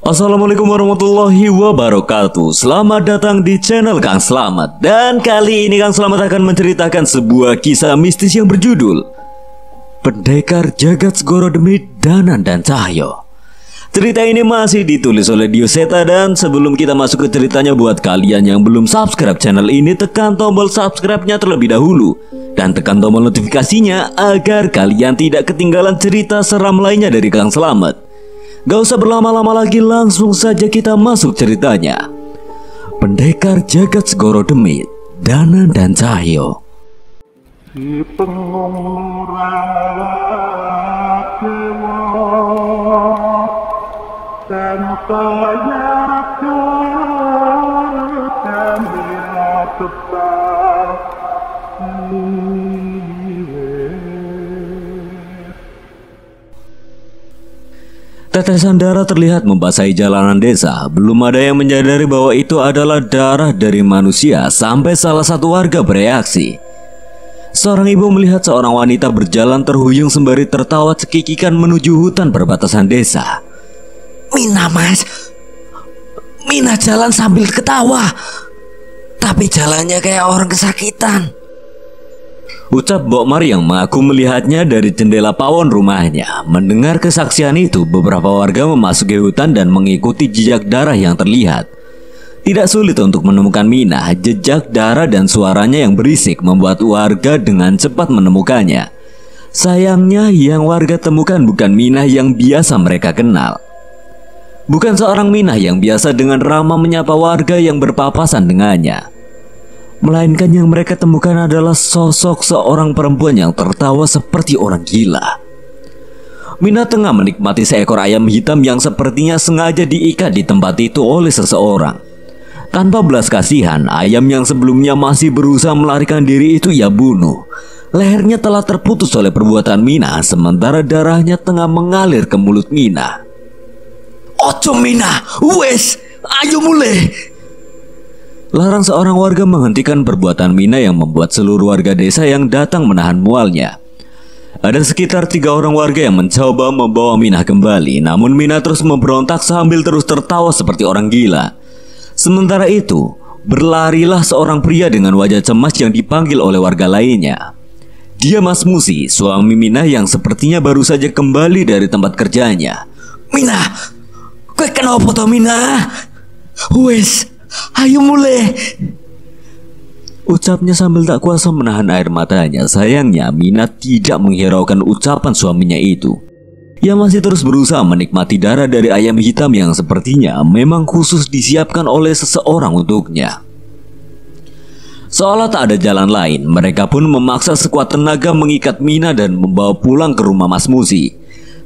Assalamualaikum warahmatullahi wabarakatuh Selamat datang di channel Kang Selamat Dan kali ini Kang Selamat akan menceritakan sebuah kisah mistis yang berjudul Pendekar Jagat Segoro Demi Danan dan Cahyo Cerita ini masih ditulis oleh Dioseta dan sebelum kita masuk ke ceritanya buat kalian yang belum subscribe channel ini tekan tombol subscribe-nya terlebih dahulu dan tekan tombol notifikasinya agar kalian tidak ketinggalan cerita seram lainnya dari Kang Selamat. Gak usah berlama-lama lagi langsung saja kita masuk ceritanya Pendekar jagat segoro demit Dana dan Cahyo Di Tetesan darah terlihat membasahi jalanan desa. Belum ada yang menyadari bahwa itu adalah darah dari manusia sampai salah satu warga bereaksi. Seorang ibu melihat seorang wanita berjalan terhuyung sembari tertawa cekikikan menuju hutan perbatasan desa. Mina mas, Mina jalan sambil ketawa, tapi jalannya kayak orang kesakitan. Ucap Bok yang mengaku melihatnya dari jendela pawon rumahnya. Mendengar kesaksian itu, beberapa warga memasuki hutan dan mengikuti jejak darah yang terlihat. Tidak sulit untuk menemukan Mina, jejak darah dan suaranya yang berisik membuat warga dengan cepat menemukannya. Sayangnya yang warga temukan bukan Minah yang biasa mereka kenal. Bukan seorang Minah yang biasa dengan ramah menyapa warga yang berpapasan dengannya melainkan yang mereka temukan adalah sosok seorang perempuan yang tertawa seperti orang gila. Mina tengah menikmati seekor ayam hitam yang sepertinya sengaja diikat di tempat itu oleh seseorang. Tanpa belas kasihan, ayam yang sebelumnya masih berusaha melarikan diri itu ia bunuh. Lehernya telah terputus oleh perbuatan Mina, sementara darahnya tengah mengalir ke mulut Mina. Ojo Mina, wes, ayo mulai, larang seorang warga menghentikan perbuatan Mina yang membuat seluruh warga desa yang datang menahan mualnya. Ada sekitar tiga orang warga yang mencoba membawa Mina kembali, namun Mina terus memberontak sambil terus tertawa seperti orang gila. Sementara itu, berlarilah seorang pria dengan wajah cemas yang dipanggil oleh warga lainnya. Dia Mas Musi, suami Mina yang sepertinya baru saja kembali dari tempat kerjanya. Mina, kau kenapa foto Mina? Wes, Ayo mulai Ucapnya sambil tak kuasa menahan air matanya Sayangnya Mina tidak menghiraukan ucapan suaminya itu Ia masih terus berusaha menikmati darah dari ayam hitam yang sepertinya memang khusus disiapkan oleh seseorang untuknya Seolah tak ada jalan lain, mereka pun memaksa sekuat tenaga mengikat Mina dan membawa pulang ke rumah Mas Musi.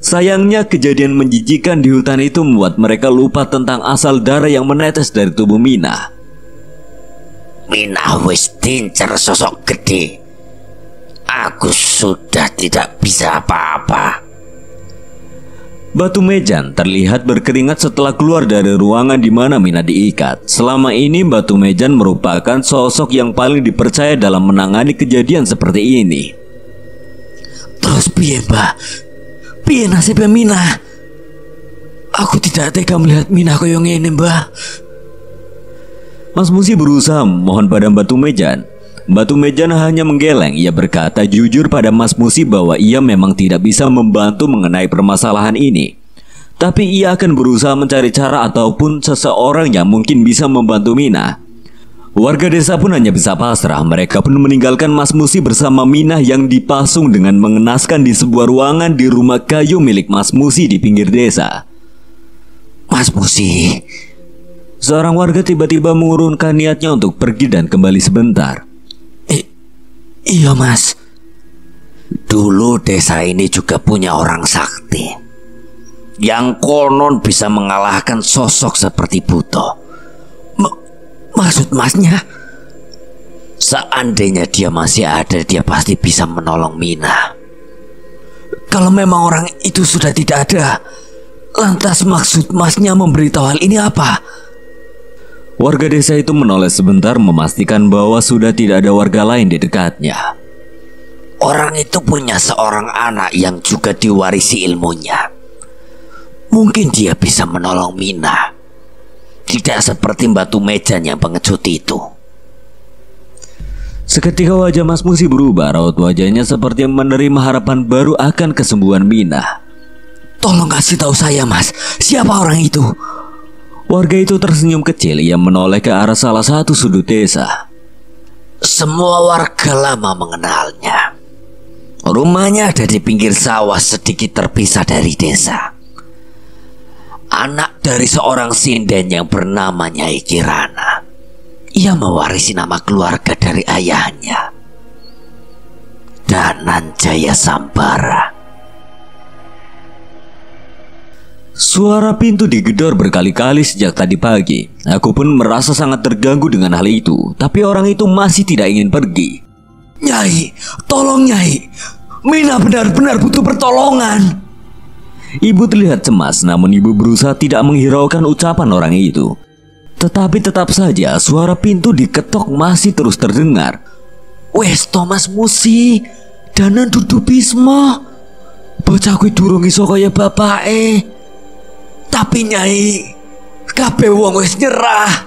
Sayangnya kejadian menjijikan di hutan itu membuat mereka lupa tentang asal darah yang menetes dari tubuh Mina. Mina wis tincer sosok gede. Aku sudah tidak bisa apa-apa. Batu Mejan terlihat berkeringat setelah keluar dari ruangan di mana Mina diikat. Selama ini Batu Mejan merupakan sosok yang paling dipercaya dalam menangani kejadian seperti ini. Terus piye, Mbak? Piye nasibnya Mina? Aku tidak tega melihat Mina koyong ini, Mbah. Mas Musi berusaha mohon pada batu mejan. Batu mejan hanya menggeleng. Ia berkata jujur pada Mas Musi bahwa ia memang tidak bisa membantu mengenai permasalahan ini. Tapi ia akan berusaha mencari cara ataupun seseorang yang mungkin bisa membantu Mina. Warga desa pun hanya bisa pasrah. Mereka pun meninggalkan Mas Musi bersama Minah yang dipasung dengan mengenaskan di sebuah ruangan di rumah kayu milik Mas Musi di pinggir desa. Mas Musi, seorang warga tiba-tiba mengurunkan niatnya untuk pergi dan kembali sebentar. I iya mas, dulu desa ini juga punya orang sakti yang konon bisa mengalahkan sosok seperti Buto. Maksud masnya? Seandainya dia masih ada, dia pasti bisa menolong Mina. Kalau memang orang itu sudah tidak ada, lantas maksud masnya memberitahu hal ini apa? Warga desa itu menoleh sebentar memastikan bahwa sudah tidak ada warga lain di dekatnya. Orang itu punya seorang anak yang juga diwarisi ilmunya. Mungkin dia bisa menolong Minah. Tidak seperti batu meja yang pengecut itu. Seketika wajah Mas Musi berubah, raut wajahnya seperti menerima harapan baru akan kesembuhan Mina. Tolong kasih tahu saya, Mas, siapa orang itu? Warga itu tersenyum kecil, ia menoleh ke arah salah satu sudut desa. Semua warga lama mengenalnya. Rumahnya ada di pinggir sawah sedikit terpisah dari desa anak dari seorang sinden yang bernama Nyai Kirana. Ia mewarisi nama keluarga dari ayahnya, Danan Jaya Sambara. Suara pintu digedor berkali-kali sejak tadi pagi. Aku pun merasa sangat terganggu dengan hal itu, tapi orang itu masih tidak ingin pergi. Nyai, tolong Nyai. Mina benar-benar butuh pertolongan. Ibu terlihat cemas namun ibu berusaha tidak menghiraukan ucapan orang itu. Tetapi tetap saja suara pintu diketok masih terus terdengar. Wes Thomas Musi, danan duduk bisma Bocah kuwi durung iso kaya bapake. Tapi Nyai, Kabe wong wes nyerah.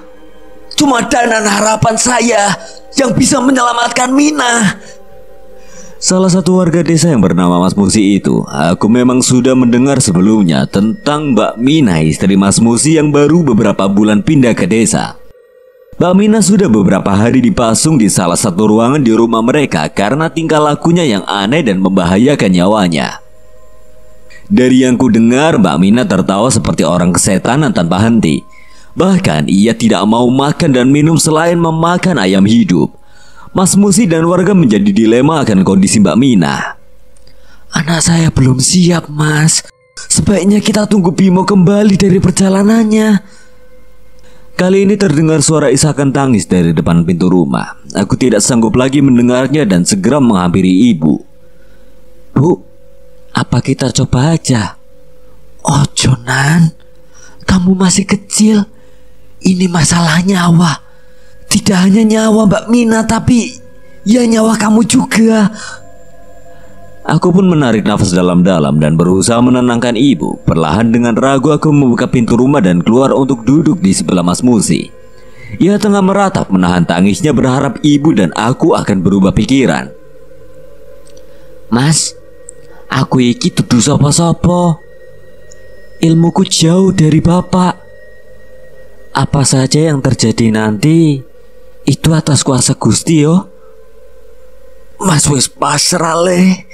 Cuma danan harapan saya yang bisa menyelamatkan Mina. Salah satu warga desa yang bernama Mas Musi itu, aku memang sudah mendengar sebelumnya tentang Mbak Mina istri Mas Musi yang baru beberapa bulan pindah ke desa. Mbak Mina sudah beberapa hari dipasung di salah satu ruangan di rumah mereka karena tingkah lakunya yang aneh dan membahayakan nyawanya. Dari yang ku dengar, Mbak Mina tertawa seperti orang kesetanan tanpa henti. Bahkan ia tidak mau makan dan minum selain memakan ayam hidup. Mas Musi dan warga menjadi dilema akan kondisi Mbak Mina. Anak saya belum siap, Mas. Sebaiknya kita tunggu Bimo kembali dari perjalanannya. Kali ini terdengar suara isakan tangis dari depan pintu rumah. Aku tidak sanggup lagi mendengarnya dan segera menghampiri ibu. Bu, apa kita coba aja? Oh, Jonan, kamu masih kecil. Ini masalah nyawa. Tidak hanya nyawa Mbak Mina tapi ya nyawa kamu juga. Aku pun menarik nafas dalam-dalam dan berusaha menenangkan ibu. Perlahan dengan ragu aku membuka pintu rumah dan keluar untuk duduk di sebelah Mas Musi. Ia tengah meratap menahan tangisnya berharap ibu dan aku akan berubah pikiran. Mas, aku iki duduk sopo-sopo Ilmuku jauh dari bapak. Apa saja yang terjadi nanti itu atas kuasa Gusti yo. Mas wis pasrah le.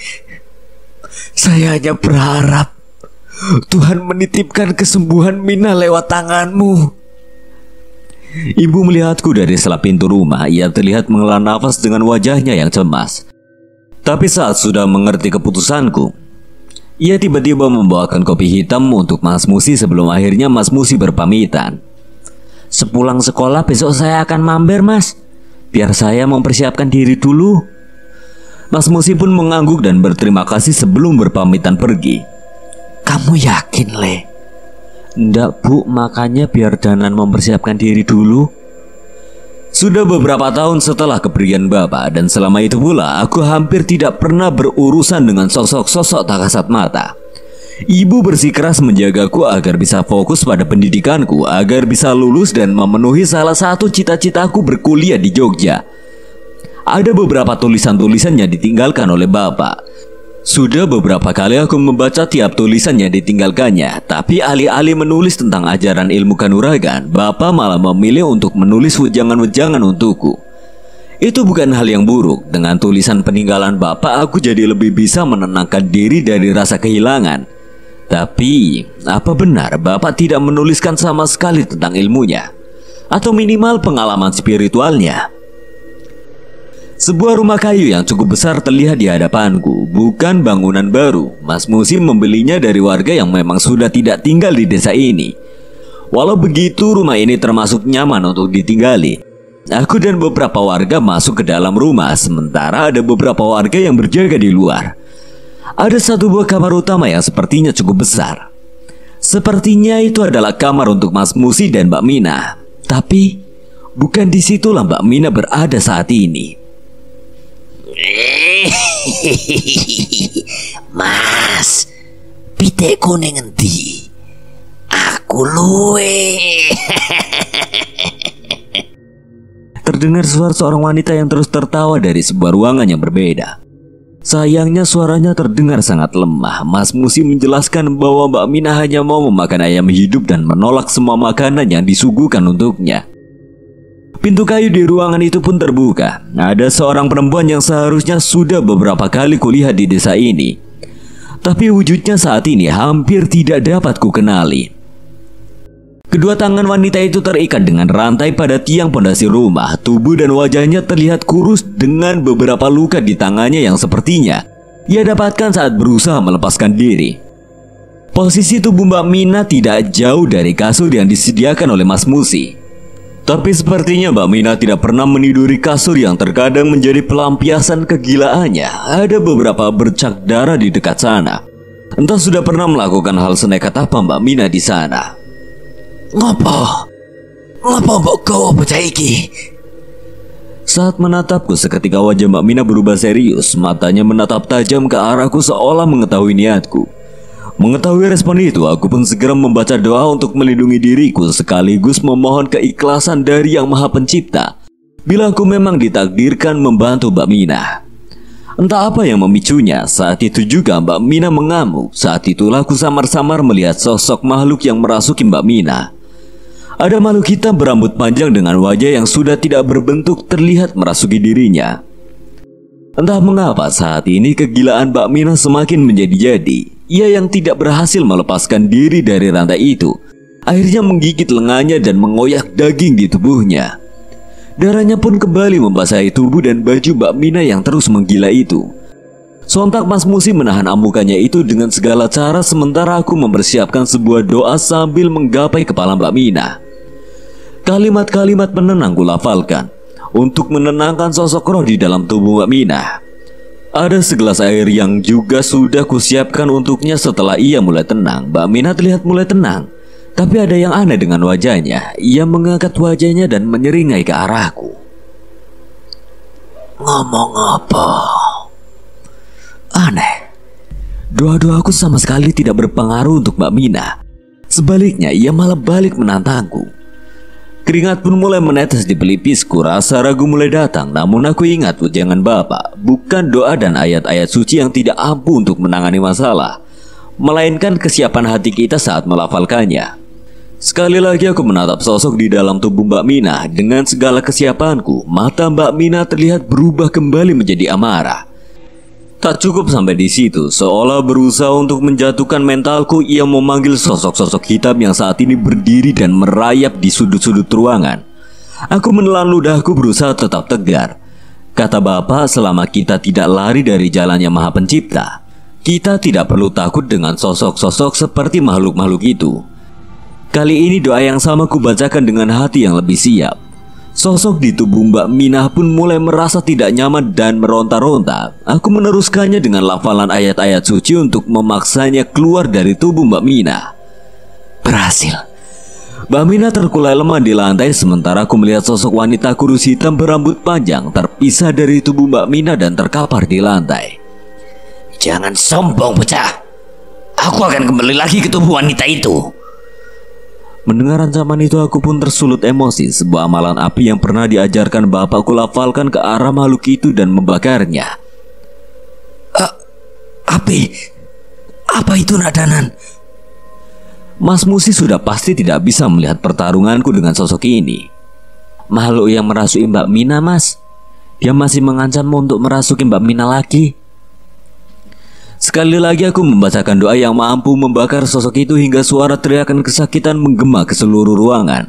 Saya hanya berharap Tuhan menitipkan kesembuhan Mina lewat tanganmu. Ibu melihatku dari selap pintu rumah, ia terlihat menghela nafas dengan wajahnya yang cemas. Tapi saat sudah mengerti keputusanku, ia tiba-tiba membawakan kopi hitam untuk Mas Musi sebelum akhirnya Mas Musi berpamitan. Sepulang sekolah besok saya akan mampir mas Biar saya mempersiapkan diri dulu Mas Musi pun mengangguk dan berterima kasih sebelum berpamitan pergi Kamu yakin Le? Ndak bu makanya biar Danan mempersiapkan diri dulu sudah beberapa tahun setelah kepergian Bapak dan selama itu pula aku hampir tidak pernah berurusan dengan sosok-sosok tak kasat mata. Ibu bersikeras menjagaku agar bisa fokus pada pendidikanku, agar bisa lulus dan memenuhi salah satu cita-citaku berkuliah di Jogja. Ada beberapa tulisan-tulisan yang ditinggalkan oleh bapak. Sudah beberapa kali aku membaca tiap tulisan yang ditinggalkannya, tapi alih-alih menulis tentang ajaran ilmu kanuragan, Bapak malah memilih untuk menulis wejangan-wejangan untukku. Itu bukan hal yang buruk, dengan tulisan peninggalan Bapak aku jadi lebih bisa menenangkan diri dari rasa kehilangan. Tapi, apa benar Bapak tidak menuliskan sama sekali tentang ilmunya? Atau minimal pengalaman spiritualnya? Sebuah rumah kayu yang cukup besar terlihat di hadapanku, bukan bangunan baru. Mas Musim membelinya dari warga yang memang sudah tidak tinggal di desa ini. Walau begitu, rumah ini termasuk nyaman untuk ditinggali. Aku dan beberapa warga masuk ke dalam rumah, sementara ada beberapa warga yang berjaga di luar ada satu buah kamar utama yang sepertinya cukup besar. Sepertinya itu adalah kamar untuk Mas Musi dan Mbak Mina. Tapi bukan di disitulah Mbak Mina berada saat ini. Mas, piteku kuning Aku luwe. Terdengar suara seorang wanita yang terus tertawa dari sebuah ruangan yang berbeda. Sayangnya suaranya terdengar sangat lemah. Mas Musi menjelaskan bahwa Mbak Mina hanya mau memakan ayam hidup dan menolak semua makanan yang disuguhkan untuknya. Pintu kayu di ruangan itu pun terbuka. Ada seorang perempuan yang seharusnya sudah beberapa kali kulihat di desa ini. Tapi wujudnya saat ini hampir tidak dapat kukenali. Kedua tangan wanita itu terikat dengan rantai pada tiang pondasi rumah. Tubuh dan wajahnya terlihat kurus dengan beberapa luka di tangannya yang sepertinya ia dapatkan saat berusaha melepaskan diri. Posisi tubuh Mbak Mina tidak jauh dari kasur yang disediakan oleh Mas Musi. Tapi sepertinya Mbak Mina tidak pernah meniduri kasur yang terkadang menjadi pelampiasan kegilaannya. Ada beberapa bercak darah di dekat sana. Entah sudah pernah melakukan hal senekat apa Mbak Mina di sana. Ngopo? Ngopo mbok gawa bocah iki? Saat menatapku seketika wajah Mbak Mina berubah serius Matanya menatap tajam ke arahku seolah mengetahui niatku Mengetahui respon itu, aku pun segera membaca doa untuk melindungi diriku sekaligus memohon keikhlasan dari Yang Maha Pencipta. Bila aku memang ditakdirkan membantu Mbak Mina. Entah apa yang memicunya, saat itu juga Mbak Mina mengamuk. Saat itulah aku samar-samar melihat sosok makhluk yang merasuki Mbak Mina. Ada makhluk hitam berambut panjang dengan wajah yang sudah tidak berbentuk terlihat merasuki dirinya. Entah mengapa saat ini kegilaan Mbak Mina semakin menjadi-jadi. Ia yang tidak berhasil melepaskan diri dari rantai itu, akhirnya menggigit lengannya dan mengoyak daging di tubuhnya. Darahnya pun kembali membasahi tubuh dan baju Mbak Mina yang terus menggila itu. Sontak Mas Musi menahan amukannya itu dengan segala cara sementara aku mempersiapkan sebuah doa sambil menggapai kepala Mbak Mina. Kalimat-kalimat menenang lafalkan untuk menenangkan sosok roh di dalam tubuh Mbak Mina. Ada segelas air yang juga sudah kusiapkan untuknya setelah ia mulai tenang. Mbak Mina terlihat mulai tenang, tapi ada yang aneh dengan wajahnya. Ia mengangkat wajahnya dan menyeringai ke arahku. Ngomong apa? Aneh, doa-doaku sama sekali tidak berpengaruh untuk Mbak Mina. Sebaliknya, ia malah balik menantangku. Keringat pun mulai menetes di pelipisku, rasa ragu mulai datang. Namun aku ingat jangan bapak, bukan doa dan ayat-ayat suci yang tidak ampuh untuk menangani masalah, melainkan kesiapan hati kita saat melafalkannya. Sekali lagi aku menatap sosok di dalam tubuh Mbak Mina Dengan segala kesiapanku Mata Mbak Mina terlihat berubah kembali menjadi amarah Tak cukup sampai di situ, seolah berusaha untuk menjatuhkan mentalku, ia memanggil sosok-sosok hitam yang saat ini berdiri dan merayap di sudut-sudut ruangan. Aku menelan ludahku berusaha tetap tegar. Kata Bapak, selama kita tidak lari dari jalannya Maha Pencipta, kita tidak perlu takut dengan sosok-sosok seperti makhluk-makhluk itu. Kali ini doa yang sama kubacakan dengan hati yang lebih siap. Sosok di tubuh Mbak Minah pun mulai merasa tidak nyaman dan meronta-ronta. Aku meneruskannya dengan lafalan ayat-ayat suci untuk memaksanya keluar dari tubuh Mbak Minah. Berhasil. Mbak Minah terkulai lemah di lantai sementara aku melihat sosok wanita kurus hitam berambut panjang terpisah dari tubuh Mbak Minah dan terkapar di lantai. Jangan sombong, pecah. Aku akan kembali lagi ke tubuh wanita itu. Mendengar ancaman itu aku pun tersulut emosi sebuah amalan api yang pernah diajarkan bapakku lafalkan ke arah makhluk itu dan membakarnya. A ah, api? Apa itu nadanan? Mas Musi sudah pasti tidak bisa melihat pertarunganku dengan sosok ini. Makhluk yang merasuki Mbak Mina, Mas. Dia masih mengancam untuk merasuki Mbak Mina lagi. Sekali lagi aku membacakan doa yang mampu membakar sosok itu hingga suara teriakan kesakitan menggema ke seluruh ruangan.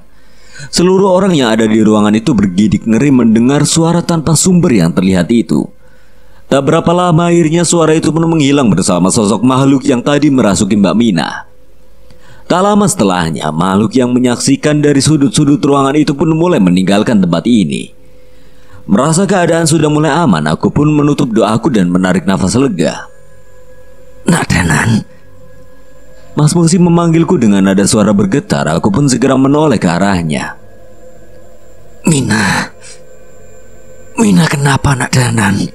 Seluruh orang yang ada di ruangan itu bergidik ngeri mendengar suara tanpa sumber yang terlihat itu. Tak berapa lama akhirnya suara itu pun menghilang bersama sosok makhluk yang tadi merasuki Mbak Mina. Tak lama setelahnya, makhluk yang menyaksikan dari sudut-sudut ruangan itu pun mulai meninggalkan tempat ini. Merasa keadaan sudah mulai aman, aku pun menutup doaku dan menarik nafas lega tenan. Mas Mungsi memanggilku dengan nada suara bergetar, aku pun segera menoleh ke arahnya. Mina, Mina kenapa nak danan?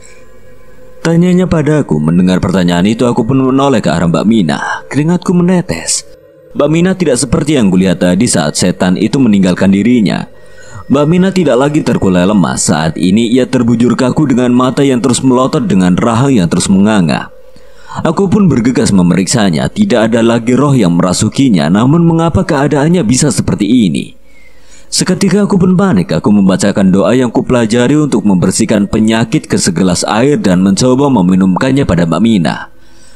Tanyanya padaku, mendengar pertanyaan itu aku pun menoleh ke arah Mbak Mina, keringatku menetes. Mbak Mina tidak seperti yang kulihat tadi saat setan itu meninggalkan dirinya. Mbak Mina tidak lagi terkulai lemas, saat ini ia terbujur kaku dengan mata yang terus melotot dengan rahang yang terus menganga. Aku pun bergegas memeriksanya, tidak ada lagi roh yang merasukinya, namun mengapa keadaannya bisa seperti ini? Seketika aku pun panik, aku membacakan doa yang kupelajari untuk membersihkan penyakit ke segelas air dan mencoba meminumkannya pada Mbak Mina.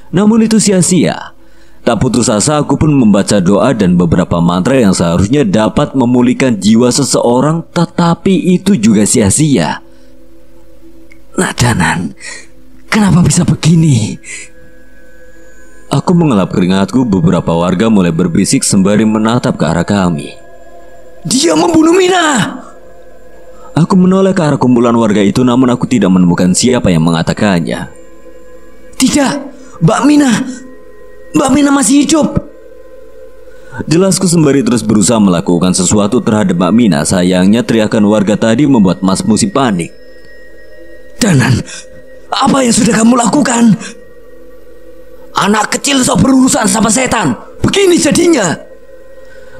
Namun itu sia-sia. Tak putus asa, aku pun membaca doa dan beberapa mantra yang seharusnya dapat memulihkan jiwa seseorang, tetapi itu juga sia-sia. Nadanan, kenapa bisa begini? Aku mengelap keringatku beberapa warga mulai berbisik sembari menatap ke arah kami. Dia membunuh Mina! Aku menoleh ke arah kumpulan warga itu namun aku tidak menemukan siapa yang mengatakannya. Tidak, Mbak Mina. Mbak Mina masih hidup. Jelasku sembari terus berusaha melakukan sesuatu terhadap Mbak Mina. Sayangnya teriakan warga tadi membuat Mas Musi panik. Danan, apa yang sudah kamu lakukan? Anak kecil sok berurusan sama setan. Begini jadinya.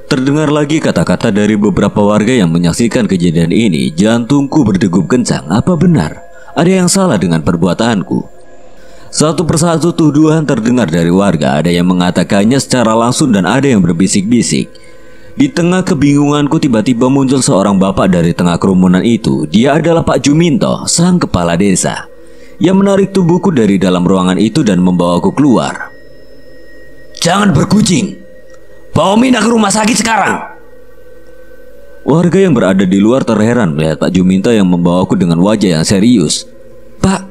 Terdengar lagi kata-kata dari beberapa warga yang menyaksikan kejadian ini. Jantungku berdegup kencang. Apa benar? Ada yang salah dengan perbuatanku? Satu persatu tuduhan terdengar dari warga. Ada yang mengatakannya secara langsung dan ada yang berbisik-bisik. Di tengah kebingunganku tiba-tiba muncul seorang bapak dari tengah kerumunan itu. Dia adalah Pak Juminto, sang kepala desa. Ia menarik tubuhku dari dalam ruangan itu dan membawaku keluar. Jangan berkucing. Bawa Mina ke rumah sakit sekarang. Warga yang berada di luar terheran melihat Pak Juminta yang membawaku dengan wajah yang serius. Pak,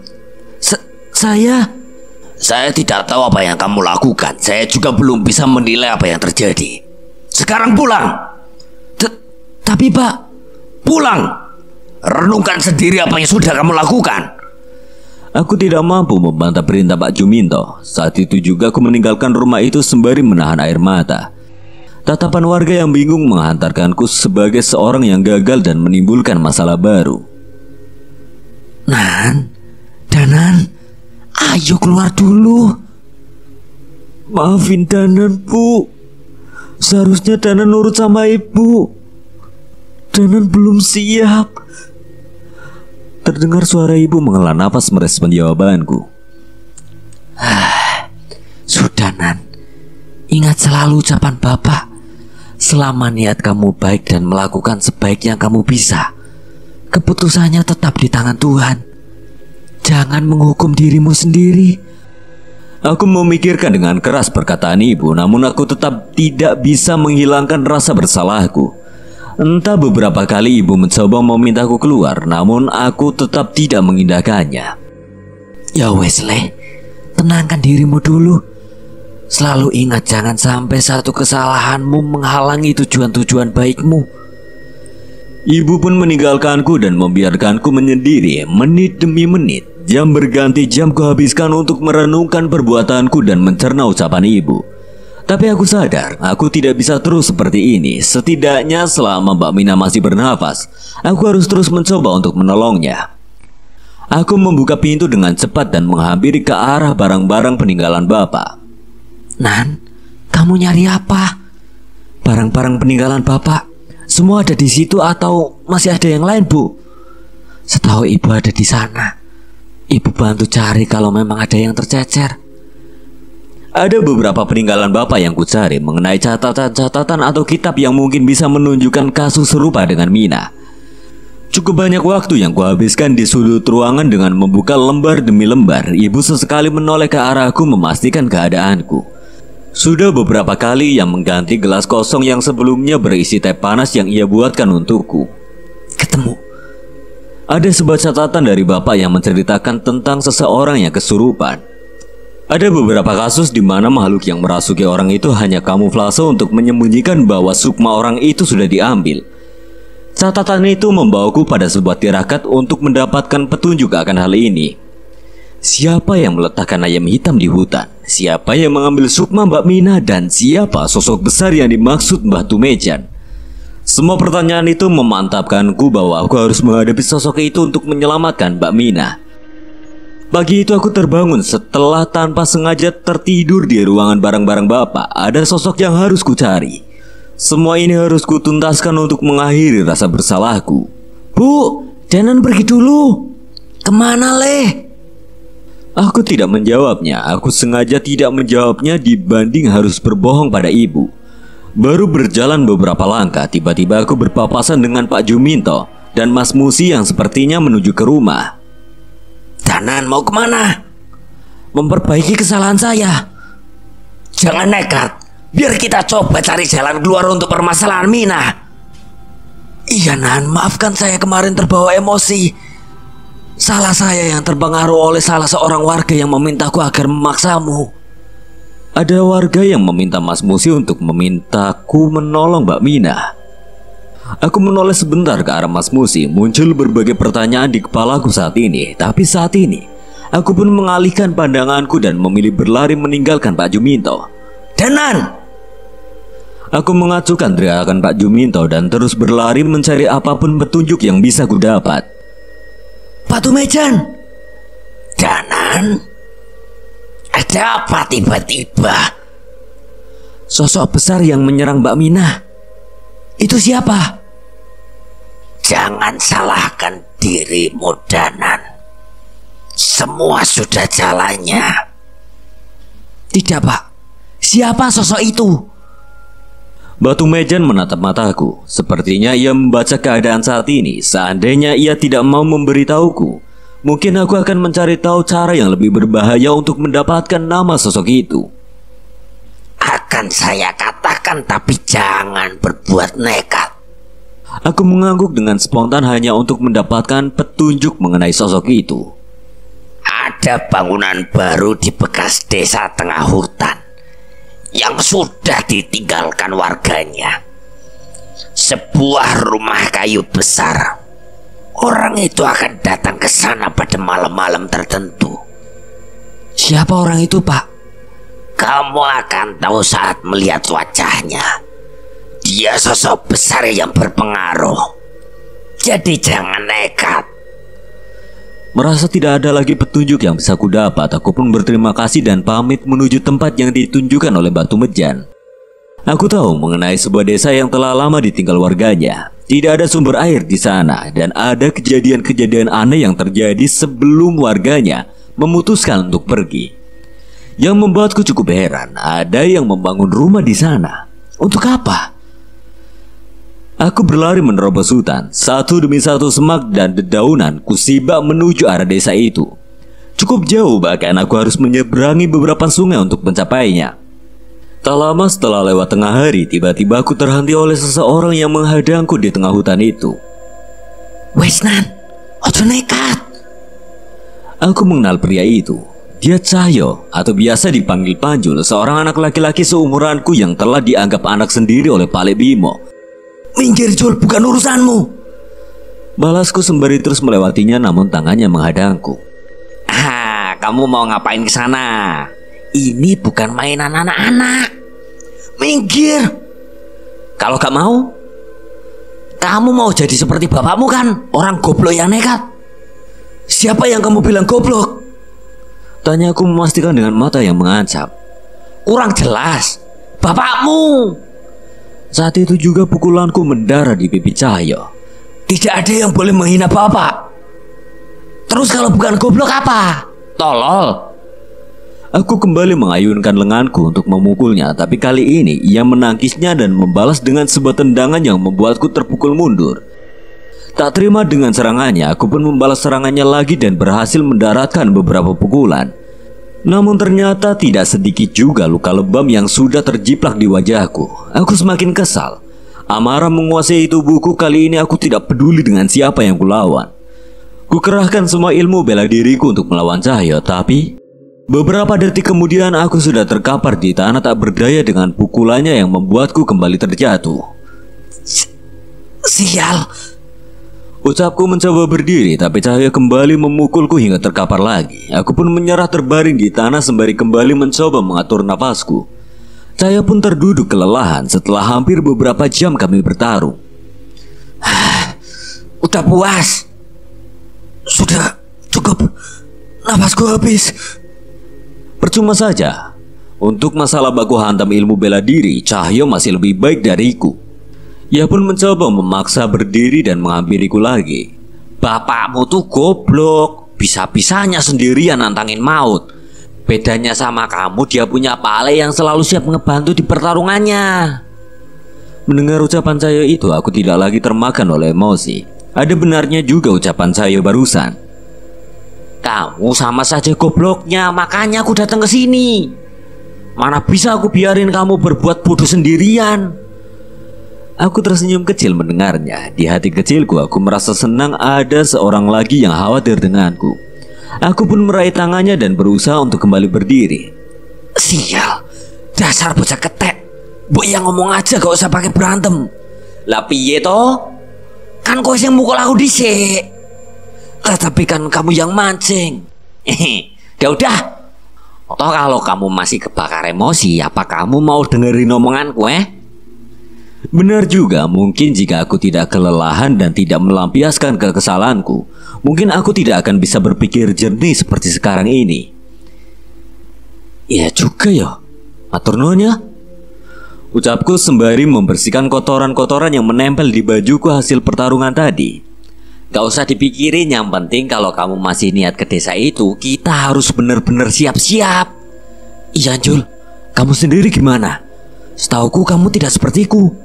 sa saya... Saya tidak tahu apa yang kamu lakukan. Saya juga belum bisa menilai apa yang terjadi. Sekarang pulang. T Tapi Pak, pulang. Renungkan sendiri apa yang sudah kamu lakukan. Aku tidak mampu membantah perintah Pak Juminto. Saat itu juga aku meninggalkan rumah itu sembari menahan air mata. Tatapan warga yang bingung menghantarkanku sebagai seorang yang gagal dan menimbulkan masalah baru. Nan, Danan, ayo keluar dulu. Maafin Danan, Bu. Seharusnya Danan nurut sama Ibu. Danan belum siap. Terdengar suara ibu menghela nafas merespon jawabanku. Sudah Nan, ingat selalu ucapan Bapak. Selama niat kamu baik dan melakukan sebaik yang kamu bisa, keputusannya tetap di tangan Tuhan. Jangan menghukum dirimu sendiri. Aku memikirkan dengan keras perkataan ibu, namun aku tetap tidak bisa menghilangkan rasa bersalahku. Entah beberapa kali ibu mencoba memintaku keluar, namun aku tetap tidak mengindahkannya. Ya Wesley, tenangkan dirimu dulu. Selalu ingat jangan sampai satu kesalahanmu menghalangi tujuan-tujuan baikmu. Ibu pun meninggalkanku dan membiarkanku menyendiri menit demi menit. Jam berganti jam kuhabiskan untuk merenungkan perbuatanku dan mencerna ucapan ibu. Tapi aku sadar, aku tidak bisa terus seperti ini. Setidaknya selama Mbak Mina masih bernafas, aku harus terus mencoba untuk menolongnya. Aku membuka pintu dengan cepat dan menghampiri ke arah barang-barang peninggalan Bapak. Nan, kamu nyari apa? Barang-barang peninggalan Bapak, semua ada di situ atau masih ada yang lain, Bu? Setahu Ibu ada di sana. Ibu bantu cari kalau memang ada yang tercecer. Ada beberapa peninggalan Bapak yang kucari mengenai catatan-catatan atau kitab yang mungkin bisa menunjukkan kasus serupa dengan Mina. Cukup banyak waktu yang kuhabiskan di sudut ruangan dengan membuka lembar demi lembar. Ibu sesekali menoleh ke arahku memastikan keadaanku. Sudah beberapa kali yang mengganti gelas kosong yang sebelumnya berisi teh panas yang ia buatkan untukku. Ketemu. Ada sebuah catatan dari bapak yang menceritakan tentang seseorang yang kesurupan. Ada beberapa kasus di mana makhluk yang merasuki orang itu hanya kamuflase untuk menyembunyikan bahwa sukma orang itu sudah diambil. Catatan itu membawaku pada sebuah tirakat untuk mendapatkan petunjuk akan hal ini. Siapa yang meletakkan ayam hitam di hutan? Siapa yang mengambil sukma Mbak Mina dan siapa sosok besar yang dimaksud Mbah Tumejan? Semua pertanyaan itu memantapkanku bahwa aku harus menghadapi sosok itu untuk menyelamatkan Mbak Mina. Pagi itu aku terbangun setelah tanpa sengaja tertidur di ruangan barang-barang bapak. Ada sosok yang harus ku cari. Semua ini harus kutuntaskan untuk mengakhiri rasa bersalahku. Bu, jangan pergi dulu. Kemana leh? Aku tidak menjawabnya. Aku sengaja tidak menjawabnya dibanding harus berbohong pada ibu. Baru berjalan beberapa langkah, tiba-tiba aku berpapasan dengan Pak Juminto dan Mas Musi yang sepertinya menuju ke rumah. Danan mau kemana? Memperbaiki kesalahan saya. Jangan nekat. Biar kita coba cari jalan keluar untuk permasalahan Mina. Iya Nan, maafkan saya kemarin terbawa emosi. Salah saya yang terpengaruh oleh salah seorang warga yang memintaku agar memaksamu. Ada warga yang meminta Mas Musi untuk memintaku menolong Mbak Mina. Aku menoleh sebentar ke arah Mas Musi, muncul berbagai pertanyaan di kepalaku saat ini, tapi saat ini aku pun mengalihkan pandanganku dan memilih berlari meninggalkan Pak Juminto. Danan! Aku mengacukan teriakan Pak Juminto dan terus berlari mencari apapun petunjuk yang bisa kudapat. Pak Mejan! Danan! Ada apa tiba-tiba? Sosok besar yang menyerang Mbak Minah. Itu siapa? Jangan salahkan dirimu Danan. Semua sudah jalannya. Tidak, Pak. Siapa sosok itu? Batu Mejan menatap mataku. Sepertinya ia membaca keadaan saat ini. Seandainya ia tidak mau memberitahuku, mungkin aku akan mencari tahu cara yang lebih berbahaya untuk mendapatkan nama sosok itu. Akan saya katakan Silahkan tapi jangan berbuat nekat. Aku mengangguk dengan spontan hanya untuk mendapatkan petunjuk mengenai sosok itu. Ada bangunan baru di bekas desa tengah hutan yang sudah ditinggalkan warganya. Sebuah rumah kayu besar. Orang itu akan datang ke sana pada malam-malam tertentu. Siapa orang itu, Pak? Kamu akan tahu saat melihat wajahnya. Dia sosok besar yang berpengaruh. Jadi jangan nekat. Merasa tidak ada lagi petunjuk yang bisa kudapat, aku pun berterima kasih dan pamit menuju tempat yang ditunjukkan oleh Batu Mejan. Aku tahu mengenai sebuah desa yang telah lama ditinggal warganya. Tidak ada sumber air di sana dan ada kejadian-kejadian aneh yang terjadi sebelum warganya memutuskan untuk pergi. Yang membuatku cukup heran, ada yang membangun rumah di sana. Untuk apa? Aku berlari menerobos hutan, satu demi satu semak dan dedaunan kusibak menuju arah desa itu. Cukup jauh bahkan aku harus menyeberangi beberapa sungai untuk mencapainya. Tak lama setelah lewat tengah hari, tiba-tiba aku terhenti oleh seseorang yang menghadangku di tengah hutan itu. Wesnan, ojo nekat! Aku mengenal pria itu. Dia Cahyo atau biasa dipanggil Panjul, seorang anak laki-laki seumuranku yang telah dianggap anak sendiri oleh Pale Bimo. Minggir Jul, bukan urusanmu. Balasku sembari terus melewatinya namun tangannya menghadangku. Ah, kamu mau ngapain ke sana? Ini bukan mainan anak-anak. Minggir. Kalau gak mau, kamu mau jadi seperti bapakmu kan? Orang goblok yang nekat. Siapa yang kamu bilang goblok? Tanya aku memastikan dengan mata yang mengancam. Kurang jelas. Bapakmu. Saat itu juga pukulanku mendarah di pipi Cahyo. Tidak ada yang boleh menghina bapak. Terus kalau bukan goblok apa? Tolol. Aku kembali mengayunkan lenganku untuk memukulnya, tapi kali ini ia menangkisnya dan membalas dengan sebuah tendangan yang membuatku terpukul mundur. Tak terima dengan serangannya, aku pun membalas serangannya lagi dan berhasil mendaratkan beberapa pukulan. Namun ternyata tidak sedikit juga luka lebam yang sudah terjiplak di wajahku. Aku semakin kesal. Amarah menguasai tubuhku kali ini aku tidak peduli dengan siapa yang kulawan. Kukerahkan semua ilmu bela diriku untuk melawan Cahyo, tapi beberapa detik kemudian aku sudah terkapar di tanah tak berdaya dengan pukulannya yang membuatku kembali terjatuh. Sial, Ucapku mencoba berdiri, tapi cahaya kembali memukulku hingga terkapar lagi. Aku pun menyerah terbaring di tanah sembari kembali mencoba mengatur nafasku. Cahaya pun terduduk kelelahan setelah hampir beberapa jam kami bertarung. Ah, udah puas? Sudah cukup. Nafasku habis. Percuma saja. Untuk masalah baku hantam ilmu bela diri, Cahyo masih lebih baik dariku. Ia pun mencoba memaksa berdiri dan mengambiliku lagi. Bapakmu tuh goblok, bisa-bisanya sendirian nantangin maut. Bedanya sama kamu, dia punya pale yang selalu siap ngebantu di pertarungannya. Mendengar ucapan saya itu, aku tidak lagi termakan oleh emosi. Ada benarnya juga ucapan saya barusan. Kamu sama saja gobloknya, makanya aku datang ke sini. Mana bisa aku biarin kamu berbuat bodoh sendirian? Aku tersenyum kecil mendengarnya. Di hati kecilku aku merasa senang ada seorang lagi yang khawatir denganku. Aku pun meraih tangannya dan berusaha untuk kembali berdiri. Sial, dasar bocah ketek. Bu yang ngomong aja gak usah pakai berantem. Lah piye to? Kan kau yang mukul aku dhisik. Lah tapi kan kamu yang mancing. Ya udah. toh kalau kamu masih kebakar emosi, apa kamu mau dengerin omonganku eh? Benar juga, mungkin jika aku tidak kelelahan dan tidak melampiaskan kekesalanku, mungkin aku tidak akan bisa berpikir jernih seperti sekarang ini. ya juga ya, aturnonya. Ucapku sembari membersihkan kotoran-kotoran yang menempel di bajuku hasil pertarungan tadi. Gak usah dipikirin yang penting kalau kamu masih niat ke desa itu Kita harus benar-benar siap-siap Iya Jul, kamu sendiri gimana? Setauku kamu tidak sepertiku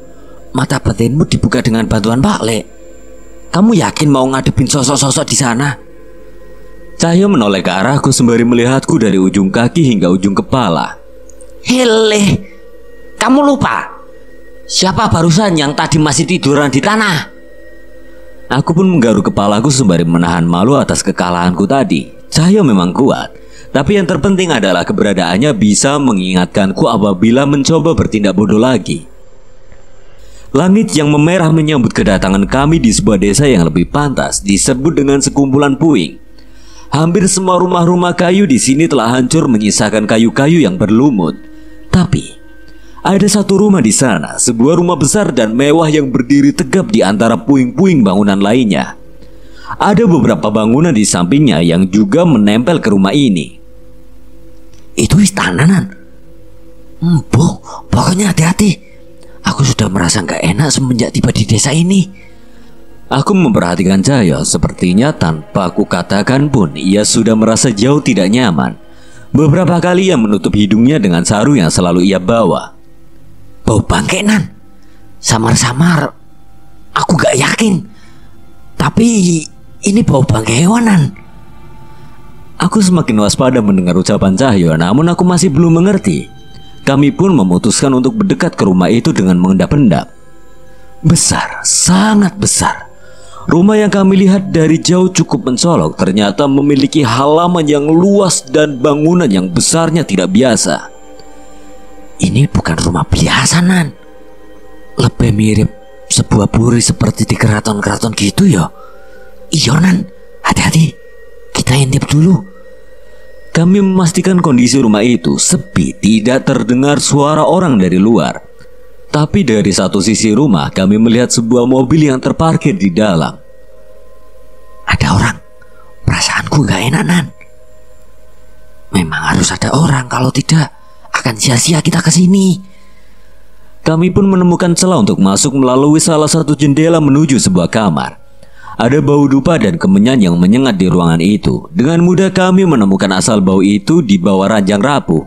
mata batinmu dibuka dengan bantuan Pak Le. Kamu yakin mau ngadepin sosok-sosok di sana? Cahyo menoleh ke arahku sembari melihatku dari ujung kaki hingga ujung kepala. Hele, kamu lupa? Siapa barusan yang tadi masih tiduran di tanah? Aku pun menggaruk kepalaku sembari menahan malu atas kekalahanku tadi. Cahyo memang kuat, tapi yang terpenting adalah keberadaannya bisa mengingatkanku apabila mencoba bertindak bodoh lagi. Langit yang memerah menyambut kedatangan kami di sebuah desa yang lebih pantas disebut dengan sekumpulan puing. Hampir semua rumah-rumah kayu di sini telah hancur menyisakan kayu-kayu yang berlumut. Tapi ada satu rumah di sana, sebuah rumah besar dan mewah yang berdiri tegap di antara puing-puing bangunan lainnya. Ada beberapa bangunan di sampingnya yang juga menempel ke rumah ini. Itu istana, Nan. Mbok, hmm, pokoknya hati-hati. Aku sudah merasa gak enak semenjak tiba di desa ini. Aku memperhatikan Cahyo, sepertinya tanpa aku katakan pun ia sudah merasa jauh tidak nyaman. Beberapa kali ia menutup hidungnya dengan saru yang selalu ia bawa. Bau bangke, Nan. Samar-samar, aku gak yakin. Tapi ini bau bangke hewanan. Aku semakin waspada mendengar ucapan Cahyo, namun aku masih belum mengerti. Kami pun memutuskan untuk berdekat ke rumah itu dengan mengendap-endap. Besar, sangat besar. Rumah yang kami lihat dari jauh cukup mencolok ternyata memiliki halaman yang luas dan bangunan yang besarnya tidak biasa. Ini bukan rumah biasa, Nan. Lebih mirip sebuah puri seperti di keraton-keraton gitu ya. Iya, Nan. Hati-hati. Kita intip dulu. Kami memastikan kondisi rumah itu sepi, tidak terdengar suara orang dari luar. Tapi dari satu sisi rumah, kami melihat sebuah mobil yang terparkir di dalam. Ada orang. Perasaanku gak enak, Memang harus ada orang, kalau tidak akan sia-sia kita ke sini. Kami pun menemukan celah untuk masuk melalui salah satu jendela menuju sebuah kamar. Ada bau dupa dan kemenyan yang menyengat di ruangan itu. Dengan mudah kami menemukan asal bau itu di bawah ranjang rapuh.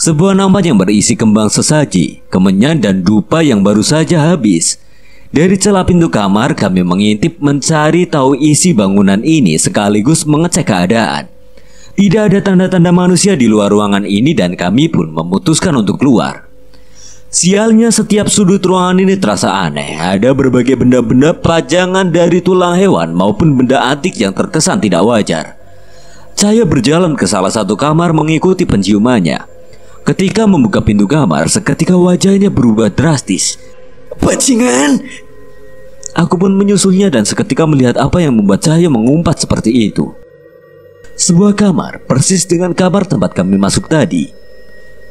Sebuah nampan yang berisi kembang sesaji, kemenyan dan dupa yang baru saja habis. Dari celah pintu kamar kami mengintip mencari tahu isi bangunan ini sekaligus mengecek keadaan. Tidak ada tanda-tanda manusia di luar ruangan ini dan kami pun memutuskan untuk keluar. Sialnya setiap sudut ruangan ini terasa aneh Ada berbagai benda-benda pajangan dari tulang hewan maupun benda antik yang terkesan tidak wajar Saya berjalan ke salah satu kamar mengikuti penciumannya Ketika membuka pintu kamar, seketika wajahnya berubah drastis Pancingan! Aku pun menyusulnya dan seketika melihat apa yang membuat saya mengumpat seperti itu Sebuah kamar, persis dengan kamar tempat kami masuk tadi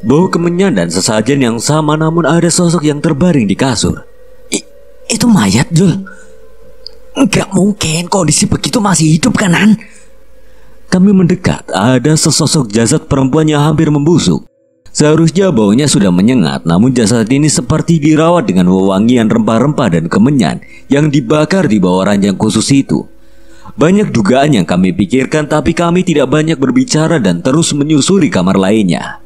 Bau kemenyan dan sesajen yang sama namun ada sosok yang terbaring di kasur. I, itu mayat, Jul. Gak mungkin kondisi begitu masih hidup kanan. Kami mendekat, ada sesosok jasad perempuan yang hampir membusuk. Seharusnya baunya sudah menyengat, namun jasad ini seperti dirawat dengan wewangian rempah-rempah dan kemenyan yang dibakar di bawah ranjang khusus itu. Banyak dugaan yang kami pikirkan, tapi kami tidak banyak berbicara dan terus menyusuri kamar lainnya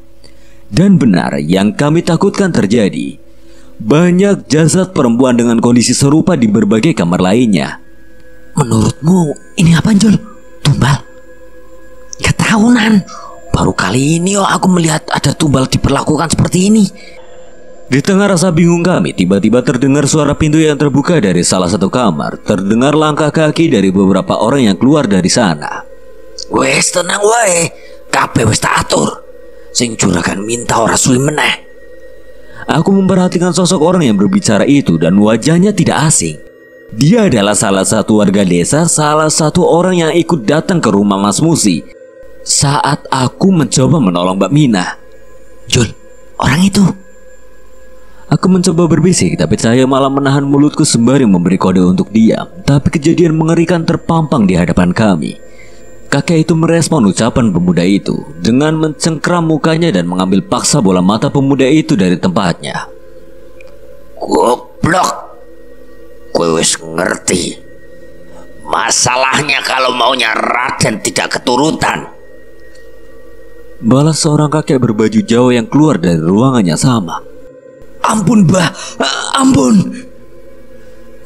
dan benar yang kami takutkan terjadi. Banyak jasad perempuan dengan kondisi serupa di berbagai kamar lainnya. Menurutmu ini apa Jul? Tumbal? Ketahunan. Baru kali ini oh aku melihat ada tumbal diperlakukan seperti ini. Di tengah rasa bingung kami, tiba-tiba terdengar suara pintu yang terbuka dari salah satu kamar. Terdengar langkah kaki dari beberapa orang yang keluar dari sana. Wes tenang wae, Kape wes tak atur sing juragan minta ora suwi meneh. Aku memperhatikan sosok orang yang berbicara itu dan wajahnya tidak asing. Dia adalah salah satu warga desa, salah satu orang yang ikut datang ke rumah Mas Musi saat aku mencoba menolong Mbak Mina. Jul, orang itu. Aku mencoba berbisik, tapi saya malah menahan mulutku sembari memberi kode untuk diam. Tapi kejadian mengerikan terpampang di hadapan kami. Kakek itu merespon ucapan pemuda itu dengan mencengkram mukanya dan mengambil paksa bola mata pemuda itu dari tempatnya. Goblok, gue wis ngerti. Masalahnya kalau maunya Raden tidak keturutan. Balas seorang kakek berbaju Jawa yang keluar dari ruangannya sama. Ampun, Bah. Ampun.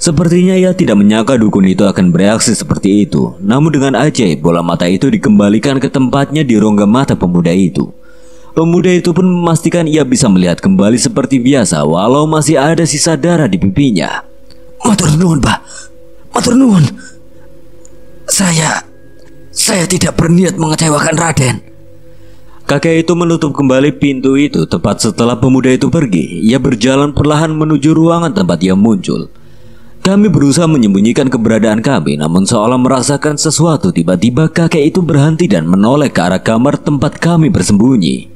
Sepertinya ia tidak menyangka dukun itu akan bereaksi seperti itu. Namun dengan ajaib, bola mata itu dikembalikan ke tempatnya di rongga mata pemuda itu. Pemuda itu pun memastikan ia bisa melihat kembali seperti biasa walau masih ada sisa darah di pipinya. Matur nuwun, Pak. Matur nuwun. Saya saya tidak berniat mengecewakan Raden. Kakek itu menutup kembali pintu itu tepat setelah pemuda itu pergi. Ia berjalan perlahan menuju ruangan tempat ia muncul. Kami berusaha menyembunyikan keberadaan kami, namun seolah merasakan sesuatu tiba-tiba kakek itu berhenti dan menoleh ke arah kamar tempat kami bersembunyi.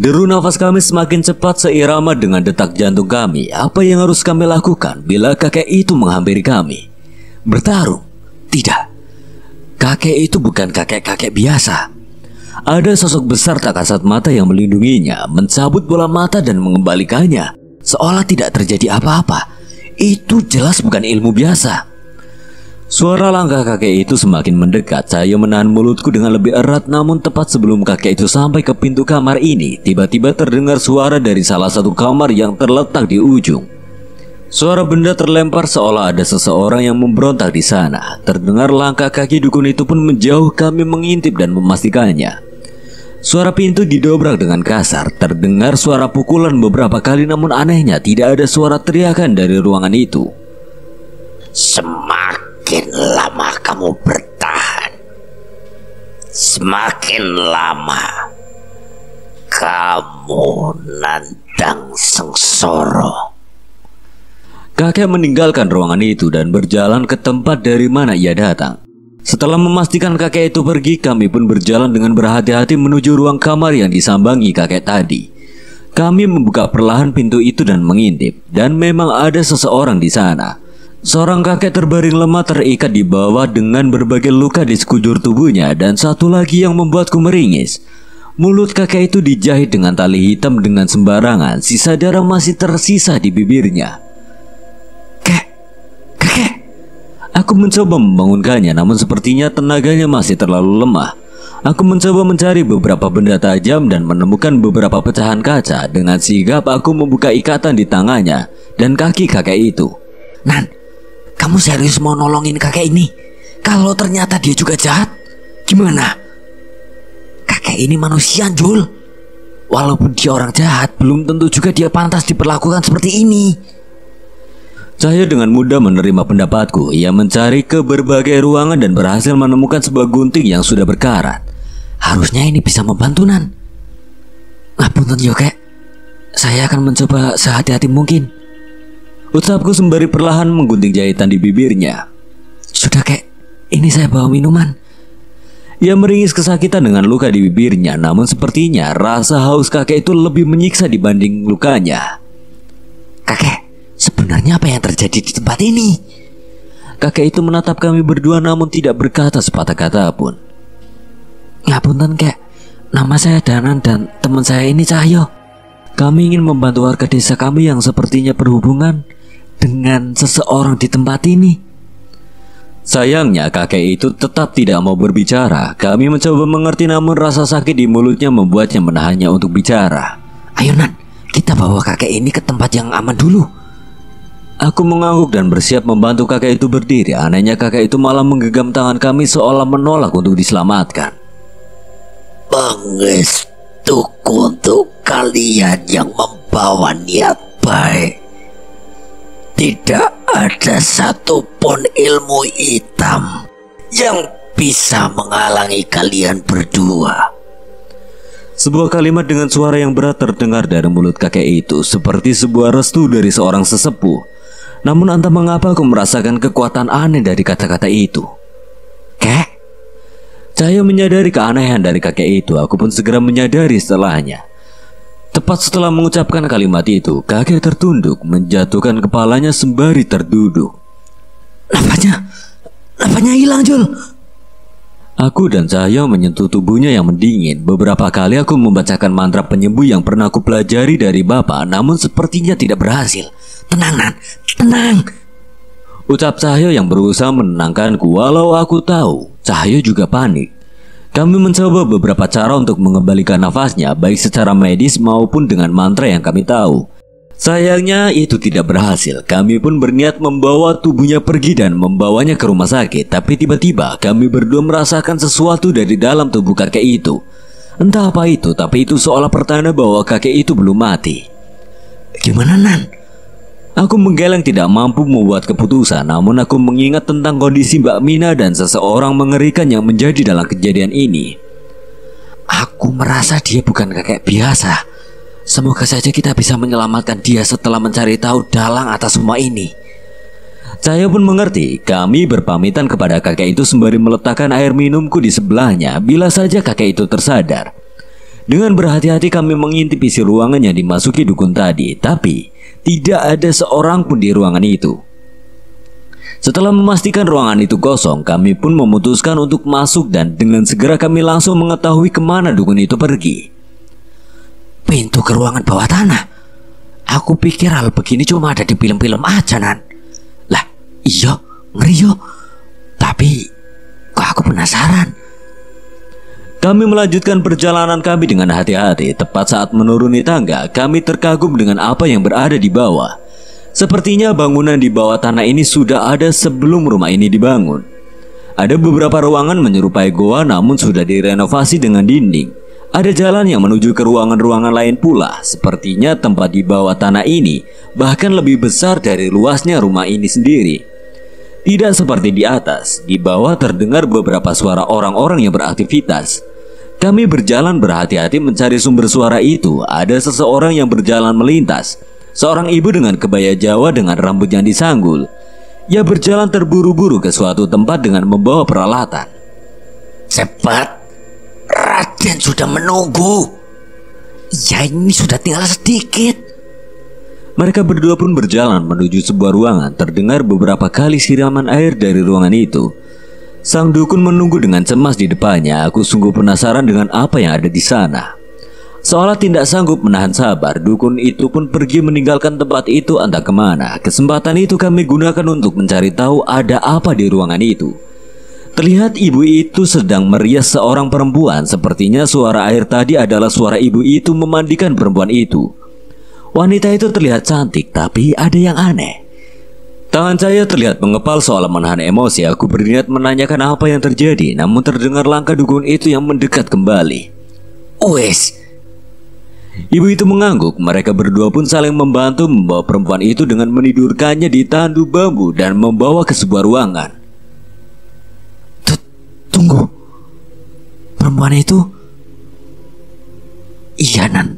Deru nafas kami semakin cepat seirama dengan detak jantung kami. Apa yang harus kami lakukan bila kakek itu menghampiri kami? Bertarung? Tidak. Kakek itu bukan kakek-kakek biasa. Ada sosok besar tak kasat mata yang melindunginya, mencabut bola mata dan mengembalikannya, seolah tidak terjadi apa-apa itu jelas bukan ilmu biasa. Suara langkah kakek itu semakin mendekat. Saya menahan mulutku dengan lebih erat, namun tepat sebelum kakek itu sampai ke pintu kamar ini, tiba-tiba terdengar suara dari salah satu kamar yang terletak di ujung. Suara benda terlempar seolah ada seseorang yang memberontak di sana. Terdengar langkah kaki dukun itu pun menjauh. Kami mengintip dan memastikannya. Suara pintu didobrak dengan kasar, terdengar suara pukulan beberapa kali namun anehnya tidak ada suara teriakan dari ruangan itu. Semakin lama kamu bertahan, semakin lama kamu nantang sengsoro. Kakek meninggalkan ruangan itu dan berjalan ke tempat dari mana ia datang. Setelah memastikan kakek itu pergi, kami pun berjalan dengan berhati-hati menuju ruang kamar yang disambangi kakek tadi. Kami membuka perlahan pintu itu dan mengintip, dan memang ada seseorang di sana. Seorang kakek terbaring lemah terikat di bawah dengan berbagai luka di sekujur tubuhnya dan satu lagi yang membuatku meringis. Mulut kakek itu dijahit dengan tali hitam dengan sembarangan, sisa darah masih tersisa di bibirnya. Aku mencoba membangunkannya namun sepertinya tenaganya masih terlalu lemah. Aku mencoba mencari beberapa benda tajam dan menemukan beberapa pecahan kaca. Dengan sigap aku membuka ikatan di tangannya dan kaki kakek itu. Nan, kamu serius mau nolongin kakek ini? Kalau ternyata dia juga jahat, gimana? Kakek ini manusia, Jul. Walaupun dia orang jahat, belum tentu juga dia pantas diperlakukan seperti ini. Cahaya dengan mudah menerima pendapatku. Ia mencari ke berbagai ruangan dan berhasil menemukan sebuah gunting yang sudah berkarat. Harusnya ini bisa membantu Nan. Ngapunten Yoke, saya akan mencoba sehati-hati mungkin. Ucapku sembari perlahan menggunting jahitan di bibirnya. Sudah kek, ini saya bawa minuman. Ia meringis kesakitan dengan luka di bibirnya, namun sepertinya rasa haus kakek itu lebih menyiksa dibanding lukanya. Kakek, Sebenarnya apa yang terjadi di tempat ini? Kakek itu menatap kami berdua namun tidak berkata sepatah kata pun. Ngapunten ya kek, nama saya Danan dan teman saya ini Cahyo. Kami ingin membantu warga desa kami yang sepertinya berhubungan dengan seseorang di tempat ini. Sayangnya kakek itu tetap tidak mau berbicara. Kami mencoba mengerti namun rasa sakit di mulutnya membuatnya menahannya untuk bicara. Ayo Nan, kita bawa kakek ini ke tempat yang aman dulu. Aku mengangguk dan bersiap membantu kakek itu berdiri. Anehnya kakek itu malah menggenggam tangan kami seolah menolak untuk diselamatkan. Pengestuku untuk kalian yang membawa niat baik. Tidak ada satupun ilmu hitam yang bisa menghalangi kalian berdua. Sebuah kalimat dengan suara yang berat terdengar dari mulut kakek itu seperti sebuah restu dari seorang sesepuh. Namun entah mengapa aku merasakan kekuatan aneh dari kata-kata itu. Kek? cahyo menyadari keanehan dari kakek itu, aku pun segera menyadari setelahnya. Tepat setelah mengucapkan kalimat itu, kakek tertunduk menjatuhkan kepalanya sembari terduduk. Nafanya, lapanya hilang Jul. Aku dan Cahyo menyentuh tubuhnya yang mendingin. Beberapa kali aku membacakan mantra penyembuh yang pernah aku pelajari dari Bapak, namun sepertinya tidak berhasil. Tenang, Nan. Tenang. Ucap Cahyo yang berusaha menenangkanku walau aku tahu Cahyo juga panik. Kami mencoba beberapa cara untuk mengembalikan nafasnya baik secara medis maupun dengan mantra yang kami tahu. Sayangnya itu tidak berhasil. Kami pun berniat membawa tubuhnya pergi dan membawanya ke rumah sakit, tapi tiba-tiba kami berdua merasakan sesuatu dari dalam tubuh kakek itu. Entah apa itu, tapi itu seolah pertanda bahwa kakek itu belum mati. Gimana Nan? Aku menggeleng tidak mampu membuat keputusan namun aku mengingat tentang kondisi Mbak Mina dan seseorang mengerikan yang menjadi dalam kejadian ini. Aku merasa dia bukan kakek biasa. Semoga saja kita bisa menyelamatkan dia setelah mencari tahu dalang atas semua ini. Saya pun mengerti, kami berpamitan kepada kakek itu sembari meletakkan air minumku di sebelahnya bila saja kakek itu tersadar. Dengan berhati-hati kami mengintip isi ruangan yang dimasuki dukun tadi, tapi tidak ada seorang pun di ruangan itu. Setelah memastikan ruangan itu kosong, kami pun memutuskan untuk masuk dan dengan segera kami langsung mengetahui kemana dukun itu pergi. Pintu ke ruangan bawah tanah. Aku pikir hal begini cuma ada di film-film aja, Nan. Lah, iya, ngeri yo. Tapi, kok aku penasaran? Kami melanjutkan perjalanan kami dengan hati-hati. Tepat saat menuruni tangga, kami terkagum dengan apa yang berada di bawah. Sepertinya bangunan di bawah tanah ini sudah ada sebelum rumah ini dibangun. Ada beberapa ruangan menyerupai goa namun sudah direnovasi dengan dinding. Ada jalan yang menuju ke ruangan-ruangan lain pula. Sepertinya tempat di bawah tanah ini bahkan lebih besar dari luasnya rumah ini sendiri. Tidak seperti di atas, di bawah terdengar beberapa suara orang-orang yang beraktivitas. Kami berjalan berhati-hati mencari sumber suara itu. Ada seseorang yang berjalan melintas, seorang ibu dengan kebaya Jawa dengan rambut yang disanggul. Ia berjalan terburu-buru ke suatu tempat dengan membawa peralatan. Cepat, Raden sudah menunggu. Ya ini sudah tinggal sedikit. Mereka berdua pun berjalan menuju sebuah ruangan. Terdengar beberapa kali siraman air dari ruangan itu. Sang dukun menunggu dengan cemas di depannya. Aku sungguh penasaran dengan apa yang ada di sana. Seolah tidak sanggup menahan sabar, dukun itu pun pergi meninggalkan tempat itu entah kemana. Kesempatan itu kami gunakan untuk mencari tahu ada apa di ruangan itu. Terlihat ibu itu sedang merias seorang perempuan. Sepertinya suara air tadi adalah suara ibu itu memandikan perempuan itu. Wanita itu terlihat cantik, tapi ada yang aneh. Tangan saya terlihat mengepal soal menahan emosi. Aku berniat menanyakan apa yang terjadi, namun terdengar langkah dukun itu yang mendekat kembali. Wes, Ibu itu mengangguk. Mereka berdua pun saling membantu membawa perempuan itu dengan menidurkannya di tandu bambu dan membawa ke sebuah ruangan. Tunggu, perempuan itu, iya Nan,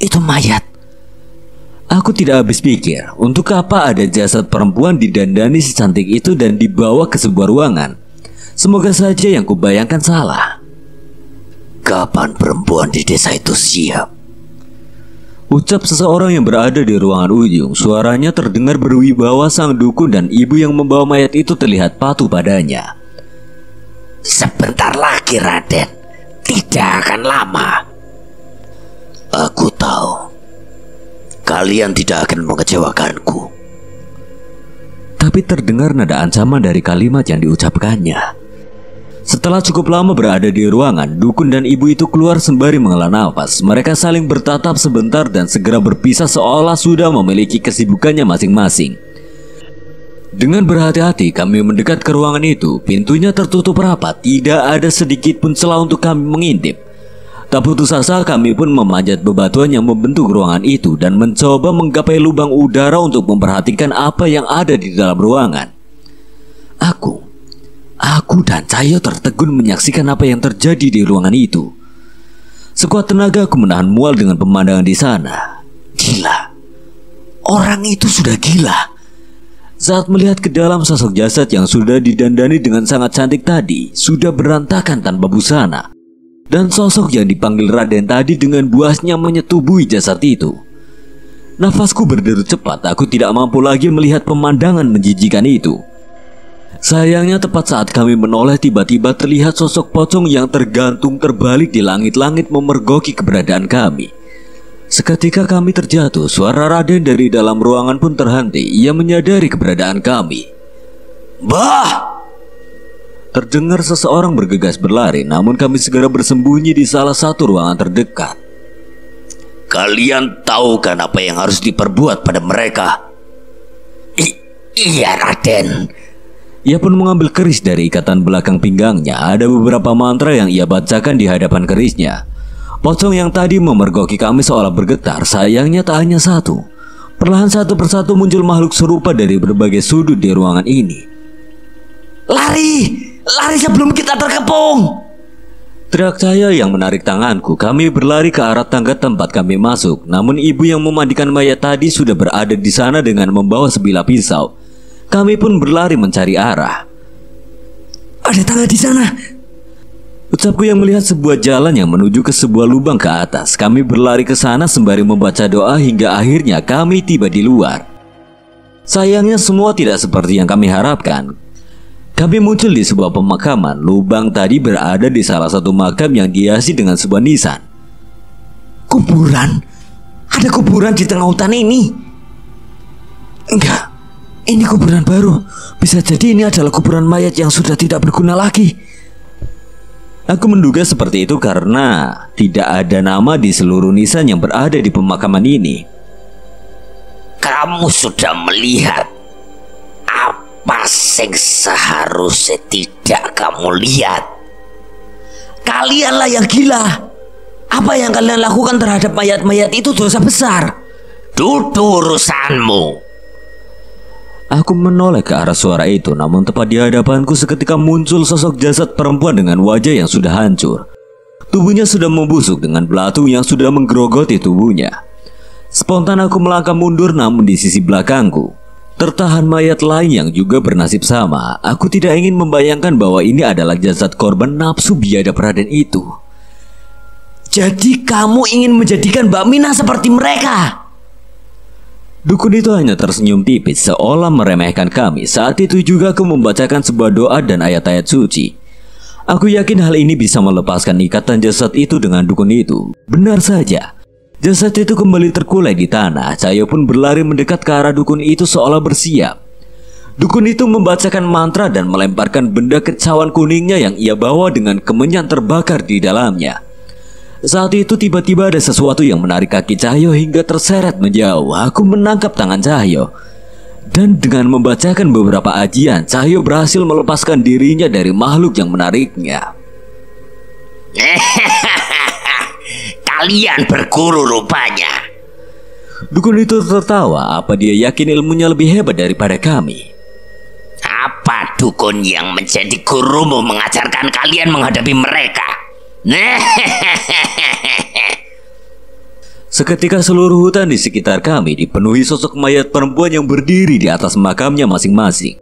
itu mayat. Aku tidak habis pikir, untuk apa ada jasad perempuan didandani secantik itu dan dibawa ke sebuah ruangan? Semoga saja yang kubayangkan salah. Kapan perempuan di desa itu siap? Ucap seseorang yang berada di ruangan ujung, suaranya terdengar berwibawa sang dukun dan ibu yang membawa mayat itu terlihat patuh padanya. Sebentar lagi Raden, tidak akan lama. Aku tahu Kalian tidak akan mengecewakanku. Tapi terdengar nada ancaman dari kalimat yang diucapkannya. Setelah cukup lama berada di ruangan, dukun dan ibu itu keluar sembari menghela nafas. Mereka saling bertatap sebentar dan segera berpisah seolah sudah memiliki kesibukannya masing-masing. Dengan berhati-hati kami mendekat ke ruangan itu, pintunya tertutup rapat, tidak ada sedikit pun celah untuk kami mengintip. Tak putus asa kami pun memanjat bebatuan yang membentuk ruangan itu dan mencoba menggapai lubang udara untuk memperhatikan apa yang ada di dalam ruangan. Aku, aku dan Cayo tertegun menyaksikan apa yang terjadi di ruangan itu. Sekuat tenaga aku menahan mual dengan pemandangan di sana. Gila. Orang itu sudah gila. Saat melihat ke dalam sosok jasad yang sudah didandani dengan sangat cantik tadi, sudah berantakan tanpa busana, dan sosok yang dipanggil Raden tadi dengan buasnya menyetubui jasad itu. Nafasku berderu cepat, aku tidak mampu lagi melihat pemandangan menjijikan itu. Sayangnya tepat saat kami menoleh tiba-tiba terlihat sosok pocong yang tergantung terbalik di langit-langit memergoki keberadaan kami. Seketika kami terjatuh, suara Raden dari dalam ruangan pun terhenti. Ia menyadari keberadaan kami. "Bah!" Terdengar seseorang bergegas berlari, namun kami segera bersembunyi di salah satu ruangan terdekat. Kalian tahu kan apa yang harus diperbuat pada mereka? I iya, Raden. Ia pun mengambil keris dari ikatan belakang pinggangnya. Ada beberapa mantra yang ia bacakan di hadapan kerisnya. Pocong yang tadi memergoki kami seolah bergetar. Sayangnya tak hanya satu. Perlahan satu persatu muncul makhluk serupa dari berbagai sudut di ruangan ini. Lari! Lari sebelum kita terkepung. Teriak saya yang menarik tanganku, kami berlari ke arah tangga tempat kami masuk. Namun ibu yang memandikan mayat tadi sudah berada di sana dengan membawa sebilah pisau. Kami pun berlari mencari arah. Ada tangga di sana. Ucapku yang melihat sebuah jalan yang menuju ke sebuah lubang ke atas. Kami berlari ke sana sembari membaca doa hingga akhirnya kami tiba di luar. Sayangnya semua tidak seperti yang kami harapkan. Kami muncul di sebuah pemakaman. Lubang tadi berada di salah satu makam yang dihiasi dengan sebuah nisan. Kuburan? Ada kuburan di tengah hutan ini? Enggak. Ini kuburan baru. Bisa jadi ini adalah kuburan mayat yang sudah tidak berguna lagi. Aku menduga seperti itu karena tidak ada nama di seluruh nisan yang berada di pemakaman ini. Kamu sudah melihat apa yang seharusnya tidak kamu lihat kalianlah yang gila apa yang kalian lakukan terhadap mayat-mayat itu dosa besar duduk urusanmu Aku menoleh ke arah suara itu namun tepat di hadapanku seketika muncul sosok jasad perempuan dengan wajah yang sudah hancur Tubuhnya sudah membusuk dengan belatung yang sudah menggerogoti tubuhnya Spontan aku melangkah mundur namun di sisi belakangku Tertahan mayat lain yang juga bernasib sama. Aku tidak ingin membayangkan bahwa ini adalah jasad korban nafsu biadab Raden itu. Jadi kamu ingin menjadikan Mbak Mina seperti mereka? Dukun itu hanya tersenyum tipis seolah meremehkan kami. Saat itu juga aku membacakan sebuah doa dan ayat-ayat suci. Aku yakin hal ini bisa melepaskan ikatan jasad itu dengan dukun itu. Benar saja, Jasad itu kembali terkulai di tanah. Cahyo pun berlari mendekat ke arah dukun itu seolah bersiap. Dukun itu membacakan mantra dan melemparkan benda kecawan kuningnya yang ia bawa dengan kemenyan terbakar di dalamnya. Saat itu tiba-tiba ada sesuatu yang menarik kaki Cahyo hingga terseret menjauh. Aku menangkap tangan Cahyo. Dan dengan membacakan beberapa ajian, Cahyo berhasil melepaskan dirinya dari makhluk yang menariknya. kalian berguru rupanya. Dukun itu tertawa. Apa dia yakin ilmunya lebih hebat daripada kami? Apa dukun yang menjadi gurumu mengajarkan kalian menghadapi mereka? Seketika seluruh hutan di sekitar kami dipenuhi sosok mayat perempuan yang berdiri di atas makamnya masing-masing.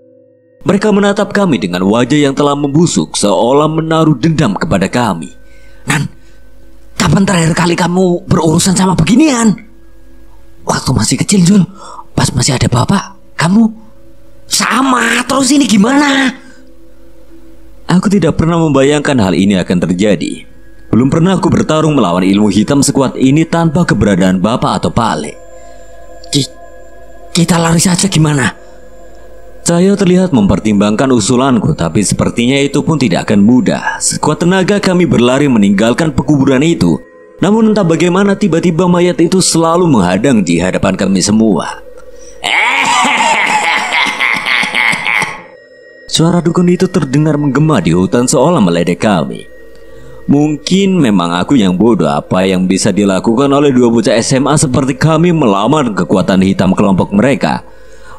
Mereka menatap kami dengan wajah yang telah membusuk seolah menaruh dendam kepada kami. Nan, Kapan terakhir kali kamu berurusan sama beginian? Waktu masih kecil Jul Pas masih ada bapak Kamu sama terus ini gimana? Aku tidak pernah membayangkan hal ini akan terjadi Belum pernah aku bertarung melawan ilmu hitam sekuat ini tanpa keberadaan bapak atau pale Ki Kita lari saja gimana? Cahyo terlihat mempertimbangkan usulanku, tapi sepertinya itu pun tidak akan mudah. Sekuat tenaga kami berlari meninggalkan pekuburan itu. Namun entah bagaimana tiba-tiba mayat itu selalu menghadang di hadapan kami semua. Suara dukun itu terdengar menggema di hutan seolah meledek kami. Mungkin memang aku yang bodoh apa yang bisa dilakukan oleh dua bocah SMA seperti kami melawan kekuatan hitam kelompok mereka.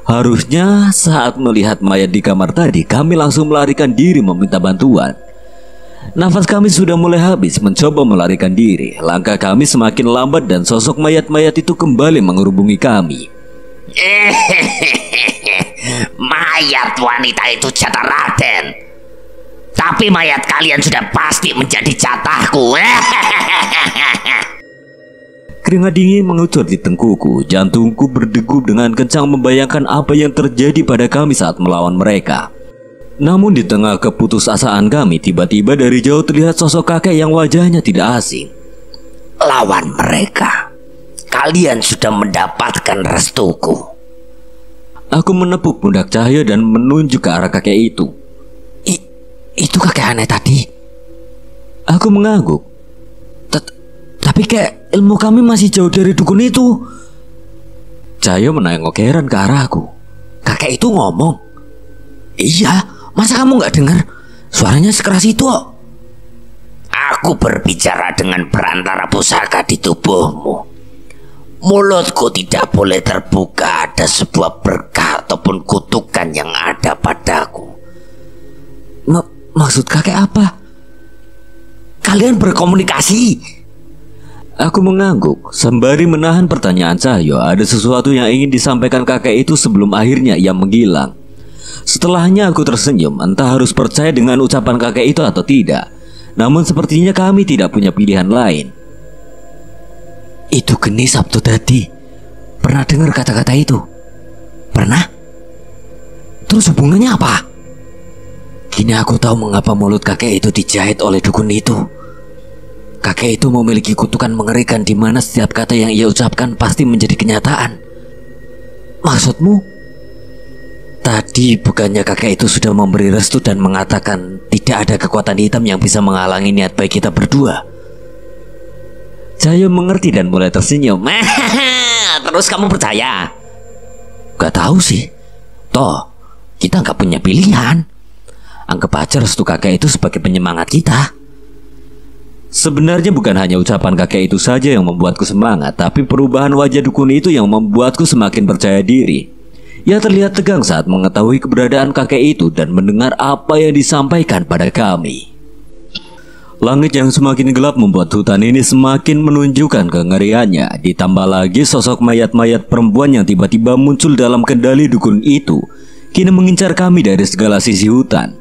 Harusnya saat melihat mayat di kamar tadi kami langsung melarikan diri meminta bantuan Nafas kami sudah mulai habis mencoba melarikan diri Langkah kami semakin lambat dan sosok mayat-mayat itu kembali mengerubungi kami Mayat wanita itu jatah Raden Tapi mayat kalian sudah pasti menjadi jatahku Keringat dingin mengucur di tengkuku, jantungku berdegup dengan kencang membayangkan apa yang terjadi pada kami saat melawan mereka. Namun di tengah keputusasaan kami, tiba-tiba dari jauh terlihat sosok kakek yang wajahnya tidak asing. Lawan mereka. Kalian sudah mendapatkan restuku. Aku menepuk pundak cahaya dan menunjuk ke arah kakek itu. I, itu kakek aneh tadi. Aku mengangguk. Tapi kayak ilmu kami masih jauh dari dukun itu. Cahyo menengok heran ke arahku. Kakek itu ngomong. Iya, masa kamu nggak dengar? Suaranya sekeras itu oh. Aku berbicara dengan perantara pusaka di tubuhmu. Mulutku tidak boleh terbuka ada sebuah berkah ataupun kutukan yang ada padaku. M maksud kakek apa? Kalian berkomunikasi? Aku mengangguk sembari menahan pertanyaan Cahyo. Ada sesuatu yang ingin disampaikan kakek itu sebelum akhirnya ia menghilang. Setelahnya aku tersenyum, entah harus percaya dengan ucapan kakek itu atau tidak. Namun sepertinya kami tidak punya pilihan lain. Itu geni Sabtu tadi. Pernah dengar kata-kata itu? Pernah? Terus hubungannya apa? Kini aku tahu mengapa mulut kakek itu dijahit oleh dukun itu. Kakek itu memiliki kutukan mengerikan di mana setiap kata yang ia ucapkan pasti menjadi kenyataan. Maksudmu? Tadi bukannya kakek itu sudah memberi restu dan mengatakan tidak ada kekuatan hitam yang bisa menghalangi niat baik kita berdua. Saya mengerti dan mulai tersenyum. Terus kamu percaya? Gak tahu sih. Toh, kita nggak punya pilihan. Anggap aja restu kakek itu sebagai penyemangat kita. Sebenarnya bukan hanya ucapan kakek itu saja yang membuatku semangat, tapi perubahan wajah dukun itu yang membuatku semakin percaya diri. Ia terlihat tegang saat mengetahui keberadaan kakek itu dan mendengar apa yang disampaikan pada kami. Langit yang semakin gelap membuat hutan ini semakin menunjukkan kengeriannya. Ditambah lagi sosok mayat-mayat perempuan yang tiba-tiba muncul dalam kendali dukun itu kini mengincar kami dari segala sisi hutan.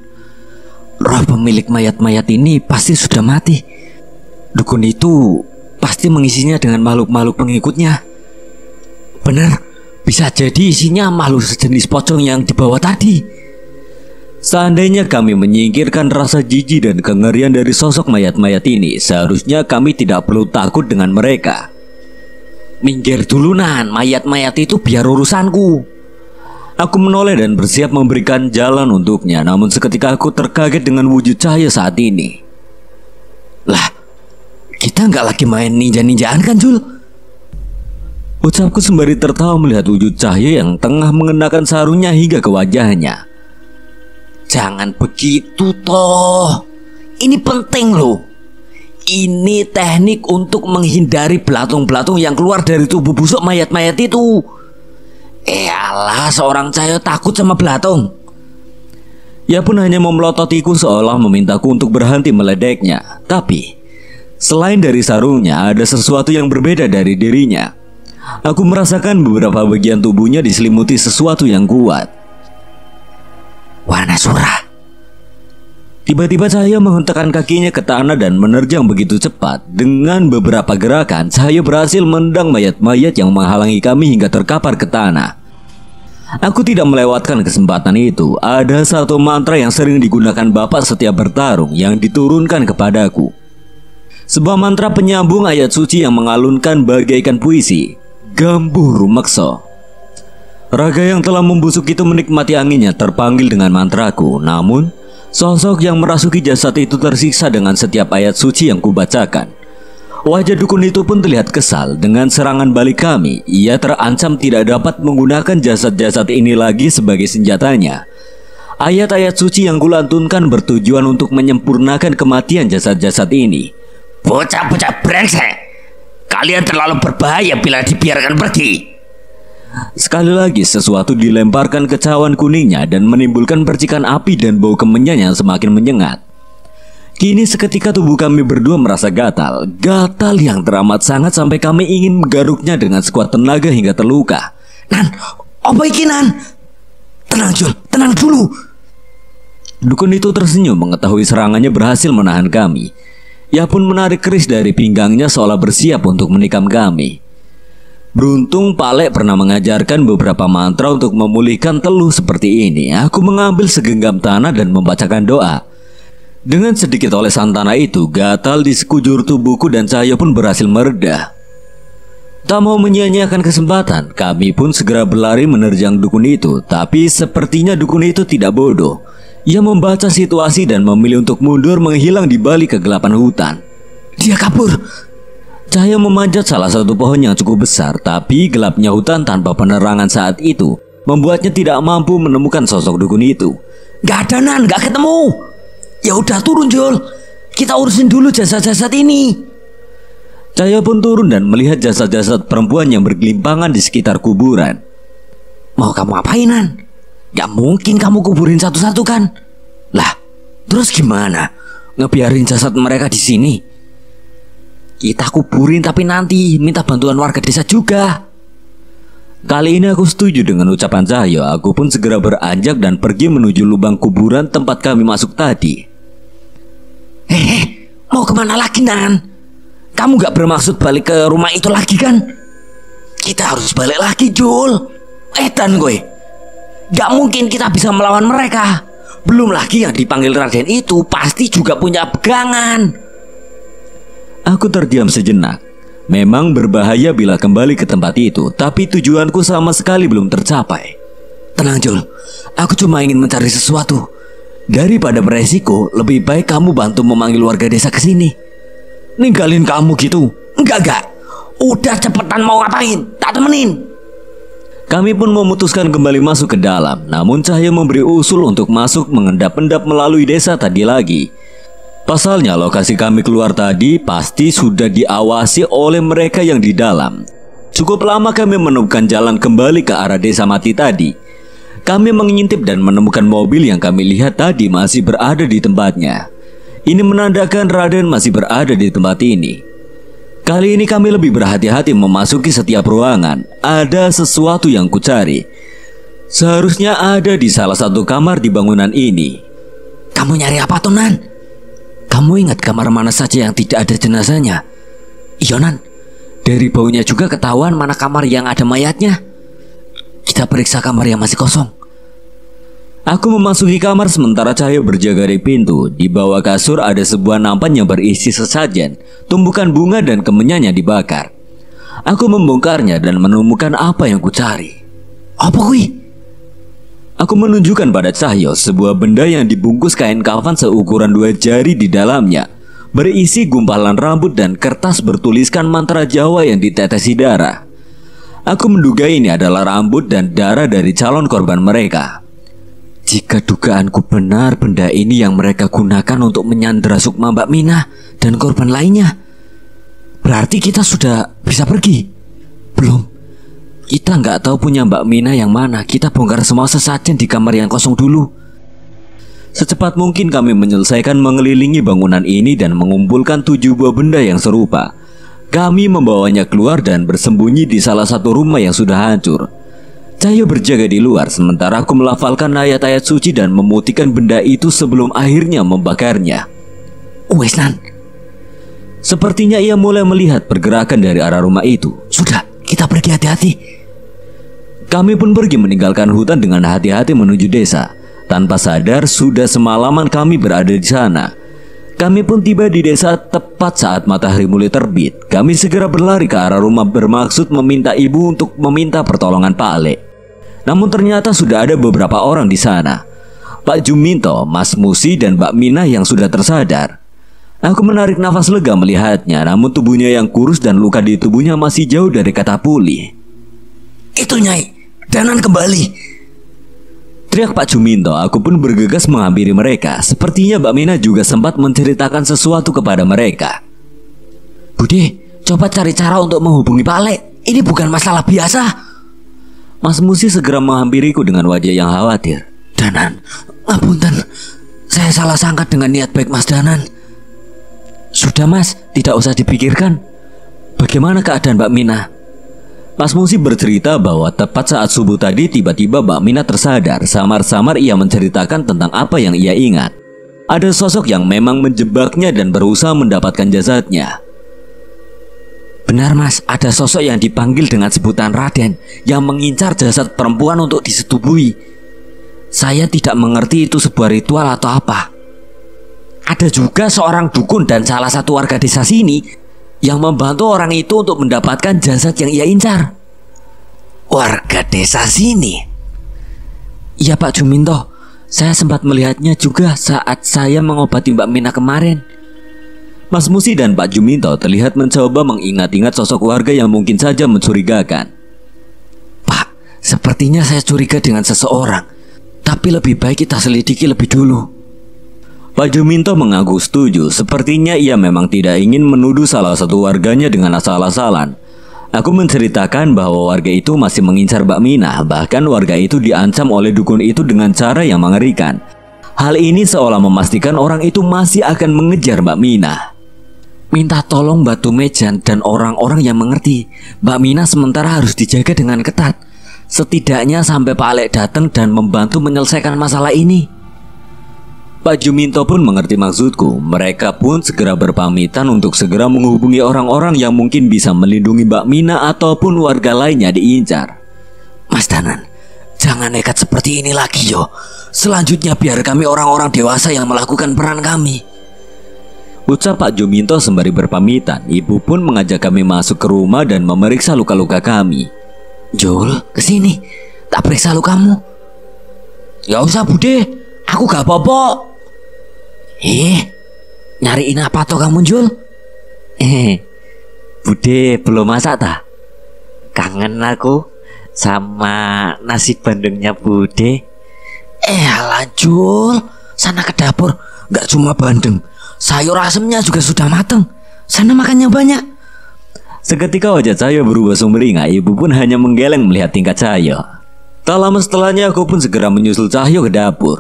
Roh pemilik mayat-mayat ini pasti sudah mati. Dukun itu pasti mengisinya dengan makhluk-makhluk pengikutnya. Benar, bisa jadi isinya makhluk sejenis pocong yang dibawa tadi. Seandainya kami menyingkirkan rasa jijik dan kengerian dari sosok mayat-mayat ini, seharusnya kami tidak perlu takut dengan mereka. Minggir dulu Nan, mayat-mayat itu biar urusanku. Aku menoleh dan bersiap memberikan jalan untuknya, namun seketika aku terkaget dengan wujud cahaya saat ini. Lah, kita nggak lagi main ninja-ninjaan kan Jul? Ucapku sembari tertawa melihat wujud cahaya yang tengah mengenakan sarungnya hingga ke wajahnya. Jangan begitu toh. Ini penting loh. Ini teknik untuk menghindari belatung-belatung yang keluar dari tubuh busuk mayat-mayat itu. Eh alah seorang cahaya takut sama belatung. Ia pun hanya memelototiku seolah memintaku untuk berhenti meledeknya. Tapi Selain dari sarungnya, ada sesuatu yang berbeda dari dirinya. Aku merasakan beberapa bagian tubuhnya diselimuti sesuatu yang kuat. Warna surah. Tiba-tiba cahaya menghentakkan kakinya ke tanah dan menerjang begitu cepat. Dengan beberapa gerakan, cahaya berhasil mendang mayat-mayat yang menghalangi kami hingga terkapar ke tanah. Aku tidak melewatkan kesempatan itu. Ada satu mantra yang sering digunakan Bapak setiap bertarung yang diturunkan kepadaku. Sebuah mantra penyambung ayat suci yang mengalunkan bagaikan puisi Gamburu Mekso Raga yang telah membusuk itu menikmati anginnya terpanggil dengan mantraku Namun sosok yang merasuki jasad itu tersiksa dengan setiap ayat suci yang kubacakan Wajah dukun itu pun terlihat kesal dengan serangan balik kami. Ia terancam tidak dapat menggunakan jasad-jasad ini lagi sebagai senjatanya. Ayat-ayat suci yang kulantunkan bertujuan untuk menyempurnakan kematian jasad-jasad ini. Bocah-bocah brengsek. Kalian terlalu berbahaya bila dibiarkan pergi. Sekali lagi sesuatu dilemparkan ke cawan kuningnya dan menimbulkan percikan api dan bau kemenyan yang semakin menyengat. Kini seketika tubuh kami berdua merasa gatal, gatal yang teramat sangat sampai kami ingin menggaruknya dengan sekuat tenaga hingga terluka. Nan, apa ini Nan? Tenang Jul, tenang dulu. Dukun itu tersenyum mengetahui serangannya berhasil menahan kami. Ia pun menarik keris dari pinggangnya seolah bersiap untuk menikam kami. Beruntung Pak Lek pernah mengajarkan beberapa mantra untuk memulihkan teluh seperti ini. Aku mengambil segenggam tanah dan membacakan doa. Dengan sedikit olesan tanah itu, gatal di sekujur tubuhku dan cahaya pun berhasil meredah. Tak mau menyia-nyiakan kesempatan, kami pun segera berlari menerjang dukun itu. Tapi sepertinya dukun itu tidak bodoh. Ia membaca situasi dan memilih untuk mundur menghilang di balik kegelapan hutan. Dia kabur. Cahaya memanjat salah satu pohon yang cukup besar, tapi gelapnya hutan tanpa penerangan saat itu membuatnya tidak mampu menemukan sosok dukun itu. Gak ada nan, gak ketemu. Ya udah turun Jol, kita urusin dulu jasad-jasad ini. Cahaya pun turun dan melihat jasad-jasad perempuan yang bergelimpangan di sekitar kuburan. Mau kamu apain Nan? Gak mungkin kamu kuburin satu-satu kan? Lah, terus gimana? Ngebiarin jasad mereka di sini? Kita kuburin tapi nanti minta bantuan warga desa juga. Kali ini aku setuju dengan ucapan Cahyo. Aku pun segera beranjak dan pergi menuju lubang kuburan tempat kami masuk tadi. Hehe, eh, mau kemana lagi Nan? Kamu gak bermaksud balik ke rumah itu lagi kan? Kita harus balik lagi Jul. Eh Tan gue. Gak mungkin kita bisa melawan mereka. Belum lagi yang dipanggil Raden itu pasti juga punya pegangan. Aku terdiam sejenak. Memang berbahaya bila kembali ke tempat itu, tapi tujuanku sama sekali belum tercapai. Tenang Jul, aku cuma ingin mencari sesuatu. Daripada beresiko, lebih baik kamu bantu memanggil warga desa ke sini. Ninggalin kamu gitu? Enggak, enggak. Udah cepetan mau ngapain? Tak temenin. Kami pun memutuskan kembali masuk ke dalam, namun Cahyo memberi usul untuk masuk mengendap-endap melalui desa tadi lagi. Pasalnya lokasi kami keluar tadi pasti sudah diawasi oleh mereka yang di dalam. Cukup lama kami menemukan jalan kembali ke arah desa mati tadi. Kami mengintip dan menemukan mobil yang kami lihat tadi masih berada di tempatnya. Ini menandakan Raden masih berada di tempat ini. Kali ini kami lebih berhati-hati memasuki setiap ruangan. Ada sesuatu yang kucari. Seharusnya ada di salah satu kamar di bangunan ini. Kamu nyari apa tuh, Kamu ingat kamar mana saja yang tidak ada jenazahnya? Iya, Nan. Dari baunya juga ketahuan mana kamar yang ada mayatnya. Kita periksa kamar yang masih kosong. Aku memasuki kamar sementara Cahyo berjaga di pintu. Di bawah kasur ada sebuah nampan yang berisi sesajen, tumbukan bunga dan kemenyannya dibakar. Aku membongkarnya dan menemukan apa yang kucari. Apa kui? Aku menunjukkan pada Cahyo sebuah benda yang dibungkus kain kafan seukuran dua jari di dalamnya. Berisi gumpalan rambut dan kertas bertuliskan mantra Jawa yang ditetesi darah. Aku menduga ini adalah rambut dan darah dari calon korban mereka. Jika dugaanku benar benda ini yang mereka gunakan untuk menyandera Sukma Mbak Mina dan korban lainnya Berarti kita sudah bisa pergi? Belum Kita nggak tahu punya Mbak Mina yang mana Kita bongkar semua sesajen di kamar yang kosong dulu Secepat mungkin kami menyelesaikan mengelilingi bangunan ini dan mengumpulkan tujuh buah benda yang serupa Kami membawanya keluar dan bersembunyi di salah satu rumah yang sudah hancur Cahyo berjaga di luar sementara aku melafalkan ayat-ayat suci dan memutihkan benda itu sebelum akhirnya membakarnya. Uesnan. Sepertinya ia mulai melihat pergerakan dari arah rumah itu. Sudah, kita pergi hati-hati. Kami pun pergi meninggalkan hutan dengan hati-hati menuju desa. Tanpa sadar sudah semalaman kami berada di sana. Kami pun tiba di desa tepat saat matahari mulai terbit. Kami segera berlari ke arah rumah bermaksud meminta ibu untuk meminta pertolongan Pak Ale. Namun ternyata sudah ada beberapa orang di sana. Pak Juminto, Mas Musi, dan Mbak Mina yang sudah tersadar. Aku menarik nafas lega melihatnya, namun tubuhnya yang kurus dan luka di tubuhnya masih jauh dari kata pulih. Itu Nyai, Danan kembali. Teriak Pak Juminto, aku pun bergegas menghampiri mereka. Sepertinya Mbak Mina juga sempat menceritakan sesuatu kepada mereka. Budi, coba cari cara untuk menghubungi Pak Ale. Ini bukan masalah biasa. Mas Musi segera menghampiriku dengan wajah yang khawatir. Danan, dan saya salah sangka dengan niat baik Mas Danan. Sudah Mas, tidak usah dipikirkan. Bagaimana keadaan Mbak Mina? Mas Musi bercerita bahwa tepat saat subuh tadi tiba-tiba Mbak Mina tersadar Samar-samar ia menceritakan tentang apa yang ia ingat Ada sosok yang memang menjebaknya dan berusaha mendapatkan jasadnya Benar mas, ada sosok yang dipanggil dengan sebutan Raden yang mengincar jasad perempuan untuk disetubuhi. Saya tidak mengerti itu sebuah ritual atau apa. Ada juga seorang dukun dan salah satu warga desa sini yang membantu orang itu untuk mendapatkan jasad yang ia incar. Warga desa sini? Iya Pak Juminto, saya sempat melihatnya juga saat saya mengobati Mbak Mina kemarin. Mas Musi dan Pak Juminto terlihat mencoba mengingat-ingat sosok warga yang mungkin saja mencurigakan. Pak, sepertinya saya curiga dengan seseorang, tapi lebih baik kita selidiki lebih dulu. Pak Juminto mengaku setuju, sepertinya ia memang tidak ingin menuduh salah satu warganya dengan asal-asalan. Aku menceritakan bahwa warga itu masih mengincar Mbak Mina, bahkan warga itu diancam oleh dukun itu dengan cara yang mengerikan. Hal ini seolah memastikan orang itu masih akan mengejar Mbak Mina. Minta tolong Mbak Tumejan dan orang-orang yang mengerti Mbak Mina sementara harus dijaga dengan ketat Setidaknya sampai Pak Alek datang dan membantu menyelesaikan masalah ini Pak Juminto pun mengerti maksudku Mereka pun segera berpamitan untuk segera menghubungi orang-orang yang mungkin bisa melindungi Mbak Mina ataupun warga lainnya diincar Mas Danan, jangan nekat seperti ini lagi yo Selanjutnya biar kami orang-orang dewasa yang melakukan peran kami Ucap Pak Juminto sembari berpamitan, ibu pun mengajak kami masuk ke rumah dan memeriksa luka-luka kami. Jol, kesini, tak periksa lukamu. Gak ya usah Bude, aku gak apa-apa. Eh, nyariin apa toh kamu Jol? Eh, Bude belum masak tak? Kangen aku sama nasi bandengnya Bude. Eh, lanjut sana ke dapur, gak cuma bandeng, Sayur asemnya juga sudah matang. Sana makannya banyak. Seketika wajah Cahyo berubah sumringah, ibu pun hanya menggeleng melihat tingkat Cahyo. Tak lama setelahnya aku pun segera menyusul Cahyo ke dapur.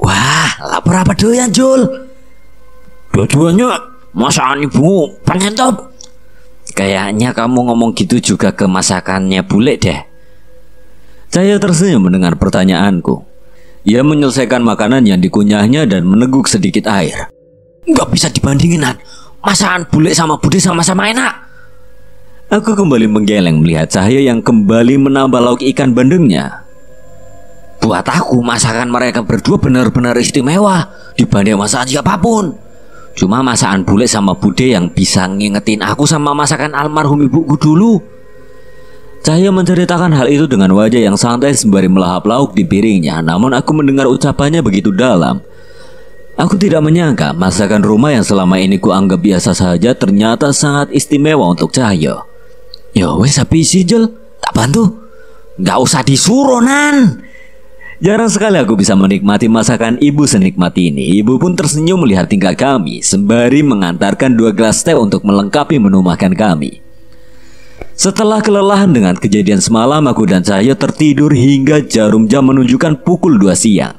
Wah, lapar apa doyan, Jul? Dua-duanya masakan ibu penyetop. Kayaknya kamu ngomong gitu juga ke masakannya bule deh. Cahyo tersenyum mendengar pertanyaanku. Ia menyelesaikan makanan yang dikunyahnya dan meneguk sedikit air. Nggak bisa dibandingin, Nat. Masakan bule sama bude sama-sama enak. Aku kembali menggeleng melihat cahaya yang kembali menambah lauk ikan bandengnya. Buat aku, masakan mereka berdua benar-benar istimewa dibanding masakan siapapun. Cuma masakan bule sama bude yang bisa ngingetin aku sama masakan almarhum ibuku dulu. Cahyo menceritakan hal itu dengan wajah yang santai sembari melahap lauk di piringnya Namun aku mendengar ucapannya begitu dalam Aku tidak menyangka masakan rumah yang selama ini kuanggap biasa saja ternyata sangat istimewa untuk Cahyo Yo ya wes sapi sijel, tak bantu Gak usah disuruh Nan Jarang sekali aku bisa menikmati masakan ibu senikmat ini. Ibu pun tersenyum melihat tingkah kami, sembari mengantarkan dua gelas teh untuk melengkapi menu makan kami. Setelah kelelahan dengan kejadian semalam, aku dan Cahyo tertidur hingga jarum jam menunjukkan pukul 2 siang.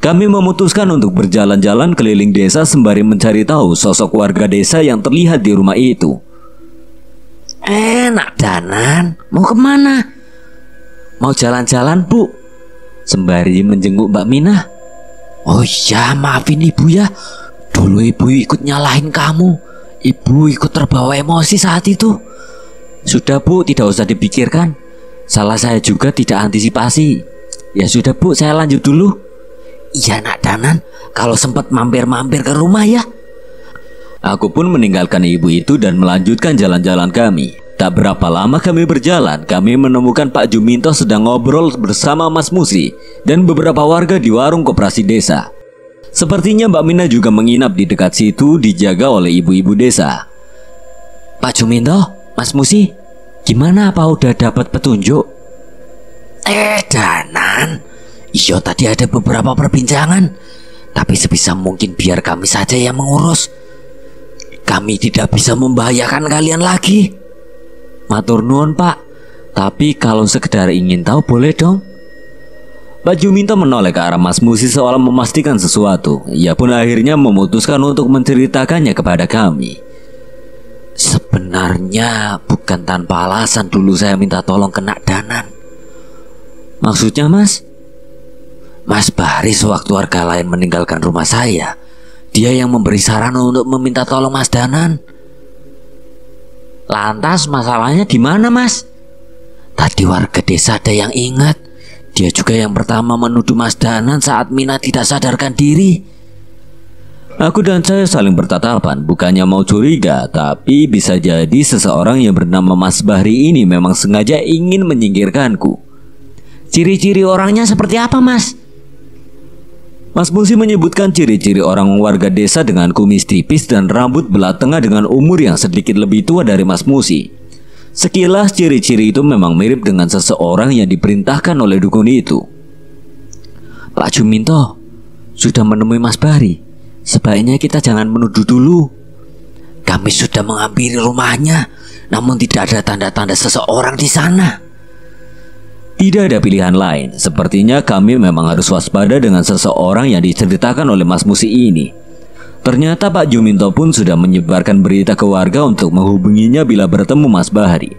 Kami memutuskan untuk berjalan-jalan keliling desa sembari mencari tahu sosok warga desa yang terlihat di rumah itu. Enak danan, mau kemana? Mau jalan-jalan bu? Sembari menjenguk Mbak Minah. Oh ya, maafin ibu ya. Dulu ibu ikut nyalahin kamu. Ibu ikut terbawa emosi saat itu. Sudah bu, tidak usah dipikirkan. Salah saya juga tidak antisipasi. Ya sudah bu, saya lanjut dulu. Iya nak Danan, kalau sempat mampir-mampir ke rumah ya. Aku pun meninggalkan ibu itu dan melanjutkan jalan-jalan kami. Tak berapa lama kami berjalan, kami menemukan Pak Juminto sedang ngobrol bersama Mas Musi dan beberapa warga di warung koperasi desa. Sepertinya Mbak Mina juga menginap di dekat situ dijaga oleh ibu-ibu desa. Pak Juminto, Mas Musi, gimana apa udah dapat petunjuk? Eh, Danan. Iyo tadi ada beberapa perbincangan, tapi sebisa mungkin biar kami saja yang mengurus. Kami tidak bisa membahayakan kalian lagi. Matur nuwun, Pak. Tapi kalau sekedar ingin tahu boleh dong. Baju Minta menoleh ke arah Mas Musi seolah memastikan sesuatu. Ia pun akhirnya memutuskan untuk menceritakannya kepada kami. Sebenarnya bukan tanpa alasan dulu saya minta tolong kena danan. Maksudnya mas? Mas Baris waktu warga lain meninggalkan rumah saya, dia yang memberi saran untuk meminta tolong Mas Danan. Lantas masalahnya di mana mas? Tadi warga desa ada yang ingat. Dia juga yang pertama menuduh Mas Danan saat Mina tidak sadarkan diri. Aku dan saya saling bertatapan, bukannya mau curiga, tapi bisa jadi seseorang yang bernama Mas Bahri ini memang sengaja ingin menyingkirkanku. Ciri-ciri orangnya seperti apa, Mas? Mas Musi menyebutkan ciri-ciri orang warga desa dengan kumis tipis dan rambut belah tengah dengan umur yang sedikit lebih tua dari Mas Musi. Sekilas ciri-ciri itu memang mirip dengan seseorang yang diperintahkan oleh dukun itu. Pak Juminto sudah menemui Mas Bahri. Sebaiknya kita jangan menuduh dulu. Kami sudah menghampiri rumahnya, namun tidak ada tanda-tanda seseorang di sana. Tidak ada pilihan lain. Sepertinya kami memang harus waspada dengan seseorang yang diceritakan oleh Mas Musi ini. Ternyata Pak Juminto pun sudah menyebarkan berita ke warga untuk menghubunginya bila bertemu Mas Bahari.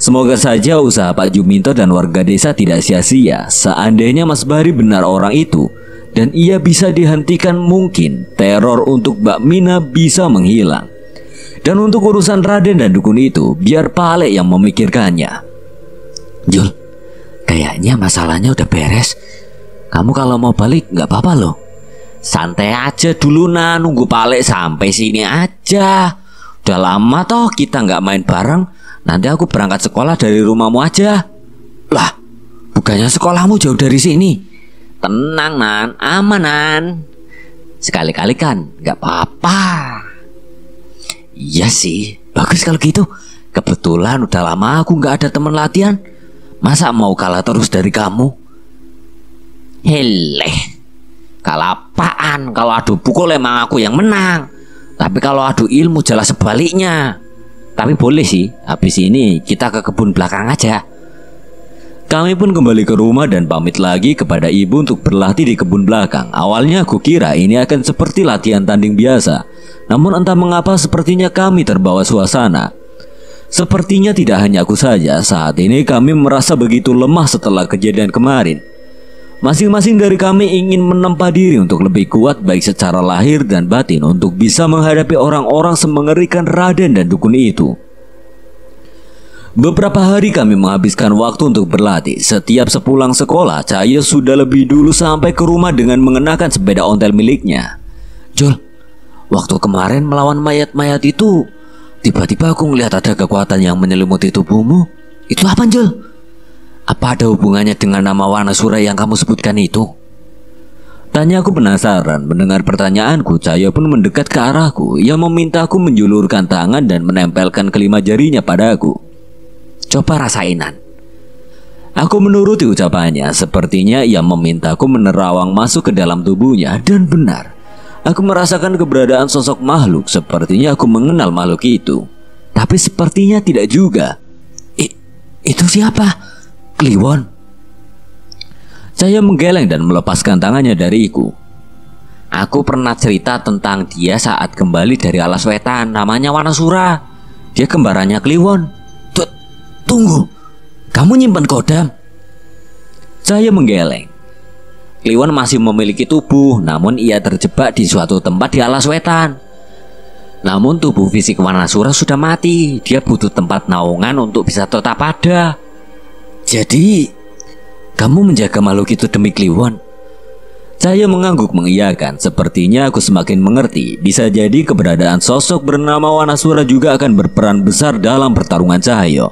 Semoga saja usaha Pak Juminto dan warga desa tidak sia-sia. Seandainya Mas Bahari benar orang itu, dan ia bisa dihentikan mungkin teror untuk Mbak Mina bisa menghilang. Dan untuk urusan Raden dan dukun itu, biar Pale yang memikirkannya. Jul, kayaknya masalahnya udah beres. Kamu kalau mau balik nggak apa-apa loh. Santai aja dulu nah, nunggu Pale sampai sini aja. Udah lama toh kita nggak main bareng. Nanti aku berangkat sekolah dari rumahmu aja. Lah, bukannya sekolahmu jauh dari sini? Tenang nan, aman nan. Sekali-kali kan, nggak apa-apa. Iya sih, bagus kalau gitu. Kebetulan udah lama aku nggak ada teman latihan. Masa mau kalah terus dari kamu? Heleh, kalah apaan? Kalau adu pukul emang aku yang menang. Tapi kalau adu ilmu jelas sebaliknya. Tapi boleh sih, habis ini kita ke kebun belakang aja. Kami pun kembali ke rumah dan pamit lagi kepada ibu untuk berlatih di kebun belakang. Awalnya aku kira ini akan seperti latihan tanding biasa. Namun entah mengapa sepertinya kami terbawa suasana. Sepertinya tidak hanya aku saja, saat ini kami merasa begitu lemah setelah kejadian kemarin. Masing-masing dari kami ingin menempa diri untuk lebih kuat baik secara lahir dan batin untuk bisa menghadapi orang-orang semengerikan Raden dan dukun itu. Beberapa hari kami menghabiskan waktu untuk berlatih. Setiap sepulang sekolah, Cahyo sudah lebih dulu sampai ke rumah dengan mengenakan sepeda ontel miliknya. Jol, waktu kemarin melawan mayat-mayat itu, tiba-tiba aku melihat ada kekuatan yang menyelimuti tubuhmu. Itu apa, Jol? Apa ada hubungannya dengan nama warna Wanasura yang kamu sebutkan itu? Tanya aku penasaran mendengar pertanyaanku Cahyo pun mendekat ke arahku ia memintaku menjulurkan tangan dan menempelkan kelima jarinya padaku Coba rasainan. Aku menuruti ucapannya, sepertinya ia memintaku menerawang masuk ke dalam tubuhnya dan benar. Aku merasakan keberadaan sosok makhluk, sepertinya aku mengenal makhluk itu. Tapi sepertinya tidak juga. I, itu siapa? Kliwon. Saya menggeleng dan melepaskan tangannya dariku. Aku pernah cerita tentang dia saat kembali dari alas wetan, namanya Wanasura. Dia kembarannya Kliwon. Tunggu, kamu nyimpan kodam? Cahaya menggeleng. Kliwon masih memiliki tubuh, namun ia terjebak di suatu tempat di alas wetan. Namun tubuh fisik Wanasura sudah mati, dia butuh tempat naungan untuk bisa tetap ada. Jadi, kamu menjaga makhluk itu demi Kliwon? Saya mengangguk mengiyakan, sepertinya aku semakin mengerti. Bisa jadi keberadaan sosok bernama Wanasura juga akan berperan besar dalam pertarungan Cahaya.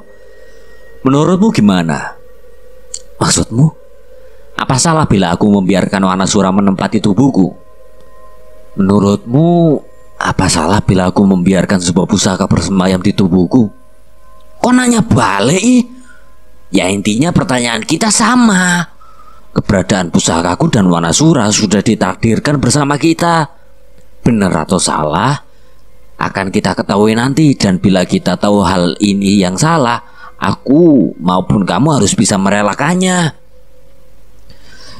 Menurutmu gimana? Maksudmu? Apa salah bila aku membiarkan Wanasura menempati tubuhku? Menurutmu, apa salah bila aku membiarkan sebuah pusaka bersemayam di tubuhku? Kok nanya balik Ya intinya pertanyaan kita sama. Keberadaan pusakaku dan Wanasura sudah ditakdirkan bersama kita. Benar atau salah, akan kita ketahui nanti dan bila kita tahu hal ini yang salah, Aku maupun kamu harus bisa merelakannya.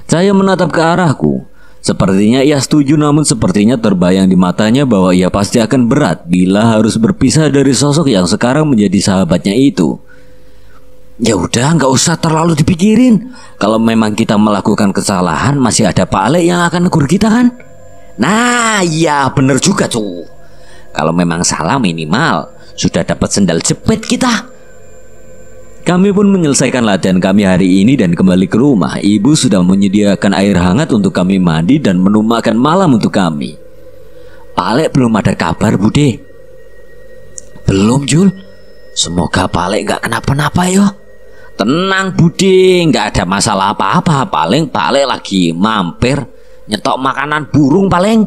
Saya menatap ke arahku. Sepertinya ia setuju namun sepertinya terbayang di matanya bahwa ia pasti akan berat bila harus berpisah dari sosok yang sekarang menjadi sahabatnya itu. Ya udah, nggak usah terlalu dipikirin. Kalau memang kita melakukan kesalahan, masih ada Pak Ale yang akan negur kita kan? Nah, iya bener juga tuh. Kalau memang salah minimal sudah dapat sendal jepit kita. Kami pun menyelesaikan latihan kami hari ini dan kembali ke rumah. Ibu sudah menyediakan air hangat untuk kami mandi dan menu makan malam untuk kami. Palek belum ada kabar, Bude. Belum, Jul. Semoga Palek nggak kenapa-napa yo. Tenang, Bude, nggak ada masalah apa-apa. Paling Pak lagi mampir nyetok makanan burung paling.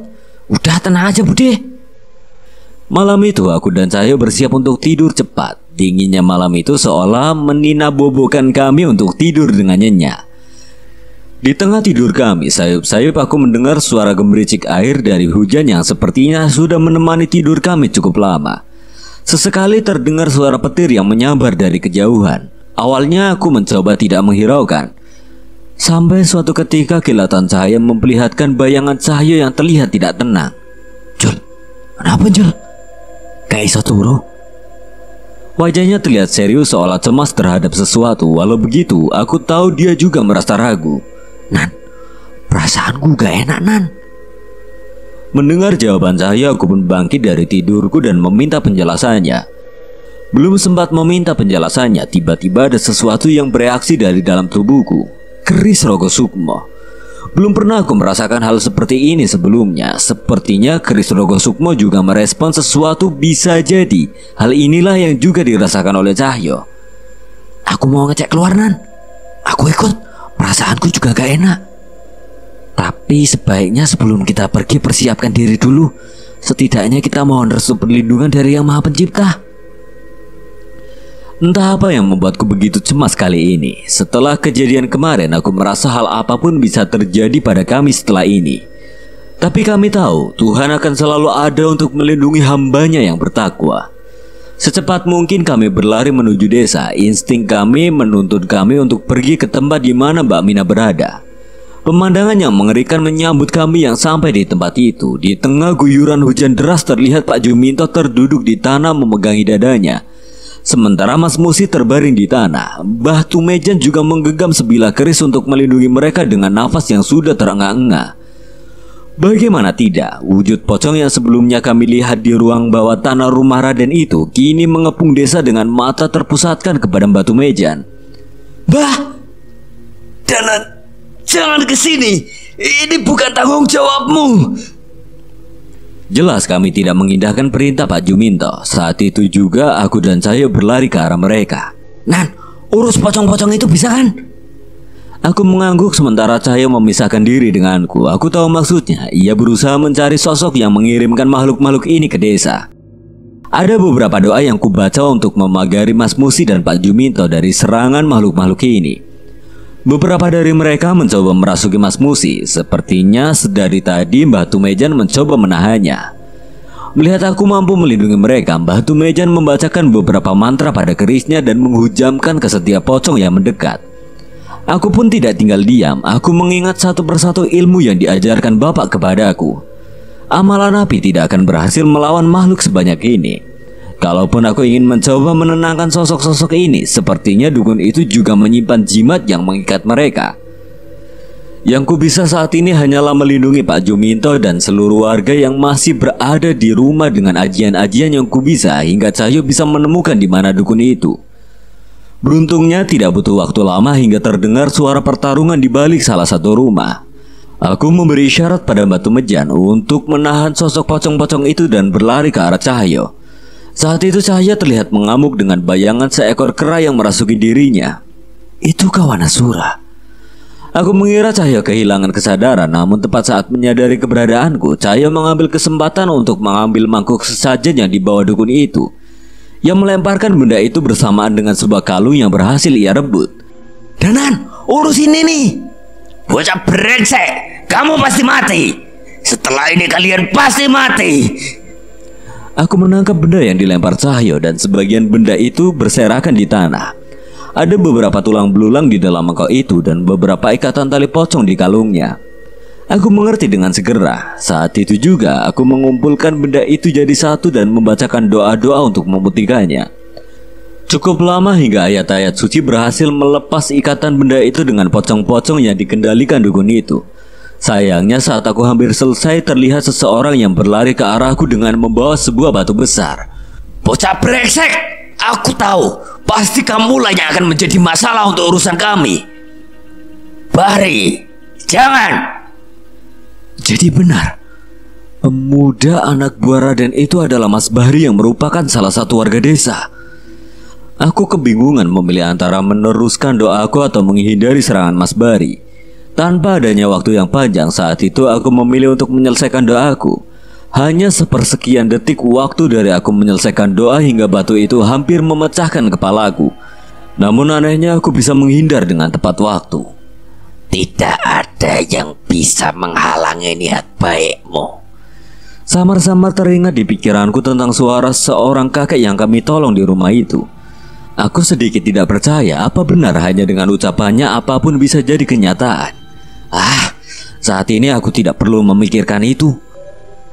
Udah tenang aja, Bude. Malam itu aku dan saya bersiap untuk tidur cepat. Dinginnya malam itu seolah meninabobokan kami untuk tidur dengan nyenyak. Di tengah tidur kami, sayup-sayup aku mendengar suara gemericik air dari hujan yang sepertinya sudah menemani tidur kami cukup lama. Sesekali terdengar suara petir yang menyambar dari kejauhan. Awalnya aku mencoba tidak menghiraukan. Sampai suatu ketika kilatan cahaya memperlihatkan bayangan cahaya yang terlihat tidak tenang. Jul, kenapa Jul? Kayak iso huruf. Wajahnya terlihat serius seolah cemas terhadap sesuatu Walau begitu, aku tahu dia juga merasa ragu Nan, perasaanku gak enak Nan Mendengar jawaban saya, aku pun bangkit dari tidurku dan meminta penjelasannya belum sempat meminta penjelasannya, tiba-tiba ada sesuatu yang bereaksi dari dalam tubuhku. Keris Rogo Sukmo. Belum pernah aku merasakan hal seperti ini sebelumnya. Sepertinya Kris Rogo Sukmo juga merespon sesuatu bisa jadi. Hal inilah yang juga dirasakan oleh Cahyo. Aku mau ngecek keluar Nan. Aku ikut. Perasaanku juga gak enak. Tapi sebaiknya sebelum kita pergi persiapkan diri dulu. Setidaknya kita mohon restu perlindungan dari Yang Maha Pencipta. Entah apa yang membuatku begitu cemas kali ini. Setelah kejadian kemarin, aku merasa hal apapun bisa terjadi pada kami setelah ini. Tapi kami tahu Tuhan akan selalu ada untuk melindungi hambanya yang bertakwa. Secepat mungkin kami berlari menuju desa. Insting kami menuntut kami untuk pergi ke tempat di mana Mbak Mina berada. Pemandangan yang mengerikan menyambut kami yang sampai di tempat itu. Di tengah guyuran hujan deras terlihat Pak Juminto terduduk di tanah memegangi dadanya Sementara Mas Musi terbaring di tanah, batu mejan juga menggenggam sebilah keris untuk melindungi mereka dengan nafas yang sudah terengah-engah. Bagaimana tidak, wujud pocong yang sebelumnya kami lihat di ruang bawah tanah rumah Raden itu kini mengepung desa dengan mata terpusatkan kepada Batu Mejan. Bah, jangan, jangan ke sini. Ini bukan tanggung jawabmu. Jelas kami tidak mengindahkan perintah Pak Juminto. Saat itu juga aku dan saya berlari ke arah mereka. Nan, urus pocong-pocong itu bisa kan? Aku mengangguk sementara Cahyo memisahkan diri denganku. Aku tahu maksudnya. Ia berusaha mencari sosok yang mengirimkan makhluk-makhluk ini ke desa. Ada beberapa doa yang kubaca untuk memagari Mas Musi dan Pak Juminto dari serangan makhluk-makhluk ini. Beberapa dari mereka mencoba merasuki Mas Musi, sepertinya sedari tadi Mbah Tumejan mencoba menahannya. Melihat aku mampu melindungi mereka, Mbah Tumejan membacakan beberapa mantra pada kerisnya dan menghujamkan ke setiap pocong yang mendekat. Aku pun tidak tinggal diam, aku mengingat satu persatu ilmu yang diajarkan Bapak kepada aku. Amalan api tidak akan berhasil melawan makhluk sebanyak ini. Kalaupun aku ingin mencoba menenangkan sosok-sosok ini, sepertinya dukun itu juga menyimpan jimat yang mengikat mereka. Yang ku bisa saat ini hanyalah melindungi Pak Juminto dan seluruh warga yang masih berada di rumah dengan ajian-ajian yang ku bisa hingga Cahyo bisa menemukan di mana dukun itu. Beruntungnya tidak butuh waktu lama hingga terdengar suara pertarungan di balik salah satu rumah. Aku memberi syarat pada batu mejan untuk menahan sosok pocong-pocong itu dan berlari ke arah Cahyo. Saat itu cahaya terlihat mengamuk dengan bayangan seekor kera yang merasuki dirinya. Itu kawan Asura. Aku mengira Cahaya kehilangan kesadaran, namun tepat saat menyadari keberadaanku, Cahaya mengambil kesempatan untuk mengambil mangkuk sesajen yang dibawa dukun itu. Yang melemparkan benda itu bersamaan dengan sebuah kalung yang berhasil ia rebut. Danan, urus ini nih. Bocah brengsek, kamu pasti mati. Setelah ini kalian pasti mati. Aku menangkap benda yang dilempar Cahyo dan sebagian benda itu berserakan di tanah. Ada beberapa tulang belulang di dalam mangkok itu dan beberapa ikatan tali pocong di kalungnya. Aku mengerti dengan segera. Saat itu juga aku mengumpulkan benda itu jadi satu dan membacakan doa-doa untuk memutihkannya. Cukup lama hingga ayat-ayat suci berhasil melepas ikatan benda itu dengan pocong-pocong yang dikendalikan dukun itu. Sayangnya saat aku hampir selesai terlihat seseorang yang berlari ke arahku dengan membawa sebuah batu besar. Bocah brengsek! Aku tahu, pasti kamu lah yang akan menjadi masalah untuk urusan kami. Bari, jangan! Jadi benar, pemuda anak buah Raden itu adalah Mas Bari yang merupakan salah satu warga desa. Aku kebingungan memilih antara meneruskan doaku atau menghindari serangan Mas Bari. Tanpa adanya waktu yang panjang saat itu aku memilih untuk menyelesaikan doaku Hanya sepersekian detik waktu dari aku menyelesaikan doa hingga batu itu hampir memecahkan kepalaku Namun anehnya aku bisa menghindar dengan tepat waktu Tidak ada yang bisa menghalangi niat baikmu Samar-samar teringat di pikiranku tentang suara seorang kakek yang kami tolong di rumah itu. Aku sedikit tidak percaya apa benar hanya dengan ucapannya apapun bisa jadi kenyataan. Ah, saat ini aku tidak perlu memikirkan itu.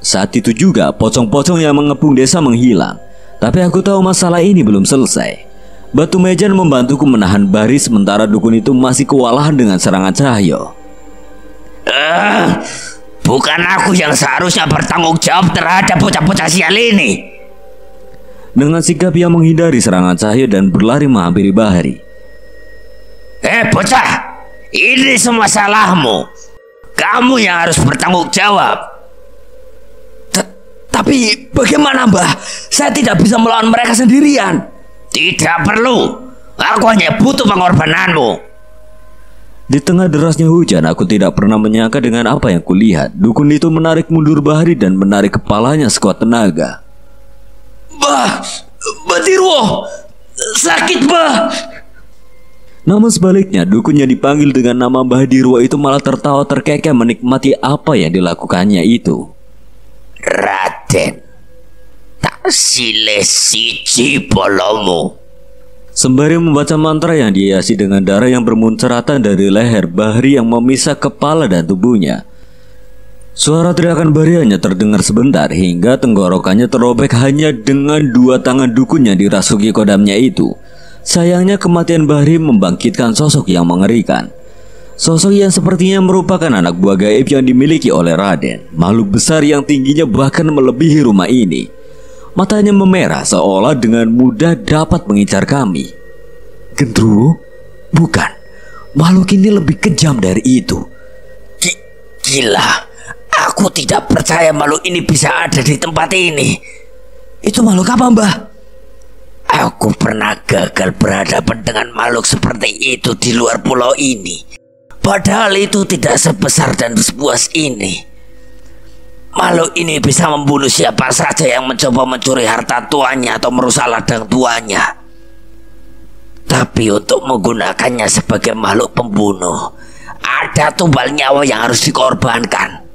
Saat itu juga pocong-pocong yang mengepung desa menghilang. Tapi aku tahu masalah ini belum selesai. Batu mejan membantuku menahan Bari sementara dukun itu masih kewalahan dengan serangan Cahyo. Uh, bukan aku yang seharusnya bertanggung jawab terhadap bocah-bocah sial ini. Dengan sikap yang menghindari serangan Cahyo dan berlari menghampiri Bahari. Eh hey, bocah, ini semua salahmu. Kamu yang harus bertanggung jawab. T Tapi bagaimana mbah? Saya tidak bisa melawan mereka sendirian. Tidak perlu. Aku hanya butuh pengorbananmu. Di tengah derasnya hujan, aku tidak pernah menyangka dengan apa yang kulihat. Dukun itu menarik mundur Bahari dan menarik kepalanya sekuat tenaga. Bah, Batirwo, sakit bah. Namun sebaliknya, dukun yang dipanggil dengan nama Mbah Dirwa itu malah tertawa terkekeh menikmati apa yang dilakukannya itu. Raden, tak sileh si polomu. Sembari membaca mantra yang dihiasi dengan darah yang bermunceratan dari leher Bahri yang memisah kepala dan tubuhnya. Suara teriakan Bahri hanya terdengar sebentar hingga tenggorokannya terobek hanya dengan dua tangan dukunnya dirasuki kodamnya itu. Sayangnya kematian Bahri membangkitkan sosok yang mengerikan. Sosok yang sepertinya merupakan anak buah gaib yang dimiliki oleh Raden, makhluk besar yang tingginya bahkan melebihi rumah ini. Matanya memerah seolah dengan mudah dapat mengincar kami. Gendruwo? Bukan. Makhluk ini lebih kejam dari itu. G Gila. Aku tidak percaya makhluk ini bisa ada di tempat ini. Itu makhluk apa, Mbah? Aku pernah gagal berhadapan dengan makhluk seperti itu di luar pulau ini. Padahal itu tidak sebesar dan sepuas ini. Makhluk ini bisa membunuh siapa saja yang mencoba mencuri harta tuannya atau merusak ladang tuannya. Tapi untuk menggunakannya sebagai makhluk pembunuh, ada tumbal nyawa yang harus dikorbankan.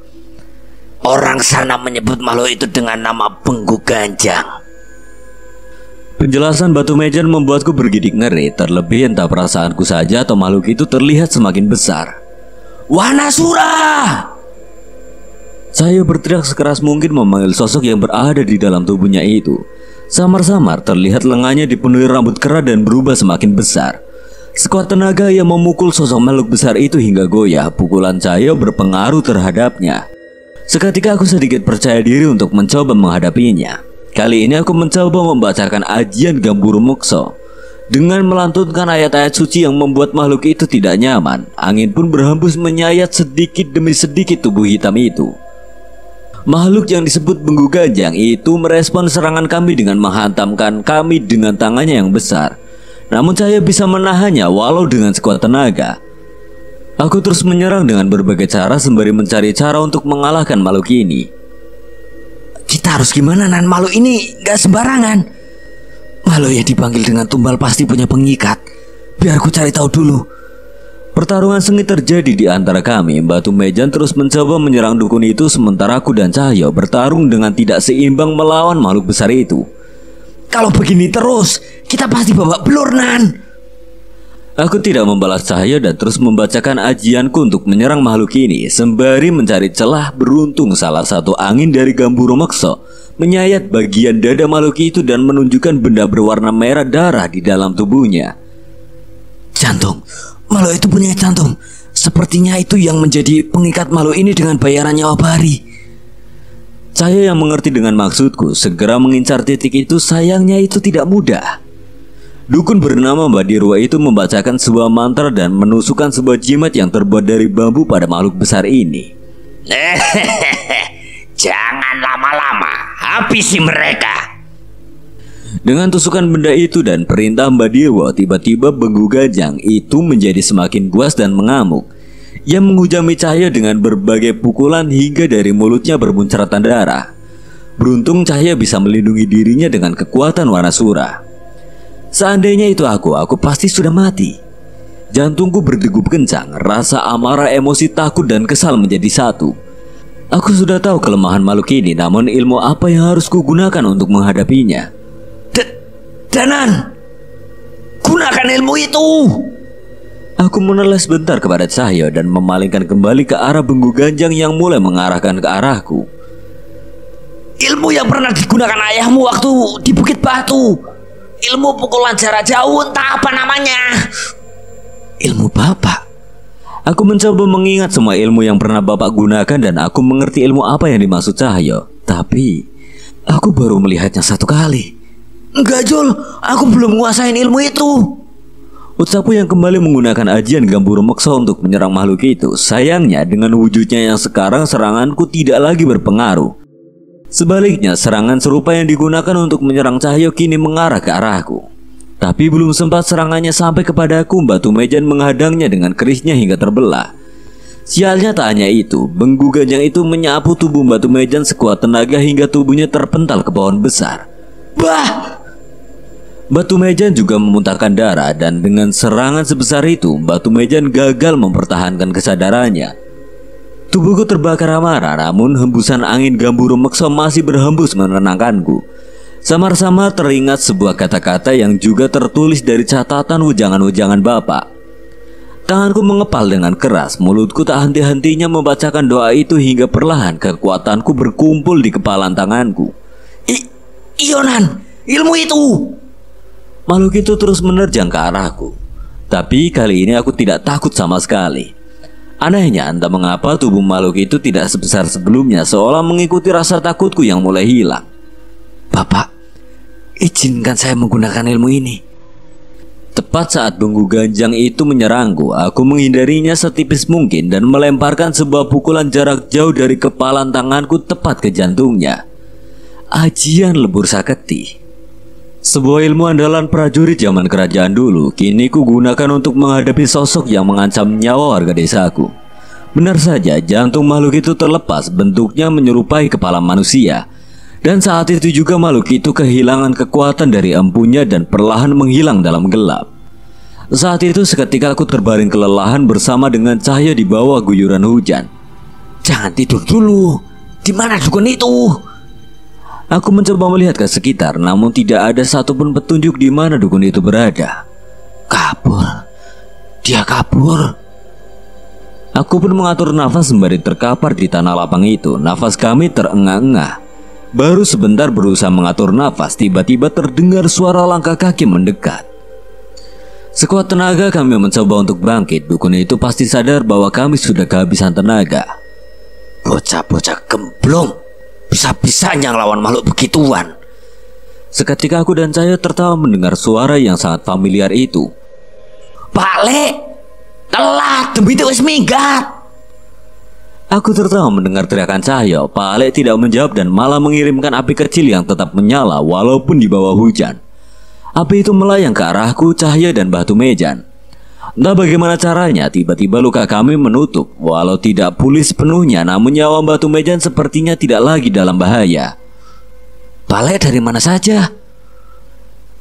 Orang sana menyebut makhluk itu dengan nama Benggu Ganjang. Penjelasan batu mejan membuatku bergidik ngeri Terlebih entah perasaanku saja atau makhluk itu terlihat semakin besar Wanasura! Saya berteriak sekeras mungkin memanggil sosok yang berada di dalam tubuhnya itu Samar-samar terlihat lengannya dipenuhi rambut kera dan berubah semakin besar Sekuat tenaga yang memukul sosok makhluk besar itu hingga goyah Pukulan saya berpengaruh terhadapnya Seketika aku sedikit percaya diri untuk mencoba menghadapinya Kali ini aku mencoba membacakan ajian Gamburu Mukso dengan melantunkan ayat-ayat suci yang membuat makhluk itu tidak nyaman. Angin pun berhembus menyayat sedikit demi sedikit tubuh hitam itu. Makhluk yang disebut Benggu Ganjang itu merespon serangan kami dengan menghantamkan kami dengan tangannya yang besar. Namun saya bisa menahannya walau dengan sekuat tenaga. Aku terus menyerang dengan berbagai cara sembari mencari cara untuk mengalahkan makhluk ini. Kita harus gimana nan malu ini gak sembarangan Malu yang dipanggil dengan tumbal pasti punya pengikat Biar ku cari tahu dulu Pertarungan sengit terjadi di antara kami Batu Mejan terus mencoba menyerang dukun itu Sementara aku dan Cahyo bertarung dengan tidak seimbang melawan makhluk besar itu Kalau begini terus Kita pasti babak belur Aku tidak membalas cahaya dan terus membacakan ajianku untuk menyerang makhluk ini sembari mencari celah beruntung salah satu angin dari gamburu mokso menyayat bagian dada makhluk itu dan menunjukkan benda berwarna merah darah di dalam tubuhnya. Jantung, makhluk itu punya jantung. Sepertinya itu yang menjadi pengikat makhluk ini dengan bayarannya Obari. Cahaya yang mengerti dengan maksudku segera mengincar titik itu sayangnya itu tidak mudah. Dukun bernama Mbak Dirwa itu membacakan sebuah mantra dan menusukkan sebuah jimat yang terbuat dari bambu pada makhluk besar ini. Jangan lama-lama, habisi mereka. Dengan tusukan benda itu dan perintah Mbak Dirwa, tiba-tiba begu gajang itu menjadi semakin buas dan mengamuk. Ia menghujami cahaya dengan berbagai pukulan hingga dari mulutnya tanda darah. Beruntung cahaya bisa melindungi dirinya dengan kekuatan warna surah. Seandainya itu aku, aku pasti sudah mati. Jantungku berdegup kencang, rasa amarah, emosi, takut, dan kesal menjadi satu. Aku sudah tahu kelemahan makhluk ini, namun ilmu apa yang harus kugunakan untuk menghadapinya? D Danan! Gunakan ilmu itu! Aku menoleh sebentar kepada Cahyo dan memalingkan kembali ke arah benggu ganjang yang mulai mengarahkan ke arahku. Ilmu yang pernah digunakan ayahmu waktu di Bukit Batu ilmu pukulan jarak jauh entah apa namanya ilmu bapak Aku mencoba mengingat semua ilmu yang pernah bapak gunakan dan aku mengerti ilmu apa yang dimaksud Cahyo. Tapi, aku baru melihatnya satu kali. Enggak, jol Aku belum menguasain ilmu itu. Ucapu yang kembali menggunakan ajian gambur meksa untuk menyerang makhluk itu. Sayangnya, dengan wujudnya yang sekarang, seranganku tidak lagi berpengaruh. Sebaliknya, serangan serupa yang digunakan untuk menyerang Cahyo kini mengarah ke arahku. Tapi belum sempat serangannya sampai kepadaku, batu mejan menghadangnya dengan kerisnya hingga terbelah. Sialnya tak hanya itu, benggu ganjang itu menyapu tubuh batu mejan sekuat tenaga hingga tubuhnya terpental ke pohon besar. Bah! Batu mejan juga memuntahkan darah dan dengan serangan sebesar itu, batu mejan gagal mempertahankan kesadarannya Tubuhku terbakar amarah namun hembusan angin gambur memaksa masih berhembus menenangkanku. samar samar teringat sebuah kata-kata yang juga tertulis dari catatan ujangan-ujangan bapak. Tanganku mengepal dengan keras, mulutku tak henti-hentinya membacakan doa itu hingga perlahan kekuatanku berkumpul di kepalan tanganku. I Ionan, iya, ilmu itu! Makhluk itu terus menerjang ke arahku. Tapi kali ini aku tidak takut sama sekali. Anehnya entah mengapa tubuh makhluk itu tidak sebesar sebelumnya seolah mengikuti rasa takutku yang mulai hilang. Bapak, izinkan saya menggunakan ilmu ini. Tepat saat bunggu ganjang itu menyerangku, aku menghindarinya setipis mungkin dan melemparkan sebuah pukulan jarak jauh dari kepalan tanganku tepat ke jantungnya. Ajian lebur saketi. Sebuah ilmu andalan prajurit zaman kerajaan dulu, kini kugunakan untuk menghadapi sosok yang mengancam nyawa warga desaku. Benar saja, jantung makhluk itu terlepas, bentuknya menyerupai kepala manusia. Dan saat itu juga makhluk itu kehilangan kekuatan dari empunya dan perlahan menghilang dalam gelap. Saat itu seketika aku terbaring kelelahan bersama dengan cahaya di bawah guyuran hujan. Jangan tidur dulu. Di mana dukun itu? Aku mencoba melihat ke sekitar namun tidak ada satupun petunjuk di mana dukun itu berada. Kabur. Dia kabur. Aku pun mengatur nafas sembari terkapar di tanah lapang itu. Nafas kami terengah-engah. Baru sebentar berusaha mengatur nafas, tiba-tiba terdengar suara langkah kaki mendekat. Sekuat tenaga kami mencoba untuk bangkit. Dukun itu pasti sadar bahwa kami sudah kehabisan tenaga. Bocah-bocah gemblong bisa-bisanya lawan makhluk begituan. Seketika aku dan Cahyo tertawa mendengar suara yang sangat familiar itu. Pak Le, Telat! Demi itu wis minggat! Aku tertawa mendengar teriakan Cahyo. Pak Ale tidak menjawab dan malah mengirimkan api kecil yang tetap menyala walaupun di bawah hujan. Api itu melayang ke arahku, Cahyo dan Batu Mejan. Nah bagaimana caranya, tiba-tiba luka kami menutup. Walau tidak pulih sepenuhnya, namun nyawa Batu Mejan sepertinya tidak lagi dalam bahaya. Pale dari mana saja?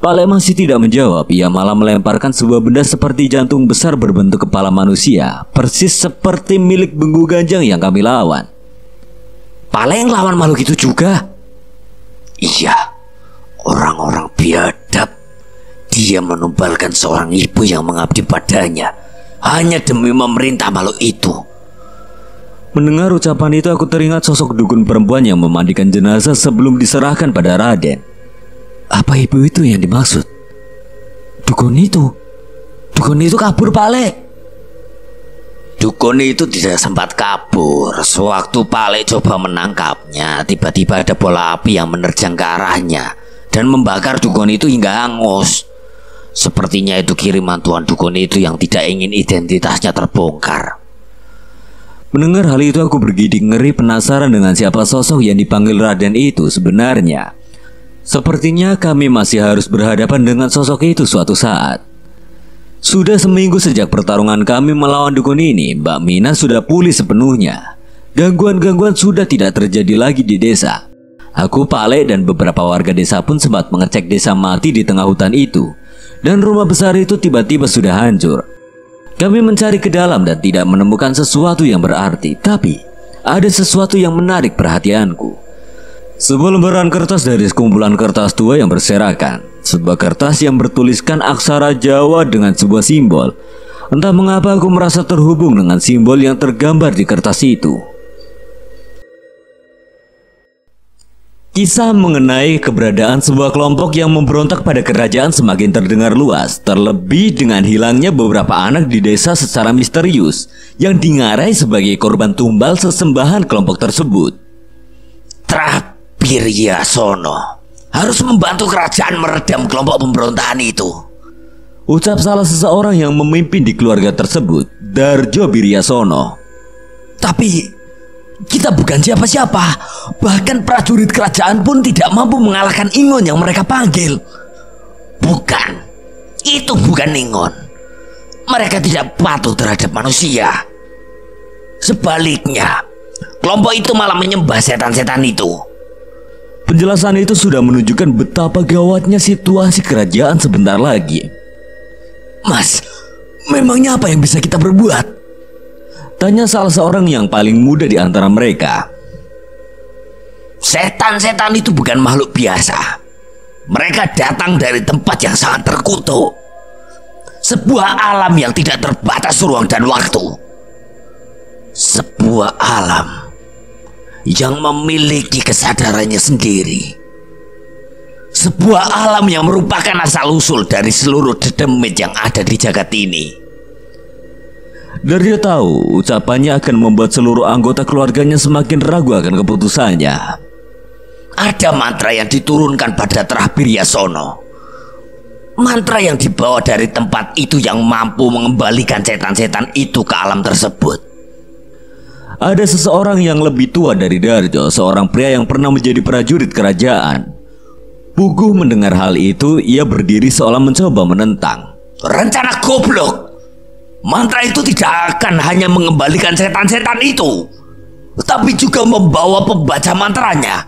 Pale masih tidak menjawab, ia malah melemparkan sebuah benda seperti jantung besar berbentuk kepala manusia, persis seperti milik Benggu Ganjang yang kami lawan. Pale yang lawan makhluk itu juga? Iya, orang-orang biadab dia menumbalkan seorang ibu yang mengabdi padanya hanya demi memerintah malu itu. Mendengar ucapan itu aku teringat sosok dukun perempuan yang memandikan jenazah sebelum diserahkan pada Raden. Apa ibu itu yang dimaksud? Dukun itu. Dukun itu kabur, Pak Dukun itu tidak sempat kabur. Sewaktu Pak coba menangkapnya, tiba-tiba ada bola api yang menerjang ke arahnya dan membakar dukun itu hingga hangus. Sepertinya itu kiriman Tuan Dukun itu yang tidak ingin identitasnya terbongkar. Mendengar hal itu aku bergidik ngeri penasaran dengan siapa sosok yang dipanggil Raden itu sebenarnya. Sepertinya kami masih harus berhadapan dengan sosok itu suatu saat. Sudah seminggu sejak pertarungan kami melawan dukun ini, Mbak Mina sudah pulih sepenuhnya. Gangguan-gangguan sudah tidak terjadi lagi di desa. Aku, Pak dan beberapa warga desa pun sempat mengecek desa mati di tengah hutan itu dan rumah besar itu tiba-tiba sudah hancur. Kami mencari ke dalam dan tidak menemukan sesuatu yang berarti, tapi ada sesuatu yang menarik perhatianku. Sebuah lembaran kertas dari sekumpulan kertas tua yang berserakan, sebuah kertas yang bertuliskan aksara Jawa dengan sebuah simbol. Entah mengapa aku merasa terhubung dengan simbol yang tergambar di kertas itu. Kisah mengenai keberadaan sebuah kelompok yang memberontak pada kerajaan semakin terdengar luas, terlebih dengan hilangnya beberapa anak di desa secara misterius yang dingarai sebagai korban tumbal sesembahan kelompok tersebut. Trapir Yasono harus membantu kerajaan meredam kelompok pemberontakan itu. Ucap salah seseorang yang memimpin di keluarga tersebut, Darjo Biryasono. Tapi kita bukan siapa-siapa. Bahkan prajurit kerajaan pun tidak mampu mengalahkan Ingon yang mereka panggil. Bukan. Itu bukan Ingon. Mereka tidak patuh terhadap manusia. Sebaliknya, kelompok itu malah menyembah setan-setan itu. Penjelasan itu sudah menunjukkan betapa gawatnya situasi kerajaan sebentar lagi. Mas, memangnya apa yang bisa kita berbuat? Tanya salah seorang yang paling muda di antara mereka. Setan-setan itu bukan makhluk biasa. Mereka datang dari tempat yang sangat terkutuk. Sebuah alam yang tidak terbatas ruang dan waktu. Sebuah alam yang memiliki kesadarannya sendiri. Sebuah alam yang merupakan asal-usul dari seluruh dedemit yang ada di jagat ini. Dan dia tahu ucapannya akan membuat seluruh anggota keluarganya semakin ragu akan keputusannya. Ada mantra yang diturunkan pada terakhir Yasono. Mantra yang dibawa dari tempat itu yang mampu mengembalikan setan-setan itu ke alam tersebut. Ada seseorang yang lebih tua dari Darjo, seorang pria yang pernah menjadi prajurit kerajaan. Puguh mendengar hal itu, ia berdiri seolah mencoba menentang. Rencana goblok! Mantra itu tidak akan hanya mengembalikan setan-setan itu, tapi juga membawa pembaca mantranya.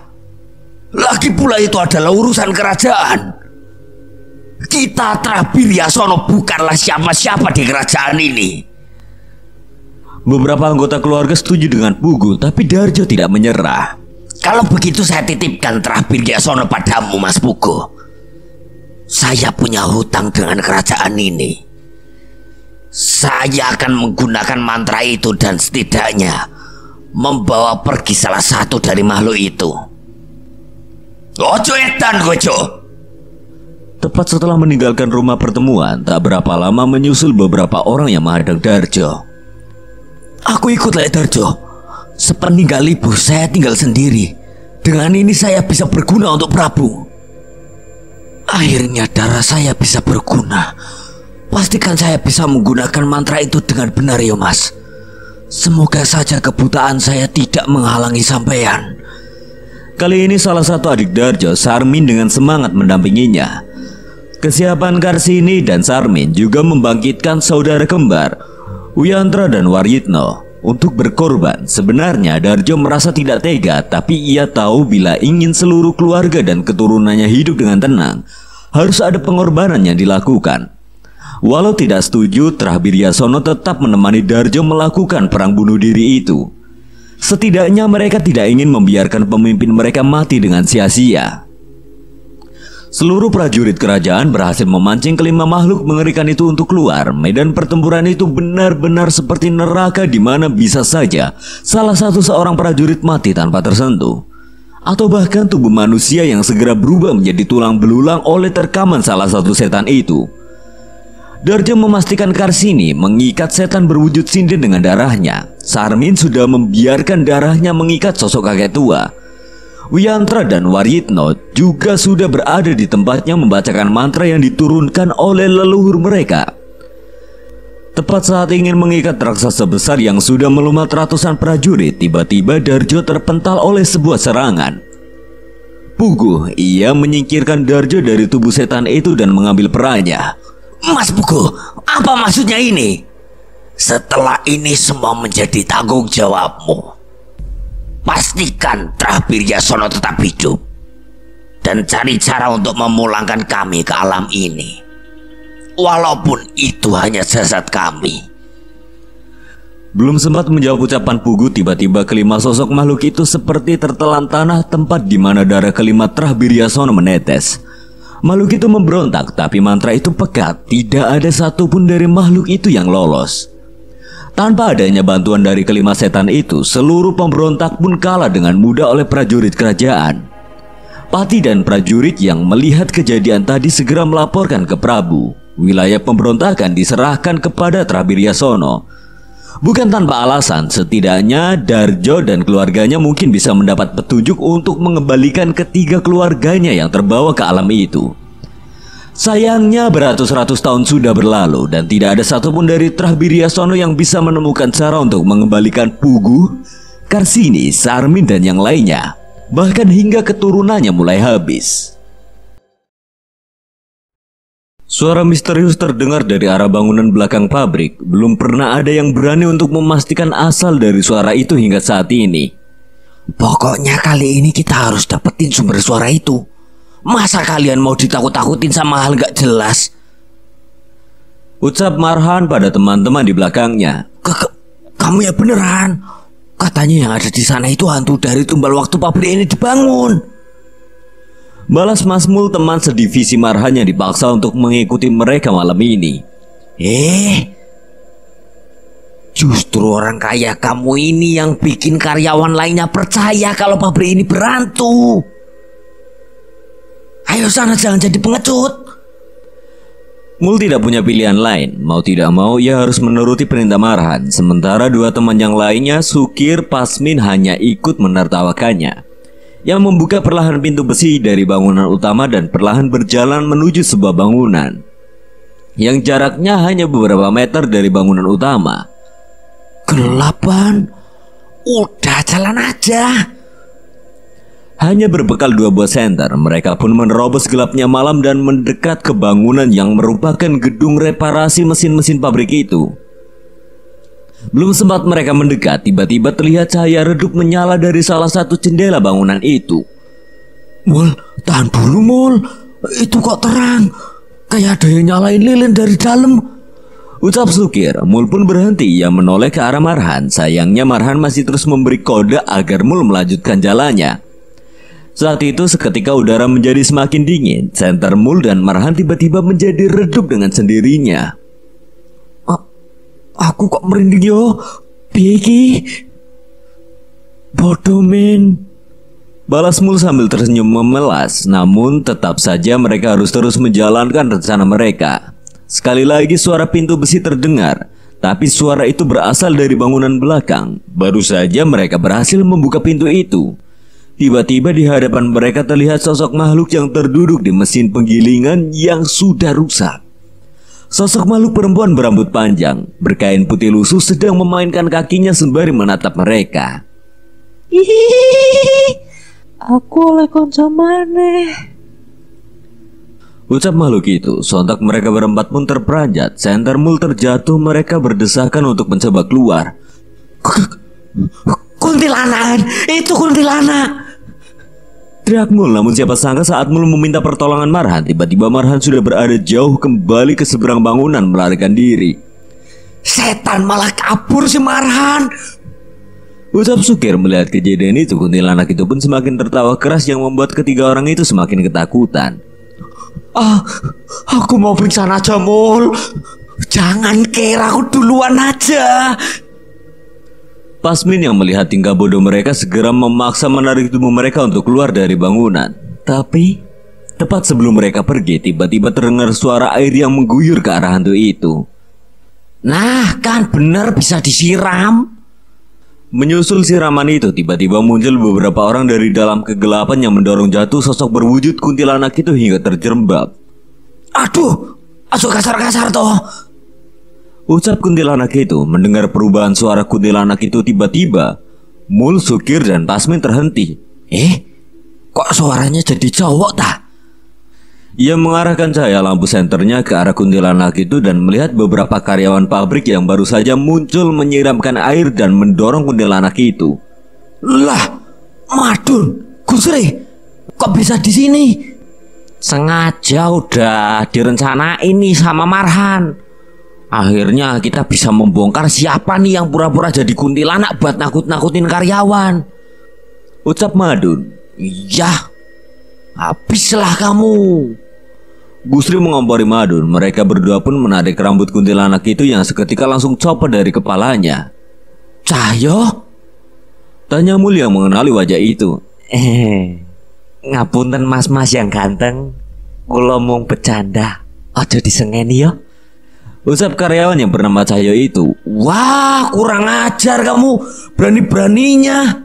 Lagi pula itu adalah urusan kerajaan. Kita Yasono bukanlah siapa-siapa di kerajaan ini. Beberapa anggota keluarga setuju dengan Pugu, tapi Darjo tidak menyerah. Kalau begitu saya titipkan Yasono padamu, Mas Pugu. Saya punya hutang dengan kerajaan ini. Saya akan menggunakan mantra itu dan setidaknya membawa pergi salah satu dari makhluk itu. Ojo etan gojo. Tepat setelah meninggalkan rumah pertemuan, tak berapa lama menyusul beberapa orang yang menghadang Darjo. Aku ikut Lek Darjo. Sepeninggal ibu, saya tinggal sendiri. Dengan ini saya bisa berguna untuk Prabu. Akhirnya darah saya bisa berguna Pastikan saya bisa menggunakan mantra itu dengan benar ya mas Semoga saja kebutaan saya tidak menghalangi sampean Kali ini salah satu adik Darjo, Sarmin dengan semangat mendampinginya Kesiapan Karsini dan Sarmin juga membangkitkan saudara kembar Wiyantra dan Waryitno untuk berkorban Sebenarnya Darjo merasa tidak tega Tapi ia tahu bila ingin seluruh keluarga dan keturunannya hidup dengan tenang Harus ada pengorbanan yang dilakukan Walau tidak setuju, Sono tetap menemani Darjo melakukan perang bunuh diri itu. Setidaknya mereka tidak ingin membiarkan pemimpin mereka mati dengan sia-sia. Seluruh prajurit kerajaan berhasil memancing kelima makhluk mengerikan itu untuk keluar. Medan pertempuran itu benar-benar seperti neraka di mana bisa saja salah satu seorang prajurit mati tanpa tersentuh. Atau bahkan tubuh manusia yang segera berubah menjadi tulang belulang oleh terkaman salah satu setan itu. Darjo memastikan Karsini mengikat setan berwujud sinden dengan darahnya. Sarmin sudah membiarkan darahnya mengikat sosok kakek tua. Wiantra dan Waryitno juga sudah berada di tempatnya membacakan mantra yang diturunkan oleh leluhur mereka. Tepat saat ingin mengikat raksasa besar yang sudah melumat ratusan prajurit, tiba-tiba Darjo terpental oleh sebuah serangan. Puguh, ia menyingkirkan Darjo dari tubuh setan itu dan mengambil perannya. Mas Buku, apa maksudnya ini? Setelah ini semua menjadi tanggung jawabmu. Pastikan Trahbirya Sono tetap hidup. Dan cari cara untuk memulangkan kami ke alam ini. Walaupun itu hanya sesat kami. Belum sempat menjawab ucapan Pugu, tiba-tiba kelima sosok makhluk itu seperti tertelan tanah tempat di mana darah kelima Trahbirya Sono menetes. Makhluk itu memberontak tapi mantra itu pekat Tidak ada satupun dari makhluk itu yang lolos Tanpa adanya bantuan dari kelima setan itu Seluruh pemberontak pun kalah dengan mudah oleh prajurit kerajaan Pati dan prajurit yang melihat kejadian tadi segera melaporkan ke Prabu Wilayah pemberontakan diserahkan kepada Trabiryasono Bukan tanpa alasan, setidaknya Darjo dan keluarganya mungkin bisa mendapat petunjuk untuk mengembalikan ketiga keluarganya yang terbawa ke alam itu. Sayangnya beratus-ratus tahun sudah berlalu dan tidak ada satupun dari Trahbiriasono yang bisa menemukan cara untuk mengembalikan Pugu, Karsini, Sarmin dan yang lainnya. Bahkan hingga keturunannya mulai habis. Suara misterius terdengar dari arah bangunan belakang pabrik. Belum pernah ada yang berani untuk memastikan asal dari suara itu hingga saat ini. Pokoknya kali ini kita harus dapetin sumber suara itu. Masa kalian mau ditakut-takutin sama hal gak jelas? Ucap Marhan pada teman-teman di belakangnya. Ke kamu ya beneran? Katanya yang ada di sana itu hantu dari tumbal waktu pabrik ini dibangun. Balas Masmul teman sedivisi marhanya dipaksa untuk mengikuti mereka malam ini. Eh, justru orang kaya kamu ini yang bikin karyawan lainnya percaya kalau pabrik ini berantu. Ayo sana jangan jadi pengecut. Mul tidak punya pilihan lain, mau tidak mau ia harus menuruti perintah Marhan. Sementara dua teman yang lainnya, Sukir, Pasmin hanya ikut menertawakannya yang membuka perlahan pintu besi dari bangunan utama dan perlahan berjalan menuju sebuah bangunan yang jaraknya hanya beberapa meter dari bangunan utama. Kelapan, udah jalan aja. Hanya berbekal dua buah senter, mereka pun menerobos gelapnya malam dan mendekat ke bangunan yang merupakan gedung reparasi mesin-mesin pabrik itu. Belum sempat mereka mendekat, tiba-tiba terlihat cahaya redup menyala dari salah satu jendela bangunan itu. Mul, tahan dulu Mul. Itu kok terang. Kayak ada yang nyalain lilin dari dalam. Ucap Sukir, Mul pun berhenti ia menoleh ke arah Marhan. Sayangnya Marhan masih terus memberi kode agar Mul melanjutkan jalannya. Saat itu seketika udara menjadi semakin dingin, senter Mul dan Marhan tiba-tiba menjadi redup dengan sendirinya. Aku kok merinding yo. piki Bodomin. men. Balas Mul sambil tersenyum memelas, namun tetap saja mereka harus terus menjalankan rencana mereka. Sekali lagi suara pintu besi terdengar, tapi suara itu berasal dari bangunan belakang. Baru saja mereka berhasil membuka pintu itu. Tiba-tiba di hadapan mereka terlihat sosok makhluk yang terduduk di mesin penggilingan yang sudah rusak. Sosok makhluk perempuan berambut panjang, berkain putih lusuh sedang memainkan kakinya sembari menatap mereka. aku oleh konco maneh. Ucap makhluk itu, sontak mereka berempat pun terperanjat. Senter mul terjatuh, mereka berdesakan untuk mencoba keluar. Kuntilanak, itu kuntilanak. Mul, namun siapa sangka saat Mul meminta pertolongan Marhan, tiba-tiba Marhan sudah berada jauh kembali ke seberang bangunan melarikan diri. Setan malah kabur si Marhan. Ucap Sukir melihat kejadian itu, kuntilanak itu pun semakin tertawa keras yang membuat ketiga orang itu semakin ketakutan. Ah, aku mau pingsan aja, Mul. Jangan kira aku duluan aja. Pasmin yang melihat tingkah bodoh mereka segera memaksa menarik tubuh mereka untuk keluar dari bangunan. Tapi, tepat sebelum mereka pergi, tiba-tiba terdengar suara air yang mengguyur ke arah hantu itu. Nah, kan benar bisa disiram. Menyusul siraman itu, tiba-tiba muncul beberapa orang dari dalam kegelapan yang mendorong jatuh sosok berwujud kuntilanak itu hingga terjerembab. Aduh, asuk kasar-kasar toh. Ucap kuntilanak itu mendengar perubahan suara kuntilanak itu tiba-tiba. Mul, Sukir, dan Tasmin terhenti. Eh, kok suaranya jadi cowok tak? Ia mengarahkan cahaya lampu senternya ke arah kuntilanak itu dan melihat beberapa karyawan pabrik yang baru saja muncul menyiramkan air dan mendorong kuntilanak itu. Lah, Madun, kusri, kok bisa di sini? Sengaja udah direncanain nih sama Marhan. Akhirnya kita bisa membongkar siapa nih yang pura-pura jadi kuntilanak buat nakut-nakutin karyawan. Ucap Madun, iya, habislah kamu. Gusri mengompori Madun, mereka berdua pun menarik rambut kuntilanak itu yang seketika langsung copot dari kepalanya. Cahyo? Tanya Mulia mengenali wajah itu. Eh, ngapunten mas-mas yang ganteng, Kulomong bercanda, ojo disengeni yo. Ucap karyawan yang bernama Cahyo itu Wah kurang ajar kamu Berani-beraninya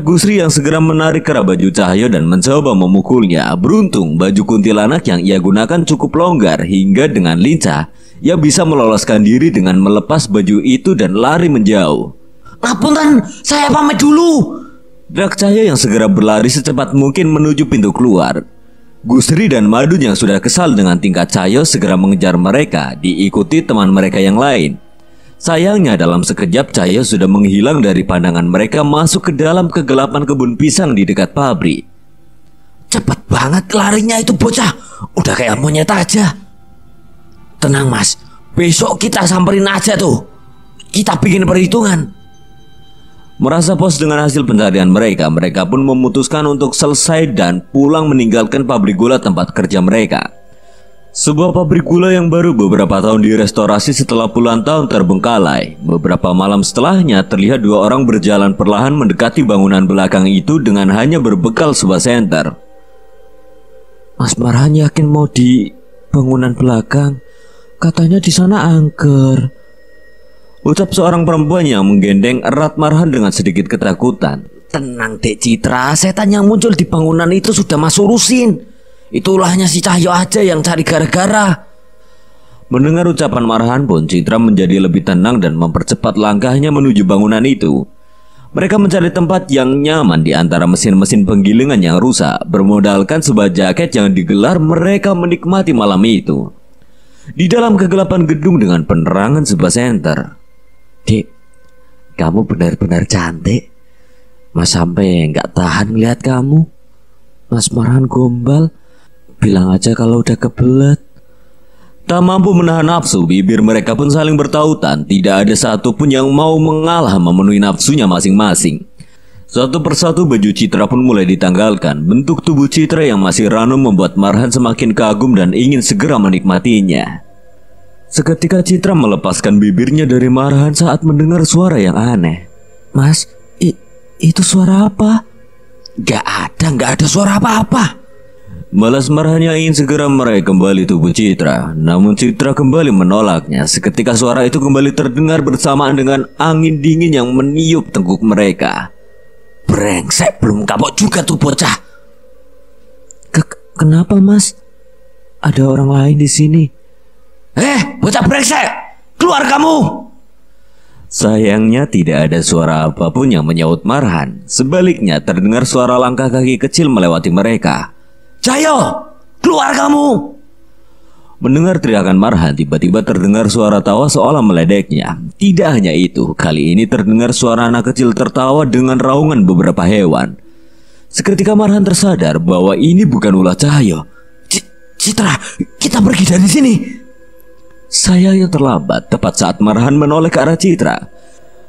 Gusri yang segera menarik kerah baju Cahyo dan mencoba memukulnya Beruntung baju kuntilanak yang ia gunakan cukup longgar Hingga dengan lincah Ia bisa meloloskan diri dengan melepas baju itu dan lari menjauh Ngapunten saya pamit dulu Drak Cahyo yang segera berlari secepat mungkin menuju pintu keluar Gusri dan Madun yang sudah kesal dengan tingkat Cahyo segera mengejar mereka, diikuti teman mereka yang lain. Sayangnya dalam sekejap Cahyo sudah menghilang dari pandangan mereka masuk ke dalam kegelapan kebun pisang di dekat pabrik. Cepat banget larinya itu bocah, udah kayak monyet aja. Tenang mas, besok kita samperin aja tuh. Kita bikin perhitungan. Merasa puas dengan hasil pencarian mereka, mereka pun memutuskan untuk selesai dan pulang meninggalkan pabrik gula tempat kerja mereka. Sebuah pabrik gula yang baru beberapa tahun direstorasi setelah puluhan tahun terbengkalai. Beberapa malam setelahnya terlihat dua orang berjalan perlahan mendekati bangunan belakang itu dengan hanya berbekal sebuah senter. Mas Marhan yakin mau di bangunan belakang? Katanya di sana angker. Ucap seorang perempuan yang menggendeng erat Marhan dengan sedikit ketakutan. Tenang Dek Citra, setan yang muncul di bangunan itu sudah masuk rusin. Itulahnya si Cahyo aja yang cari gara-gara. Mendengar ucapan Marhan pun Citra menjadi lebih tenang dan mempercepat langkahnya menuju bangunan itu. Mereka mencari tempat yang nyaman di antara mesin-mesin penggilingan yang rusak bermodalkan sebuah jaket yang digelar mereka menikmati malam itu. Di dalam kegelapan gedung dengan penerangan sebuah senter, Dek, kamu benar-benar cantik. Mas sampai nggak tahan ngeliat kamu. Mas Marhan gombal. Bilang aja kalau udah kebelet. Tak mampu menahan nafsu, bibir mereka pun saling bertautan. Tidak ada satupun yang mau mengalah memenuhi nafsunya masing-masing. Satu persatu baju Citra pun mulai ditanggalkan. Bentuk tubuh Citra yang masih ranum membuat Marhan semakin kagum dan ingin segera menikmatinya. Seketika Citra melepaskan bibirnya dari marahan saat mendengar suara yang aneh. Mas, i itu suara apa? Gak ada, gak ada suara apa-apa. Balas marahnya ingin segera meraih kembali tubuh Citra, namun Citra kembali menolaknya. Seketika suara itu kembali terdengar bersamaan dengan angin dingin yang meniup tengkuk mereka. Brengsek, belum kapok juga tuh bocah. Ke kenapa, Mas? Ada orang lain di sini. Eh, bocah brengsek! Keluar kamu! Sayangnya tidak ada suara apapun yang menyaut Marhan. Sebaliknya terdengar suara langkah kaki kecil melewati mereka. Cayo, keluar kamu! Mendengar teriakan Marhan, tiba-tiba terdengar suara tawa seolah meledeknya. Tidak hanya itu, kali ini terdengar suara anak kecil tertawa dengan raungan beberapa hewan. Seketika Marhan tersadar bahwa ini bukan ulah Cahyo. Citra, kita pergi dari sini. Saya yang terlambat tepat saat marahan menoleh ke arah Citra.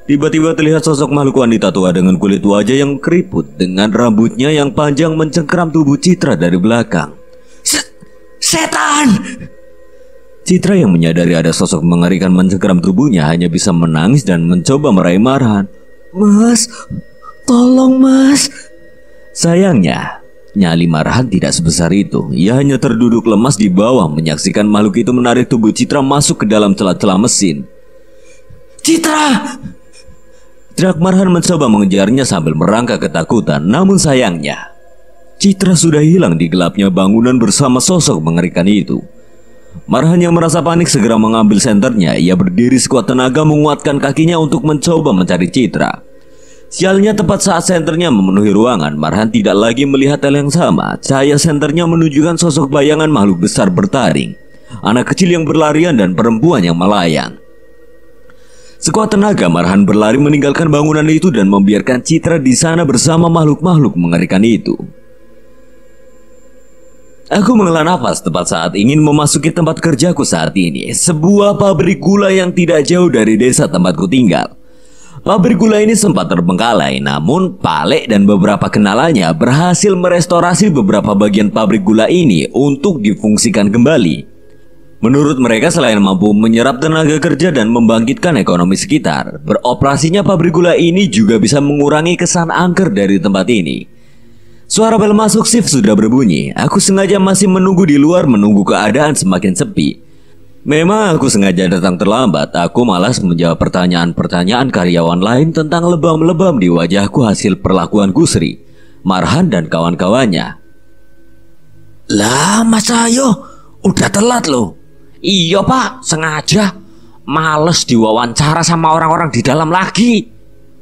Tiba-tiba terlihat sosok makhluk wanita tua dengan kulit wajah yang keriput dengan rambutnya yang panjang mencengkeram tubuh Citra dari belakang. setan! Citra yang menyadari ada sosok mengerikan mencengkeram tubuhnya hanya bisa menangis dan mencoba meraih marahan Mas, tolong mas. Sayangnya, Nyali Marhan tidak sebesar itu. Ia hanya terduduk lemas di bawah menyaksikan makhluk itu menarik tubuh Citra masuk ke dalam celah-celah mesin. Citra! Drak Marhan mencoba mengejarnya sambil merangkak ketakutan, namun sayangnya Citra sudah hilang di gelapnya bangunan bersama sosok mengerikan itu. Marhan yang merasa panik segera mengambil senternya. Ia berdiri sekuat tenaga menguatkan kakinya untuk mencoba mencari Citra. Sialnya tepat saat senternya memenuhi ruangan, Marhan tidak lagi melihat hal yang sama. Cahaya senternya menunjukkan sosok bayangan makhluk besar bertaring. Anak kecil yang berlarian dan perempuan yang melayang. Sekuat tenaga, Marhan berlari meninggalkan bangunan itu dan membiarkan Citra di sana bersama makhluk-makhluk mengerikan itu. Aku mengelah nafas tepat saat ingin memasuki tempat kerjaku saat ini, sebuah pabrik gula yang tidak jauh dari desa tempatku tinggal. Pabrik gula ini sempat terbengkalai, namun Pale dan beberapa kenalannya berhasil merestorasi beberapa bagian pabrik gula ini untuk difungsikan kembali. Menurut mereka selain mampu menyerap tenaga kerja dan membangkitkan ekonomi sekitar, beroperasinya pabrik gula ini juga bisa mengurangi kesan angker dari tempat ini. Suara bel masuk shift sudah berbunyi. Aku sengaja masih menunggu di luar menunggu keadaan semakin sepi. Memang aku sengaja datang terlambat. Aku malas menjawab pertanyaan-pertanyaan karyawan lain tentang lebam-lebam di wajahku hasil perlakuan Gusri, Marhan dan kawan-kawannya. Lah, Mas Ayo, udah telat loh. Iya, Pak, sengaja. Males diwawancara sama orang-orang di dalam lagi.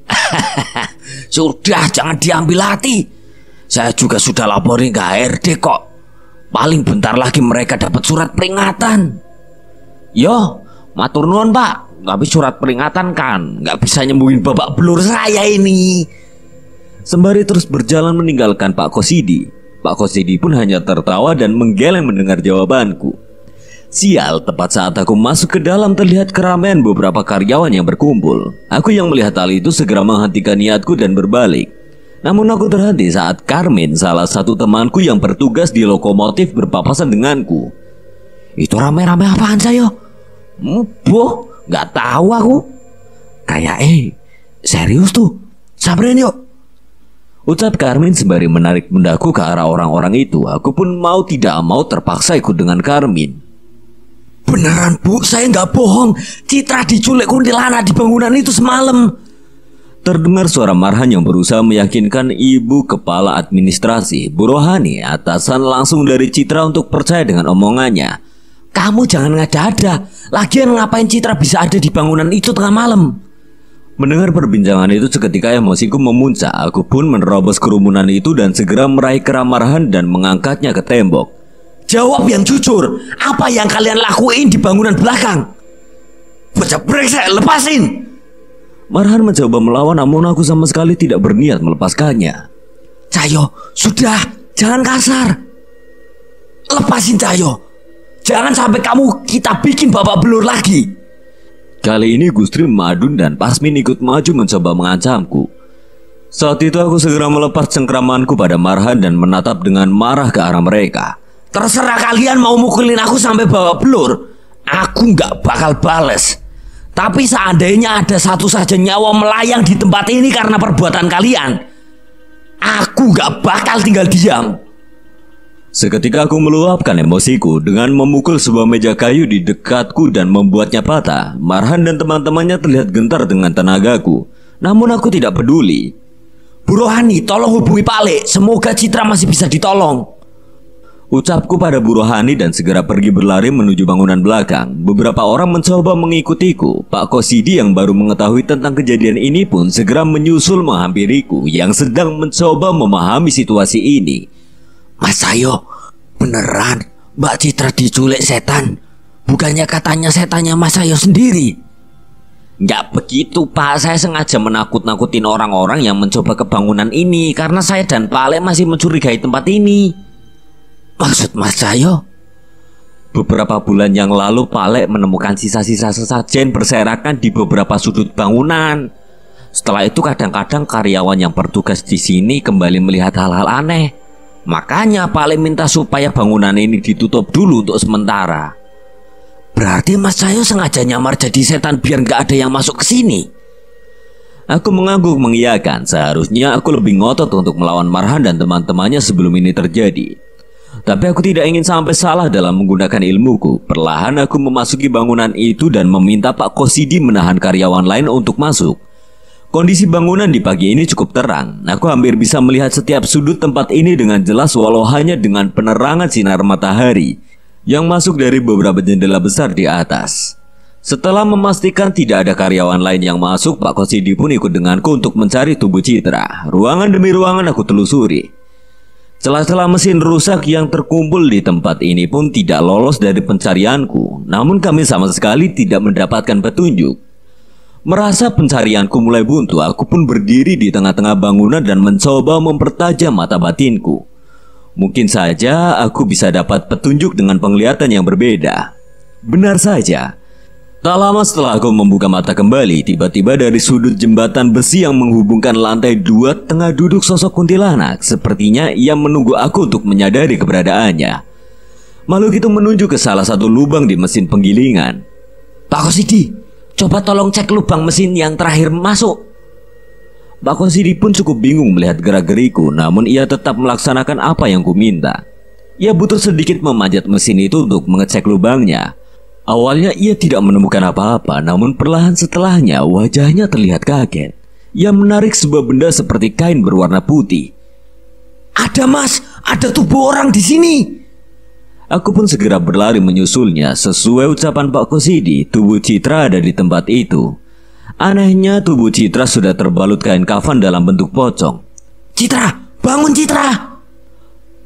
Sudah, jangan diambil hati. Saya juga sudah laporin ke HRD kok. Paling bentar lagi mereka dapat surat peringatan. Yo, matur nuwun Pak. Tapi surat peringatan kan nggak bisa nyembuhin babak belur saya ini. Sembari terus berjalan meninggalkan Pak Kosidi. Pak Kosidi pun hanya tertawa dan menggeleng mendengar jawabanku. Sial, tepat saat aku masuk ke dalam terlihat keramaian beberapa karyawan yang berkumpul. Aku yang melihat hal itu segera menghentikan niatku dan berbalik. Namun aku terhenti saat Carmen, salah satu temanku yang bertugas di lokomotif berpapasan denganku. Itu rame-rame apaan saya? Boh, nggak tahu aku. Kayak eh, serius tuh. Sabrin yuk. Ucap Karmin sembari menarik mendaku ke arah orang-orang itu. Aku pun mau tidak mau terpaksa ikut dengan Karmin. Beneran bu, saya nggak bohong. Citra diculik kuntilanak di bangunan itu semalam. Terdengar suara Marhan yang berusaha meyakinkan ibu kepala administrasi Bu Rohani atasan langsung dari Citra untuk percaya dengan omongannya kamu jangan ngada-ada. Lagian ngapain Citra bisa ada di bangunan itu tengah malam? Mendengar perbincangan itu seketika emosiku memuncak. Aku pun menerobos kerumunan itu dan segera meraih keramarahan dan mengangkatnya ke tembok. Jawab yang jujur. Apa yang kalian lakuin di bangunan belakang? Bocah brengsek, lepasin! Marhan mencoba melawan namun aku sama sekali tidak berniat melepaskannya. Cayo, sudah, jangan kasar. Lepasin Cayo, Jangan sampai kamu kita bikin babak belur lagi. Kali ini Gustri Madun dan Pasmin ikut maju mencoba mengancamku. Saat itu aku segera melepas cengkramanku pada Marhan dan menatap dengan marah ke arah mereka. Terserah kalian mau mukulin aku sampai bawa pelur, Aku nggak bakal bales. Tapi seandainya ada satu saja nyawa melayang di tempat ini karena perbuatan kalian, aku nggak bakal tinggal diam. Seketika aku meluapkan emosiku dengan memukul sebuah meja kayu di dekatku dan membuatnya patah. Marhan dan teman-temannya terlihat gentar dengan tenagaku. Namun aku tidak peduli. Burohani, tolong hubungi Pak Semoga Citra masih bisa ditolong. Ucapku pada Burohani dan segera pergi berlari menuju bangunan belakang. Beberapa orang mencoba mengikutiku. Pak Kosidi yang baru mengetahui tentang kejadian ini pun segera menyusul menghampiriku yang sedang mencoba memahami situasi ini. Mas Sayo, beneran Mbak Citra diculik setan? Bukannya katanya setannya Mas Sayo sendiri? Gak begitu pak, saya sengaja menakut-nakutin orang-orang yang mencoba kebangunan ini Karena saya dan Pak Ale masih mencurigai tempat ini Maksud Mas Sayo? Beberapa bulan yang lalu Pak Ale menemukan sisa-sisa sesajen berserakan di beberapa sudut bangunan Setelah itu kadang-kadang karyawan yang bertugas di sini kembali melihat hal-hal aneh Makanya Pak Lem minta supaya bangunan ini ditutup dulu untuk sementara. Berarti Mas Cahyo sengaja nyamar jadi setan biar nggak ada yang masuk ke sini. Aku mengangguk mengiyakan. Seharusnya aku lebih ngotot untuk melawan Marhan dan teman-temannya sebelum ini terjadi. Tapi aku tidak ingin sampai salah dalam menggunakan ilmuku. Perlahan aku memasuki bangunan itu dan meminta Pak Kosidi menahan karyawan lain untuk masuk. Kondisi bangunan di pagi ini cukup terang. Aku hampir bisa melihat setiap sudut tempat ini dengan jelas walau hanya dengan penerangan sinar matahari yang masuk dari beberapa jendela besar di atas. Setelah memastikan tidak ada karyawan lain yang masuk, Pak Kosidi pun ikut denganku untuk mencari tubuh Citra. Ruangan demi ruangan aku telusuri. Celah-celah mesin rusak yang terkumpul di tempat ini pun tidak lolos dari pencarianku. Namun kami sama sekali tidak mendapatkan petunjuk. Merasa pencarianku mulai buntu, aku pun berdiri di tengah-tengah bangunan dan mencoba mempertajam mata batinku. Mungkin saja aku bisa dapat petunjuk dengan penglihatan yang berbeda. Benar saja. Tak lama setelah aku membuka mata kembali, tiba-tiba dari sudut jembatan besi yang menghubungkan lantai dua tengah duduk sosok kuntilanak. Sepertinya ia menunggu aku untuk menyadari keberadaannya. Makhluk itu menunjuk ke salah satu lubang di mesin penggilingan. Takosidi, Coba tolong cek lubang mesin yang terakhir masuk. Pak Konsidi pun cukup bingung melihat gerak-geriku, namun ia tetap melaksanakan apa yang kuminta. Ia butuh sedikit memanjat mesin itu untuk mengecek lubangnya. Awalnya ia tidak menemukan apa-apa, namun perlahan setelahnya wajahnya terlihat kaget. Ia menarik sebuah benda seperti kain berwarna putih. "Ada, Mas, ada tubuh orang di sini!" Aku pun segera berlari menyusulnya. Sesuai ucapan Pak Kosidi, tubuh Citra ada di tempat itu. Anehnya tubuh Citra sudah terbalut kain kafan dalam bentuk pocong. Citra, bangun Citra!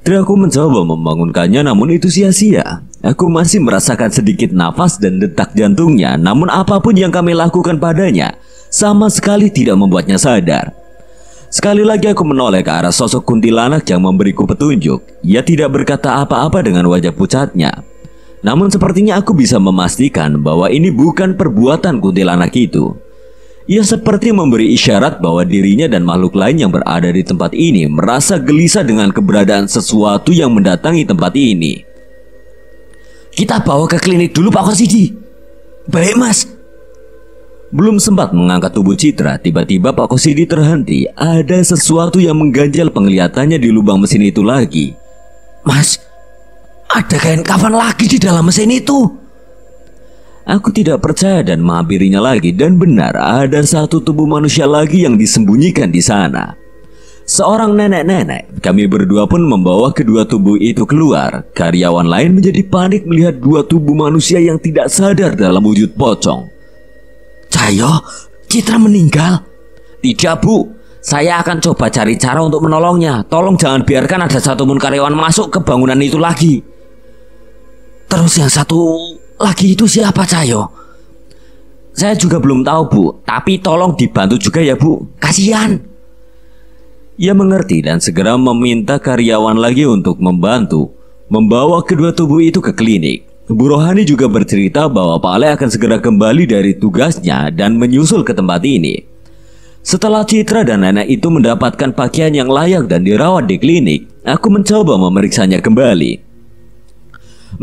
aku mencoba membangunkannya namun itu sia-sia. Aku masih merasakan sedikit nafas dan detak jantungnya, namun apapun yang kami lakukan padanya sama sekali tidak membuatnya sadar. Sekali lagi aku menoleh ke arah sosok kuntilanak yang memberiku petunjuk. Ia tidak berkata apa-apa dengan wajah pucatnya. Namun sepertinya aku bisa memastikan bahwa ini bukan perbuatan kuntilanak itu. Ia seperti memberi isyarat bahwa dirinya dan makhluk lain yang berada di tempat ini merasa gelisah dengan keberadaan sesuatu yang mendatangi tempat ini. Kita bawa ke klinik dulu Pak Kosidi. Baik mas, belum sempat mengangkat tubuh Citra, tiba-tiba Pak Kosidi terhenti. Ada sesuatu yang mengganjal penglihatannya di lubang mesin itu lagi. Mas, ada kain kafan lagi di dalam mesin itu. Aku tidak percaya dan menghampirinya lagi dan benar ada satu tubuh manusia lagi yang disembunyikan di sana. Seorang nenek-nenek, kami berdua pun membawa kedua tubuh itu keluar. Karyawan lain menjadi panik melihat dua tubuh manusia yang tidak sadar dalam wujud pocong. Cayo, Citra meninggal? Tidak, Bu. Saya akan coba cari cara untuk menolongnya. Tolong jangan biarkan ada satu pun karyawan masuk ke bangunan itu lagi. Terus yang satu lagi itu siapa, Cahyo? Saya juga belum tahu, Bu. Tapi tolong dibantu juga ya, Bu. Kasihan. Ia mengerti dan segera meminta karyawan lagi untuk membantu membawa kedua tubuh itu ke klinik. Bu Rohani juga bercerita bahwa Pak Ale akan segera kembali dari tugasnya dan menyusul ke tempat ini. Setelah Citra dan nenek itu mendapatkan pakaian yang layak dan dirawat di klinik, aku mencoba memeriksanya kembali.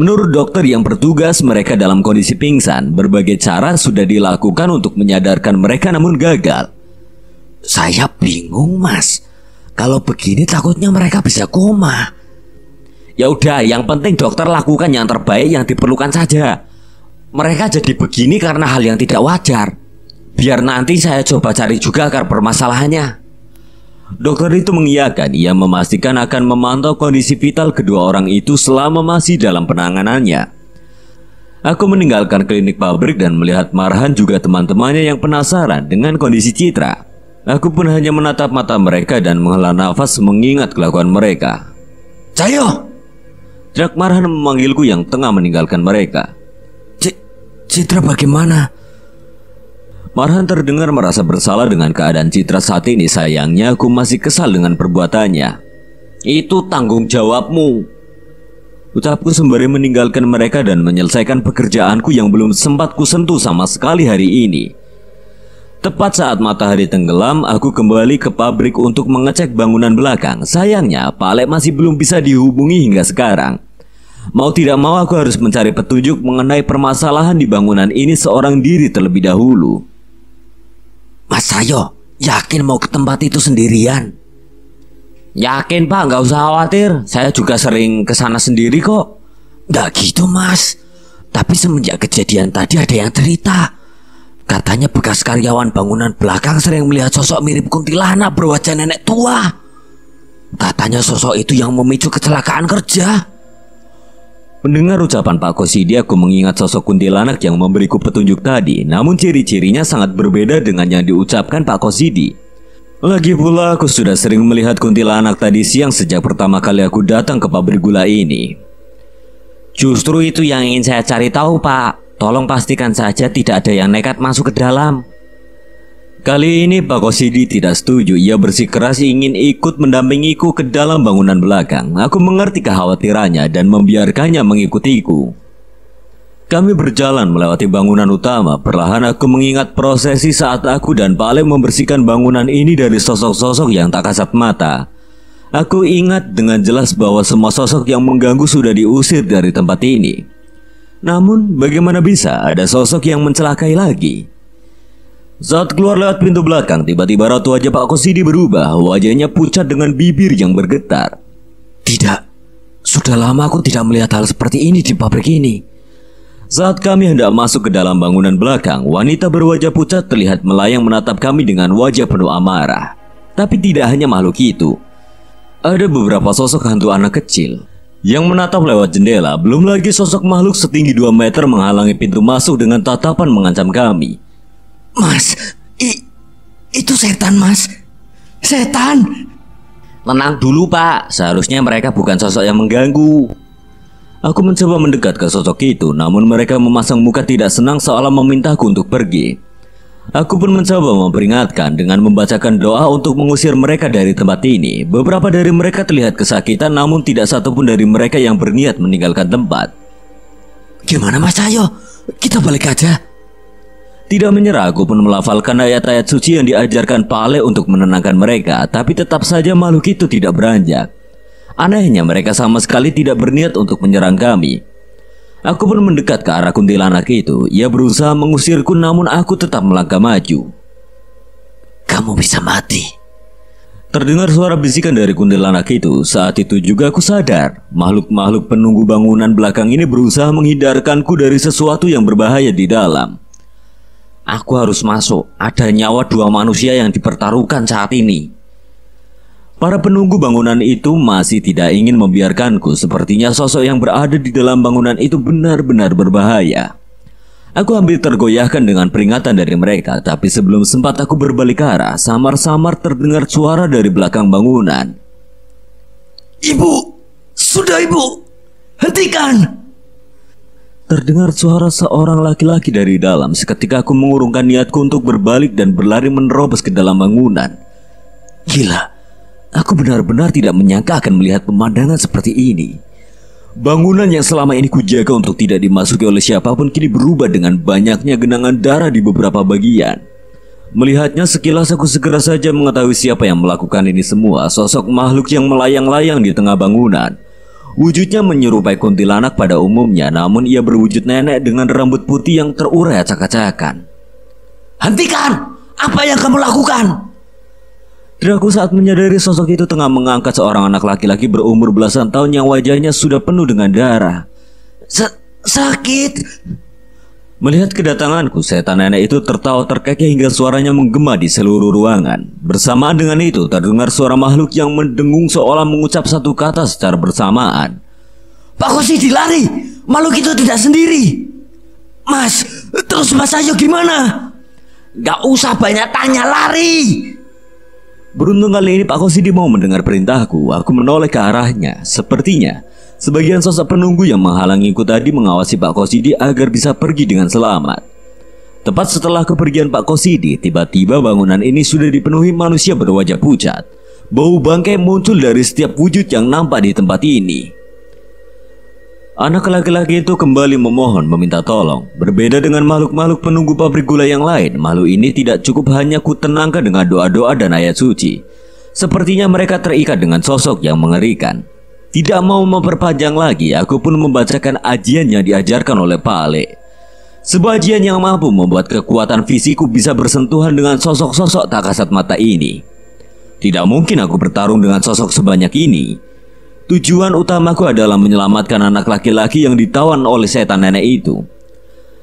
Menurut dokter yang bertugas, mereka dalam kondisi pingsan. Berbagai cara sudah dilakukan untuk menyadarkan mereka namun gagal. Saya bingung, Mas. Kalau begini takutnya mereka bisa koma. Ya udah, yang penting dokter lakukan yang terbaik yang diperlukan saja. Mereka jadi begini karena hal yang tidak wajar. Biar nanti saya coba cari juga akar permasalahannya. Dokter itu mengiyakan ia memastikan akan memantau kondisi vital kedua orang itu selama masih dalam penanganannya. Aku meninggalkan klinik pabrik dan melihat Marhan juga teman-temannya yang penasaran dengan kondisi Citra. Aku pun hanya menatap mata mereka dan menghela nafas mengingat kelakuan mereka. Cayo, Jack Marhan memanggilku yang tengah meninggalkan mereka. Citra bagaimana? Marhan terdengar merasa bersalah dengan keadaan Citra saat ini Sayangnya aku masih kesal dengan perbuatannya Itu tanggung jawabmu Ucapku sembari meninggalkan mereka dan menyelesaikan pekerjaanku yang belum sempat kusentuh sama sekali hari ini Tepat saat matahari tenggelam, aku kembali ke pabrik untuk mengecek bangunan belakang. Sayangnya, Pak Alek masih belum bisa dihubungi hingga sekarang. Mau tidak mau aku harus mencari petunjuk mengenai permasalahan di bangunan ini seorang diri terlebih dahulu. Mas Sayo, yakin mau ke tempat itu sendirian? Yakin pak, nggak usah khawatir. Saya juga sering ke sana sendiri kok. Nggak gitu mas. Tapi semenjak kejadian tadi ada yang cerita. Katanya bekas karyawan bangunan belakang sering melihat sosok mirip kuntilanak berwajah nenek tua. Katanya sosok itu yang memicu kecelakaan kerja. Mendengar ucapan Pak Kosidi, aku mengingat sosok kuntilanak yang memberiku petunjuk tadi, namun ciri-cirinya sangat berbeda dengan yang diucapkan Pak Kosidi. Lagi pula, aku sudah sering melihat kuntilanak tadi siang sejak pertama kali aku datang ke pabrik gula ini. Justru itu yang ingin saya cari tahu, Pak. Tolong pastikan saja tidak ada yang nekat masuk ke dalam. Kali ini Pak Kosidi tidak setuju. Ia bersikeras ingin ikut mendampingiku ke dalam bangunan belakang. Aku mengerti kekhawatirannya dan membiarkannya mengikutiku. Kami berjalan melewati bangunan utama. Perlahan aku mengingat prosesi saat aku dan Pak Lem membersihkan bangunan ini dari sosok-sosok yang tak kasat mata. Aku ingat dengan jelas bahwa semua sosok yang mengganggu sudah diusir dari tempat ini. Namun, bagaimana bisa ada sosok yang mencelakai lagi? Saat keluar lewat pintu belakang, tiba-tiba ratu wajah Pak Kosidi berubah. Wajahnya pucat dengan bibir yang bergetar. Tidak, sudah lama aku tidak melihat hal seperti ini di pabrik ini. Saat kami hendak masuk ke dalam bangunan belakang, wanita berwajah pucat terlihat melayang menatap kami dengan wajah penuh amarah. Tapi tidak hanya makhluk itu, ada beberapa sosok hantu anak kecil yang menatap lewat jendela, belum lagi sosok makhluk setinggi 2 meter menghalangi pintu masuk dengan tatapan mengancam kami. Mas, i, itu setan mas, setan. Tenang dulu pak, seharusnya mereka bukan sosok yang mengganggu. Aku mencoba mendekat ke sosok itu, namun mereka memasang muka tidak senang seolah memintaku untuk pergi. Aku pun mencoba memperingatkan dengan membacakan doa untuk mengusir mereka dari tempat ini. Beberapa dari mereka terlihat kesakitan namun tidak satupun dari mereka yang berniat meninggalkan tempat. Gimana Mas Ayo? Kita balik aja. Tidak menyerah, aku pun melafalkan ayat-ayat suci yang diajarkan Pale untuk menenangkan mereka, tapi tetap saja makhluk itu tidak beranjak. Anehnya mereka sama sekali tidak berniat untuk menyerang kami. Aku pun mendekat ke arah kuntilanak itu. Ia berusaha mengusirku namun aku tetap melangkah maju. Kamu bisa mati. Terdengar suara bisikan dari kuntilanak itu. Saat itu juga aku sadar, makhluk-makhluk penunggu bangunan belakang ini berusaha menghindarkanku dari sesuatu yang berbahaya di dalam. Aku harus masuk. Ada nyawa dua manusia yang dipertaruhkan saat ini. Para penunggu bangunan itu masih tidak ingin membiarkanku, sepertinya sosok yang berada di dalam bangunan itu benar-benar berbahaya. Aku hampir tergoyahkan dengan peringatan dari mereka, tapi sebelum sempat aku berbalik arah, samar-samar terdengar suara dari belakang bangunan. Ibu! Sudah ibu! Hentikan! Terdengar suara seorang laki-laki dari dalam seketika aku mengurungkan niatku untuk berbalik dan berlari menerobos ke dalam bangunan. Gila, Aku benar-benar tidak menyangka akan melihat pemandangan seperti ini. Bangunan yang selama ini kujaga untuk tidak dimasuki oleh siapapun kini berubah dengan banyaknya genangan darah di beberapa bagian. Melihatnya sekilas aku segera saja mengetahui siapa yang melakukan ini semua Sosok makhluk yang melayang-layang di tengah bangunan Wujudnya menyerupai kuntilanak pada umumnya Namun ia berwujud nenek dengan rambut putih yang terurai acak-acakan Hentikan! Apa yang kamu lakukan? Draco saat menyadari sosok itu tengah mengangkat seorang anak laki-laki berumur belasan tahun yang wajahnya sudah penuh dengan darah. Sa sakit. Melihat kedatanganku, setan nenek itu tertawa terkekeh hingga suaranya menggema di seluruh ruangan. Bersamaan dengan itu, terdengar suara makhluk yang mendengung seolah mengucap satu kata secara bersamaan. Pak Kosi dilari, makhluk itu tidak sendiri. Mas, terus Mas Ayo gimana? Gak usah banyak tanya, lari. Beruntung kali ini Pak Kosidi mau mendengar perintahku, aku menoleh ke arahnya. Sepertinya, sebagian sosok penunggu yang menghalangiku tadi mengawasi Pak Kosidi agar bisa pergi dengan selamat. Tepat setelah kepergian Pak Kosidi, tiba-tiba bangunan ini sudah dipenuhi manusia berwajah pucat. Bau bangkai muncul dari setiap wujud yang nampak di tempat ini. Anak laki-laki itu kembali memohon meminta tolong. Berbeda dengan makhluk-makhluk penunggu pabrik gula yang lain, makhluk ini tidak cukup hanya kutenangkan dengan doa-doa dan ayat suci. Sepertinya mereka terikat dengan sosok yang mengerikan. Tidak mau memperpanjang lagi, aku pun membacakan ajian yang diajarkan oleh Pak Ale. Sebuah ajian yang mampu membuat kekuatan fisikku bisa bersentuhan dengan sosok-sosok tak kasat mata ini. Tidak mungkin aku bertarung dengan sosok sebanyak ini. Tujuan utamaku adalah menyelamatkan anak laki-laki yang ditawan oleh setan nenek itu.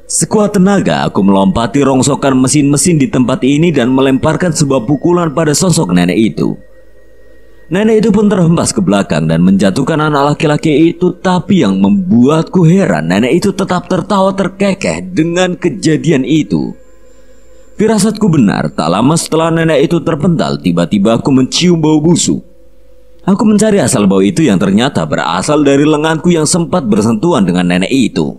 Sekuat tenaga, aku melompati rongsokan mesin-mesin di tempat ini dan melemparkan sebuah pukulan pada sosok nenek itu. Nenek itu pun terhempas ke belakang dan menjatuhkan anak laki-laki itu, tapi yang membuatku heran, nenek itu tetap tertawa terkekeh dengan kejadian itu. Firasatku benar, tak lama setelah nenek itu terpental, tiba-tiba aku mencium bau busuk. Aku mencari asal bau itu yang ternyata berasal dari lenganku yang sempat bersentuhan dengan nenek itu.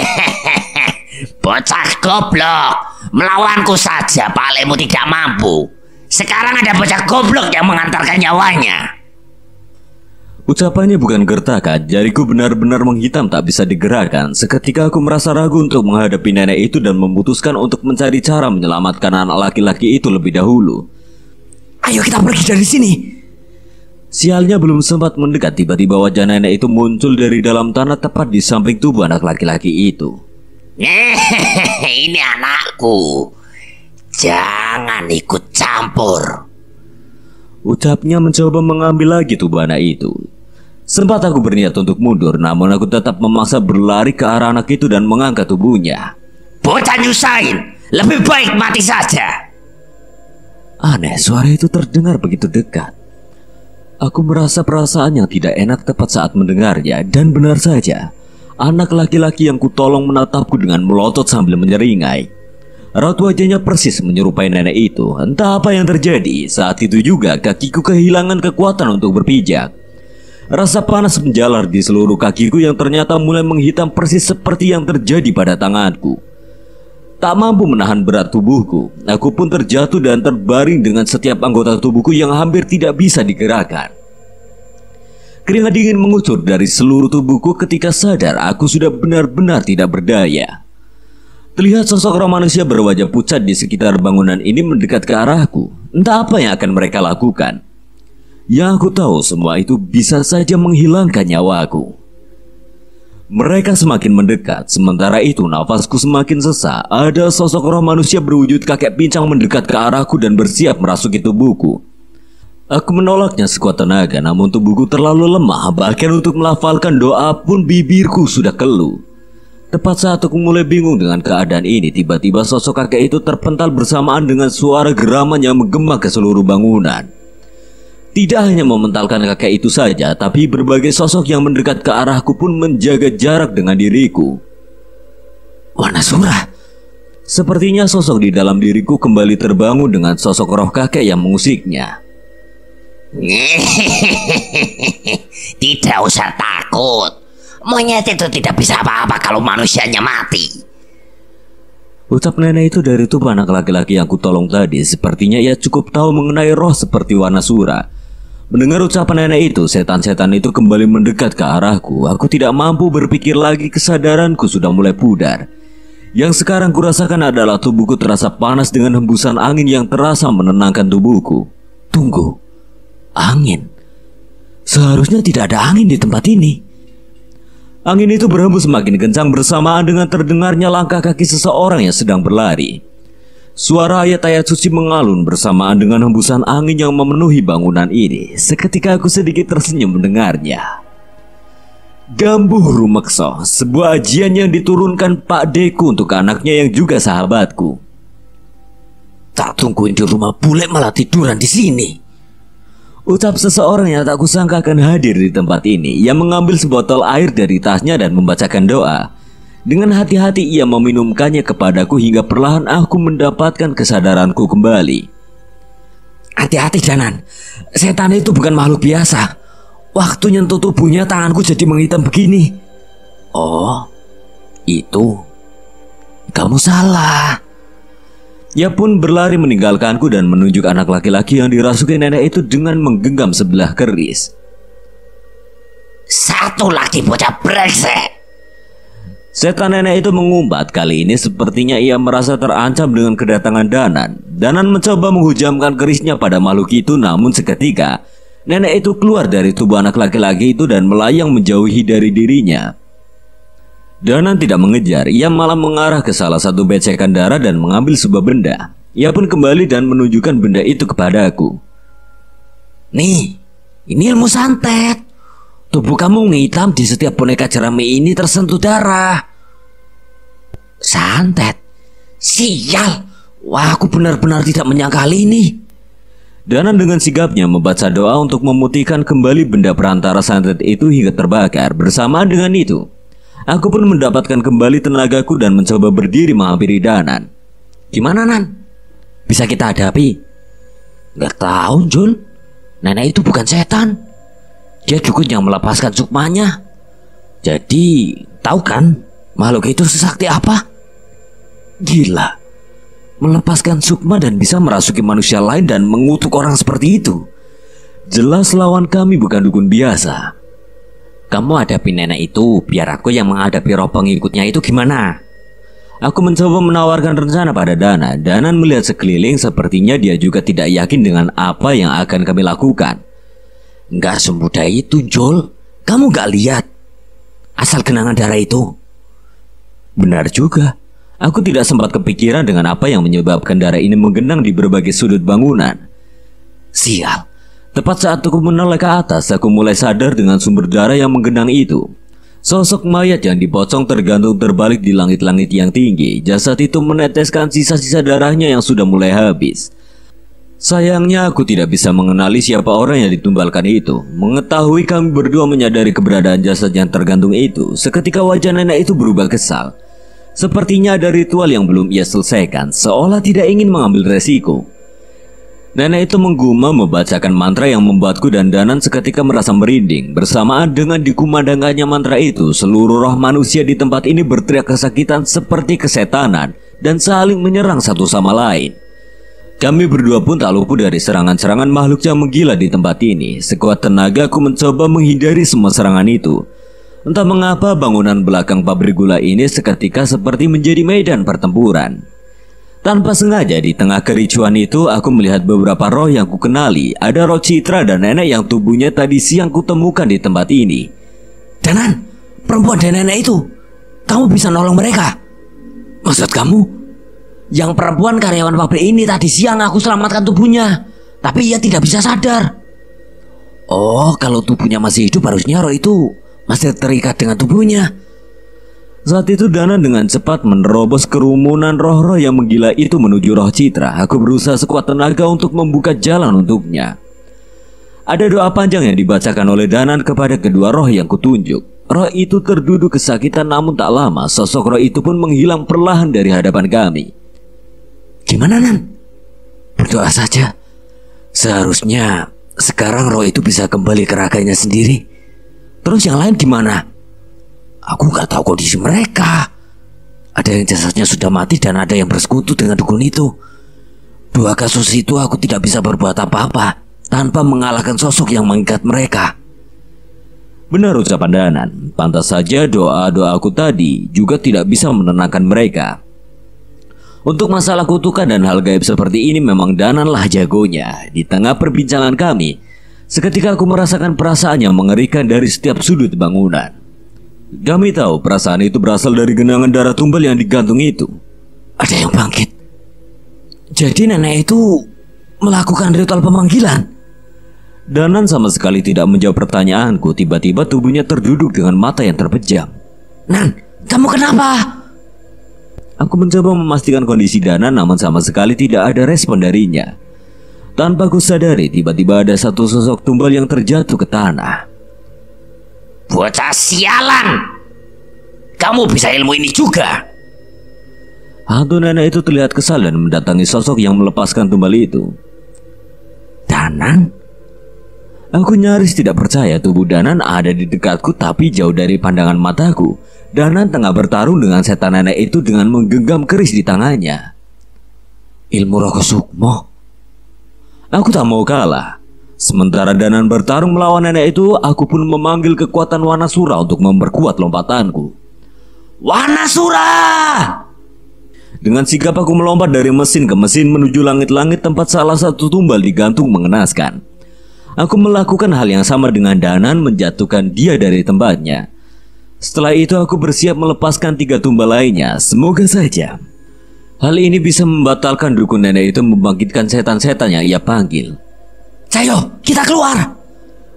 Bocah goblok, melawanku saja palemu tidak mampu. Sekarang ada bocah goblok yang mengantarkan nyawanya. Ucapannya bukan gertakan, jariku benar-benar menghitam tak bisa digerakkan. Seketika aku merasa ragu untuk menghadapi nenek itu dan memutuskan untuk mencari cara menyelamatkan anak laki-laki itu lebih dahulu. Ayo kita pergi dari sini, Sialnya belum sempat mendekat tiba-tiba wajah nenek itu muncul dari dalam tanah tepat di samping tubuh anak laki-laki itu. Ini anakku. Jangan ikut campur. Ucapnya mencoba mengambil lagi tubuh anak itu. Sempat aku berniat untuk mundur, namun aku tetap memaksa berlari ke arah anak itu dan mengangkat tubuhnya. Bocah nyusahin, lebih baik mati saja. Aneh, suara itu terdengar begitu dekat. Aku merasa perasaan yang tidak enak tepat saat mendengarnya dan benar saja. Anak laki-laki yang kutolong menatapku dengan melotot sambil menyeringai. Raut wajahnya persis menyerupai nenek itu. Entah apa yang terjadi, saat itu juga kakiku kehilangan kekuatan untuk berpijak. Rasa panas menjalar di seluruh kakiku yang ternyata mulai menghitam persis seperti yang terjadi pada tanganku. Tak mampu menahan berat tubuhku, aku pun terjatuh dan terbaring dengan setiap anggota tubuhku yang hampir tidak bisa digerakkan. Keringat dingin mengucur dari seluruh tubuhku ketika sadar aku sudah benar-benar tidak berdaya. Terlihat sosok orang manusia berwajah pucat di sekitar bangunan ini mendekat ke arahku. Entah apa yang akan mereka lakukan. Yang aku tahu semua itu bisa saja menghilangkan nyawaku. Mereka semakin mendekat, sementara itu nafasku semakin sesak. Ada sosok roh manusia berwujud kakek pincang mendekat ke arahku dan bersiap merasuki tubuhku. Aku menolaknya sekuat tenaga, namun tubuhku terlalu lemah, bahkan untuk melafalkan doa pun bibirku sudah keluh. Tepat saat aku mulai bingung dengan keadaan ini, tiba-tiba sosok kakek itu terpental bersamaan dengan suara geraman yang menggema ke seluruh bangunan. Tidak hanya mementalkan kakek itu saja, tapi berbagai sosok yang mendekat ke arahku pun menjaga jarak dengan diriku. Wanasura! Sepertinya sosok di dalam diriku kembali terbangun dengan sosok roh kakek yang mengusiknya. Tidak usah takut. Monyet itu tidak bisa apa-apa kalau manusianya mati. Ucap nenek itu dari tubuh anak laki-laki yang kutolong tadi, sepertinya ia cukup tahu mengenai roh seperti Wanasura. Mendengar ucapan nenek itu, setan-setan itu kembali mendekat ke arahku. Aku tidak mampu berpikir lagi, kesadaranku sudah mulai pudar. Yang sekarang kurasakan adalah tubuhku terasa panas dengan hembusan angin yang terasa menenangkan tubuhku. Tunggu, angin. Seharusnya tidak ada angin di tempat ini. Angin itu berhembus semakin kencang bersamaan dengan terdengarnya langkah kaki seseorang yang sedang berlari. Suara ayat ayat suci mengalun bersamaan dengan hembusan angin yang memenuhi bangunan ini. Seketika aku sedikit tersenyum mendengarnya. Gambuh Rumekso, sebuah ajian yang diturunkan Pak Deku untuk anaknya yang juga sahabatku. Tak tungguin di rumah bule malah tiduran di sini. Ucap seseorang yang tak kusangka akan hadir di tempat ini. yang mengambil sebotol air dari tasnya dan membacakan doa. Dengan hati-hati ia meminumkannya kepadaku hingga perlahan aku mendapatkan kesadaranku kembali. Hati-hati Janan, setan itu bukan makhluk biasa. Waktu nyentuh tubuhnya tanganku jadi menghitam begini. Oh, itu kamu salah. Ia pun berlari meninggalkanku dan menunjuk anak laki-laki yang dirasuki nenek itu dengan menggenggam sebelah keris. Satu lagi bocah brengsek. Setan nenek itu mengumpat kali ini sepertinya ia merasa terancam dengan kedatangan Danan. Danan mencoba menghujamkan kerisnya pada makhluk itu namun seketika nenek itu keluar dari tubuh anak laki-laki itu dan melayang menjauhi dari dirinya. Danan tidak mengejar, ia malah mengarah ke salah satu becekan darah dan mengambil sebuah benda. Ia pun kembali dan menunjukkan benda itu kepada aku. Nih, ini ilmu santet. Tubuh kamu menghitam di setiap boneka jerami ini tersentuh darah. Santet. Sial. Wah, aku benar-benar tidak menyangka hal ini. Danan dengan sigapnya membaca doa untuk memutihkan kembali benda perantara santet itu hingga terbakar. Bersamaan dengan itu, aku pun mendapatkan kembali tenagaku dan mencoba berdiri menghampiri Danan. Gimana, Nan? Bisa kita hadapi? Gak tahu, Jun. Nenek itu bukan setan. Dia dukun yang melepaskan sukmanya. Jadi, tahu kan makhluk itu sesakti apa? Gila. Melepaskan sukma dan bisa merasuki manusia lain dan mengutuk orang seperti itu. Jelas lawan kami bukan dukun biasa. Kamu hadapi nenek itu, biar aku yang menghadapi roh pengikutnya itu gimana? Aku mencoba menawarkan rencana pada Dana. Danan melihat sekeliling sepertinya dia juga tidak yakin dengan apa yang akan kami lakukan. Gak semudah itu, Jol. Kamu gak lihat asal kenangan darah itu? Benar juga. Aku tidak sempat kepikiran dengan apa yang menyebabkan darah ini menggenang di berbagai sudut bangunan. Sial, tepat saat aku menoleh ke atas, aku mulai sadar dengan sumber darah yang menggenang itu. Sosok mayat yang dipocong tergantung terbalik di langit-langit yang tinggi. Jasad itu meneteskan sisa-sisa darahnya yang sudah mulai habis. Sayangnya aku tidak bisa mengenali siapa orang yang ditumbalkan itu. Mengetahui kami berdua menyadari keberadaan jasad yang tergantung itu, seketika wajah nenek itu berubah kesal. Sepertinya ada ritual yang belum ia selesaikan, seolah tidak ingin mengambil resiko. Nenek itu menggumam membacakan mantra yang membuatku dan Danan seketika merasa merinding. Bersamaan dengan dikumandangkannya mantra itu, seluruh roh manusia di tempat ini berteriak kesakitan seperti kesetanan dan saling menyerang satu sama lain. Kami berdua pun tak luput dari serangan-serangan makhluk yang menggila di tempat ini. Sekuat tenaga aku mencoba menghindari semua serangan itu. Entah mengapa bangunan belakang pabrik gula ini seketika seperti menjadi medan pertempuran. Tanpa sengaja di tengah kericuan itu aku melihat beberapa roh yang kukenali. Ada roh Citra dan nenek yang tubuhnya tadi siang kutemukan di tempat ini. Danan, perempuan dan nenek itu, kamu bisa nolong mereka. Maksud kamu, yang perempuan karyawan pabrik ini tadi siang aku selamatkan tubuhnya, tapi ia tidak bisa sadar. Oh, kalau tubuhnya masih hidup harusnya roh itu masih terikat dengan tubuhnya. Saat itu Dana dengan cepat menerobos kerumunan roh-roh yang menggila itu menuju roh Citra. Aku berusaha sekuat tenaga untuk membuka jalan untuknya. Ada doa panjang yang dibacakan oleh Danan kepada kedua roh yang kutunjuk. Roh itu terduduk kesakitan namun tak lama sosok roh itu pun menghilang perlahan dari hadapan kami. Gimana Nan? Berdoa saja. Seharusnya sekarang roh itu bisa kembali ke raganya sendiri. Terus yang lain gimana? Aku gak tahu kondisi mereka. Ada yang jasadnya sudah mati dan ada yang bersekutu dengan dukun itu. Dua kasus itu aku tidak bisa berbuat apa-apa tanpa mengalahkan sosok yang mengikat mereka. Benar ucapan Danan, pantas saja doa-doaku tadi juga tidak bisa menenangkan mereka. Untuk masalah kutukan dan hal gaib seperti ini memang dananlah jagonya. Di tengah perbincangan kami, seketika aku merasakan perasaan yang mengerikan dari setiap sudut bangunan. Kami tahu perasaan itu berasal dari genangan darah tumbal yang digantung itu. Ada yang bangkit. Jadi nenek itu melakukan ritual pemanggilan. Danan sama sekali tidak menjawab pertanyaanku. Tiba-tiba tubuhnya terduduk dengan mata yang terpejam. Nan, kamu kenapa? Aku mencoba memastikan kondisi Dana namun sama sekali tidak ada respon darinya. Tanpa ku sadari, tiba-tiba ada satu sosok tumbal yang terjatuh ke tanah. Bocah sialan! Kamu bisa ilmu ini juga! Hantu nenek itu terlihat kesal dan mendatangi sosok yang melepaskan tumbal itu. Danan? Aku nyaris tidak percaya tubuh Danan ada di dekatku tapi jauh dari pandangan mataku Danan tengah bertarung dengan setan nenek itu dengan menggenggam keris di tangannya. Ilmu Roko Sukmo. Aku tak mau kalah. Sementara Danan bertarung melawan nenek itu, aku pun memanggil kekuatan Wanasura untuk memperkuat lompatanku. Wanasura! Dengan sigap aku melompat dari mesin ke mesin menuju langit-langit tempat salah satu tumbal digantung mengenaskan. Aku melakukan hal yang sama dengan Danan menjatuhkan dia dari tempatnya. Setelah itu aku bersiap melepaskan tiga tumbal lainnya, semoga saja. Hal ini bisa membatalkan dukun nenek itu membangkitkan setan-setan yang ia panggil. Cayo, kita keluar!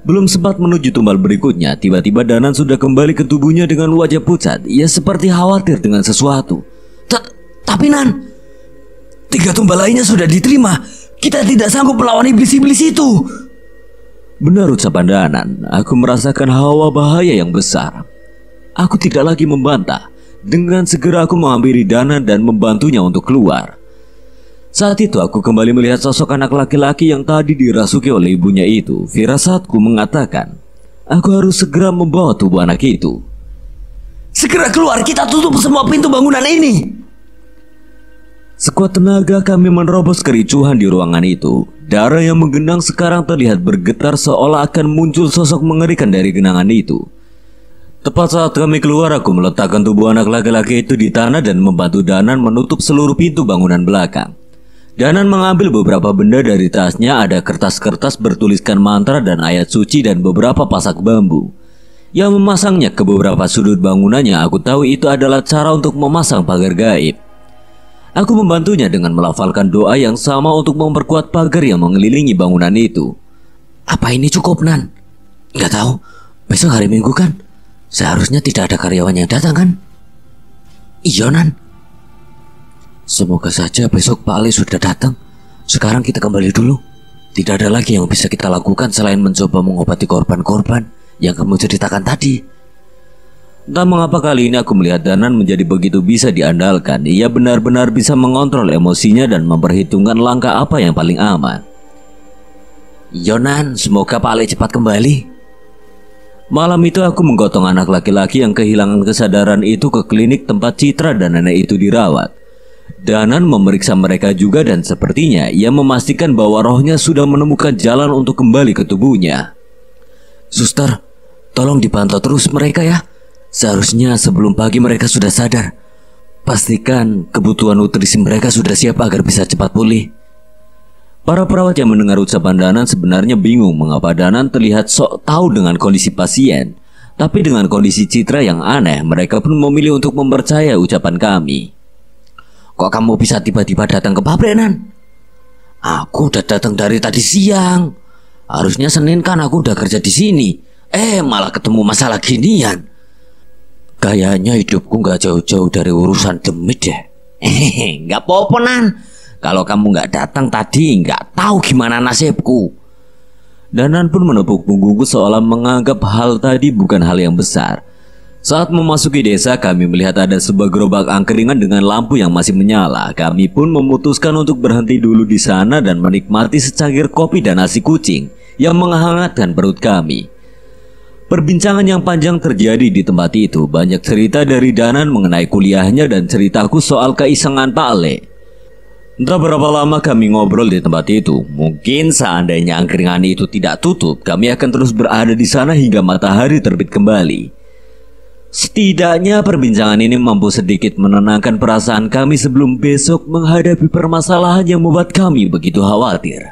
Belum sempat menuju tumbal berikutnya, tiba-tiba Danan sudah kembali ke tubuhnya dengan wajah pucat. Ia seperti khawatir dengan sesuatu. Tapi Nan, tiga tumbal lainnya sudah diterima. Kita tidak sanggup melawan iblis-iblis itu. Benar ucapan Danan, aku merasakan hawa bahaya yang besar. Aku tidak lagi membantah. Dengan segera aku menghampiri Dana dan membantunya untuk keluar. Saat itu aku kembali melihat sosok anak laki-laki yang tadi dirasuki oleh ibunya itu. Firasatku mengatakan, aku harus segera membawa tubuh anak itu. Segera keluar, kita tutup semua pintu bangunan ini. Sekuat tenaga kami menerobos kericuhan di ruangan itu. Darah yang menggenang sekarang terlihat bergetar seolah akan muncul sosok mengerikan dari genangan itu. Tepat saat kami keluar, aku meletakkan tubuh anak laki-laki itu di tanah dan membantu Danan menutup seluruh pintu bangunan belakang. Danan mengambil beberapa benda dari tasnya, ada kertas-kertas bertuliskan mantra dan ayat suci dan beberapa pasak bambu. Yang memasangnya ke beberapa sudut bangunannya, aku tahu itu adalah cara untuk memasang pagar gaib. Aku membantunya dengan melafalkan doa yang sama untuk memperkuat pagar yang mengelilingi bangunan itu. Apa ini cukup, Nan? Gak tahu. Besok hari Minggu kan? Seharusnya tidak ada karyawan yang datang kan? Iya Nan Semoga saja besok Pak Ali sudah datang Sekarang kita kembali dulu Tidak ada lagi yang bisa kita lakukan selain mencoba mengobati korban-korban yang kamu ceritakan tadi Entah mengapa kali ini aku melihat Danan menjadi begitu bisa diandalkan Ia benar-benar bisa mengontrol emosinya dan memperhitungkan langkah apa yang paling aman Yonan, iya, semoga Pak Ali cepat kembali Malam itu aku menggotong anak laki-laki yang kehilangan kesadaran itu ke klinik tempat Citra dan nenek itu dirawat. Danan memeriksa mereka juga dan sepertinya ia memastikan bahwa rohnya sudah menemukan jalan untuk kembali ke tubuhnya. Suster, tolong dipantau terus mereka ya. Seharusnya sebelum pagi mereka sudah sadar. Pastikan kebutuhan nutrisi mereka sudah siap agar bisa cepat pulih. Para perawat yang mendengar ucapan Danan sebenarnya bingung mengapa Danan terlihat sok tahu dengan kondisi pasien. Tapi dengan kondisi Citra yang aneh, mereka pun memilih untuk mempercaya ucapan kami. Kok kamu bisa tiba-tiba datang ke pabrik, Nan? Aku udah datang dari tadi siang. Harusnya Senin kan aku udah kerja di sini. Eh, malah ketemu masalah ginian. Kayaknya hidupku gak jauh-jauh dari urusan demit deh. Hehehe, nggak apa-apa, Nan. Kalau kamu nggak datang tadi, nggak tahu gimana nasibku. Danan pun menepuk punggungku seolah menganggap hal tadi bukan hal yang besar. Saat memasuki desa, kami melihat ada sebuah gerobak angkeringan dengan lampu yang masih menyala. Kami pun memutuskan untuk berhenti dulu di sana dan menikmati secangkir kopi dan nasi kucing yang menghangatkan perut kami. Perbincangan yang panjang terjadi di tempat itu. Banyak cerita dari Danan mengenai kuliahnya dan ceritaku soal keisengan Pak Ale. Entah berapa lama kami ngobrol di tempat itu. Mungkin seandainya angkringan itu tidak tutup, kami akan terus berada di sana hingga matahari terbit kembali. Setidaknya perbincangan ini mampu sedikit menenangkan perasaan kami sebelum besok menghadapi permasalahan yang membuat kami begitu khawatir.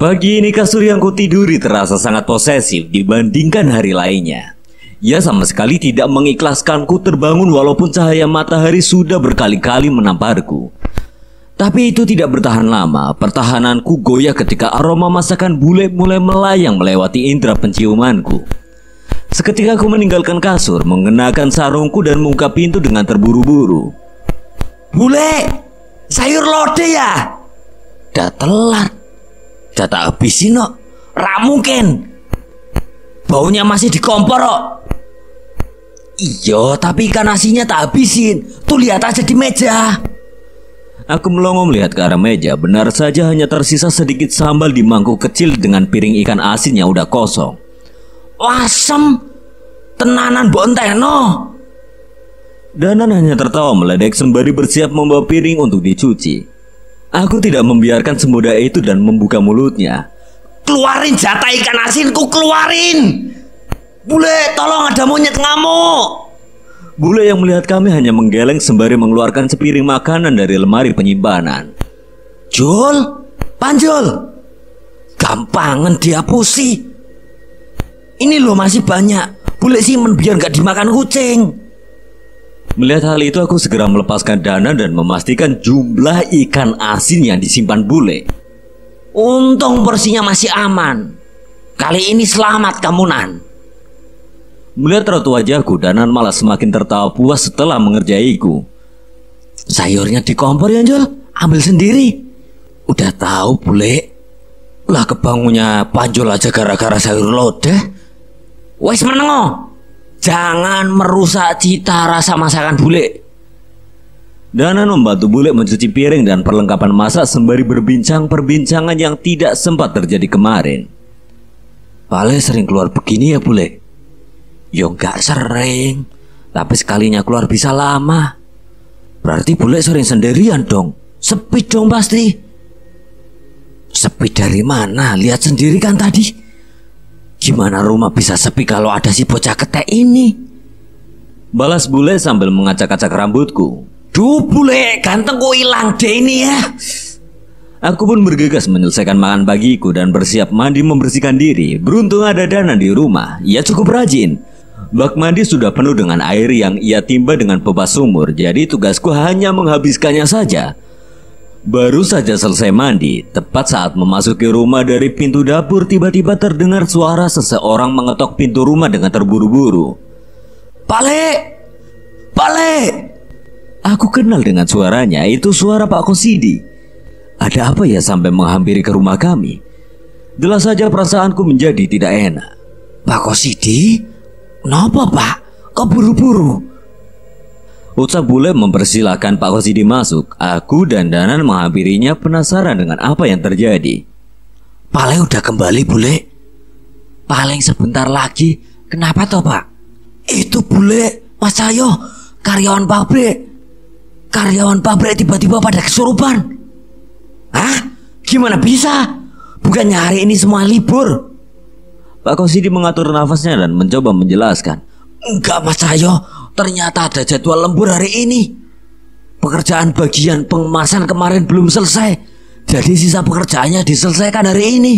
Pagi ini kasur yang kutiduri terasa sangat posesif dibandingkan hari lainnya. Ia sama sekali tidak mengikhlaskanku terbangun walaupun cahaya matahari sudah berkali-kali menamparku. Tapi itu tidak bertahan lama. Pertahananku goyah ketika aroma masakan bule mulai melayang melewati indera penciumanku. Seketika aku meninggalkan kasur, mengenakan sarungku dan membuka pintu dengan terburu-buru. Bule, sayur lode ya? Dah telat. habisin habis no. mungkin. Baunya masih di kompor kok. Iya, tapi ikan nasinya tak habisin. Tuh lihat aja di meja. Aku melongo melihat ke arah meja. Benar saja hanya tersisa sedikit sambal di mangkuk kecil dengan piring ikan asin yang udah kosong. Wasem, tenanan bonteno. Danan hanya tertawa meledek sembari bersiap membawa piring untuk dicuci. Aku tidak membiarkan semudah itu dan membuka mulutnya. Keluarin jatah ikan asinku, keluarin! Bule, tolong ada monyet ngamuk! Bule yang melihat kami hanya menggeleng sembari mengeluarkan sepiring makanan dari lemari penyimpanan. Jol, panjol, gampangan dia pusi. Ini lo masih banyak, bule sih biar nggak dimakan kucing. Melihat hal itu aku segera melepaskan dana dan memastikan jumlah ikan asin yang disimpan bule. Untung porsinya masih aman. Kali ini selamat kamu Nan. Melihat ratu wajahku, Danan malah semakin tertawa puas setelah mengerjaiku. Sayurnya di kompor ya, Jol. Ambil sendiri. Udah tahu, bule. Lah kebangunnya panjol aja gara-gara sayur lodeh. Wes menengo. Jangan merusak cita rasa masakan bule. Danan membantu bule mencuci piring dan perlengkapan masak sembari berbincang perbincangan yang tidak sempat terjadi kemarin. Pale sering keluar begini ya bule. Yo ya gak sering, tapi sekalinya keluar bisa lama. Berarti bule sering sendirian dong. Sepi dong pasti. Sepi dari mana? Lihat sendiri kan tadi. Gimana rumah bisa sepi kalau ada si bocah ketek ini? Balas bule sambil mengacak-acak rambutku. Duh bule, ganteng kok hilang deh ini ya. Aku pun bergegas menyelesaikan makan pagiku dan bersiap mandi membersihkan diri. Beruntung ada Dana di rumah. Ia ya cukup rajin. Bak mandi sudah penuh dengan air yang ia timba dengan pipa sumur, jadi tugasku hanya menghabiskannya saja. Baru saja selesai mandi, tepat saat memasuki rumah dari pintu dapur tiba-tiba terdengar suara seseorang mengetok pintu rumah dengan terburu-buru. "Pale! Pale!" Aku kenal dengan suaranya, itu suara Pak Kosidi. Ada apa ya sampai menghampiri ke rumah kami? Jelas saja perasaanku menjadi tidak enak. Pak Kosidi? Kenapa pak? Kok buru-buru? Ucap bule mempersilahkan Pak Kosidi masuk. Aku dan Danan menghampirinya penasaran dengan apa yang terjadi. Pale udah kembali bule? Paling sebentar lagi. Kenapa toh pak? Itu bule, Mas Cahyo, karyawan pabrik. Karyawan pabrik tiba-tiba pada kesurupan. Hah? Gimana bisa? Bukannya hari ini semua libur? Pak Kosidi mengatur nafasnya dan mencoba menjelaskan. Enggak Mas Rayo, ternyata ada jadwal lembur hari ini. Pekerjaan bagian pengemasan kemarin belum selesai, jadi sisa pekerjaannya diselesaikan hari ini.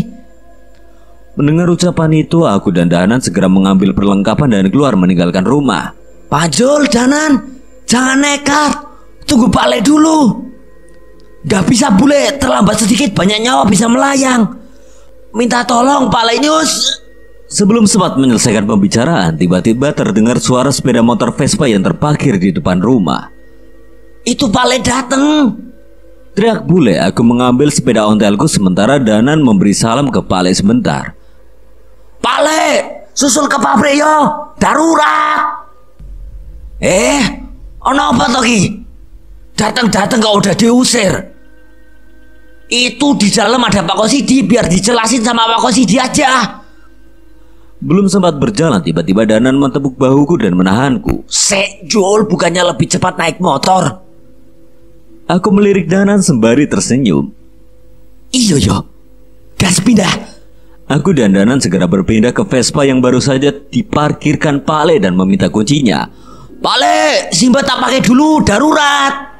Mendengar ucapan itu, aku dan Danan segera mengambil perlengkapan dan keluar meninggalkan rumah. Pajul, Danan, jangan nekat, tunggu Pak Le dulu. Gak bisa bule, terlambat sedikit banyak nyawa bisa melayang. Minta tolong Pak Us- Sebelum sempat menyelesaikan pembicaraan, tiba-tiba terdengar suara sepeda motor Vespa yang terparkir di depan rumah. Itu Pale dateng! Teriak bule, aku mengambil sepeda ontelku sementara Danan memberi salam ke Pale sebentar. Pale, susul ke pabrik yo, darurat. Eh, ono apa toki? Datang-datang gak udah diusir. Itu di dalam ada Pak Kosidi, biar dijelasin sama Pak Kosidi aja. Belum sempat berjalan, tiba-tiba Danan menepuk bahuku dan menahanku. Sejul, bukannya lebih cepat naik motor? Aku melirik Danan sembari tersenyum. Iyo yo, ya. gas pindah. Aku dan Danan segera berpindah ke Vespa yang baru saja diparkirkan Pale dan meminta kuncinya. Pale, Simba tak pakai dulu, darurat.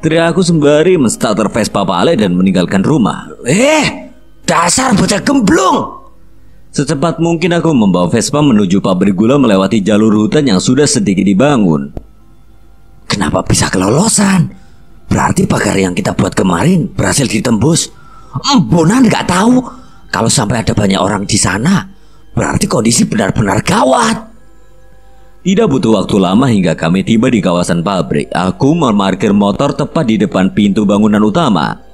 Teriak aku sembari menstarter Vespa Pale dan meninggalkan rumah. Eh, dasar bocah gemblung! Secepat mungkin aku membawa Vespa menuju pabrik gula melewati jalur hutan yang sudah sedikit dibangun. Kenapa bisa kelolosan? Berarti pagar yang kita buat kemarin berhasil ditembus. Embonan nggak tahu. Kalau sampai ada banyak orang di sana, berarti kondisi benar-benar gawat. Tidak butuh waktu lama hingga kami tiba di kawasan pabrik. Aku memarkir motor tepat di depan pintu bangunan utama.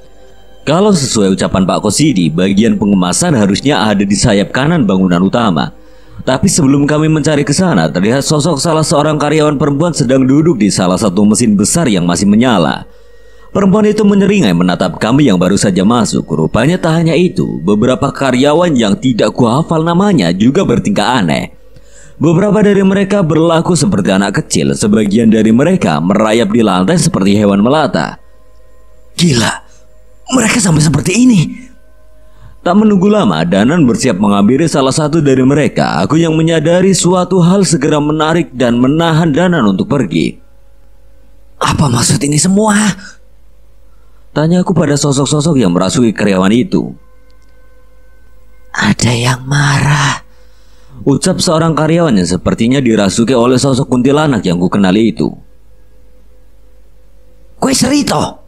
Kalau sesuai ucapan Pak Kosidi, bagian pengemasan harusnya ada di sayap kanan bangunan utama. Tapi sebelum kami mencari ke sana, terlihat sosok salah seorang karyawan perempuan sedang duduk di salah satu mesin besar yang masih menyala. Perempuan itu menyeringai menatap kami yang baru saja masuk. Rupanya tak hanya itu, beberapa karyawan yang tidak kuhafal namanya juga bertingkah aneh. Beberapa dari mereka berlaku seperti anak kecil, sebagian dari mereka merayap di lantai seperti hewan melata. Gila, mereka sampai seperti ini. Tak menunggu lama, Danan bersiap mengambil salah satu dari mereka. Aku yang menyadari suatu hal segera menarik dan menahan Danan untuk pergi. Apa maksud ini semua? Tanya aku pada sosok-sosok yang merasuki karyawan itu. Ada yang marah. Ucap seorang karyawan yang sepertinya dirasuki oleh sosok kuntilanak yang kukenali itu. Kue cerita.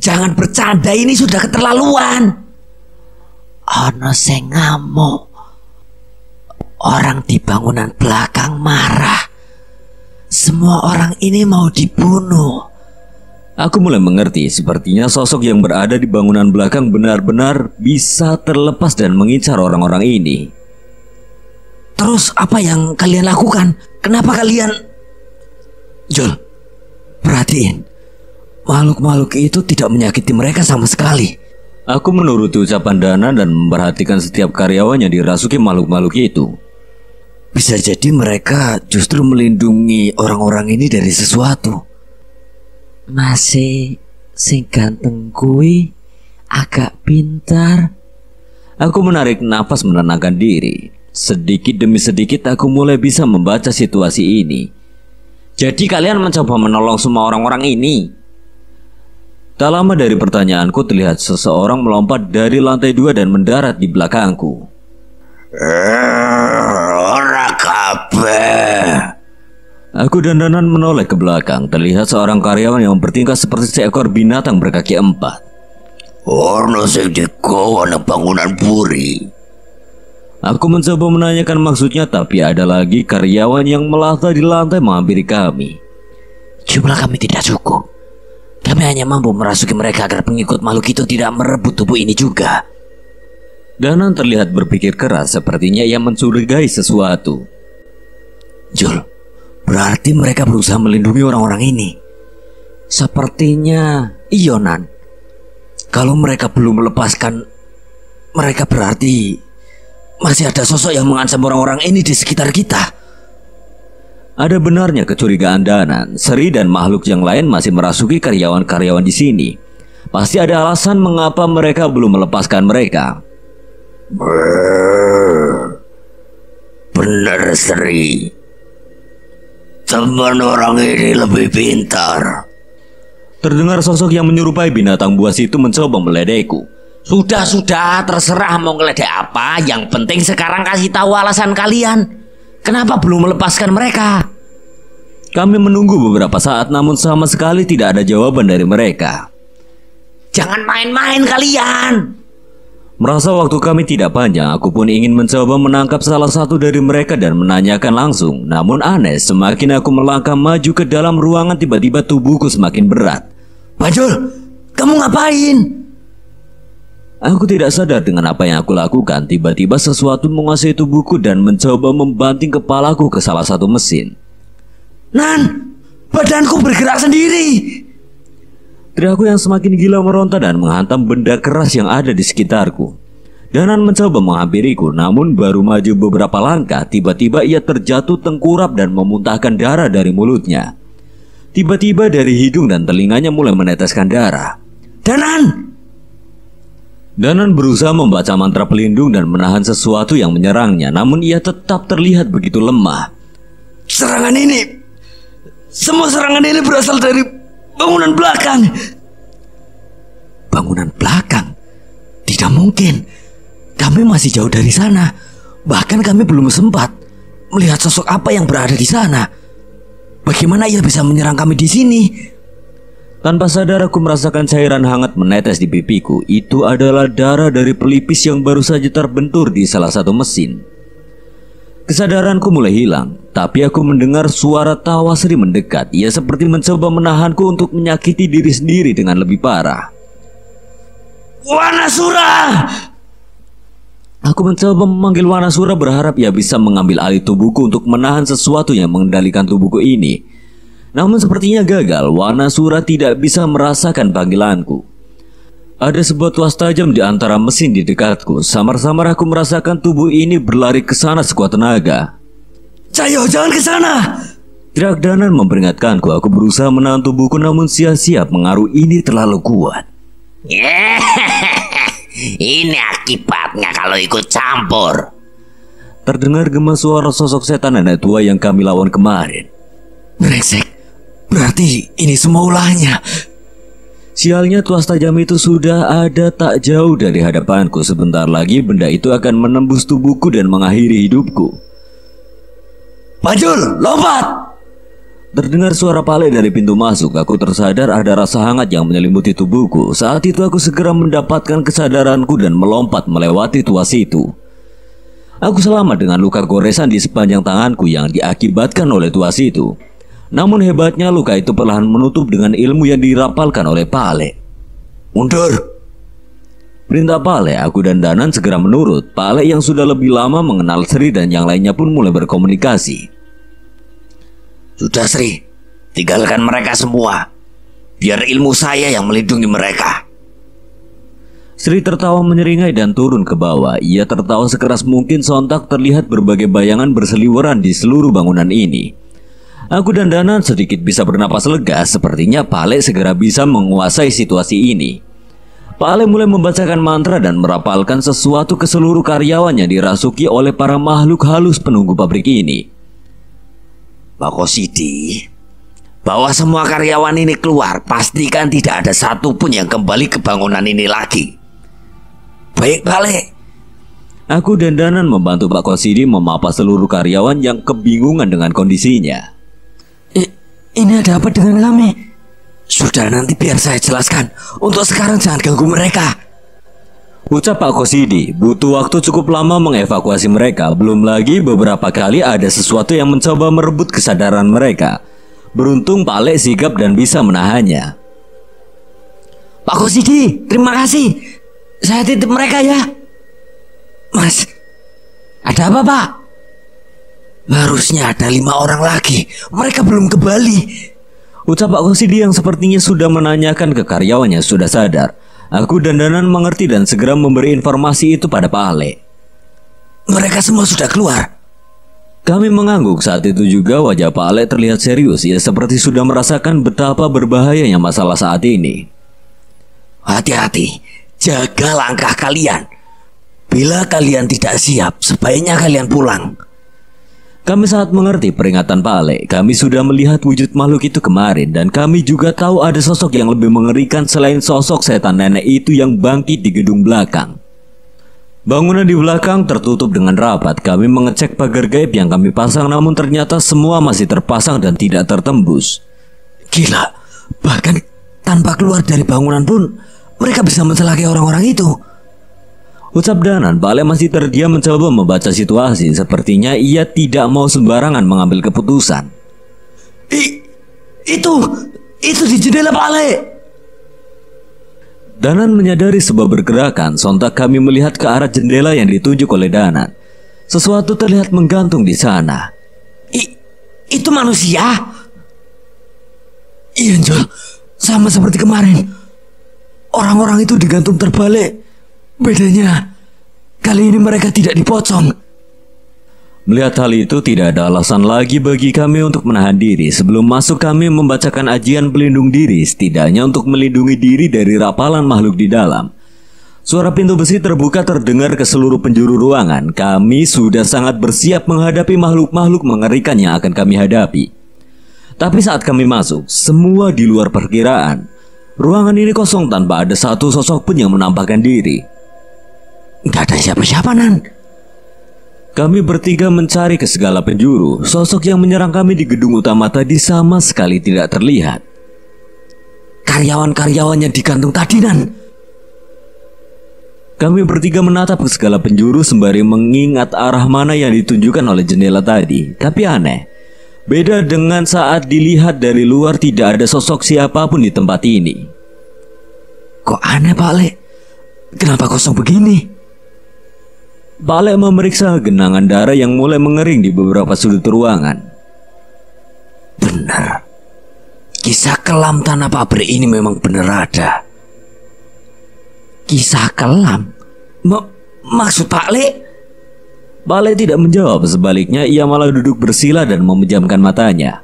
Jangan bercanda ini sudah keterlaluan. Ono sing ngamuk. Orang di bangunan belakang marah. Semua orang ini mau dibunuh. Aku mulai mengerti, sepertinya sosok yang berada di bangunan belakang benar-benar bisa terlepas dan mengincar orang-orang ini. Terus apa yang kalian lakukan? Kenapa kalian... Jol, perhatiin. Makhluk-makhluk itu tidak menyakiti mereka sama sekali. Aku menuruti ucapan Dana dan memperhatikan setiap karyawan yang dirasuki makhluk-makhluk itu. Bisa jadi mereka justru melindungi orang-orang ini dari sesuatu. Masih sing tengkui agak pintar. Aku menarik nafas menenangkan diri. Sedikit demi sedikit aku mulai bisa membaca situasi ini. Jadi kalian mencoba menolong semua orang-orang ini. Tak lama dari pertanyaanku terlihat seseorang melompat dari lantai dua dan mendarat di belakangku. Eh, Aku dan dandanan menoleh ke belakang, terlihat seorang karyawan yang bertingkah seperti seekor binatang berkaki empat. Ono sing anak bangunan puri. Aku mencoba menanyakan maksudnya, tapi ada lagi karyawan yang melata di lantai menghampiri kami. Jumlah kami tidak cukup. Kami hanya mampu merasuki mereka agar pengikut makhluk itu tidak merebut tubuh ini juga. Danan terlihat berpikir keras sepertinya ia mencurigai sesuatu. Jul, berarti mereka berusaha melindungi orang-orang ini. Sepertinya Ionan. Iya, Kalau mereka belum melepaskan mereka berarti masih ada sosok yang mengancam orang-orang ini di sekitar kita. Ada benarnya kecurigaan Danan, Seri dan makhluk yang lain masih merasuki karyawan-karyawan di sini. Pasti ada alasan mengapa mereka belum melepaskan mereka. Benar Seri. Teman orang ini lebih pintar. Terdengar sosok yang menyerupai binatang buas itu mencoba meledekku. Sudah, sudah, terserah mau ngeledek apa. Yang penting sekarang kasih tahu alasan kalian. Kenapa belum melepaskan mereka? Kami menunggu beberapa saat namun sama sekali tidak ada jawaban dari mereka. Jangan main-main kalian. Merasa waktu kami tidak panjang, aku pun ingin mencoba menangkap salah satu dari mereka dan menanyakan langsung. Namun aneh, semakin aku melangkah maju ke dalam ruangan tiba-tiba tubuhku semakin berat. Bajul, kamu ngapain? Aku tidak sadar dengan apa yang aku lakukan. Tiba-tiba sesuatu menguasai tubuhku dan mencoba membanting kepalaku ke salah satu mesin. Nan, badanku bergerak sendiri. Teriakku yang semakin gila meronta dan menghantam benda keras yang ada di sekitarku. Danan mencoba menghampiriku, namun baru maju beberapa langkah, tiba-tiba ia terjatuh tengkurap dan memuntahkan darah dari mulutnya. Tiba-tiba dari hidung dan telinganya mulai meneteskan darah. Danan, Danan berusaha membaca mantra pelindung dan menahan sesuatu yang menyerangnya, namun ia tetap terlihat begitu lemah. Serangan ini, semua serangan ini berasal dari bangunan belakang. Bangunan belakang? Tidak mungkin. Kami masih jauh dari sana. Bahkan kami belum sempat melihat sosok apa yang berada di sana. Bagaimana ia bisa menyerang kami di sini? Tanpa sadar aku merasakan cairan hangat menetes di pipiku. Itu adalah darah dari pelipis yang baru saja terbentur di salah satu mesin. Kesadaranku mulai hilang, tapi aku mendengar suara tawa Sri mendekat. Ia seperti mencoba menahanku untuk menyakiti diri sendiri dengan lebih parah. Wanasura! Aku mencoba memanggil Wanasura berharap ia bisa mengambil alih tubuhku untuk menahan sesuatu yang mengendalikan tubuhku ini. Namun sepertinya gagal, Wanasura tidak bisa merasakan panggilanku. Ada sebuah tuas tajam di antara mesin di dekatku. Samar-samar aku merasakan tubuh ini berlari ke sana sekuat tenaga. Cayo, jangan ke sana! Teriak Danan memperingatkanku. Aku berusaha menahan tubuhku namun sia-sia pengaruh ini terlalu kuat. ini akibatnya kalau ikut campur. Terdengar gemas suara sosok setan nenek tua yang kami lawan kemarin. Resek. Berarti ini semua ulahnya. Sialnya tuas tajam itu sudah ada tak jauh dari hadapanku. Sebentar lagi benda itu akan menembus tubuhku dan mengakhiri hidupku. Pajul, lompat! Terdengar suara pale dari pintu masuk. Aku tersadar ada rasa hangat yang menyelimuti tubuhku. Saat itu aku segera mendapatkan kesadaranku dan melompat melewati tuas itu. Aku selamat dengan luka goresan di sepanjang tanganku yang diakibatkan oleh tuas itu. Namun hebatnya luka itu perlahan menutup dengan ilmu yang dirapalkan oleh Pale. Mundur! Perintah Pale, aku dan Danan segera menurut. Pale yang sudah lebih lama mengenal Sri dan yang lainnya pun mulai berkomunikasi. Sudah Sri, tinggalkan mereka semua. Biar ilmu saya yang melindungi mereka. Sri tertawa menyeringai dan turun ke bawah. Ia tertawa sekeras mungkin sontak terlihat berbagai bayangan berseliweran di seluruh bangunan ini. Aku dan Danan sedikit bisa bernapas lega, sepertinya Pale segera bisa menguasai situasi ini. Pak mulai membacakan mantra dan merapalkan sesuatu ke seluruh karyawannya dirasuki oleh para makhluk halus penunggu pabrik ini. Pak Siti bawa semua karyawan ini keluar, pastikan tidak ada satupun yang kembali ke bangunan ini lagi. Baik, Pak Aku dan Danan membantu Pak Kosidi memapa seluruh karyawan yang kebingungan dengan kondisinya. Ini ada apa dengan kami? Sudah nanti biar saya jelaskan. Untuk sekarang jangan ganggu mereka. Ucap Pak Kosidi, butuh waktu cukup lama mengevakuasi mereka. Belum lagi beberapa kali ada sesuatu yang mencoba merebut kesadaran mereka. Beruntung Pak Lek sigap dan bisa menahannya. Pak Kosidi, terima kasih. Saya titip mereka ya. Mas, ada apa Pak? Harusnya ada lima orang lagi. Mereka belum kembali Bali. Ucap Pak Kosidi yang sepertinya sudah menanyakan ke karyawannya sudah sadar. Aku dan Danan mengerti dan segera memberi informasi itu pada Pak Ale. Mereka semua sudah keluar. Kami mengangguk saat itu juga wajah Pak Ale terlihat serius. Ia seperti sudah merasakan betapa berbahayanya masalah saat ini. Hati-hati, jaga langkah kalian. Bila kalian tidak siap, sebaiknya kalian pulang. Kami sangat mengerti peringatan Pak Ale. Kami sudah melihat wujud makhluk itu kemarin dan kami juga tahu ada sosok yang lebih mengerikan selain sosok setan nenek itu yang bangkit di gedung belakang. Bangunan di belakang tertutup dengan rapat. Kami mengecek pagar gaib yang kami pasang namun ternyata semua masih terpasang dan tidak tertembus. Gila, bahkan tanpa keluar dari bangunan pun mereka bisa mencelakai orang-orang itu. Ucap Danan, Bale masih terdiam mencoba membaca situasi. Sepertinya ia tidak mau sembarangan mengambil keputusan. I, itu, itu di jendela Bale. Danan menyadari sebuah pergerakan. Sontak kami melihat ke arah jendela yang ditunjuk oleh Danan. Sesuatu terlihat menggantung di sana. I, itu manusia? Iya, Jol. Sama seperti kemarin. Orang-orang itu digantung terbalik Bedanya, kali ini mereka tidak dipocong. Melihat hal itu, tidak ada alasan lagi bagi kami untuk menahan diri. Sebelum masuk, kami membacakan ajian pelindung diri, setidaknya untuk melindungi diri dari rapalan makhluk di dalam. Suara pintu besi terbuka terdengar ke seluruh penjuru ruangan. Kami sudah sangat bersiap menghadapi makhluk-makhluk mengerikan yang akan kami hadapi. Tapi saat kami masuk, semua di luar perkiraan. Ruangan ini kosong tanpa ada satu sosok pun yang menampakkan diri. Gak ada siapa-siapa Nan Kami bertiga mencari ke segala penjuru Sosok yang menyerang kami di gedung utama tadi sama sekali tidak terlihat Karyawan-karyawan yang digantung tadi Nan Kami bertiga menatap ke segala penjuru sembari mengingat arah mana yang ditunjukkan oleh jendela tadi Tapi aneh Beda dengan saat dilihat dari luar tidak ada sosok siapapun di tempat ini Kok aneh Pak Le? Kenapa kosong begini? Palek memeriksa genangan darah yang mulai mengering di beberapa sudut ruangan. Benar. Kisah kelam tanah pabrik ini memang benar ada. Kisah kelam? M maksud Pak Le? Bale tidak menjawab, sebaliknya ia malah duduk bersila dan memejamkan matanya.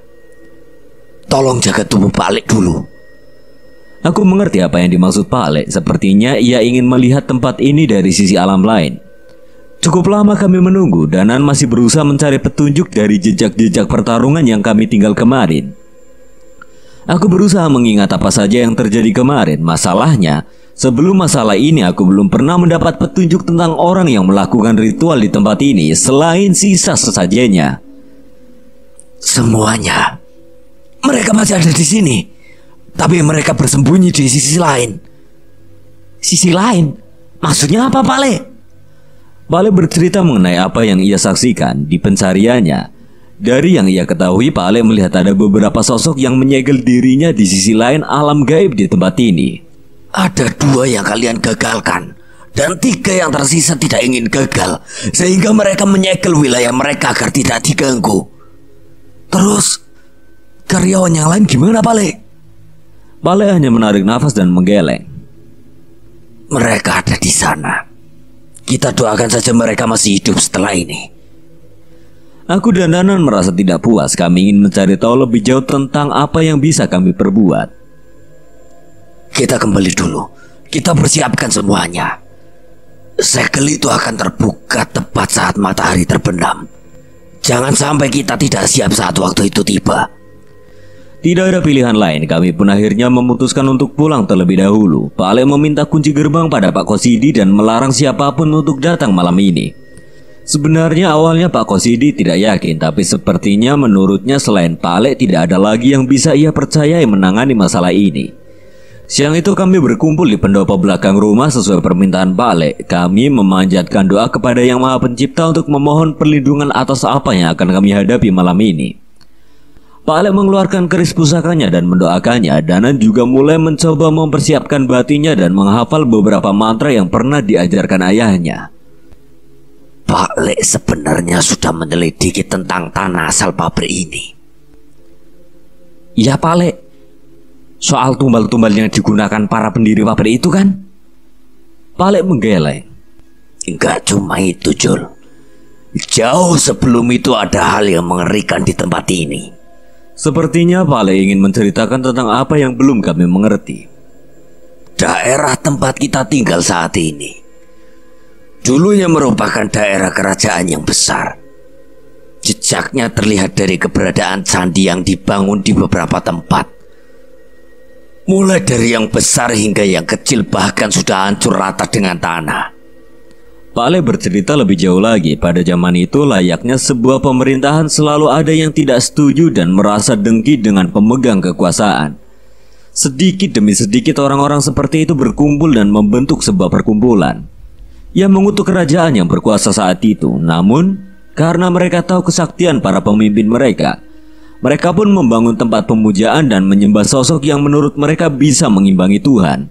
Tolong jaga tubuh Pak Le dulu. Aku mengerti apa yang dimaksud Pak Le, sepertinya ia ingin melihat tempat ini dari sisi alam lain. Cukup lama kami menunggu, Danan masih berusaha mencari petunjuk dari jejak-jejak pertarungan yang kami tinggal kemarin. Aku berusaha mengingat apa saja yang terjadi kemarin. Masalahnya, sebelum masalah ini aku belum pernah mendapat petunjuk tentang orang yang melakukan ritual di tempat ini selain sisa sesajenya Semuanya. Mereka masih ada di sini. Tapi mereka bersembunyi di sisi lain. Sisi lain? Maksudnya apa, Pak Le? Pale bercerita mengenai apa yang ia saksikan di pencariannya. Dari yang ia ketahui, Pale melihat ada beberapa sosok yang menyegel dirinya di sisi lain alam gaib di tempat ini. Ada dua yang kalian gagalkan, dan tiga yang tersisa tidak ingin gagal, sehingga mereka menyegel wilayah mereka agar tidak diganggu. Terus, karyawan yang lain gimana, Pale? Pale hanya menarik nafas dan menggeleng. Mereka ada di sana. Kita doakan saja mereka masih hidup setelah ini. Aku dan Danan merasa tidak puas. Kami ingin mencari tahu lebih jauh tentang apa yang bisa kami perbuat. Kita kembali dulu. Kita persiapkan semuanya. Segel itu akan terbuka tepat saat matahari terbenam. Jangan sampai kita tidak siap saat waktu itu tiba. Tidak ada pilihan lain, kami pun akhirnya memutuskan untuk pulang terlebih dahulu. Pak Ale meminta kunci gerbang pada Pak Kosidi dan melarang siapapun untuk datang malam ini. Sebenarnya awalnya Pak Kosidi tidak yakin, tapi sepertinya menurutnya selain Pak Ale tidak ada lagi yang bisa ia percayai menangani masalah ini. Siang itu kami berkumpul di pendopo belakang rumah sesuai permintaan Pak Ale. Kami memanjatkan doa kepada Yang Maha Pencipta untuk memohon perlindungan atas apa yang akan kami hadapi malam ini. Pak Ale mengeluarkan keris pusakanya dan mendoakannya. Danan juga mulai mencoba mempersiapkan batinya dan menghafal beberapa mantra yang pernah diajarkan ayahnya. Pak Le sebenarnya sudah meneliti tentang tanah asal pabrik ini. Ya, Pak Le, soal tumbal-tumbal yang digunakan para pendiri pabrik itu kan? Pak Le menggeleng. Enggak cuma itu, Jol. Jauh sebelum itu ada hal yang mengerikan di tempat ini. Sepertinya Pale ingin menceritakan tentang apa yang belum kami mengerti. Daerah tempat kita tinggal saat ini dulunya merupakan daerah kerajaan yang besar. Jejaknya terlihat dari keberadaan candi yang dibangun di beberapa tempat. Mulai dari yang besar hingga yang kecil bahkan sudah hancur rata dengan tanah. Pale bercerita lebih jauh lagi, pada zaman itu layaknya sebuah pemerintahan selalu ada yang tidak setuju dan merasa dengki dengan pemegang kekuasaan. Sedikit demi sedikit orang-orang seperti itu berkumpul dan membentuk sebuah perkumpulan Ia mengutuk kerajaan yang berkuasa saat itu. Namun, karena mereka tahu kesaktian para pemimpin mereka, mereka pun membangun tempat pemujaan dan menyembah sosok yang menurut mereka bisa mengimbangi Tuhan.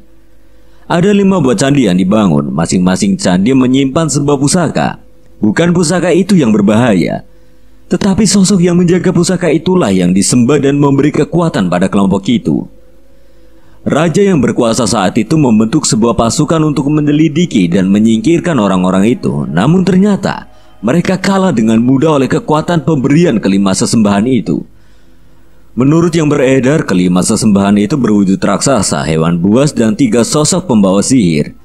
Ada lima buah candi yang dibangun, masing-masing candi menyimpan sebuah pusaka. Bukan pusaka itu yang berbahaya, tetapi sosok yang menjaga pusaka itulah yang disembah dan memberi kekuatan pada kelompok itu. Raja yang berkuasa saat itu membentuk sebuah pasukan untuk menyelidiki dan menyingkirkan orang-orang itu. Namun ternyata mereka kalah dengan mudah oleh kekuatan pemberian kelima sesembahan itu. Menurut yang beredar, kelima sesembahan itu berwujud raksasa, hewan buas, dan tiga sosok pembawa sihir.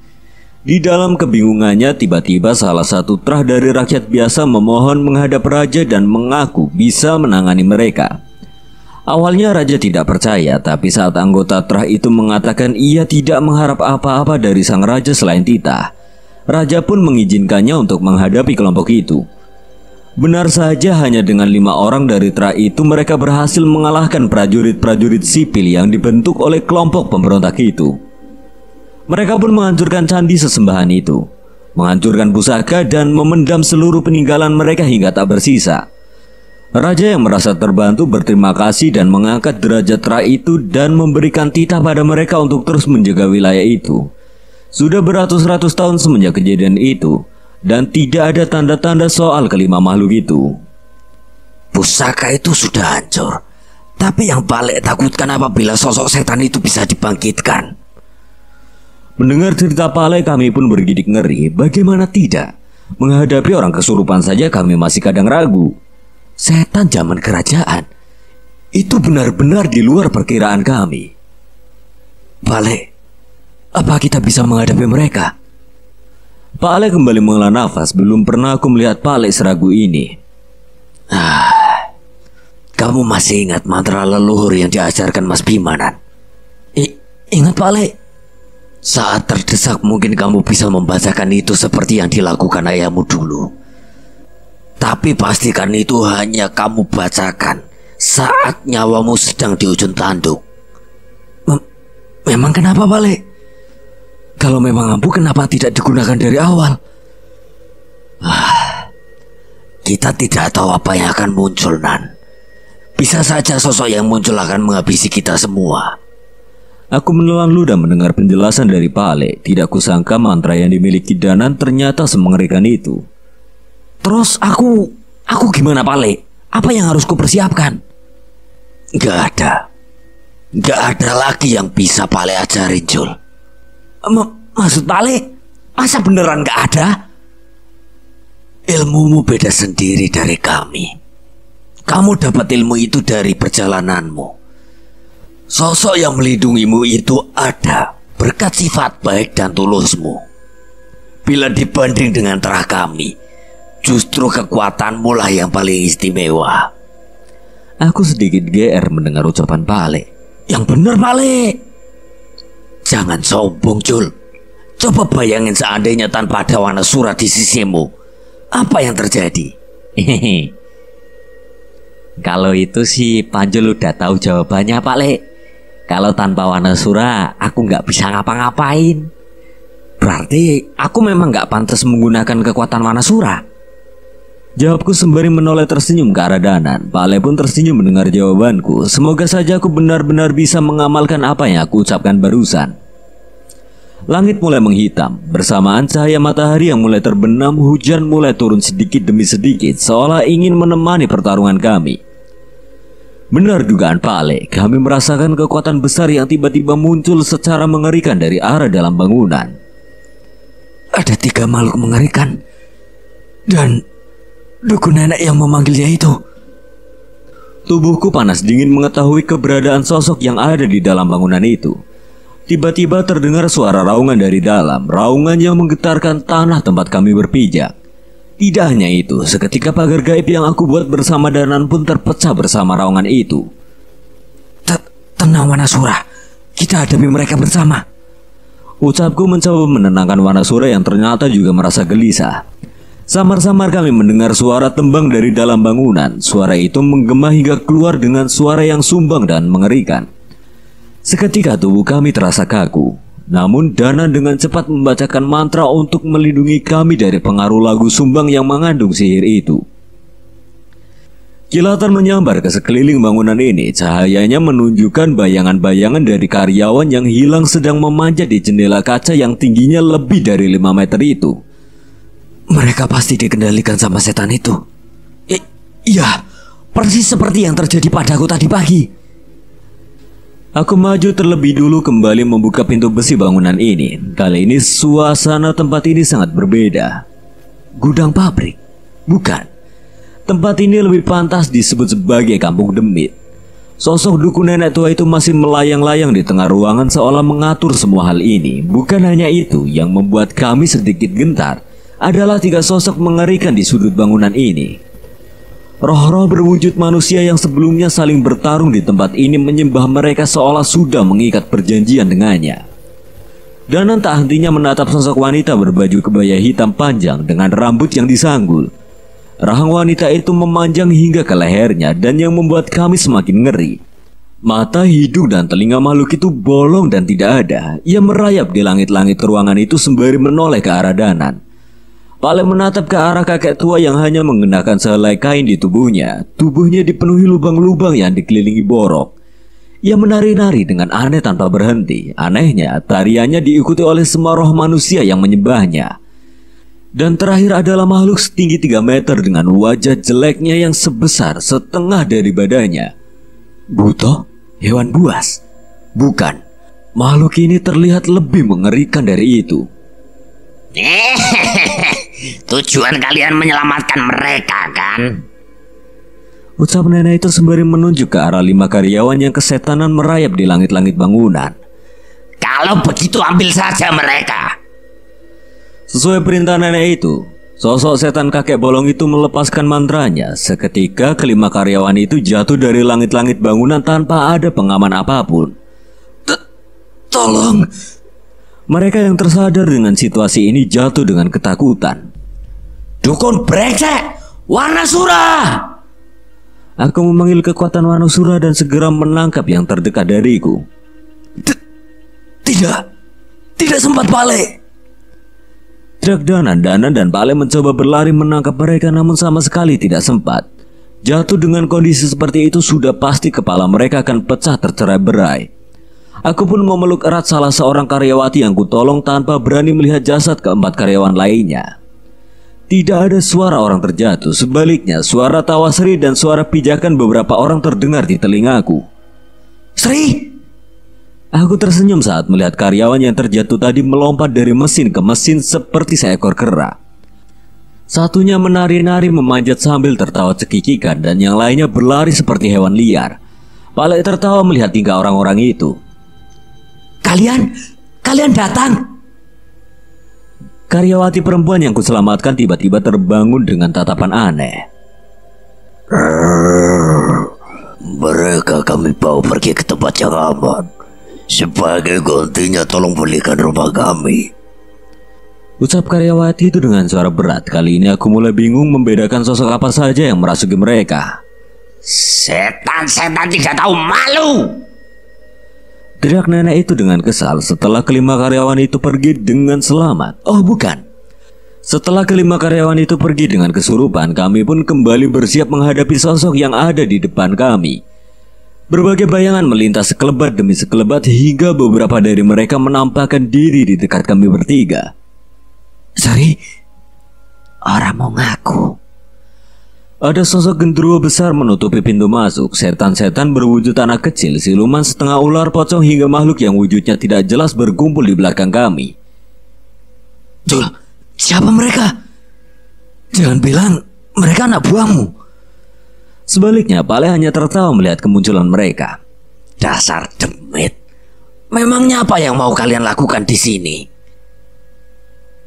Di dalam kebingungannya, tiba-tiba salah satu trah dari rakyat biasa memohon menghadap raja dan mengaku bisa menangani mereka. Awalnya raja tidak percaya, tapi saat anggota trah itu mengatakan ia tidak mengharap apa-apa dari sang raja selain titah, raja pun mengizinkannya untuk menghadapi kelompok itu. Benar saja hanya dengan lima orang dari Tra itu mereka berhasil mengalahkan prajurit-prajurit sipil yang dibentuk oleh kelompok pemberontak itu. Mereka pun menghancurkan candi sesembahan itu, menghancurkan pusaka dan memendam seluruh peninggalan mereka hingga tak bersisa. Raja yang merasa terbantu berterima kasih dan mengangkat derajat tra itu dan memberikan titah pada mereka untuk terus menjaga wilayah itu. Sudah beratus-ratus tahun semenjak kejadian itu, dan tidak ada tanda-tanda soal kelima makhluk itu. Pusaka itu sudah hancur, tapi yang balik takutkan apabila sosok setan itu bisa dibangkitkan. Mendengar cerita Pale kami pun bergidik ngeri, bagaimana tidak? Menghadapi orang kesurupan saja kami masih kadang ragu. Setan zaman kerajaan, itu benar-benar di luar perkiraan kami. Pale, apa kita bisa menghadapi mereka? Pak Ale kembali mengelah nafas. Belum pernah aku melihat Pak Ale seragu ini. Ah, kamu masih ingat mantra leluhur yang diajarkan Mas Bimanan? I ingat Pak Ale? Saat terdesak mungkin kamu bisa membacakan itu seperti yang dilakukan ayahmu dulu. Tapi pastikan itu hanya kamu bacakan saat nyawamu sedang di ujung tanduk. Mem memang kenapa Pak Ale? Kalau memang ampuh kenapa tidak digunakan dari awal? Ah, kita tidak tahu apa yang akan muncul, Nan. Bisa saja sosok yang muncul akan menghabisi kita semua. Aku menelan ludah mendengar penjelasan dari Pak Ale. Tidak kusangka mantra yang dimiliki Danan ternyata semengerikan itu. Terus aku, aku gimana Pak Ale? Apa yang harus kupersiapkan? Gak ada. Gak ada lagi yang bisa Pak Ale ajarin, Jul. Maksud balik masa beneran gak ada? Ilmumu beda sendiri dari kami. Kamu dapat ilmu itu dari perjalananmu. Sosok yang melindungimu itu ada berkat sifat baik dan tulusmu. Bila dibanding dengan terah kami, justru kekuatanmu lah yang paling istimewa. Aku sedikit GR mendengar ucapan Pale. Yang benar Pale. Jangan sombong, Jul. Coba bayangin seandainya tanpa ada surat di sisimu. Apa yang terjadi? Hehehe. Kalau itu sih Panjul udah tahu jawabannya, Pak Le. Kalau tanpa surat, aku nggak bisa ngapa-ngapain. Berarti aku memang nggak pantas menggunakan kekuatan surat. Jawabku sembari menoleh tersenyum ke arah Danan. Pale pun tersenyum mendengar jawabanku. Semoga saja aku benar-benar bisa mengamalkan apa yang aku ucapkan barusan. Langit mulai menghitam, bersamaan cahaya matahari yang mulai terbenam, hujan mulai turun sedikit demi sedikit, seolah ingin menemani pertarungan kami. Benar dugaan Pak Ale, kami merasakan kekuatan besar yang tiba-tiba muncul secara mengerikan dari arah dalam bangunan. Ada tiga makhluk mengerikan, dan Dukun nenek yang memanggilnya itu. Tubuhku panas dingin mengetahui keberadaan sosok yang ada di dalam bangunan itu. Tiba-tiba terdengar suara raungan dari dalam, raungan yang menggetarkan tanah tempat kami berpijak. Tidak hanya itu, seketika pagar gaib yang aku buat bersama Danan pun terpecah bersama raungan itu. T Tenang Wanasura, kita hadapi mereka bersama. Ucapku mencoba menenangkan Wanasura yang ternyata juga merasa gelisah. Samar-samar kami mendengar suara tembang dari dalam bangunan. Suara itu menggema hingga keluar dengan suara yang sumbang dan mengerikan. Seketika tubuh kami terasa kaku. Namun Dana dengan cepat membacakan mantra untuk melindungi kami dari pengaruh lagu sumbang yang mengandung sihir itu. Kilatan menyambar ke sekeliling bangunan ini, cahayanya menunjukkan bayangan-bayangan dari karyawan yang hilang sedang memanjat di jendela kaca yang tingginya lebih dari 5 meter itu. Mereka pasti dikendalikan sama setan itu. I iya, persis seperti yang terjadi padaku tadi pagi. Aku maju terlebih dulu kembali membuka pintu besi bangunan ini. Kali ini suasana tempat ini sangat berbeda. Gudang pabrik? Bukan. Tempat ini lebih pantas disebut sebagai kampung demit. Sosok duku nenek tua itu masih melayang-layang di tengah ruangan seolah mengatur semua hal ini. Bukan hanya itu yang membuat kami sedikit gentar adalah tiga sosok mengerikan di sudut bangunan ini. Roh-roh berwujud manusia yang sebelumnya saling bertarung di tempat ini menyembah mereka seolah sudah mengikat perjanjian dengannya. Danan tak hentinya menatap sosok wanita berbaju kebaya hitam panjang dengan rambut yang disanggul. Rahang wanita itu memanjang hingga ke lehernya dan yang membuat kami semakin ngeri. Mata, hidung, dan telinga makhluk itu bolong dan tidak ada. Ia merayap di langit-langit ruangan itu sembari menoleh ke arah Danan. Pale menatap ke arah kakek tua yang hanya mengenakan sehelai kain di tubuhnya. Tubuhnya dipenuhi lubang-lubang yang dikelilingi borok. Ia menari-nari dengan aneh tanpa berhenti. Anehnya, tariannya diikuti oleh semua roh manusia yang menyembahnya. Dan terakhir adalah makhluk setinggi 3 meter dengan wajah jeleknya yang sebesar setengah dari badannya. Buto? Hewan buas? Bukan. Makhluk ini terlihat lebih mengerikan dari itu. Tujuan kalian menyelamatkan mereka kan? Ucap nenek itu sembari menunjuk ke arah lima karyawan yang kesetanan merayap di langit-langit bangunan. Kalau begitu ambil saja mereka. Sesuai perintah nenek itu, sosok setan kakek bolong itu melepaskan mantranya. Seketika kelima karyawan itu jatuh dari langit-langit bangunan tanpa ada pengaman apapun. Tolong, mereka yang tersadar dengan situasi ini jatuh dengan ketakutan. Dukun brengsek! surah. Aku memanggil kekuatan warna surah dan segera menangkap yang terdekat dariku. T tidak, tidak sempat balik. Drak Dana, Dana dan Pale mencoba berlari menangkap mereka namun sama sekali tidak sempat. Jatuh dengan kondisi seperti itu sudah pasti kepala mereka akan pecah tercerai berai. Aku pun memeluk erat salah seorang karyawati yang kutolong tanpa berani melihat jasad keempat karyawan lainnya. Tidak ada suara orang terjatuh, sebaliknya suara tawa Sri dan suara pijakan beberapa orang terdengar di telingaku. Sri! Aku tersenyum saat melihat karyawan yang terjatuh tadi melompat dari mesin ke mesin seperti seekor kera. Satunya menari-nari memanjat sambil tertawa cekikikan dan yang lainnya berlari seperti hewan liar. Palek tertawa melihat tingkah orang-orang itu. Kalian, kalian datang. Karyawati perempuan yang kuselamatkan tiba-tiba terbangun dengan tatapan aneh. Mereka kami bawa pergi ke tempat yang aman. Sebagai gantinya tolong belikan rumah kami. Ucap karyawati itu dengan suara berat. Kali ini aku mulai bingung membedakan sosok apa saja yang merasuki mereka. Setan-setan tidak tahu malu. Teriak nenek itu dengan kesal setelah kelima karyawan itu pergi dengan selamat. Oh bukan. Setelah kelima karyawan itu pergi dengan kesurupan, kami pun kembali bersiap menghadapi sosok yang ada di depan kami. Berbagai bayangan melintas sekelebat demi sekelebat hingga beberapa dari mereka menampakkan diri di dekat kami bertiga. Sorry, orang mau ngaku. Ada sosok genderuwo besar menutupi pintu masuk. Setan-setan berwujud anak kecil, siluman setengah ular pocong hingga makhluk yang wujudnya tidak jelas berkumpul di belakang kami. Jul, siapa mereka? Jangan bilang mereka anak buahmu. Sebaliknya, Pale hanya tertawa melihat kemunculan mereka. Dasar demit. Memangnya apa yang mau kalian lakukan di sini?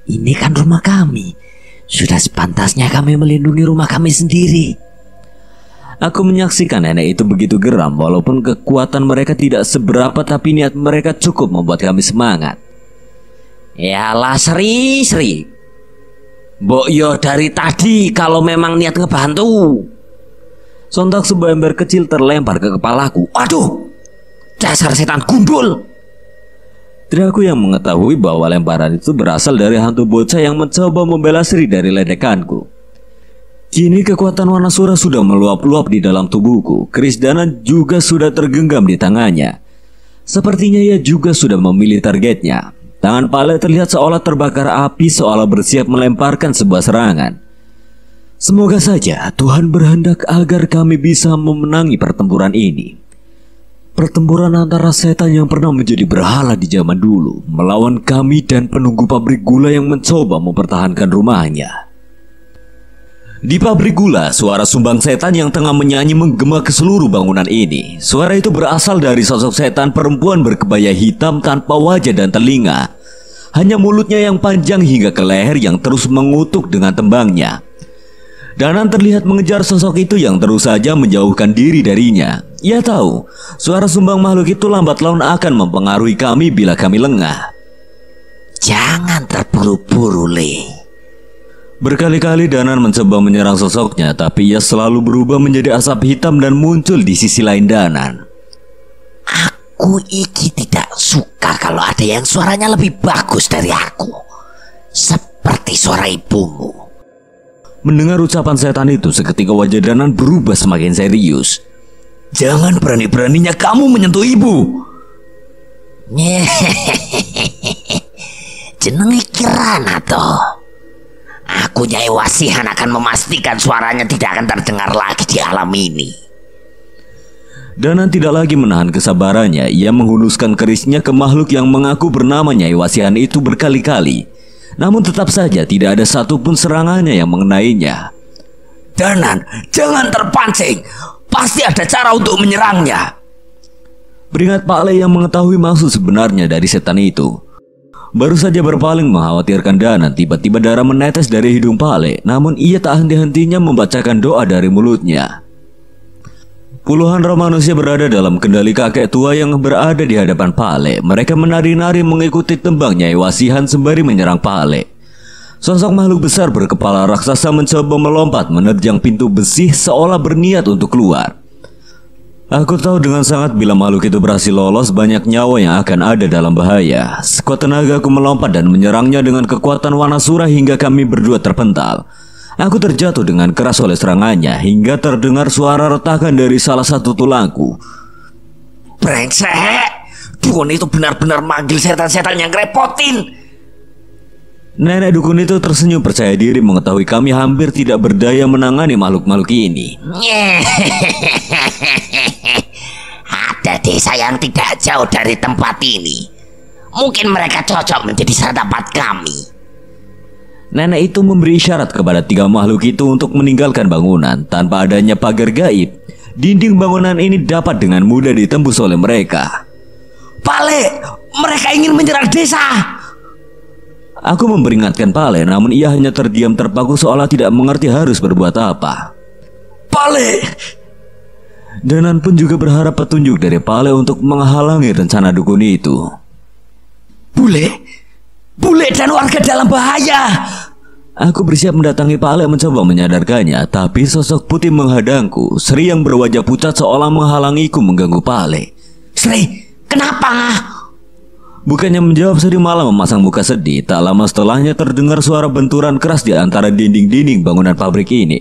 Ini kan rumah kami. Sudah sepantasnya kami melindungi rumah kami sendiri. Aku menyaksikan nenek itu begitu geram walaupun kekuatan mereka tidak seberapa tapi niat mereka cukup membuat kami semangat. Yalah Sri, Sri. Mbok yo dari tadi kalau memang niat ngebantu. Sontak sebuah ember kecil terlempar ke kepalaku. Aduh, dasar setan gundul. Drago yang mengetahui bahwa lemparan itu berasal dari hantu bocah yang mencoba membela Sri dari ledekanku. Kini kekuatan warna sura sudah meluap-luap di dalam tubuhku. Kris Dana juga sudah tergenggam di tangannya. Sepertinya ia juga sudah memilih targetnya. Tangan Pale terlihat seolah terbakar api seolah bersiap melemparkan sebuah serangan. Semoga saja Tuhan berhendak agar kami bisa memenangi pertempuran ini. Pertempuran antara setan yang pernah menjadi berhala di zaman dulu melawan kami dan penunggu pabrik gula yang mencoba mempertahankan rumahnya. Di pabrik gula, suara sumbang setan yang tengah menyanyi menggema ke seluruh bangunan ini. Suara itu berasal dari sosok setan perempuan berkebaya hitam tanpa wajah dan telinga. Hanya mulutnya yang panjang hingga ke leher yang terus mengutuk dengan tembangnya. Danan terlihat mengejar sosok itu yang terus saja menjauhkan diri darinya. Ia tahu, suara sumbang makhluk itu lambat laun akan mempengaruhi kami bila kami lengah. Jangan terburu-buru, Le. Berkali-kali Danan mencoba menyerang sosoknya, tapi ia selalu berubah menjadi asap hitam dan muncul di sisi lain Danan. Aku iki tidak suka kalau ada yang suaranya lebih bagus dari aku. Seperti suara ibumu. Mendengar ucapan setan itu, seketika wajah Danan berubah semakin serius. Jangan berani-beraninya kamu menyentuh ibu. Jenenge Kirana toh. Aku Nyai Wasihan akan memastikan suaranya tidak akan terdengar lagi di alam ini. Danan tidak lagi menahan kesabarannya, ia menghunuskan kerisnya ke makhluk yang mengaku bernama Nyai Wasihan itu berkali-kali. Namun tetap saja tidak ada satupun serangannya yang mengenainya. Danan, jangan terpancing. Pasti ada cara untuk menyerangnya. Beringat Pak Le yang mengetahui maksud sebenarnya dari setan itu. Baru saja berpaling mengkhawatirkan Dana, tiba-tiba darah menetes dari hidung Pak Le, namun ia tak henti-hentinya membacakan doa dari mulutnya. Puluhan roh manusia berada dalam kendali kakek tua yang berada di hadapan Pale. Mereka menari-nari mengikuti tembangnya, Iwasihan Wasihan sembari menyerang Pale. Sosok makhluk besar berkepala raksasa mencoba melompat menerjang pintu besi seolah berniat untuk keluar. Aku tahu dengan sangat bila makhluk itu berhasil lolos banyak nyawa yang akan ada dalam bahaya. Sekuat tenaga aku melompat dan menyerangnya dengan kekuatan Wanasura hingga kami berdua terpental. Aku terjatuh dengan keras oleh serangannya hingga terdengar suara retakan dari salah satu tulangku. Brengsek! Dukun itu benar-benar manggil setan-setan yang repotin. Nenek dukun itu tersenyum percaya diri mengetahui kami hampir tidak berdaya menangani makhluk-makhluk ini. Ada desa yang tidak jauh dari tempat ini. Mungkin mereka cocok menjadi sahabat kami. Nenek itu memberi isyarat kepada tiga makhluk itu untuk meninggalkan bangunan tanpa adanya pagar gaib. Dinding bangunan ini dapat dengan mudah ditembus oleh mereka. Pale, Mereka ingin menyerang desa! Aku memperingatkan Pale, namun ia hanya terdiam terpaku seolah tidak mengerti harus berbuat apa. Pale! Danan pun juga berharap petunjuk dari Pale untuk menghalangi rencana dukun itu. Bule! Bule dan warga dalam bahaya! Aku bersiap mendatangi Pale mencoba menyadarkannya, tapi sosok putih menghadangku. Sri yang berwajah pucat seolah menghalangiku mengganggu Pale. Sri, kenapa? Bukannya menjawab Sri malah memasang muka sedih, tak lama setelahnya terdengar suara benturan keras di antara dinding-dinding bangunan pabrik ini.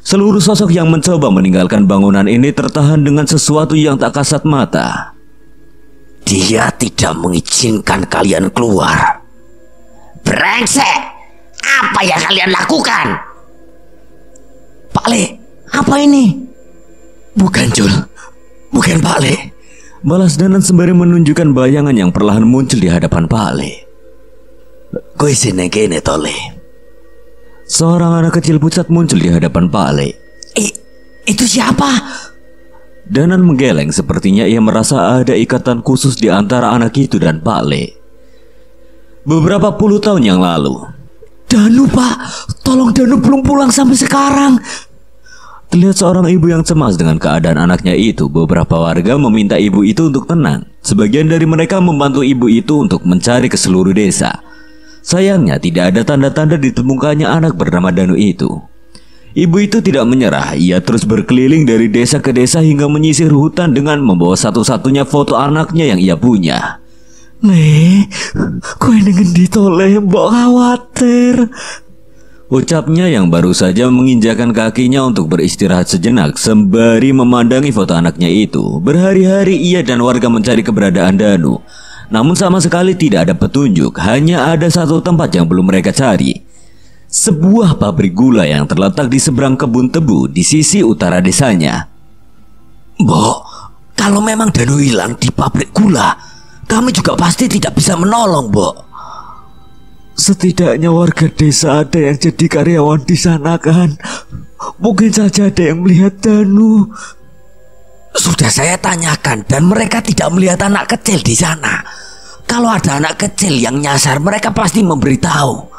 Seluruh sosok yang mencoba meninggalkan bangunan ini tertahan dengan sesuatu yang tak kasat mata. Dia tidak mengizinkan kalian keluar. Brengsek! Apa yang kalian lakukan? Pak Le, apa ini? Bukan Jul, bukan Pak Le. Balas Danan sembari menunjukkan bayangan yang perlahan muncul di hadapan Pak Pale. sini kene tole. Seorang anak kecil pucat muncul di hadapan Pale. I, itu siapa? Danan menggeleng sepertinya ia merasa ada ikatan khusus di antara anak itu dan Pak Pale. Beberapa puluh tahun yang lalu. Danu pak, tolong Danu belum pulang sampai sekarang. Terlihat seorang ibu yang cemas dengan keadaan anaknya itu, beberapa warga meminta ibu itu untuk tenang. Sebagian dari mereka membantu ibu itu untuk mencari ke seluruh desa. Sayangnya tidak ada tanda-tanda ditemukannya anak bernama Danu itu. Ibu itu tidak menyerah, ia terus berkeliling dari desa ke desa hingga menyisir hutan dengan membawa satu-satunya foto anaknya yang ia punya. Le, kau dengan ditoleh, mbok khawatir. Ucapnya yang baru saja menginjakan kakinya untuk beristirahat sejenak sembari memandangi foto anaknya itu. Berhari-hari ia dan warga mencari keberadaan Danu. Namun sama sekali tidak ada petunjuk, hanya ada satu tempat yang belum mereka cari. Sebuah pabrik gula yang terletak di seberang kebun tebu di sisi utara desanya. Bo, kalau memang Danu hilang di pabrik gula, kami juga pasti tidak bisa menolong, Bo. Setidaknya warga desa ada yang jadi karyawan di sana kan? Mungkin saja ada yang melihat Danu. Sudah saya tanyakan dan mereka tidak melihat anak kecil di sana. Kalau ada anak kecil yang nyasar, mereka pasti memberitahu.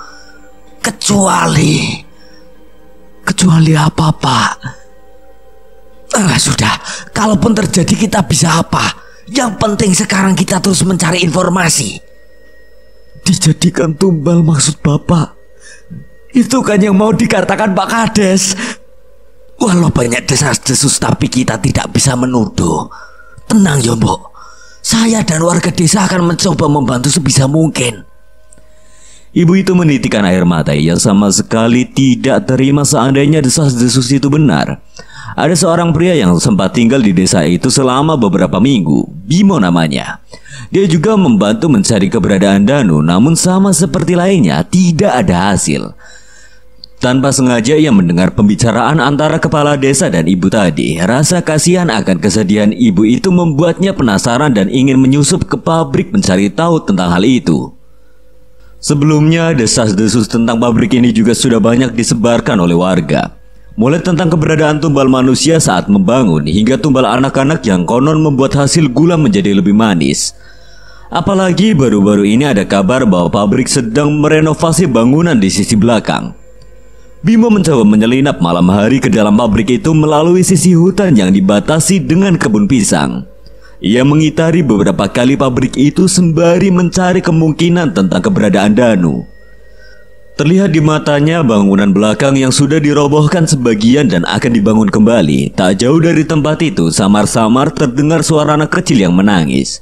Kecuali Kecuali apa, Pak? Eh, sudah, kalaupun terjadi kita bisa apa? Yang penting sekarang kita terus mencari informasi dijadikan tumbal maksud Bapak. Itu kan yang mau dikatakan Pak Kades. Walau banyak desas-desus tapi kita tidak bisa menuduh. Tenang ya Saya dan warga desa akan mencoba membantu sebisa mungkin. Ibu itu menitikkan air mata yang sama sekali tidak terima seandainya desas-desus itu benar. Ada seorang pria yang sempat tinggal di desa itu selama beberapa minggu, Bimo namanya. Dia juga membantu mencari keberadaan Danu, namun sama seperti lainnya, tidak ada hasil. Tanpa sengaja ia mendengar pembicaraan antara kepala desa dan ibu tadi. Rasa kasihan akan kesedihan ibu itu membuatnya penasaran dan ingin menyusup ke pabrik mencari tahu tentang hal itu. Sebelumnya, desas-desus tentang pabrik ini juga sudah banyak disebarkan oleh warga. Mulai tentang keberadaan tumbal manusia saat membangun hingga tumbal anak-anak yang konon membuat hasil gula menjadi lebih manis. Apalagi baru-baru ini ada kabar bahwa pabrik sedang merenovasi bangunan di sisi belakang. Bimo mencoba menyelinap malam hari ke dalam pabrik itu melalui sisi hutan yang dibatasi dengan kebun pisang. Ia mengitari beberapa kali pabrik itu sembari mencari kemungkinan tentang keberadaan Danu. Terlihat di matanya bangunan belakang yang sudah dirobohkan sebagian dan akan dibangun kembali. Tak jauh dari tempat itu, samar-samar terdengar suara anak kecil yang menangis.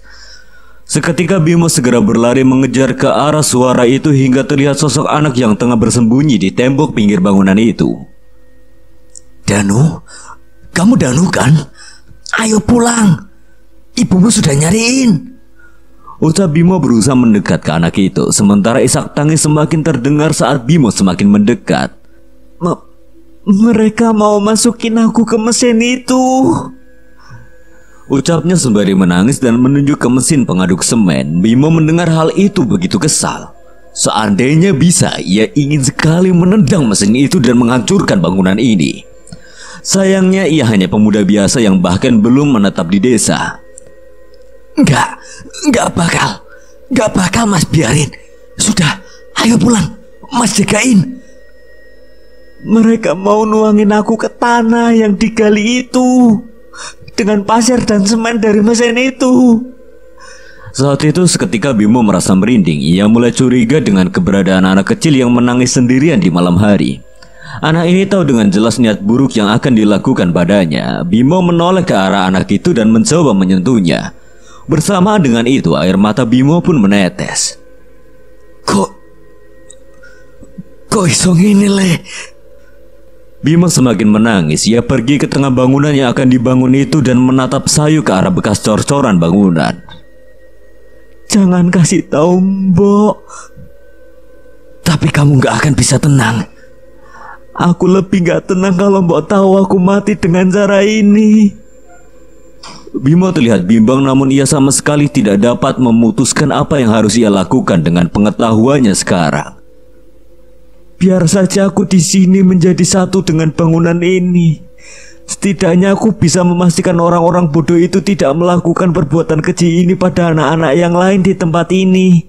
Seketika Bimo segera berlari mengejar ke arah suara itu hingga terlihat sosok anak yang tengah bersembunyi di tembok pinggir bangunan itu. Danu, kamu Danu kan? Ayo pulang, ibumu sudah nyariin. Ucap Bimo berusaha mendekat ke anak itu, sementara isak tangis semakin terdengar saat Bimo semakin mendekat. mereka mau masukin aku ke mesin itu. Ucapnya sembari menangis dan menunjuk ke mesin pengaduk semen. Bimo mendengar hal itu begitu kesal. Seandainya bisa, ia ingin sekali menendang mesin itu dan menghancurkan bangunan ini. Sayangnya ia hanya pemuda biasa yang bahkan belum menetap di desa. Enggak, enggak bakal. Enggak bakal mas biarin. Sudah, ayo pulang. Mas jagain. Mereka mau nuangin aku ke tanah yang digali itu dengan pasir dan semen dari mesin itu. Saat itu seketika Bimo merasa merinding. Ia mulai curiga dengan keberadaan anak kecil yang menangis sendirian di malam hari. Anak ini tahu dengan jelas niat buruk yang akan dilakukan padanya. Bimo menoleh ke arah anak itu dan mencoba menyentuhnya. Bersamaan dengan itu, air mata Bimo pun menetes. Kok... Kok isong ini, leh. Bima semakin menangis. Ia pergi ke tengah bangunan yang akan dibangun itu dan menatap Sayu ke arah bekas cor-coran bangunan. Jangan kasih tahu Mbok. Tapi kamu gak akan bisa tenang. Aku lebih gak tenang kalau Mbok tahu aku mati dengan cara ini. Bima terlihat bimbang namun ia sama sekali tidak dapat memutuskan apa yang harus ia lakukan dengan pengetahuannya sekarang. Biar saja aku di sini menjadi satu dengan bangunan ini. Setidaknya aku bisa memastikan orang-orang bodoh itu tidak melakukan perbuatan keji ini pada anak-anak yang lain di tempat ini.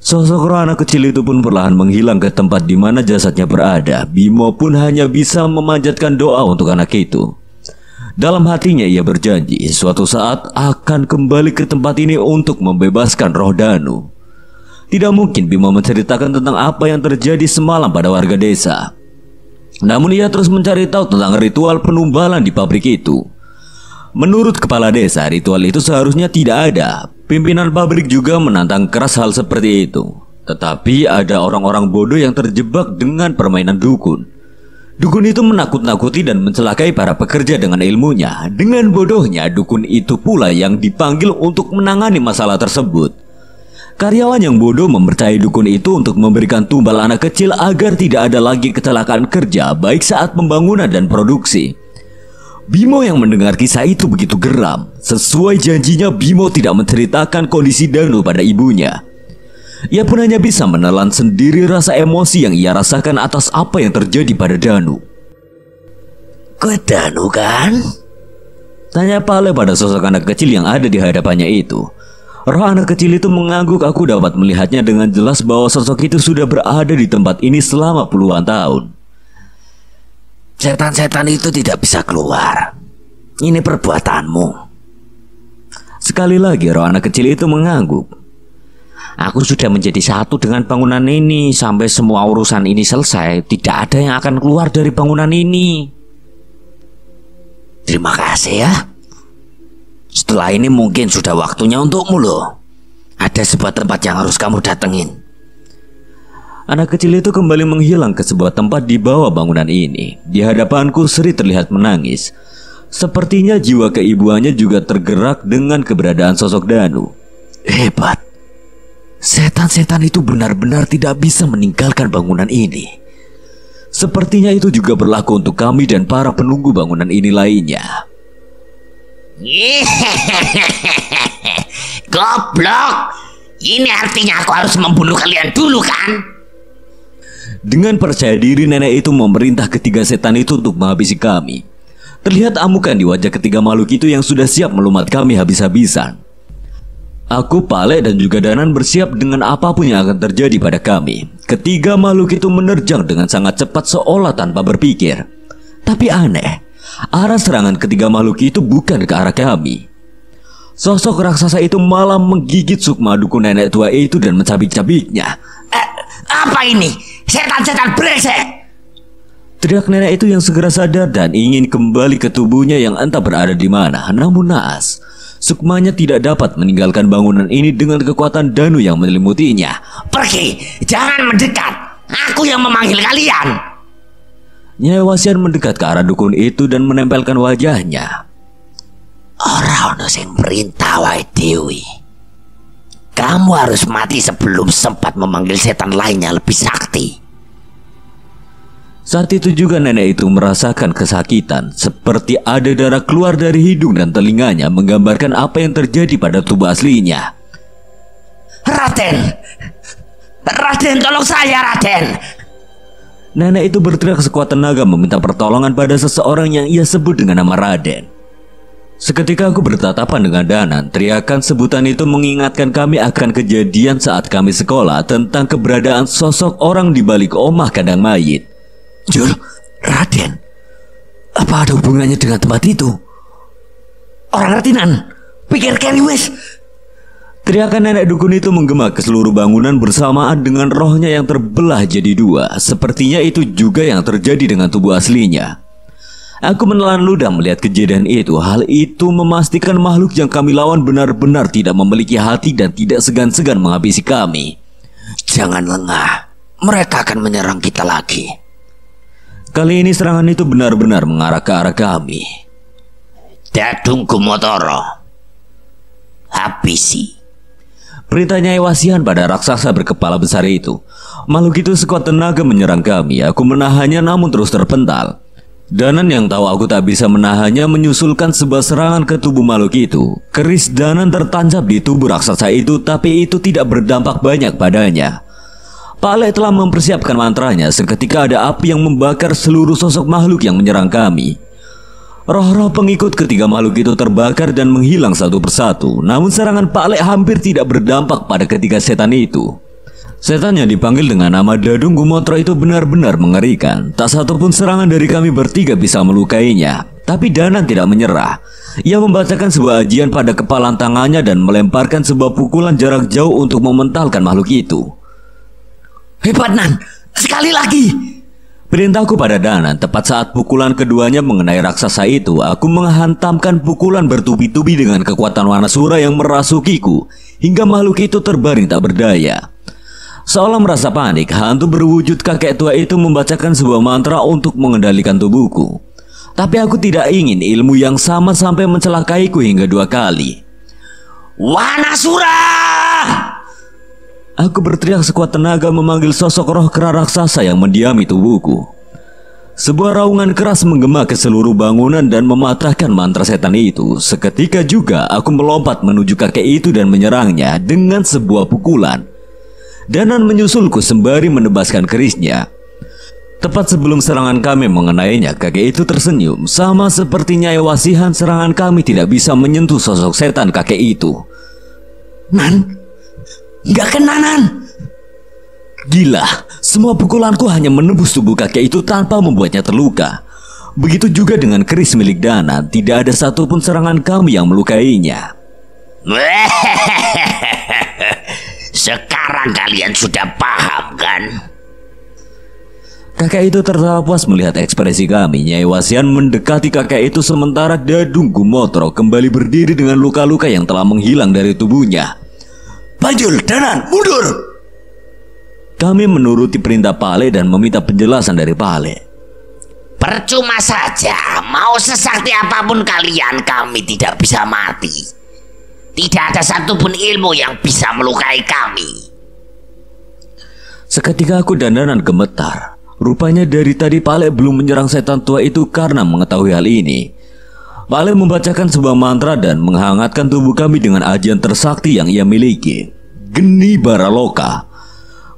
Sosok roh anak kecil itu pun perlahan menghilang ke tempat di mana jasadnya berada. Bimo pun hanya bisa memanjatkan doa untuk anak itu. Dalam hatinya ia berjanji suatu saat akan kembali ke tempat ini untuk membebaskan roh Danu. Tidak mungkin Bimo menceritakan tentang apa yang terjadi semalam pada warga desa. Namun ia terus mencari tahu tentang ritual penumbalan di pabrik itu. Menurut kepala desa, ritual itu seharusnya tidak ada. Pimpinan pabrik juga menantang keras hal seperti itu. Tetapi ada orang-orang bodoh yang terjebak dengan permainan dukun. Dukun itu menakut-nakuti dan mencelakai para pekerja dengan ilmunya. Dengan bodohnya, dukun itu pula yang dipanggil untuk menangani masalah tersebut. Karyawan yang bodoh mempercayai dukun itu untuk memberikan tumbal anak kecil agar tidak ada lagi kecelakaan kerja baik saat pembangunan dan produksi. Bimo yang mendengar kisah itu begitu geram. Sesuai janjinya Bimo tidak menceritakan kondisi Danu pada ibunya. Ia pun hanya bisa menelan sendiri rasa emosi yang ia rasakan atas apa yang terjadi pada Danu. Ke Danu kan? Tanya Pale pada sosok anak kecil yang ada di hadapannya itu. Roh anak kecil itu mengangguk aku dapat melihatnya dengan jelas bahwa sosok itu sudah berada di tempat ini selama puluhan tahun. Setan-setan itu tidak bisa keluar. Ini perbuatanmu. Sekali lagi roh anak kecil itu mengangguk. Aku sudah menjadi satu dengan bangunan ini sampai semua urusan ini selesai. Tidak ada yang akan keluar dari bangunan ini. Terima kasih ya. Setelah ini mungkin sudah waktunya untukmu loh. Ada sebuah tempat yang harus kamu datengin. Anak kecil itu kembali menghilang ke sebuah tempat di bawah bangunan ini. Di hadapanku Sri terlihat menangis. Sepertinya jiwa keibuannya juga tergerak dengan keberadaan sosok Danu. Hebat. Setan-setan itu benar-benar tidak bisa meninggalkan bangunan ini. Sepertinya itu juga berlaku untuk kami dan para penunggu bangunan ini lainnya. Goblok! Ini artinya aku harus membunuh kalian dulu kan? Dengan percaya diri nenek itu memerintah ketiga setan itu untuk menghabisi kami. Terlihat amukan di wajah ketiga makhluk itu yang sudah siap melumat kami habis-habisan. Aku, Pale, dan juga Danan bersiap dengan apapun yang akan terjadi pada kami. Ketiga makhluk itu menerjang dengan sangat cepat seolah tanpa berpikir. Tapi aneh, Arah serangan ketiga makhluk itu bukan ke arah kami. Sosok raksasa itu malah menggigit sukma dukun nenek tua itu dan mencabik-cabiknya. Eh, apa ini? Setan-setan brengsek! Teriak nenek itu yang segera sadar dan ingin kembali ke tubuhnya yang entah berada di mana. Namun naas, Sukmanya tidak dapat meninggalkan bangunan ini dengan kekuatan Danu yang menyelimutinya. Pergi, jangan mendekat. Aku yang memanggil kalian. Nyai Wasian mendekat ke arah dukun itu dan menempelkan wajahnya. Orang yang perintah Wai Dewi. Kamu harus mati sebelum sempat memanggil setan lainnya lebih sakti. Saat itu juga nenek itu merasakan kesakitan seperti ada darah keluar dari hidung dan telinganya menggambarkan apa yang terjadi pada tubuh aslinya. Raten, Raden tolong saya Raten. Nenek itu berteriak sekuat tenaga meminta pertolongan pada seseorang yang ia sebut dengan nama Raden. Seketika aku bertatapan dengan Danan, teriakan sebutan itu mengingatkan kami akan kejadian saat kami sekolah tentang keberadaan sosok orang di balik omah kandang mayit. Jul, Raden, apa ada hubungannya dengan tempat itu? Orang Ratinan, pikir keriwes, Teriakan nenek dukun itu menggema ke seluruh bangunan bersamaan dengan rohnya yang terbelah jadi dua. Sepertinya itu juga yang terjadi dengan tubuh aslinya. Aku menelan ludah melihat kejadian itu. Hal itu memastikan makhluk yang kami lawan benar-benar tidak memiliki hati dan tidak segan-segan menghabisi kami. Jangan lengah, mereka akan menyerang kita lagi. Kali ini serangan itu benar-benar mengarah ke arah kami. Dadungku Motoro, habisi. Perintah Nyai pada raksasa berkepala besar itu. Makhluk itu sekuat tenaga menyerang kami. Aku menahannya namun terus terpental. Danan yang tahu aku tak bisa menahannya menyusulkan sebuah serangan ke tubuh makhluk itu. Keris Danan tertancap di tubuh raksasa itu tapi itu tidak berdampak banyak padanya. Pak Le telah mempersiapkan mantranya seketika ada api yang membakar seluruh sosok makhluk yang menyerang kami. Roh-roh pengikut ketiga makhluk itu terbakar dan menghilang satu persatu. Namun serangan Pak Lek hampir tidak berdampak pada ketiga setan itu. Setan yang dipanggil dengan nama Dadung Gumotro itu benar-benar mengerikan. Tak satupun serangan dari kami bertiga bisa melukainya. Tapi Danan tidak menyerah. Ia membacakan sebuah ajian pada kepalan tangannya dan melemparkan sebuah pukulan jarak jauh untuk mementalkan makhluk itu. Hebat Nan, sekali lagi. Perintahku pada Danan tepat saat pukulan keduanya mengenai raksasa itu, aku menghantamkan pukulan bertubi-tubi dengan kekuatan warna Wanasura yang merasukiku hingga makhluk itu terbaring tak berdaya. Seolah merasa panik, hantu berwujud kakek tua itu membacakan sebuah mantra untuk mengendalikan tubuhku. Tapi aku tidak ingin ilmu yang sama sampai mencelakaiku hingga dua kali. Wanasura! Aku berteriak sekuat tenaga memanggil sosok roh kera raksasa yang mendiami tubuhku. Sebuah raungan keras menggema ke seluruh bangunan dan mematahkan mantra setan itu. Seketika juga aku melompat menuju kakek itu dan menyerangnya dengan sebuah pukulan. Danan menyusulku sembari menebaskan kerisnya. Tepat sebelum serangan kami mengenainya, kakek itu tersenyum. Sama seperti Nyai Wasihan, serangan kami tidak bisa menyentuh sosok setan kakek itu. Nan, Gak kenanan. Gila, semua pukulanku hanya menembus tubuh kakek itu tanpa membuatnya terluka. Begitu juga dengan keris milik Dana, tidak ada satupun serangan kami yang melukainya. Sekarang kalian sudah paham kan? Kakek itu tertawa puas melihat ekspresi kami. Nyai Wasian mendekati kakek itu sementara Dadung Gumotro kembali berdiri dengan luka-luka yang telah menghilang dari tubuhnya. Bajul Danan, mundur! Kami menuruti perintah Pale dan meminta penjelasan dari Pale. Percuma saja, mau sesakti apapun kalian, kami tidak bisa mati. Tidak ada satupun ilmu yang bisa melukai kami. Seketika aku dan Danan gemetar. Rupanya dari tadi Pale belum menyerang setan tua itu karena mengetahui hal ini. Pale membacakan sebuah mantra dan menghangatkan tubuh kami dengan ajian tersakti yang ia miliki. Geni Baraloka.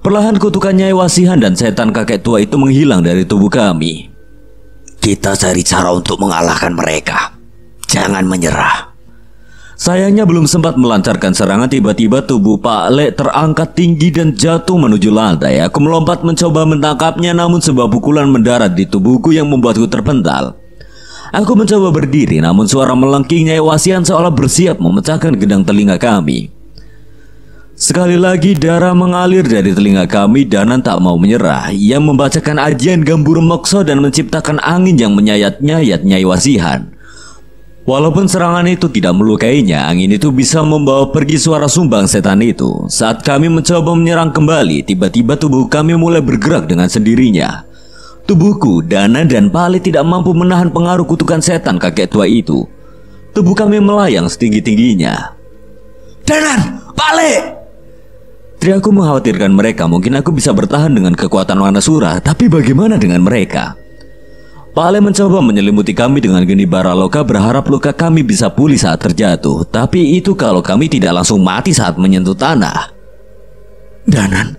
Perlahan kutukannya, Nyai dan setan kakek tua itu menghilang dari tubuh kami. Kita cari cara untuk mengalahkan mereka. Jangan menyerah. Sayangnya belum sempat melancarkan serangan tiba-tiba tubuh Pak Le terangkat tinggi dan jatuh menuju lantai. Aku melompat mencoba menangkapnya namun sebuah pukulan mendarat di tubuhku yang membuatku terpental. Aku mencoba berdiri namun suara melengkingnya Ewasian seolah bersiap memecahkan gedang telinga kami. Sekali lagi darah mengalir dari telinga kami Danan tak mau menyerah Ia membacakan ajian gambur mokso dan menciptakan angin yang menyayat-nyayat Nyai Walaupun serangan itu tidak melukainya, angin itu bisa membawa pergi suara sumbang setan itu. Saat kami mencoba menyerang kembali, tiba-tiba tubuh kami mulai bergerak dengan sendirinya. Tubuhku, Dana, dan Pale tidak mampu menahan pengaruh kutukan setan kakek tua itu. Tubuh kami melayang setinggi-tingginya. Danan! Pale! Teriaku mengkhawatirkan mereka Mungkin aku bisa bertahan dengan kekuatan warna surah, Tapi bagaimana dengan mereka? Pale mencoba menyelimuti kami dengan geni baraloka Berharap luka kami bisa pulih saat terjatuh Tapi itu kalau kami tidak langsung mati saat menyentuh tanah Danan,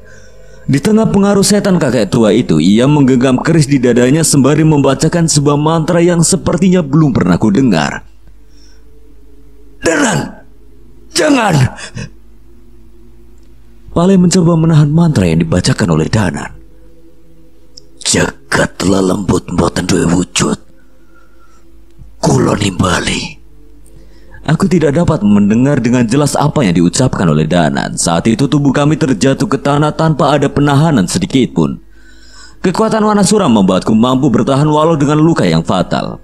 di tengah pengaruh setan kakek tua itu, ia menggenggam keris di dadanya sembari membacakan sebuah mantra yang sepertinya belum pernah kudengar. dengar. Jangan! Pale mencoba menahan mantra yang dibacakan oleh Danan. Jagat telah lembut mboten duwe wujud. Kulon nimbali. Aku tidak dapat mendengar dengan jelas apa yang diucapkan oleh Danan. Saat itu tubuh kami terjatuh ke tanah tanpa ada penahanan sedikit pun. Kekuatan suram membuatku mampu bertahan walau dengan luka yang fatal.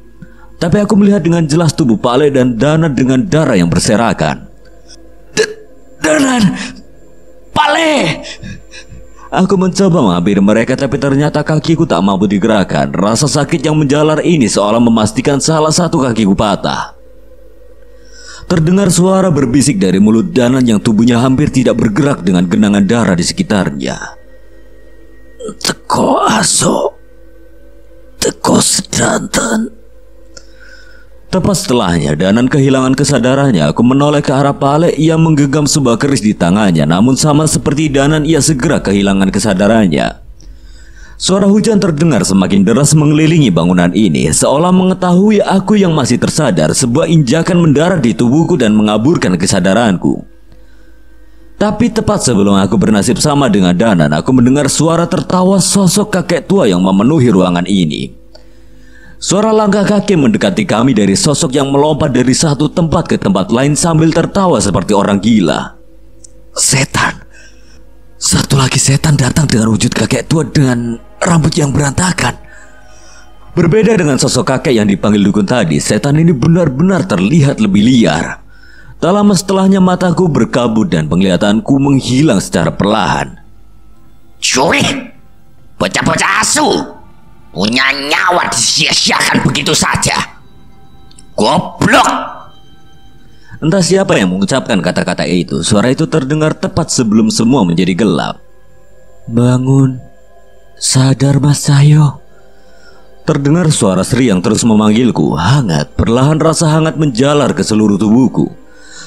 Tapi aku melihat dengan jelas tubuh Pale dan Danan dengan darah yang berserakan. D Danan! Pale! Aku mencoba menghampiri mereka tapi ternyata kakiku tak mampu digerakkan. Rasa sakit yang menjalar ini seolah memastikan salah satu kakiku patah. Terdengar suara berbisik dari mulut Danan yang tubuhnya hampir tidak bergerak dengan genangan darah di sekitarnya. Teko aso, teko sedanten. Tepat setelahnya, Danan kehilangan kesadarannya. Aku menoleh ke arah Pale yang menggenggam sebuah keris di tangannya. Namun sama seperti Danan, ia segera kehilangan kesadarannya. Suara hujan terdengar semakin deras mengelilingi bangunan ini, seolah mengetahui aku yang masih tersadar sebuah injakan mendarat di tubuhku dan mengaburkan kesadaranku. Tapi tepat sebelum aku bernasib sama dengan Danan, aku mendengar suara tertawa sosok kakek tua yang memenuhi ruangan ini. Suara langkah kaki mendekati kami dari sosok yang melompat dari satu tempat ke tempat lain sambil tertawa seperti orang gila. Setan, satu lagi setan datang dengan wujud kakek tua dengan rambut yang berantakan. Berbeda dengan sosok kakek yang dipanggil dukun tadi, setan ini benar-benar terlihat lebih liar. Tak lama setelahnya mataku berkabut dan penglihatanku menghilang secara perlahan. Curi, bocah-bocah asu, punya nyawa disia-siakan begitu saja. Goblok! Entah siapa yang mengucapkan kata-kata itu, suara itu terdengar tepat sebelum semua menjadi gelap. Bangun, sadar Mas Sayo. Terdengar suara Sri yang terus memanggilku, hangat, perlahan rasa hangat menjalar ke seluruh tubuhku.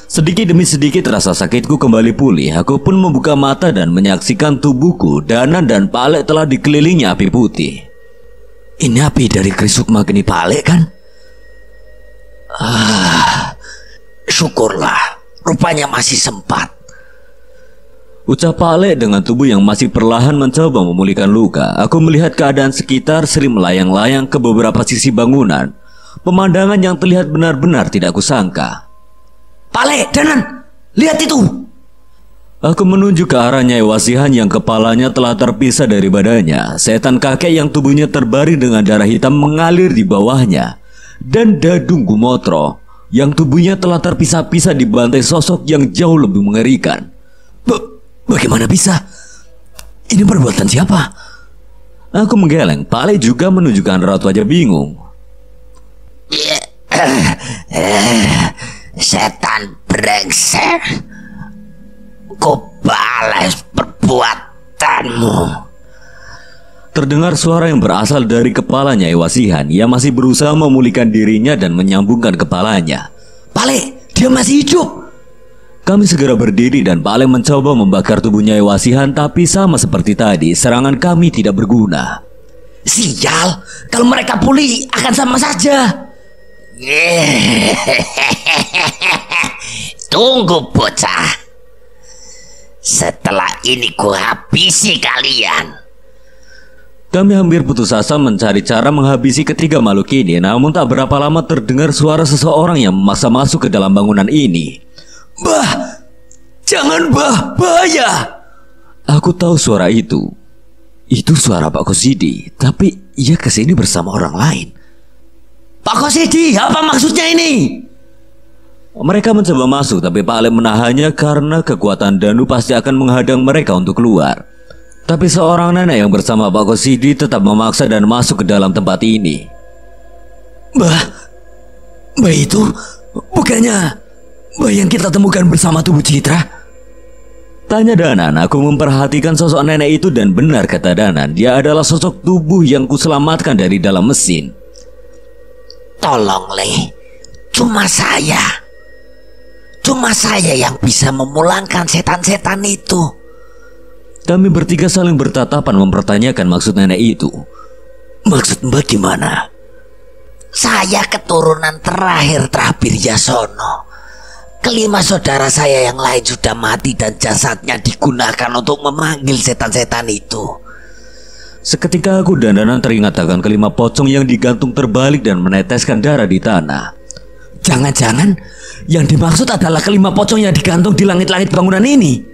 Sedikit demi sedikit rasa sakitku kembali pulih, aku pun membuka mata dan menyaksikan tubuhku, danan dan palek telah dikelilingi api putih. Ini api dari krisuk magni palek kan? Ah, Syukurlah, rupanya masih sempat. Ucap Pak Ale dengan tubuh yang masih perlahan mencoba memulihkan luka. Aku melihat keadaan sekitar Sri melayang-layang ke beberapa sisi bangunan. Pemandangan yang terlihat benar-benar tidak kusangka. Pak Ale, Danan, lihat itu. Aku menunjuk ke arah Nyai Wasihan yang kepalanya telah terpisah dari badannya. Setan kakek yang tubuhnya terbaring dengan darah hitam mengalir di bawahnya. Dan Dadung Gumotro yang tubuhnya telah terpisah-pisah di bantai sosok yang jauh lebih mengerikan. Ba bagaimana bisa? Ini perbuatan siapa? Aku menggeleng. Pale juga menunjukkan ratu wajah bingung. Setan brengsek. Ku balas perbuatanmu. Terdengar suara yang berasal dari kepalanya Iwasihan. Ia masih berusaha memulihkan dirinya dan menyambungkan kepalanya. Pale, dia masih hidup. Kami segera berdiri dan Pale mencoba membakar tubuhnya Iwasihan, tapi sama seperti tadi, serangan kami tidak berguna. Sial, kalau mereka pulih akan sama saja. Tunggu bocah. Setelah ini ku habisi kalian. Kami hampir putus asa mencari cara menghabisi ketiga makhluk ini, namun tak berapa lama terdengar suara seseorang yang memaksa masuk ke dalam bangunan ini. Bah! Jangan bah! Bahaya! Aku tahu suara itu. Itu suara Pak Kosidi, tapi ia kesini bersama orang lain. Pak Kosidi, apa maksudnya ini? Mereka mencoba masuk, tapi Pak Alem menahannya karena kekuatan Danu pasti akan menghadang mereka untuk keluar. Tapi seorang nenek yang bersama Pak Kosidi tetap memaksa dan masuk ke dalam tempat ini. Mbah, mbah itu bukannya mbah yang kita temukan bersama tubuh Citra? Tanya Danan, aku memperhatikan sosok nenek itu dan benar kata Danan, dia adalah sosok tubuh yang kuselamatkan dari dalam mesin. Tolong, Le. Cuma saya. Cuma saya yang bisa memulangkan setan-setan itu. Kami bertiga saling bertatapan mempertanyakan maksud nenek itu. Maksud mbak gimana? Saya keturunan terakhir terakhir Yasono. Kelima saudara saya yang lain sudah mati dan jasadnya digunakan untuk memanggil setan-setan itu. Seketika aku dan danan teringat akan kelima pocong yang digantung terbalik dan meneteskan darah di tanah. Jangan-jangan yang dimaksud adalah kelima pocong yang digantung di langit-langit bangunan ini.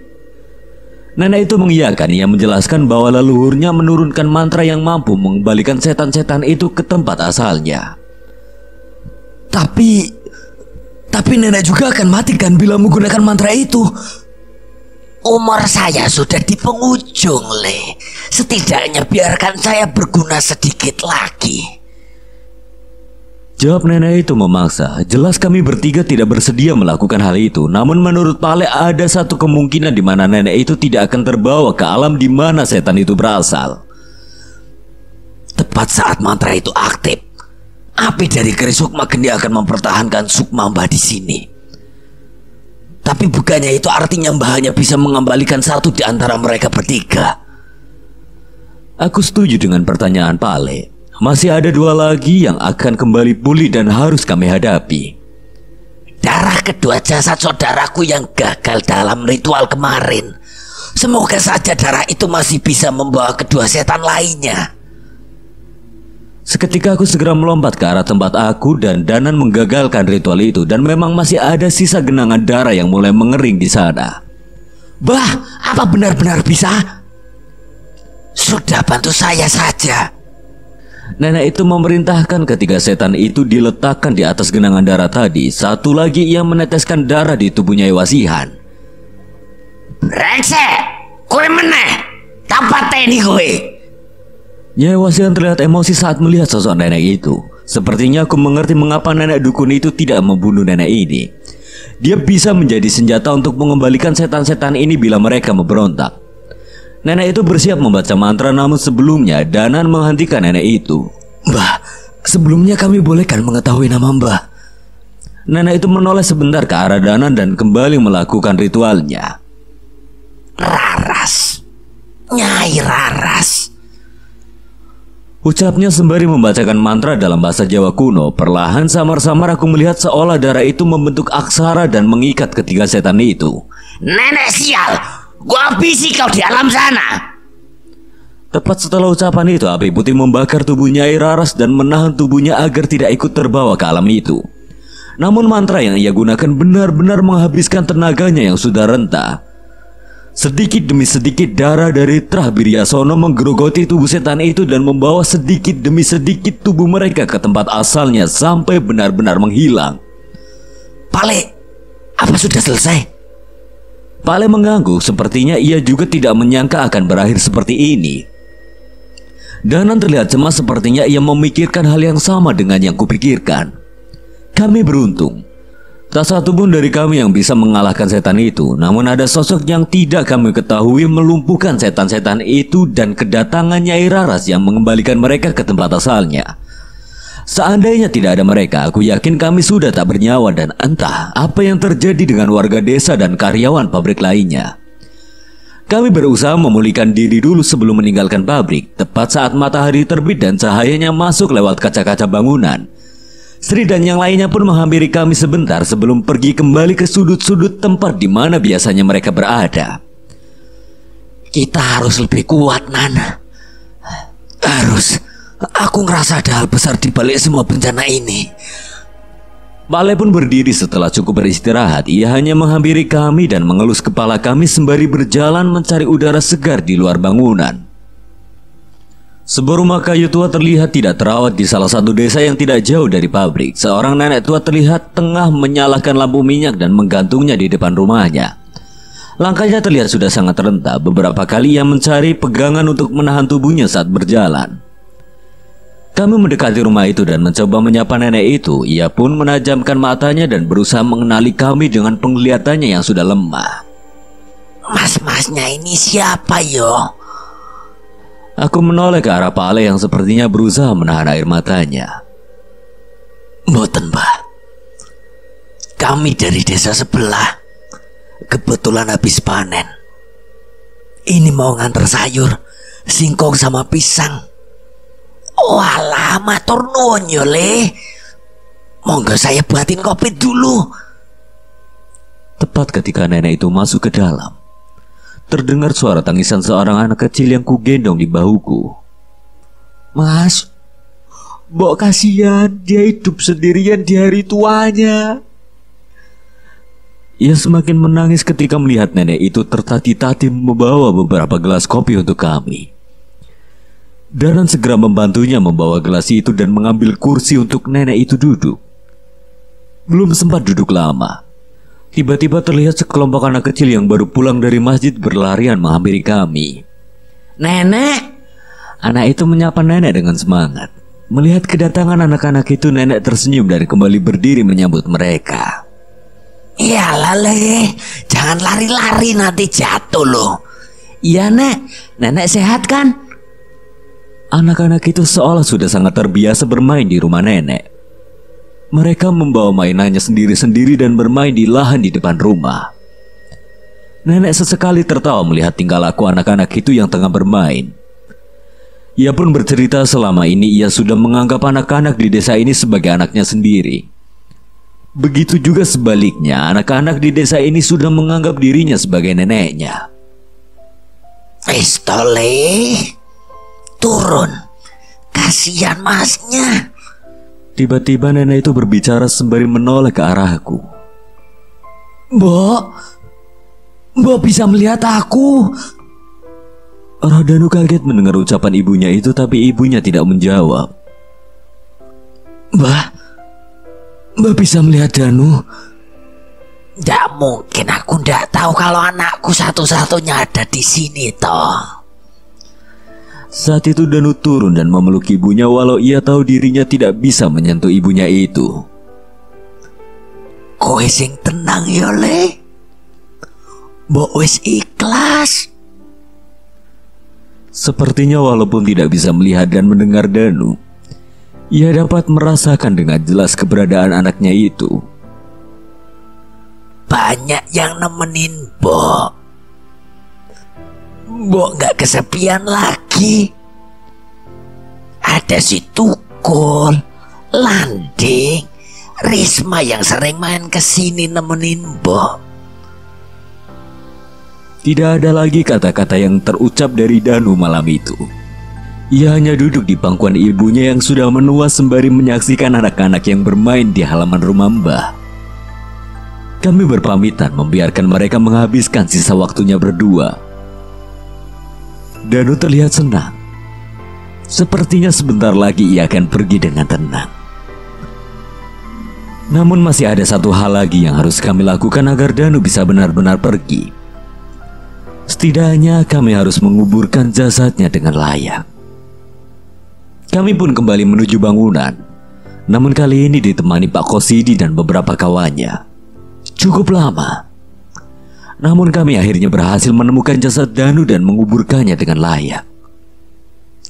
Nenek itu mengiyakan ia menjelaskan bahwa leluhurnya menurunkan mantra yang mampu mengembalikan setan-setan itu ke tempat asalnya. Tapi tapi nenek juga akan mati kan bila menggunakan mantra itu. Umur saya sudah di penghujung, Le. Setidaknya biarkan saya berguna sedikit lagi. Jawab nenek itu memaksa. Jelas kami bertiga tidak bersedia melakukan hal itu. Namun menurut Pale ada satu kemungkinan di mana nenek itu tidak akan terbawa ke alam di mana setan itu berasal. Tepat saat mantra itu aktif, api dari keris Sukma kendi akan mempertahankan Sukma Mbah di sini. Tapi bukannya itu artinya Mbah hanya bisa mengembalikan satu di antara mereka bertiga. Aku setuju dengan pertanyaan Pale. Masih ada dua lagi yang akan kembali pulih dan harus kami hadapi. Darah kedua jasad saudaraku yang gagal dalam ritual kemarin. Semoga saja darah itu masih bisa membawa kedua setan lainnya. Seketika aku segera melompat ke arah tempat aku dan Danan menggagalkan ritual itu dan memang masih ada sisa genangan darah yang mulai mengering di sana. Bah, apa benar-benar bisa? Sudah bantu saya saja. Nenek itu memerintahkan ketiga setan itu diletakkan di atas genangan darah tadi. Satu lagi ia meneteskan darah di tubuhnya Iwasihan. Rengse, kue meneh, ini kue. Nyai Wasihan terlihat emosi saat melihat sosok nenek itu. Sepertinya aku mengerti mengapa nenek dukun itu tidak membunuh nenek ini. Dia bisa menjadi senjata untuk mengembalikan setan-setan ini bila mereka memberontak. Nenek itu bersiap membaca mantra namun sebelumnya Danan menghentikan nenek itu. Mbah, sebelumnya kami bolehkan mengetahui nama Mbah. Nenek itu menoleh sebentar ke arah Danan dan kembali melakukan ritualnya. Raras, Nyai Raras. Ucapnya sembari membacakan mantra dalam bahasa Jawa kuno, perlahan samar-samar aku melihat seolah darah itu membentuk aksara dan mengikat ketiga setan itu. Nenek sial, Gua habisi kau di alam sana. Tepat setelah ucapan itu, api putih membakar tubuhnya Iraras dan menahan tubuhnya agar tidak ikut terbawa ke alam itu. Namun mantra yang ia gunakan benar-benar menghabiskan tenaganya yang sudah rentah. Sedikit demi sedikit darah dari Trah Biryasono menggerogoti tubuh setan itu dan membawa sedikit demi sedikit tubuh mereka ke tempat asalnya sampai benar-benar menghilang. Pale, apa sudah selesai? Paling mengganggu, sepertinya ia juga tidak menyangka akan berakhir seperti ini. Danan terlihat cemas sepertinya ia memikirkan hal yang sama dengan yang kupikirkan. Kami beruntung. Tak satu pun dari kami yang bisa mengalahkan setan itu, namun ada sosok yang tidak kami ketahui melumpuhkan setan-setan itu dan kedatangan Nyai Raras yang mengembalikan mereka ke tempat asalnya. Seandainya tidak ada mereka, aku yakin kami sudah tak bernyawa dan entah apa yang terjadi dengan warga desa dan karyawan pabrik lainnya. Kami berusaha memulihkan diri dulu sebelum meninggalkan pabrik, tepat saat matahari terbit dan cahayanya masuk lewat kaca-kaca bangunan. Sri dan yang lainnya pun menghampiri kami sebentar sebelum pergi kembali ke sudut-sudut tempat di mana biasanya mereka berada. Kita harus lebih kuat, Nana. Harus. Aku ngerasa ada hal besar di balik semua bencana ini. Bale pun berdiri setelah cukup beristirahat. Ia hanya menghampiri kami dan mengelus kepala kami sembari berjalan mencari udara segar di luar bangunan. Sebuah rumah kayu tua terlihat tidak terawat di salah satu desa yang tidak jauh dari pabrik. Seorang nenek tua terlihat tengah menyalakan lampu minyak dan menggantungnya di depan rumahnya. Langkahnya terlihat sudah sangat renta. Beberapa kali ia mencari pegangan untuk menahan tubuhnya saat berjalan. Kami mendekati rumah itu dan mencoba menyapa nenek itu. Ia pun menajamkan matanya dan berusaha mengenali kami dengan penglihatannya yang sudah lemah. Mas-masnya ini siapa yo? Aku menoleh ke arah pale yang sepertinya berusaha menahan air matanya. Mboten, Pak. Kami dari desa sebelah. Kebetulan habis panen. Ini mau nganter sayur, singkong sama pisang. Walah matur nuwun ya Le. Monggo saya buatin kopi dulu. Tepat ketika nenek itu masuk ke dalam, terdengar suara tangisan seorang anak kecil yang kugendong di bahuku. Mas, Mbok kasihan dia hidup sendirian di hari tuanya. Ia semakin menangis ketika melihat nenek itu tertati-tati membawa beberapa gelas kopi untuk kami. Danan segera membantunya membawa gelasi itu dan mengambil kursi untuk nenek itu duduk. Belum sempat duduk lama, tiba-tiba terlihat sekelompok anak kecil yang baru pulang dari masjid berlarian menghampiri kami. Nenek! Anak itu menyapa nenek dengan semangat. Melihat kedatangan anak-anak itu, nenek tersenyum dan kembali berdiri menyambut mereka. Iya lale, jangan lari-lari nanti jatuh loh. Iya nek, nenek sehat kan? Anak-anak itu seolah sudah sangat terbiasa bermain di rumah nenek. Mereka membawa mainannya sendiri-sendiri dan bermain di lahan di depan rumah. Nenek sesekali tertawa melihat tingkah laku anak-anak itu yang tengah bermain. Ia pun bercerita selama ini ia sudah menganggap anak-anak di desa ini sebagai anaknya sendiri. Begitu juga sebaliknya, anak-anak di desa ini sudah menganggap dirinya sebagai neneknya. Pistole, turun. Kasihan masnya. Tiba-tiba nenek itu berbicara sembari menoleh ke arahku. Mbok, Mbok bisa melihat aku. Rodanu kaget mendengar ucapan ibunya itu tapi ibunya tidak menjawab. Mbak, mbak bisa melihat Danu? Tidak mungkin aku tidak tahu kalau anakku satu-satunya ada di sini toh. Saat itu Danu turun dan memeluk ibunya walau ia tahu dirinya tidak bisa menyentuh ibunya itu. Kowe sing tenang ya Le. ikhlas. Sepertinya walaupun tidak bisa melihat dan mendengar Danu, ia dapat merasakan dengan jelas keberadaan anaknya itu. Banyak yang nemenin Bo Bo gak kesepian lagi lagi ada si Tukul, Landing, Risma yang sering main ke sini nemenin Mbok. Tidak ada lagi kata-kata yang terucap dari Danu malam itu. Ia hanya duduk di pangkuan ibunya yang sudah menua sembari menyaksikan anak-anak yang bermain di halaman rumah Mbah. Kami berpamitan membiarkan mereka menghabiskan sisa waktunya berdua. Danu terlihat senang. Sepertinya sebentar lagi ia akan pergi dengan tenang. Namun masih ada satu hal lagi yang harus kami lakukan agar Danu bisa benar-benar pergi. Setidaknya kami harus menguburkan jasadnya dengan layak. Kami pun kembali menuju bangunan. Namun kali ini ditemani Pak Kosidi dan beberapa kawannya. Cukup lama namun kami akhirnya berhasil menemukan jasad Danu dan menguburkannya dengan layak.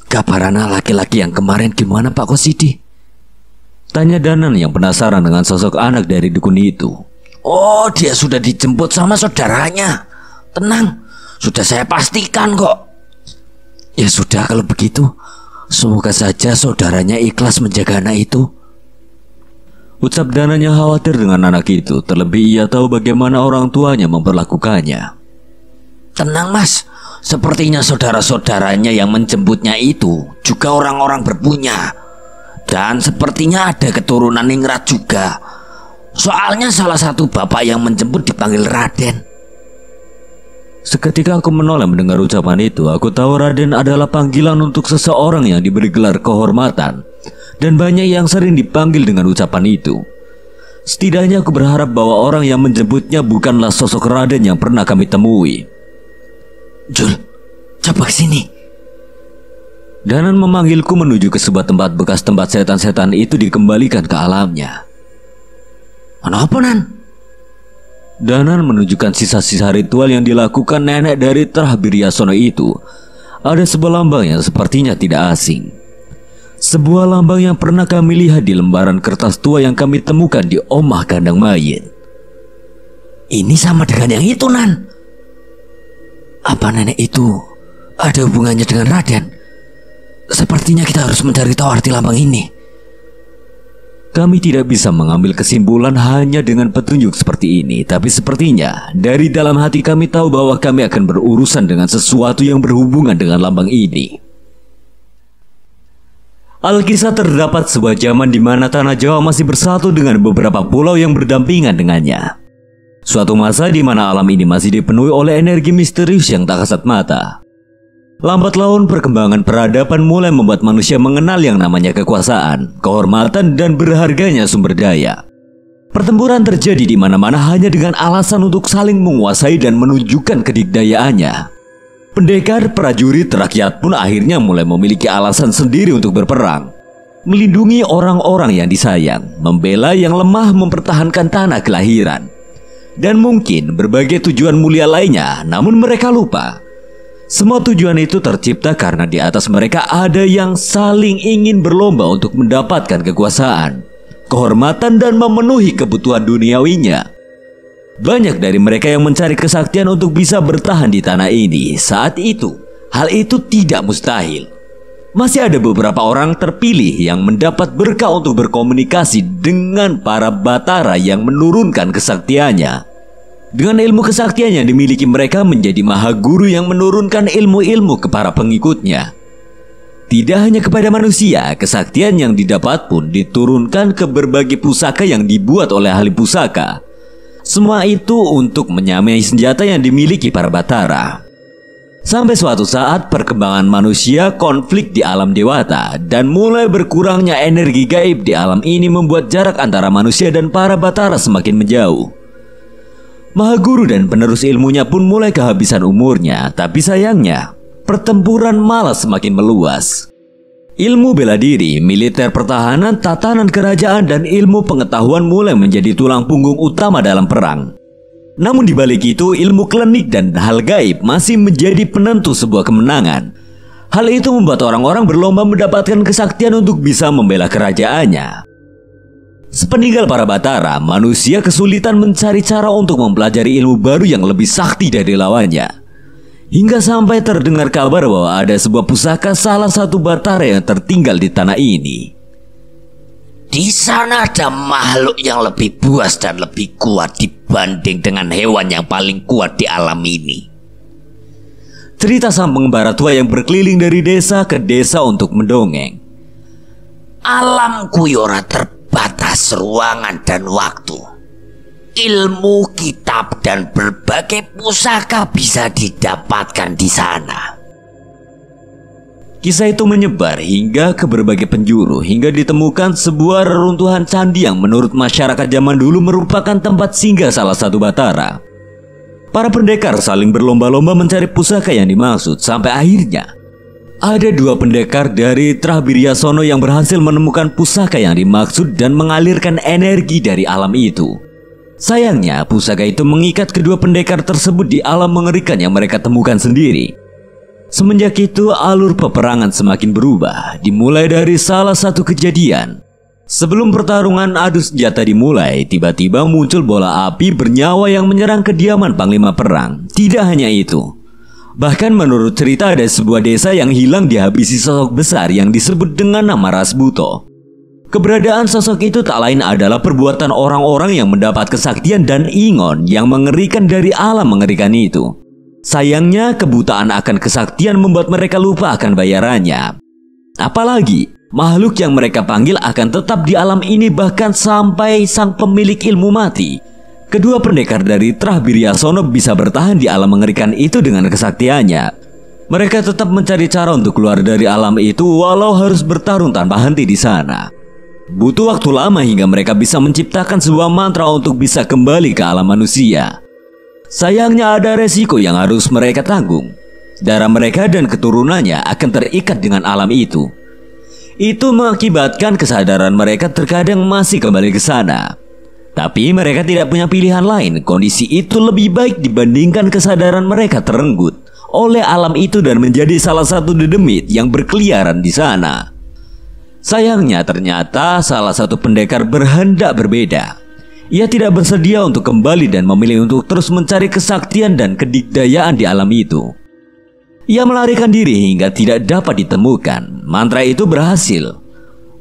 Kaparana laki-laki yang kemarin gimana Pak Kosidi? Tanya Danan yang penasaran dengan sosok anak dari dukun itu. Oh, dia sudah dijemput sama saudaranya. Tenang, sudah saya pastikan kok. Ya sudah kalau begitu, semoga saja saudaranya ikhlas menjaga anak itu Ucap Dananya khawatir dengan anak itu, terlebih ia tahu bagaimana orang tuanya memperlakukannya. Tenang mas, sepertinya saudara-saudaranya yang menjemputnya itu juga orang-orang berpunya. Dan sepertinya ada keturunan Ningrat juga. Soalnya salah satu bapak yang menjemput dipanggil Raden. Seketika aku menoleh mendengar ucapan itu, aku tahu Raden adalah panggilan untuk seseorang yang diberi gelar kehormatan dan banyak yang sering dipanggil dengan ucapan itu. Setidaknya aku berharap bahwa orang yang menjemputnya bukanlah sosok Raden yang pernah kami temui. Jul, cepat sini. Danan memanggilku menuju ke sebuah tempat bekas tempat setan-setan itu dikembalikan ke alamnya. Kenapa, Nan? Danan menunjukkan sisa-sisa ritual yang dilakukan nenek dari Terah Biryasono itu. Ada sebuah lambang yang sepertinya tidak asing. Sebuah lambang yang pernah kami lihat di lembaran kertas tua yang kami temukan di omah kandang mayit. Ini sama dengan yang itu, Nan. Apa nenek itu ada hubungannya dengan Raden? Sepertinya kita harus mencari tahu arti lambang ini. Kami tidak bisa mengambil kesimpulan hanya dengan petunjuk seperti ini, tapi sepertinya dari dalam hati kami tahu bahwa kami akan berurusan dengan sesuatu yang berhubungan dengan lambang ini. Alkisah terdapat sebuah zaman di mana tanah Jawa masih bersatu dengan beberapa pulau yang berdampingan dengannya. Suatu masa di mana alam ini masih dipenuhi oleh energi misterius yang tak kasat mata. Lambat laun perkembangan peradaban mulai membuat manusia mengenal yang namanya kekuasaan, kehormatan, dan berharganya sumber daya. Pertempuran terjadi di mana-mana hanya dengan alasan untuk saling menguasai dan menunjukkan kedikdayaannya. Pendekar, prajurit, rakyat pun akhirnya mulai memiliki alasan sendiri untuk berperang. Melindungi orang-orang yang disayang, membela yang lemah mempertahankan tanah kelahiran. Dan mungkin berbagai tujuan mulia lainnya, namun mereka lupa. Semua tujuan itu tercipta karena di atas mereka ada yang saling ingin berlomba untuk mendapatkan kekuasaan, kehormatan dan memenuhi kebutuhan duniawinya. Banyak dari mereka yang mencari kesaktian untuk bisa bertahan di tanah ini. Saat itu, hal itu tidak mustahil. Masih ada beberapa orang terpilih yang mendapat berkah untuk berkomunikasi dengan para batara yang menurunkan kesaktiannya. Dengan ilmu kesaktian yang dimiliki mereka menjadi maha guru yang menurunkan ilmu-ilmu ke para pengikutnya. Tidak hanya kepada manusia, kesaktian yang didapat pun diturunkan ke berbagai pusaka yang dibuat oleh ahli pusaka. Semua itu untuk menyamai senjata yang dimiliki para Batara. Sampai suatu saat perkembangan manusia konflik di alam dewata dan mulai berkurangnya energi gaib di alam ini membuat jarak antara manusia dan para batara semakin menjauh. Mahaguru dan penerus ilmunya pun mulai kehabisan umurnya, tapi sayangnya pertempuran malah semakin meluas. Ilmu bela diri, militer pertahanan, tatanan kerajaan, dan ilmu pengetahuan mulai menjadi tulang punggung utama dalam perang. Namun di balik itu, ilmu klinik dan hal gaib masih menjadi penentu sebuah kemenangan. Hal itu membuat orang-orang berlomba mendapatkan kesaktian untuk bisa membela kerajaannya. Sepeninggal para Batara, manusia kesulitan mencari cara untuk mempelajari ilmu baru yang lebih sakti dari lawannya. Hingga sampai terdengar kabar bahwa ada sebuah pusaka salah satu Batara yang tertinggal di tanah ini. Di sana ada makhluk yang lebih buas dan lebih kuat dibanding dengan hewan yang paling kuat di alam ini. Cerita sang pengembara tua yang berkeliling dari desa ke desa untuk mendongeng. Alam Kuyora terbatas ruangan dan waktu ilmu, kitab, dan berbagai pusaka bisa didapatkan di sana. Kisah itu menyebar hingga ke berbagai penjuru hingga ditemukan sebuah reruntuhan candi yang menurut masyarakat zaman dulu merupakan tempat singgah salah satu batara. Para pendekar saling berlomba-lomba mencari pusaka yang dimaksud sampai akhirnya ada dua pendekar dari Trahbiryasono yang berhasil menemukan pusaka yang dimaksud dan mengalirkan energi dari alam itu. Sayangnya, pusaka itu mengikat kedua pendekar tersebut di alam mengerikan yang mereka temukan sendiri. Semenjak itu, alur peperangan semakin berubah, dimulai dari salah satu kejadian. Sebelum pertarungan adu senjata dimulai, tiba-tiba muncul bola api bernyawa yang menyerang kediaman Panglima Perang. Tidak hanya itu, bahkan menurut cerita ada sebuah desa yang hilang dihabisi sosok besar yang disebut dengan nama Rasbuto. Keberadaan sosok itu tak lain adalah perbuatan orang-orang yang mendapat kesaktian dan ingon yang mengerikan dari alam mengerikan itu. Sayangnya, kebutaan akan kesaktian membuat mereka lupa akan bayarannya. Apalagi, makhluk yang mereka panggil akan tetap di alam ini bahkan sampai sang pemilik ilmu mati. Kedua pendekar dari Trah Biryasono bisa bertahan di alam mengerikan itu dengan kesaktiannya. Mereka tetap mencari cara untuk keluar dari alam itu walau harus bertarung tanpa henti di sana. Butuh waktu lama hingga mereka bisa menciptakan sebuah mantra untuk bisa kembali ke alam manusia. Sayangnya ada resiko yang harus mereka tanggung. Darah mereka dan keturunannya akan terikat dengan alam itu. Itu mengakibatkan kesadaran mereka terkadang masih kembali ke sana. Tapi mereka tidak punya pilihan lain. Kondisi itu lebih baik dibandingkan kesadaran mereka terenggut oleh alam itu dan menjadi salah satu dedemit yang berkeliaran di sana. Sayangnya ternyata salah satu pendekar berhendak berbeda. Ia tidak bersedia untuk kembali dan memilih untuk terus mencari kesaktian dan kedikdayaan di alam itu. Ia melarikan diri hingga tidak dapat ditemukan. Mantra itu berhasil.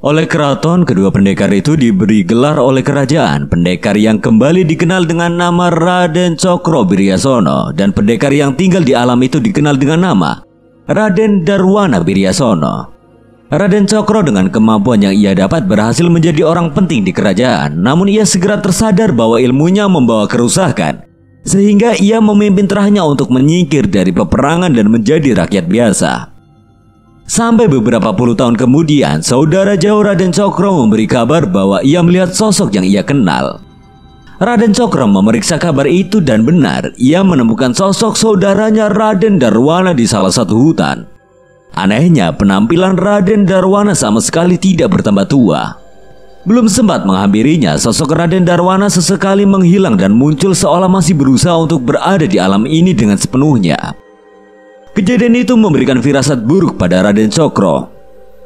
Oleh keraton, kedua pendekar itu diberi gelar oleh kerajaan. Pendekar yang kembali dikenal dengan nama Raden Cokro Biryasono dan pendekar yang tinggal di alam itu dikenal dengan nama Raden Darwana Biryasono. Raden Cokro dengan kemampuan yang ia dapat berhasil menjadi orang penting di kerajaan, namun ia segera tersadar bahwa ilmunya membawa kerusakan, sehingga ia memimpin terahnya untuk menyingkir dari peperangan dan menjadi rakyat biasa. Sampai beberapa puluh tahun kemudian, saudara jauh Raden Cokro memberi kabar bahwa ia melihat sosok yang ia kenal. Raden Cokro memeriksa kabar itu dan benar, ia menemukan sosok saudaranya Raden Darwana di salah satu hutan. Anehnya, penampilan Raden Darwana sama sekali tidak bertambah tua. Belum sempat menghampirinya, sosok Raden Darwana sesekali menghilang dan muncul seolah masih berusaha untuk berada di alam ini dengan sepenuhnya. Kejadian itu memberikan firasat buruk pada Raden Cokro.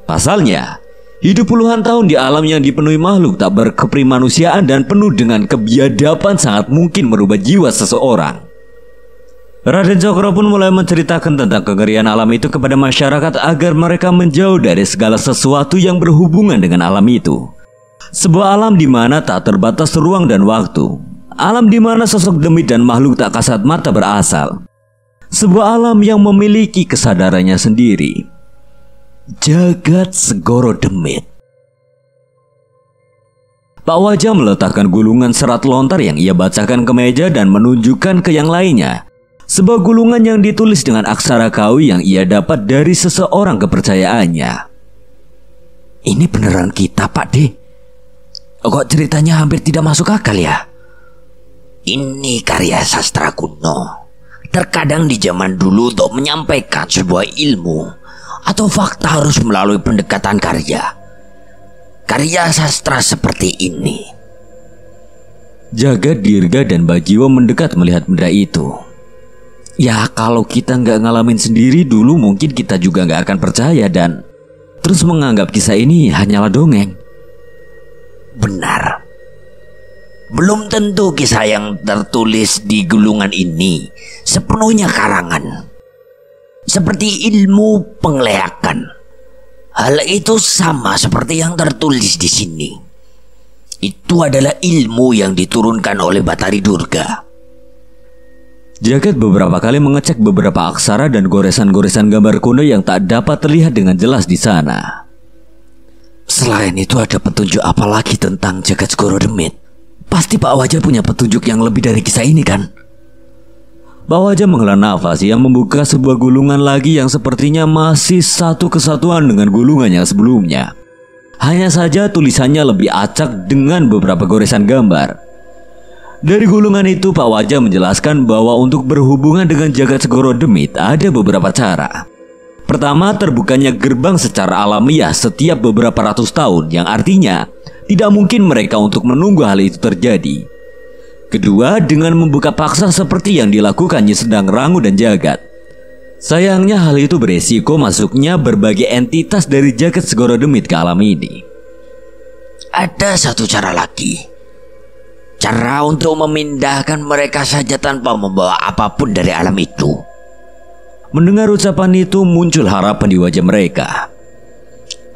Pasalnya, hidup puluhan tahun di alam yang dipenuhi makhluk tak berkeprimanusiaan dan penuh dengan kebiadaban sangat mungkin merubah jiwa seseorang. Raden Cokro pun mulai menceritakan tentang kengerian alam itu kepada masyarakat agar mereka menjauh dari segala sesuatu yang berhubungan dengan alam itu. Sebuah alam di mana tak terbatas ruang dan waktu. Alam di mana sosok demit dan makhluk tak kasat mata berasal. Sebuah alam yang memiliki kesadarannya sendiri. Jagat Segoro Demit. Pak Wajah meletakkan gulungan serat lontar yang ia bacakan ke meja dan menunjukkan ke yang lainnya sebuah gulungan yang ditulis dengan aksara kawi yang ia dapat dari seseorang kepercayaannya. Ini beneran kita, Pak D? Kok ceritanya hampir tidak masuk akal ya? Ini karya sastra kuno. Terkadang di zaman dulu untuk menyampaikan sebuah ilmu atau fakta harus melalui pendekatan karya. Karya sastra seperti ini. Jaga Dirga dan Bajiwo mendekat melihat benda itu. Ya kalau kita nggak ngalamin sendiri dulu mungkin kita juga nggak akan percaya dan terus menganggap kisah ini hanyalah dongeng. Benar. Belum tentu kisah yang tertulis di gulungan ini sepenuhnya karangan. Seperti ilmu pengleakan. Hal itu sama seperti yang tertulis di sini. Itu adalah ilmu yang diturunkan oleh Batari Durga. Jagat beberapa kali mengecek beberapa aksara dan goresan-goresan gambar kuno yang tak dapat terlihat dengan jelas di sana. Selain itu ada petunjuk apa lagi tentang Jagat Skoro Demit? Pasti Pak Wajah punya petunjuk yang lebih dari kisah ini kan? Pak Wajah menghela nafas yang membuka sebuah gulungan lagi yang sepertinya masih satu kesatuan dengan gulungannya sebelumnya. Hanya saja tulisannya lebih acak dengan beberapa goresan gambar. Dari gulungan itu, Pak Wajah menjelaskan bahwa untuk berhubungan dengan jagat segoro demit ada beberapa cara. Pertama, terbukanya gerbang secara alamiah setiap beberapa ratus tahun, yang artinya tidak mungkin mereka untuk menunggu hal itu terjadi. Kedua, dengan membuka paksa seperti yang dilakukannya sedang Rangu dan Jagat. Sayangnya hal itu beresiko masuknya berbagai entitas dari jagat segoro demit ke alam ini. Ada satu cara lagi, Cara untuk memindahkan mereka saja tanpa membawa apapun dari alam itu. Mendengar ucapan itu muncul harapan di wajah mereka.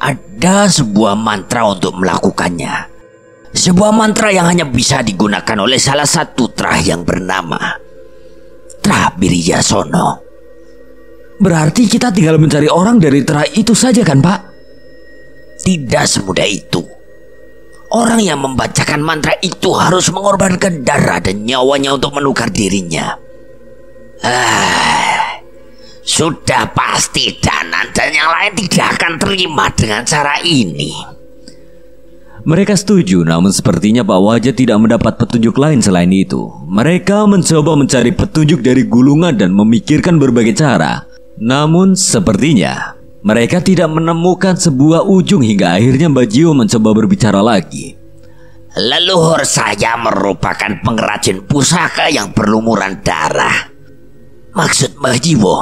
Ada sebuah mantra untuk melakukannya. Sebuah mantra yang hanya bisa digunakan oleh salah satu trah yang bernama Trah Birijasono. Berarti kita tinggal mencari orang dari trah itu saja kan, Pak? Tidak semudah itu. Orang yang membacakan mantra itu harus mengorbankan darah dan nyawanya untuk menukar dirinya. Ah, sudah pasti Danan dan yang lain tidak akan terima dengan cara ini. Mereka setuju, namun sepertinya Pak Wajah tidak mendapat petunjuk lain selain itu. Mereka mencoba mencari petunjuk dari gulungan dan memikirkan berbagai cara. Namun, sepertinya mereka tidak menemukan sebuah ujung hingga akhirnya Mbak mencoba berbicara lagi. Leluhur saya merupakan pengrajin pusaka yang berlumuran darah. Maksud Mbah Jiwo,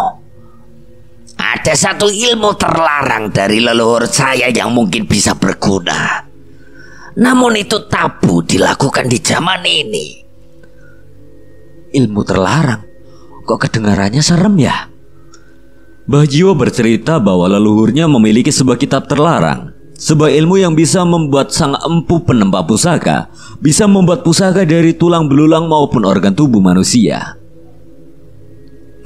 ada satu ilmu terlarang dari leluhur saya yang mungkin bisa berguna. Namun itu tabu dilakukan di zaman ini. Ilmu terlarang? Kok kedengarannya serem ya? Bah Jiwo bercerita bahwa leluhurnya memiliki sebuah kitab terlarang sebuah ilmu yang bisa membuat sang empu penempa pusaka bisa membuat pusaka dari tulang belulang maupun organ tubuh manusia.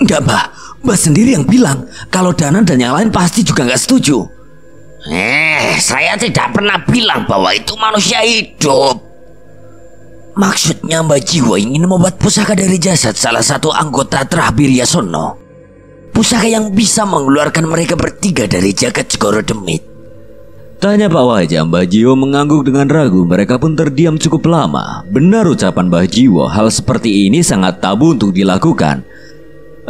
Enggak, Mbah. Mbah sendiri yang bilang kalau Danan dan yang lain pasti juga nggak setuju. Eh, saya tidak pernah bilang bahwa itu manusia hidup. Maksudnya Mbak Jiwa ingin membuat pusaka dari jasad salah satu anggota Trahbirya Yasono Pusaka yang bisa mengeluarkan mereka bertiga dari jagat Segoro Demit. Tanya Pak Wajah, Mbah Jiwo mengangguk dengan ragu. Mereka pun terdiam cukup lama. Benar ucapan Mbah Jiwo, hal seperti ini sangat tabu untuk dilakukan.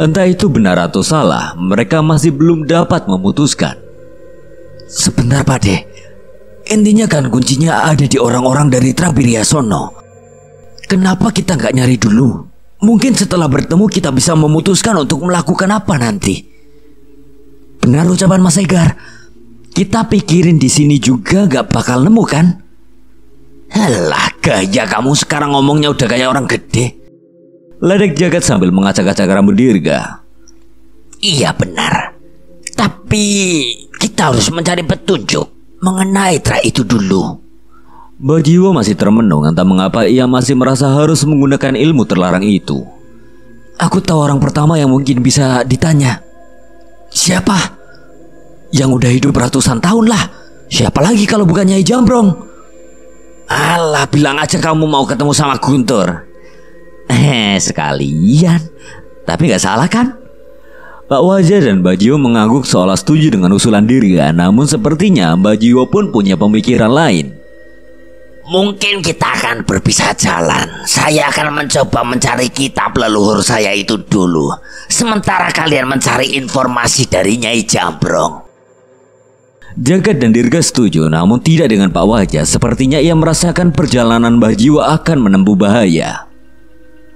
Entah itu benar atau salah, mereka masih belum dapat memutuskan. Sebentar Pak De, intinya kan kuncinya ada di orang-orang dari Trabiriasono. Kenapa kita nggak nyari dulu? Mungkin setelah bertemu kita bisa memutuskan untuk melakukan apa nanti. Benar ucapan Mas Egar. Kita pikirin di sini juga gak bakal nemu kan? Alah gaya kamu sekarang ngomongnya udah kayak orang gede. Ledek jagat sambil mengacak-acak rambut Dirga. Iya benar. Tapi kita harus mencari petunjuk mengenai tra itu dulu. Bajiwo masih termenung entah mengapa ia masih merasa harus menggunakan ilmu terlarang itu. Aku tahu orang pertama yang mungkin bisa ditanya. Siapa? Yang udah hidup ratusan tahun lah. Siapa lagi kalau bukan Nyai Jambrong? Alah, bilang aja kamu mau ketemu sama Guntur. Eh, sekalian. Tapi gak salah kan? Pak Wajah dan Mbak Jiwo mengangguk seolah setuju dengan usulan Dirga, ya. namun sepertinya Mbak Jiwo pun punya pemikiran lain. Mungkin kita akan berpisah jalan. Saya akan mencoba mencari kitab leluhur saya itu dulu. Sementara kalian mencari informasi dari Nyai Jambrong. Jagat dan Dirga setuju, namun tidak dengan Pak Wajah. Sepertinya ia merasakan perjalanan Mbah Jiwa akan menempuh bahaya.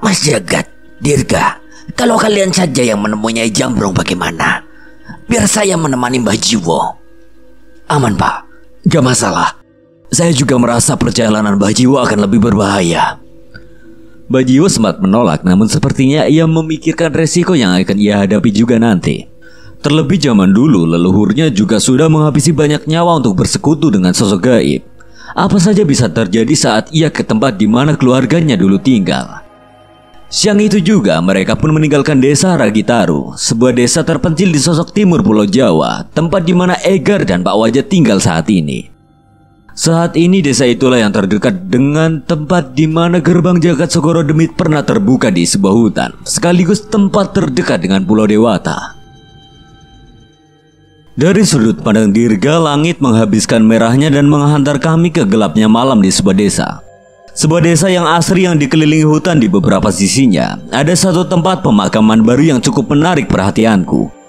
Mas Jagat, Dirga, kalau kalian saja yang menemui Nyai Jambrong bagaimana? Biar saya menemani Mbah Jiwo. Aman, Pak. Gak masalah. Saya juga merasa perjalanan Bajiwo akan lebih berbahaya. Bajiwo sempat menolak namun sepertinya ia memikirkan resiko yang akan ia hadapi juga nanti. Terlebih zaman dulu leluhurnya juga sudah menghabisi banyak nyawa untuk bersekutu dengan sosok gaib. Apa saja bisa terjadi saat ia ke tempat di mana keluarganya dulu tinggal. Siang itu juga mereka pun meninggalkan desa Ragitaru, sebuah desa terpencil di sosok timur Pulau Jawa, tempat di mana Egar dan Pak Wajah tinggal saat ini. Saat ini desa itulah yang terdekat dengan tempat di mana gerbang jagat Sogoro Demit pernah terbuka di sebuah hutan, sekaligus tempat terdekat dengan Pulau Dewata. Dari sudut pandang dirga, langit menghabiskan merahnya dan menghantar kami ke gelapnya malam di sebuah desa. Sebuah desa yang asri yang dikelilingi hutan di beberapa sisinya, ada satu tempat pemakaman baru yang cukup menarik perhatianku.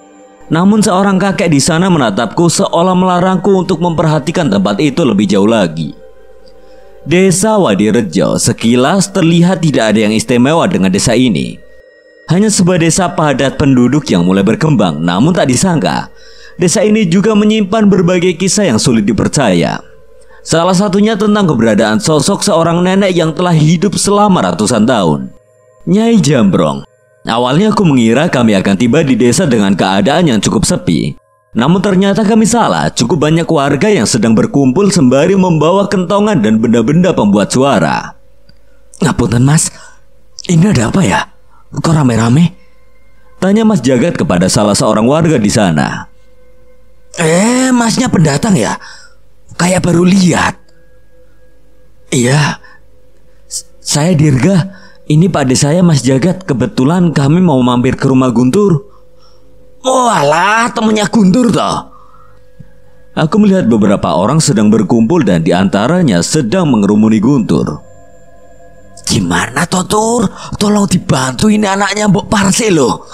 Namun seorang kakek di sana menatapku seolah melarangku untuk memperhatikan tempat itu lebih jauh lagi. Desa Wadirejo sekilas terlihat tidak ada yang istimewa dengan desa ini. Hanya sebuah desa padat penduduk yang mulai berkembang, namun tak disangka, desa ini juga menyimpan berbagai kisah yang sulit dipercaya. Salah satunya tentang keberadaan sosok seorang nenek yang telah hidup selama ratusan tahun. Nyai Jambrong Awalnya aku mengira kami akan tiba di desa dengan keadaan yang cukup sepi. Namun ternyata kami salah, cukup banyak warga yang sedang berkumpul sembari membawa kentongan dan benda-benda pembuat suara. Ngapunten mas, ini ada apa ya? Kok rame-rame? Tanya mas Jagat kepada salah seorang warga di sana. Eh, masnya pendatang ya? Kayak baru lihat. Iya, saya Dirga. Ini pada saya Mas Jagat, kebetulan kami mau mampir ke rumah Guntur. Walah, oh, temennya Guntur toh. Aku melihat beberapa orang sedang berkumpul dan diantaranya sedang mengerumuni Guntur. Gimana Totur? Tolong dibantu ini anaknya Mbok Parsi loh.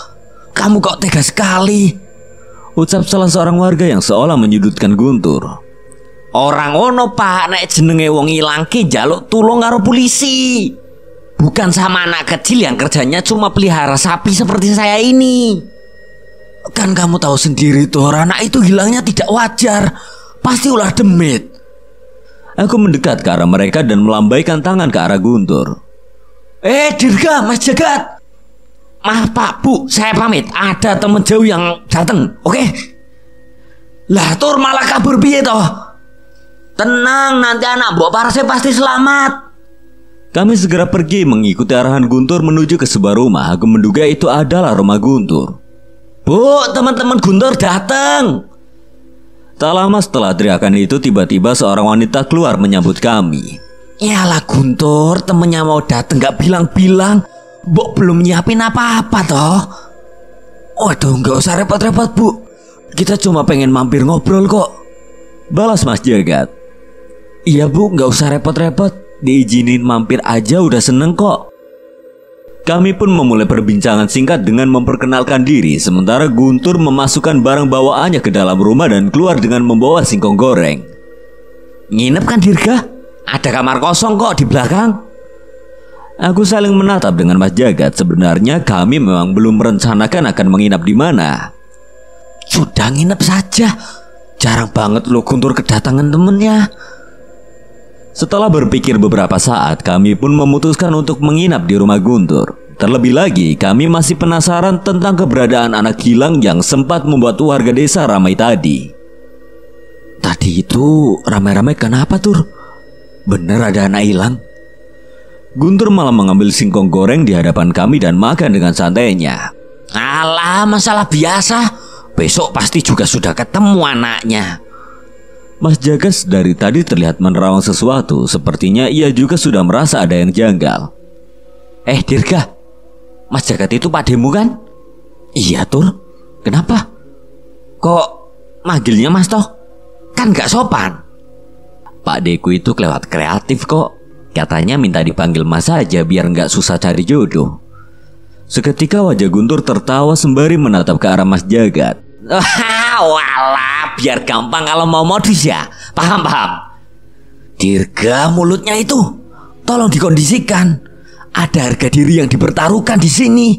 Kamu kok tega sekali. Ucap salah seorang warga yang seolah menyudutkan Guntur. Orang ono pak nek jenenge wong ilang ki jaluk tulung karo polisi. Bukan sama anak kecil yang kerjanya cuma pelihara sapi seperti saya ini. Kan kamu tahu sendiri tuh anak itu hilangnya tidak wajar. Pasti ulah demit. Aku mendekat ke arah mereka dan melambaikan tangan ke arah Guntur. Eh Dirga, Mas Jagat. Maaf Pak, Bu, saya pamit. Ada temen jauh yang datang, oke? Okay? Lah tur malah kabur piye toh? Tenang, nanti anak bawa saya pasti selamat. Kami segera pergi mengikuti arahan Guntur menuju ke sebuah rumah. Aku menduga itu adalah rumah Guntur. Bu, teman-teman Guntur datang. Tak lama setelah teriakan itu, tiba-tiba seorang wanita keluar menyambut kami. Yalah Guntur, temennya mau datang gak bilang-bilang. Bu belum nyiapin apa-apa toh. Waduh, nggak usah repot-repot bu. Kita cuma pengen mampir ngobrol kok. Balas Mas Jagat. Iya bu, gak usah repot-repot diizinin mampir aja udah seneng kok. Kami pun memulai perbincangan singkat dengan memperkenalkan diri, sementara Guntur memasukkan barang bawaannya ke dalam rumah dan keluar dengan membawa singkong goreng. Nginep kan Dirga? Ada kamar kosong kok di belakang. Aku saling menatap dengan Mas Jagat. Sebenarnya kami memang belum merencanakan akan menginap di mana. Sudah nginep saja. Jarang banget lo Guntur kedatangan temennya. Setelah berpikir beberapa saat, kami pun memutuskan untuk menginap di rumah Guntur. Terlebih lagi, kami masih penasaran tentang keberadaan anak hilang yang sempat membuat warga desa ramai tadi. Tadi itu ramai-ramai kenapa, Tur? Bener ada anak hilang? Guntur malah mengambil singkong goreng di hadapan kami dan makan dengan santainya. Alah, masalah biasa. Besok pasti juga sudah ketemu anaknya. Mas Jagas dari tadi terlihat menerawang sesuatu, sepertinya ia juga sudah merasa ada yang janggal. Eh Dirga, Mas Jagat itu pademu kan? Iya Tur, kenapa? Kok manggilnya Mas Toh? Kan gak sopan. Pak Deku itu kelewat kreatif kok. Katanya minta dipanggil Mas aja biar nggak susah cari jodoh. Seketika wajah Guntur tertawa sembari menatap ke arah Mas Jagat. Ah, walah, biar gampang kalau mau modus ya. Paham, paham. Dirga mulutnya itu tolong dikondisikan. Ada harga diri yang dipertaruhkan di sini.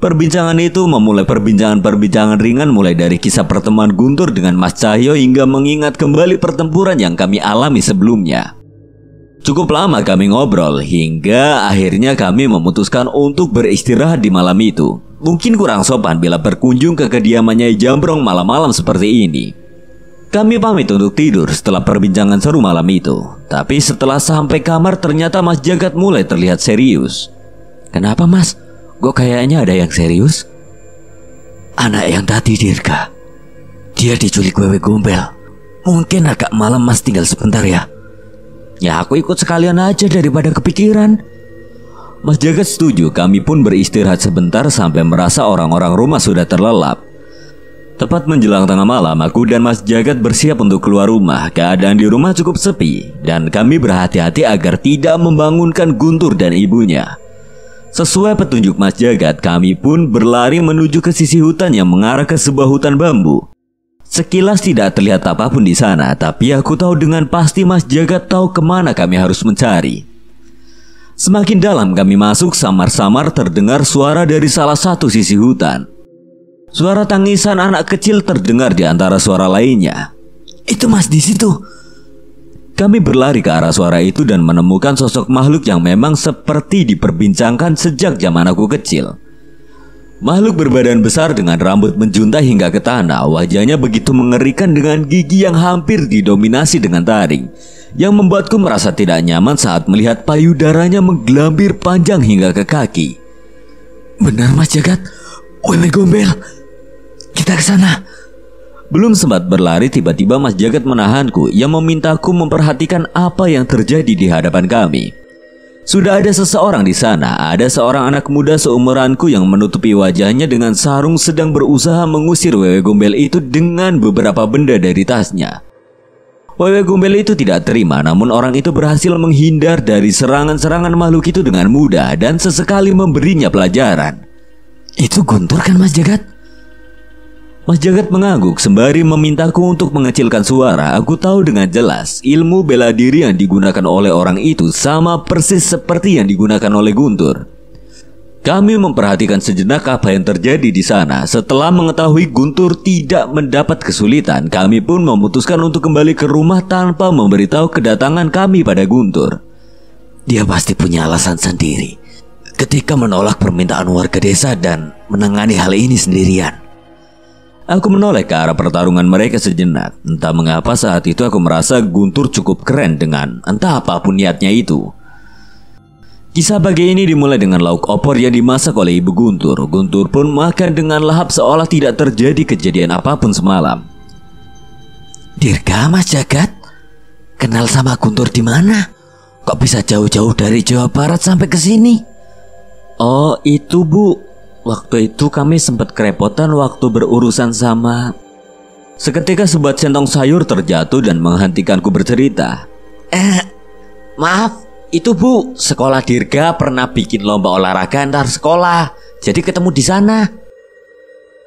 Perbincangan itu memulai perbincangan-perbincangan ringan mulai dari kisah pertemuan Guntur dengan Mas Cahyo hingga mengingat kembali pertempuran yang kami alami sebelumnya. Cukup lama kami ngobrol hingga akhirnya kami memutuskan untuk beristirahat di malam itu. Mungkin kurang sopan bila berkunjung ke kediamannya Jambrong malam-malam seperti ini. Kami pamit untuk tidur setelah perbincangan seru malam itu. Tapi setelah sampai kamar ternyata Mas Jagat mulai terlihat serius. Kenapa Mas? Gue kayaknya ada yang serius? Anak yang tadi Dirka. Dia diculik wewe gombel. Mungkin agak malam Mas tinggal sebentar ya. Ya aku ikut sekalian aja daripada kepikiran Mas Jagat setuju kami pun beristirahat sebentar sampai merasa orang-orang rumah sudah terlelap Tepat menjelang tengah malam, aku dan Mas Jagat bersiap untuk keluar rumah. Keadaan di rumah cukup sepi, dan kami berhati-hati agar tidak membangunkan Guntur dan ibunya. Sesuai petunjuk Mas Jagat, kami pun berlari menuju ke sisi hutan yang mengarah ke sebuah hutan bambu. Sekilas tidak terlihat apapun di sana, tapi aku tahu dengan pasti Mas Jagat tahu kemana kami harus mencari. Semakin dalam kami masuk, samar-samar terdengar suara dari salah satu sisi hutan. Suara tangisan anak kecil terdengar di antara suara lainnya. Itu Mas di situ. Kami berlari ke arah suara itu dan menemukan sosok makhluk yang memang seperti diperbincangkan sejak zaman aku kecil. Makhluk berbadan besar dengan rambut menjuntai hingga ke tanah, wajahnya begitu mengerikan dengan gigi yang hampir didominasi dengan taring, yang membuatku merasa tidak nyaman saat melihat payudaranya menggelambir panjang hingga ke kaki. Benar Mas Jagat, Weme Gombel, kita ke sana. Belum sempat berlari, tiba-tiba Mas Jagat menahanku yang memintaku memperhatikan apa yang terjadi di hadapan kami. Sudah ada seseorang di sana, ada seorang anak muda seumuranku yang menutupi wajahnya dengan sarung sedang berusaha mengusir wewe gombel itu dengan beberapa benda dari tasnya. Wewe gombel itu tidak terima namun orang itu berhasil menghindar dari serangan-serangan makhluk itu dengan mudah dan sesekali memberinya pelajaran. Itu guntur kan Mas Jagat? Mas Jagat mengangguk sembari memintaku untuk mengecilkan suara. Aku tahu dengan jelas ilmu bela diri yang digunakan oleh orang itu sama persis seperti yang digunakan oleh Guntur. Kami memperhatikan sejenak apa yang terjadi di sana. Setelah mengetahui Guntur tidak mendapat kesulitan, kami pun memutuskan untuk kembali ke rumah tanpa memberitahu kedatangan kami pada Guntur. Dia pasti punya alasan sendiri ketika menolak permintaan warga desa dan menangani hal ini sendirian. Aku menoleh ke arah pertarungan mereka sejenak. Entah mengapa saat itu aku merasa Guntur cukup keren dengan entah apapun niatnya itu. Kisah bagai ini dimulai dengan lauk opor yang dimasak oleh ibu Guntur. Guntur pun makan dengan lahap seolah tidak terjadi kejadian apapun semalam. Dirga Mas Jagat, kenal sama Guntur di mana? Kok bisa jauh-jauh dari Jawa Barat sampai ke sini? Oh, itu Bu, Waktu itu kami sempat kerepotan waktu berurusan sama Seketika sebat centong sayur terjatuh dan menghentikanku bercerita Eh, maaf, itu bu, sekolah dirga pernah bikin lomba olahraga antar sekolah Jadi ketemu di sana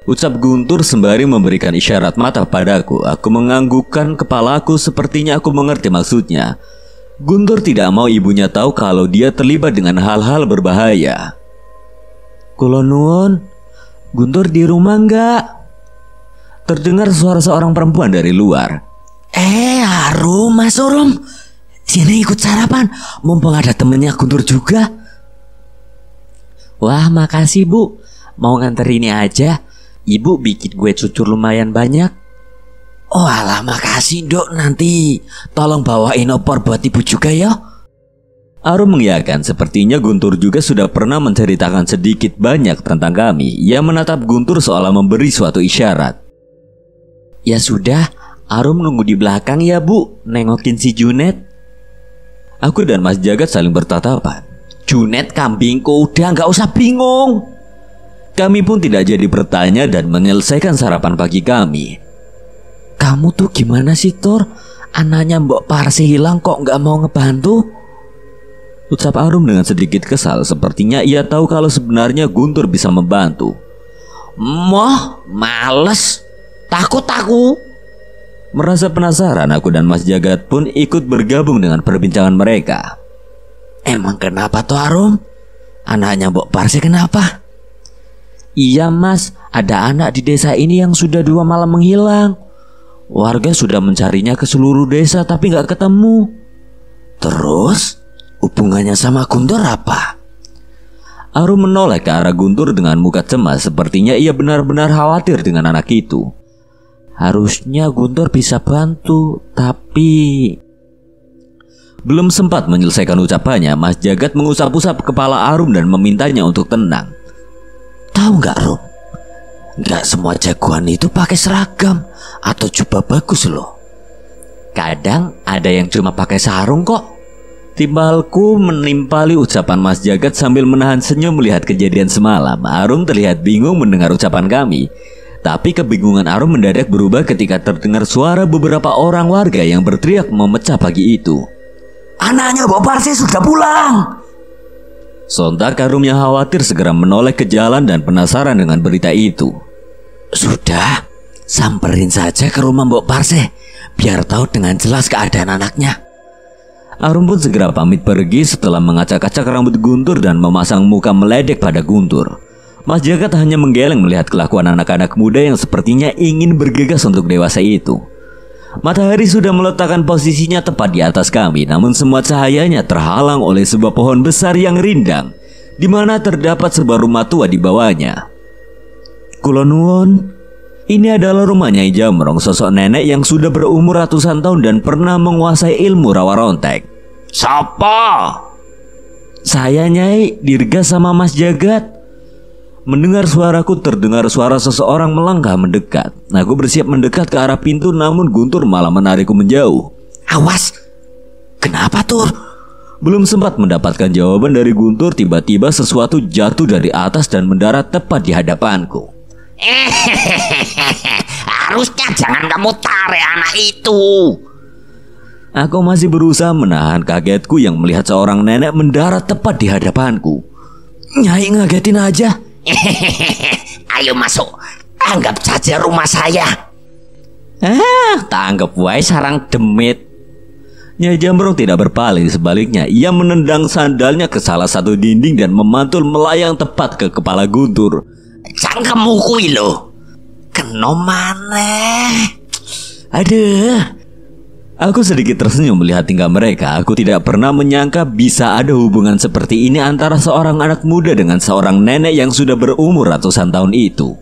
Ucap Guntur sembari memberikan isyarat mata padaku Aku menganggukkan kepalaku sepertinya aku mengerti maksudnya Guntur tidak mau ibunya tahu kalau dia terlibat dengan hal-hal berbahaya Kulo Guntur di rumah nggak? Terdengar suara seorang perempuan dari luar. Eh, Harum, Mas Urum. Sini ikut sarapan, mumpung ada temennya Guntur juga. Wah, makasih Bu. Mau nganter ini aja. Ibu bikin gue cucur lumayan banyak. Oh alah, makasih dok nanti. Tolong bawain opor buat ibu juga ya. Arum mengiyakan, sepertinya Guntur juga sudah pernah menceritakan sedikit banyak tentang kami. Ia menatap Guntur seolah memberi suatu isyarat. Ya sudah, Arum nunggu di belakang ya bu, nengokin si Junet. Aku dan Mas Jagat saling bertatapan. Junet kambingku udah nggak usah bingung. Kami pun tidak jadi bertanya dan menyelesaikan sarapan pagi kami. Kamu tuh gimana sih Tor? Anaknya Mbok Parsi hilang kok nggak mau ngebantu? Ucap Arum dengan sedikit kesal sepertinya ia tahu kalau sebenarnya Guntur bisa membantu. Moh, males, takut aku. Merasa penasaran aku dan Mas Jagat pun ikut bergabung dengan perbincangan mereka. Emang kenapa tuh Arum? Anaknya Mbok Parsi kenapa? Iya mas, ada anak di desa ini yang sudah dua malam menghilang. Warga sudah mencarinya ke seluruh desa tapi gak ketemu. Terus? Hubungannya sama Guntur apa? Arum menoleh ke arah Guntur dengan muka cemas Sepertinya ia benar-benar khawatir dengan anak itu Harusnya Guntur bisa bantu Tapi Belum sempat menyelesaikan ucapannya Mas Jagat mengusap-usap kepala Arum dan memintanya untuk tenang Tahu nggak Arum? Nggak semua jagoan itu pakai seragam atau jubah bagus loh Kadang ada yang cuma pakai sarung kok Timbalku menimpali ucapan Mas Jagat sambil menahan senyum melihat kejadian semalam. Arum terlihat bingung mendengar ucapan kami. Tapi kebingungan Arum mendadak berubah ketika terdengar suara beberapa orang warga yang berteriak memecah pagi itu. Anaknya Bapak Parsi sudah pulang. Sontak Arum yang khawatir segera menoleh ke jalan dan penasaran dengan berita itu. Sudah, samperin saja ke rumah Mbok Parsi biar tahu dengan jelas keadaan anaknya. Arum pun segera pamit pergi setelah mengacak-acak rambut Guntur dan memasang muka meledek pada Guntur. Mas Jagat hanya menggeleng melihat kelakuan anak-anak muda yang sepertinya ingin bergegas untuk dewasa itu. Matahari sudah meletakkan posisinya tepat di atas kami, namun semua cahayanya terhalang oleh sebuah pohon besar yang rindang, di mana terdapat sebuah rumah tua di bawahnya. Kulonwon. Ini adalah rumah Nyai Jamrong, sosok nenek yang sudah berumur ratusan tahun dan pernah menguasai ilmu rawa rontek. Siapa? Saya Nyai, Dirga sama Mas Jagat. Mendengar suaraku terdengar suara seseorang melangkah mendekat. Aku bersiap mendekat ke arah pintu namun Guntur malah menarikku menjauh. Awas! Kenapa Tur? Belum sempat mendapatkan jawaban dari Guntur tiba-tiba sesuatu jatuh dari atas dan mendarat tepat di hadapanku. Harusnya jangan kamu tarik anak itu. Aku masih berusaha menahan kagetku yang melihat seorang nenek mendarat tepat di hadapanku. Nyai ngagetin aja. Ayo masuk. Anggap saja rumah saya. Ah, tanggap wae sarang demit. Nyai Jamrong tidak berpaling sebaliknya Ia menendang sandalnya ke salah satu dinding dan memantul melayang tepat ke kepala Guntur cangkemmu kuwi lho. Kena maneh. Aduh. Aku sedikit tersenyum melihat tingkah mereka. Aku tidak pernah menyangka bisa ada hubungan seperti ini antara seorang anak muda dengan seorang nenek yang sudah berumur ratusan tahun itu.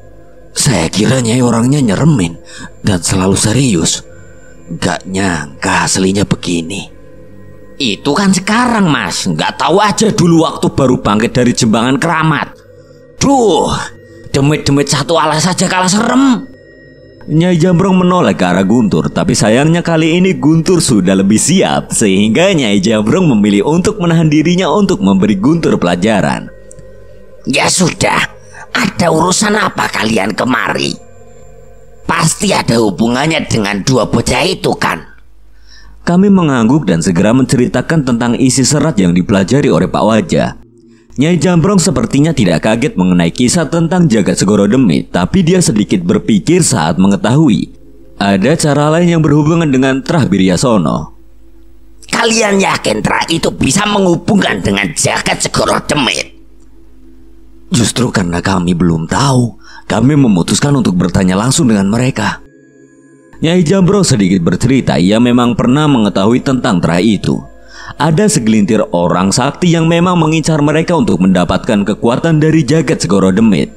Saya kira Nyai orangnya nyeremin dan selalu serius. Gak nyangka aslinya begini. Itu kan sekarang mas, gak tahu aja dulu waktu baru bangkit dari jembangan keramat. Duh, Demit-demit satu alas saja kalah serem. Nyai Jambrong menoleh ke arah Guntur, tapi sayangnya kali ini Guntur sudah lebih siap, sehingga Nyai Jambrong memilih untuk menahan dirinya untuk memberi Guntur pelajaran. Ya sudah, ada urusan apa kalian kemari? Pasti ada hubungannya dengan dua bocah itu kan? Kami mengangguk dan segera menceritakan tentang isi serat yang dipelajari oleh Pak Wajah. Nyai Jambrong sepertinya tidak kaget mengenai kisah tentang jagat segoro demit, tapi dia sedikit berpikir saat mengetahui ada cara lain yang berhubungan dengan Trah Biryasono. Kalian yakin Trah itu bisa menghubungkan dengan jagat segoro demit? Justru karena kami belum tahu, kami memutuskan untuk bertanya langsung dengan mereka. Nyai Jambrong sedikit bercerita ia memang pernah mengetahui tentang Trah itu, ada segelintir orang sakti yang memang mengincar mereka untuk mendapatkan kekuatan dari jagat segoro demit.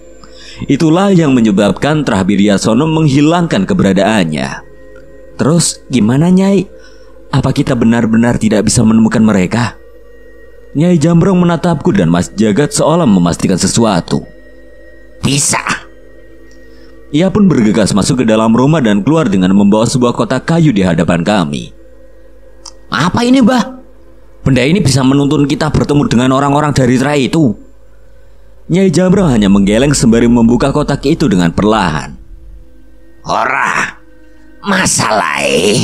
Itulah yang menyebabkan Trahbiryasono menghilangkan keberadaannya. Terus gimana Nyai? Apa kita benar-benar tidak bisa menemukan mereka? Nyai Jambrong menatapku dan Mas Jagat seolah memastikan sesuatu. Bisa. Ia pun bergegas masuk ke dalam rumah dan keluar dengan membawa sebuah kotak kayu di hadapan kami. Apa ini, Bah? Benda ini bisa menuntun kita bertemu dengan orang-orang dari rai itu. Nyai Jamrah hanya menggeleng sembari membuka kotak itu dengan perlahan. Ora, masalah eh.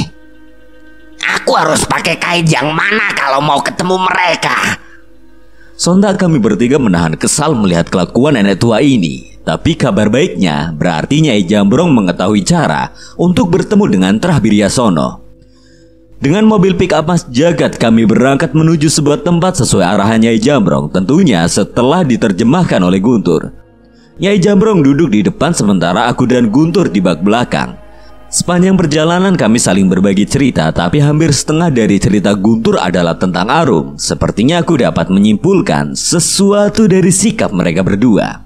Aku harus pakai kain yang mana kalau mau ketemu mereka? Sontak kami bertiga menahan kesal melihat kelakuan nenek tua ini. Tapi kabar baiknya, berarti Nyai Jambrong mengetahui cara untuk bertemu dengan Trah Biryasono. Dengan mobil pick up Mas Jagat kami berangkat menuju sebuah tempat sesuai arahan Nyai Jambrong tentunya setelah diterjemahkan oleh Guntur. Nyai Jambrong duduk di depan sementara aku dan Guntur di bak belakang. Sepanjang perjalanan kami saling berbagi cerita tapi hampir setengah dari cerita Guntur adalah tentang Arum. Sepertinya aku dapat menyimpulkan sesuatu dari sikap mereka berdua.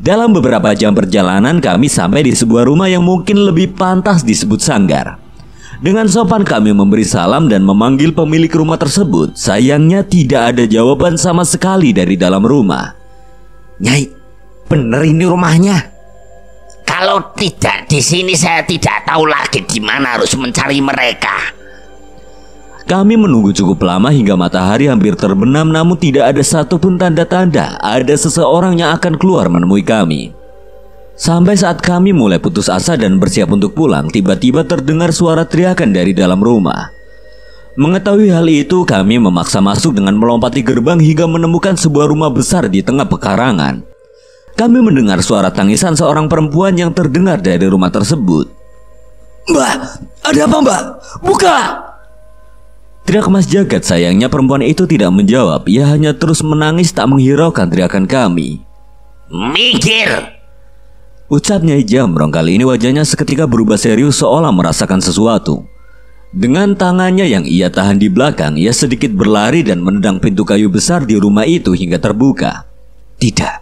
Dalam beberapa jam perjalanan kami sampai di sebuah rumah yang mungkin lebih pantas disebut sanggar. Dengan sopan kami memberi salam dan memanggil pemilik rumah tersebut. Sayangnya tidak ada jawaban sama sekali dari dalam rumah. Nyai, bener ini rumahnya? Kalau tidak di sini saya tidak tahu lagi di mana harus mencari mereka. Kami menunggu cukup lama hingga matahari hampir terbenam namun tidak ada satupun tanda-tanda ada seseorang yang akan keluar menemui kami. Sampai saat kami mulai putus asa dan bersiap untuk pulang, tiba-tiba terdengar suara teriakan dari dalam rumah. Mengetahui hal itu, kami memaksa masuk dengan melompati gerbang hingga menemukan sebuah rumah besar di tengah pekarangan. Kami mendengar suara tangisan seorang perempuan yang terdengar dari rumah tersebut. "Mbak, ada apa, Mbak? Buka!" Teriak Mas Jagat, sayangnya perempuan itu tidak menjawab. Ia hanya terus menangis tak menghiraukan teriakan kami. Mikir. Ucap Nyai Jamrong kali ini wajahnya seketika berubah serius seolah merasakan sesuatu. Dengan tangannya yang ia tahan di belakang, ia sedikit berlari dan menendang pintu kayu besar di rumah itu hingga terbuka. Tidak,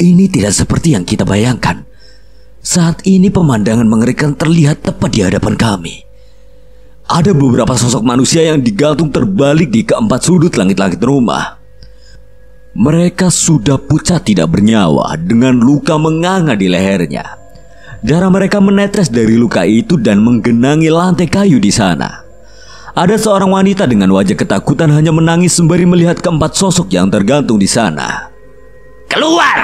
ini tidak seperti yang kita bayangkan. Saat ini pemandangan mengerikan terlihat tepat di hadapan kami. Ada beberapa sosok manusia yang digantung terbalik di keempat sudut langit-langit rumah. Mereka sudah pucat tidak bernyawa dengan luka menganga di lehernya. Darah mereka menetes dari luka itu dan menggenangi lantai kayu di sana. Ada seorang wanita dengan wajah ketakutan hanya menangis sembari melihat keempat sosok yang tergantung di sana. Keluar!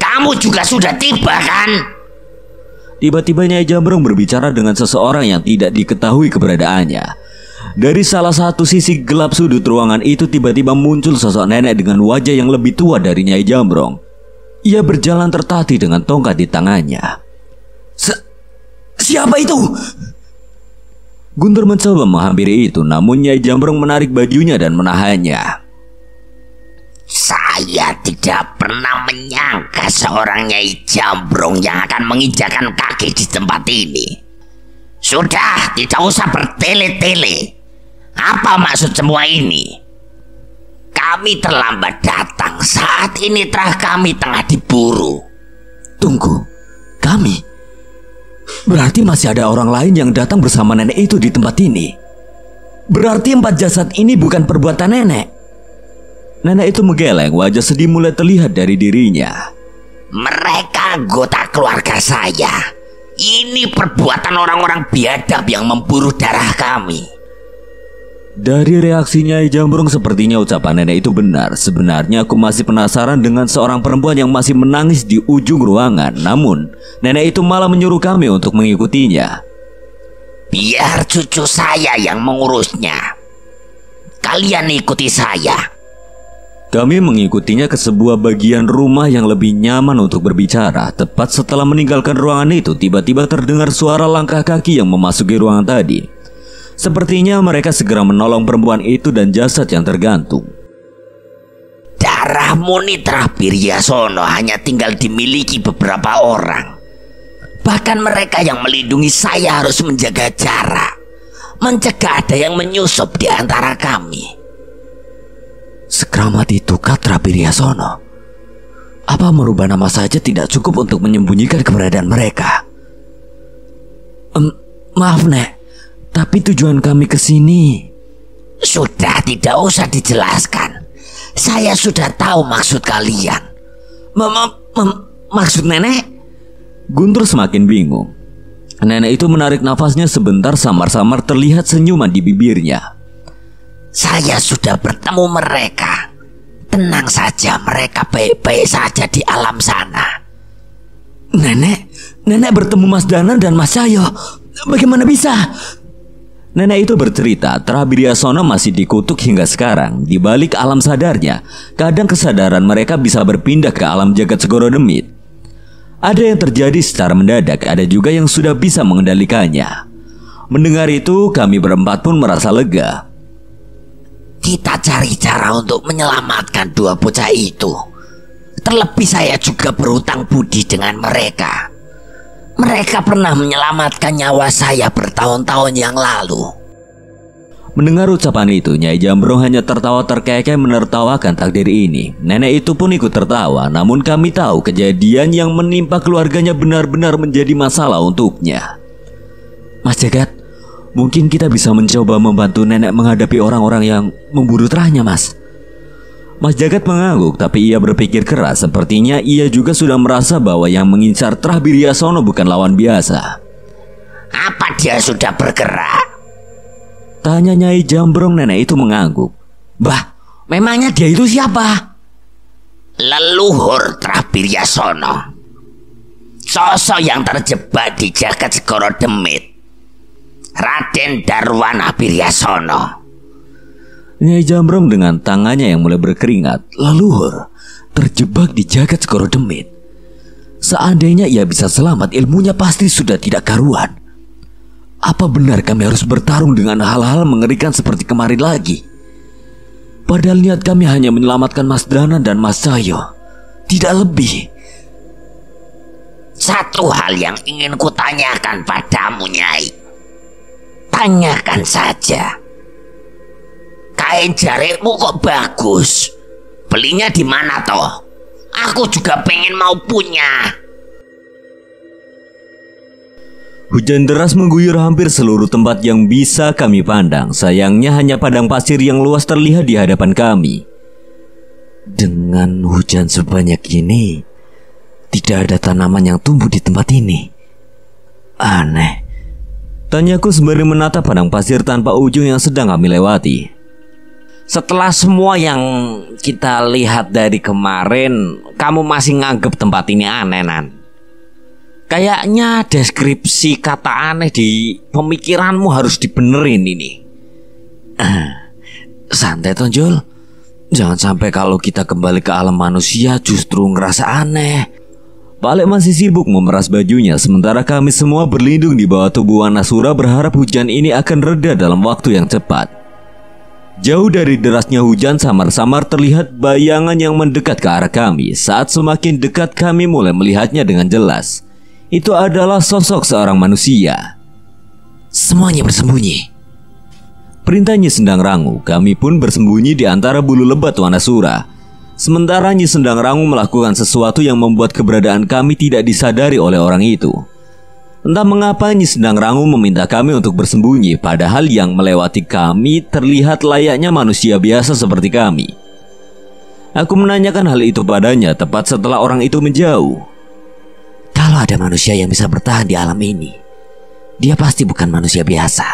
Kamu juga sudah tiba kan? Tiba-tiba Nyai Jambrong berbicara dengan seseorang yang tidak diketahui keberadaannya. Dari salah satu sisi gelap sudut ruangan itu tiba-tiba muncul sosok nenek dengan wajah yang lebih tua dari Nyai Jambrong. Ia berjalan tertatih dengan tongkat di tangannya. Se siapa itu? Guntur mencoba menghampiri itu, namun Nyai Jambrong menarik bajunya dan menahannya. Saya tidak pernah menyangka seorang Nyai Jambrong yang akan menginjakan kaki di tempat ini. Sudah, tidak usah bertele-tele. Apa maksud semua ini? Kami terlambat datang. Saat ini telah kami tengah diburu. Tunggu, kami? Berarti masih ada orang lain yang datang bersama nenek itu di tempat ini. Berarti empat jasad ini bukan perbuatan nenek. Nenek itu menggeleng, wajah sedih mulai terlihat dari dirinya. Mereka anggota keluarga saya. Ini perbuatan orang-orang biadab yang memburu darah kami. Dari reaksinya Jambrung sepertinya ucapan nenek itu benar. Sebenarnya aku masih penasaran dengan seorang perempuan yang masih menangis di ujung ruangan. Namun, nenek itu malah menyuruh kami untuk mengikutinya. Biar cucu saya yang mengurusnya. Kalian ikuti saya. Kami mengikutinya ke sebuah bagian rumah yang lebih nyaman untuk berbicara. Tepat setelah meninggalkan ruangan itu, tiba-tiba terdengar suara langkah kaki yang memasuki ruangan tadi. Sepertinya mereka segera menolong perempuan itu dan jasad yang tergantung. Darah Monitra Piryasono hanya tinggal dimiliki beberapa orang. Bahkan mereka yang melindungi saya harus menjaga jarak, mencegah ada yang menyusup di antara kami. Sekramat itu Katra Piryasono. Apa merubah nama saja tidak cukup untuk menyembunyikan keberadaan mereka? Um, maaf, Nek. Tapi tujuan kami ke sini sudah tidak usah dijelaskan. Saya sudah tahu maksud kalian. maksud nenek? Guntur semakin bingung. Nenek itu menarik nafasnya sebentar samar-samar terlihat senyuman di bibirnya. Saya sudah bertemu mereka. Tenang saja, mereka baik-baik saja di alam sana. Nenek, nenek bertemu Mas Danan dan Mas Sayo. Bagaimana bisa? Nenek itu bercerita, Trabidiasono masih dikutuk hingga sekarang. Di balik alam sadarnya, kadang kesadaran mereka bisa berpindah ke alam jagat segoro demit. Ada yang terjadi secara mendadak, ada juga yang sudah bisa mengendalikannya. Mendengar itu, kami berempat pun merasa lega. Kita cari cara untuk menyelamatkan dua bocah itu. Terlebih saya juga berhutang budi dengan mereka. Mereka pernah menyelamatkan nyawa saya bertahun-tahun yang lalu. Mendengar ucapan itu, Nyai Jambrong hanya tertawa terkekeh menertawakan takdir ini. Nenek itu pun ikut tertawa, namun kami tahu kejadian yang menimpa keluarganya benar-benar menjadi masalah untuknya. Mas Jagat, mungkin kita bisa mencoba membantu nenek menghadapi orang-orang yang memburu terahnya, Mas. Mas Jagat mengangguk tapi ia berpikir keras sepertinya ia juga sudah merasa bahwa yang mengincar Trah Biriasono bukan lawan biasa. Apa dia sudah bergerak? Tanya Nyai Jambrong nenek itu mengangguk. Bah, memangnya dia itu siapa? Leluhur Trah Biriasono. Sosok yang terjebak di jagat segoro demit. Raden Darwana Biriasono Nyai Jamrong dengan tangannya yang mulai berkeringat, leluhur, terjebak di jagat skoro demit. Seandainya ia bisa selamat, ilmunya pasti sudah tidak karuan. Apa benar kami harus bertarung dengan hal-hal mengerikan seperti kemarin lagi? Padahal niat kami hanya menyelamatkan Mas Drana dan Mas Sayo, tidak lebih. Satu hal yang ingin kutanyakan padamu, Nyai. Tanyakan saja kain jaritmu kok bagus. Belinya di mana toh? Aku juga pengen mau punya. Hujan deras mengguyur hampir seluruh tempat yang bisa kami pandang. Sayangnya hanya padang pasir yang luas terlihat di hadapan kami. Dengan hujan sebanyak ini, tidak ada tanaman yang tumbuh di tempat ini. Aneh. Tanyaku sembari menatap padang pasir tanpa ujung yang sedang kami lewati setelah semua yang kita lihat dari kemarin, kamu masih nganggep tempat ini aneh, Nan. Kayaknya deskripsi kata aneh di pemikiranmu harus dibenerin ini. santai, Tonjol. Jangan sampai kalau kita kembali ke alam manusia justru ngerasa aneh. Balik masih sibuk memeras bajunya sementara kami semua berlindung di bawah tubuh Anasura berharap hujan ini akan reda dalam waktu yang cepat. Jauh dari derasnya hujan, samar-samar terlihat bayangan yang mendekat ke arah kami. Saat semakin dekat, kami mulai melihatnya dengan jelas. Itu adalah sosok seorang manusia. Semuanya bersembunyi. Perintahnya Sendang Rangu, kami pun bersembunyi di antara bulu lebat Wanasura. Sementara Nyi Sendang Rangu melakukan sesuatu yang membuat keberadaan kami tidak disadari oleh orang itu. Entah mengapa Nyi Sedang Rangu meminta kami untuk bersembunyi padahal yang melewati kami terlihat layaknya manusia biasa seperti kami. Aku menanyakan hal itu padanya tepat setelah orang itu menjauh. Kalau ada manusia yang bisa bertahan di alam ini, dia pasti bukan manusia biasa.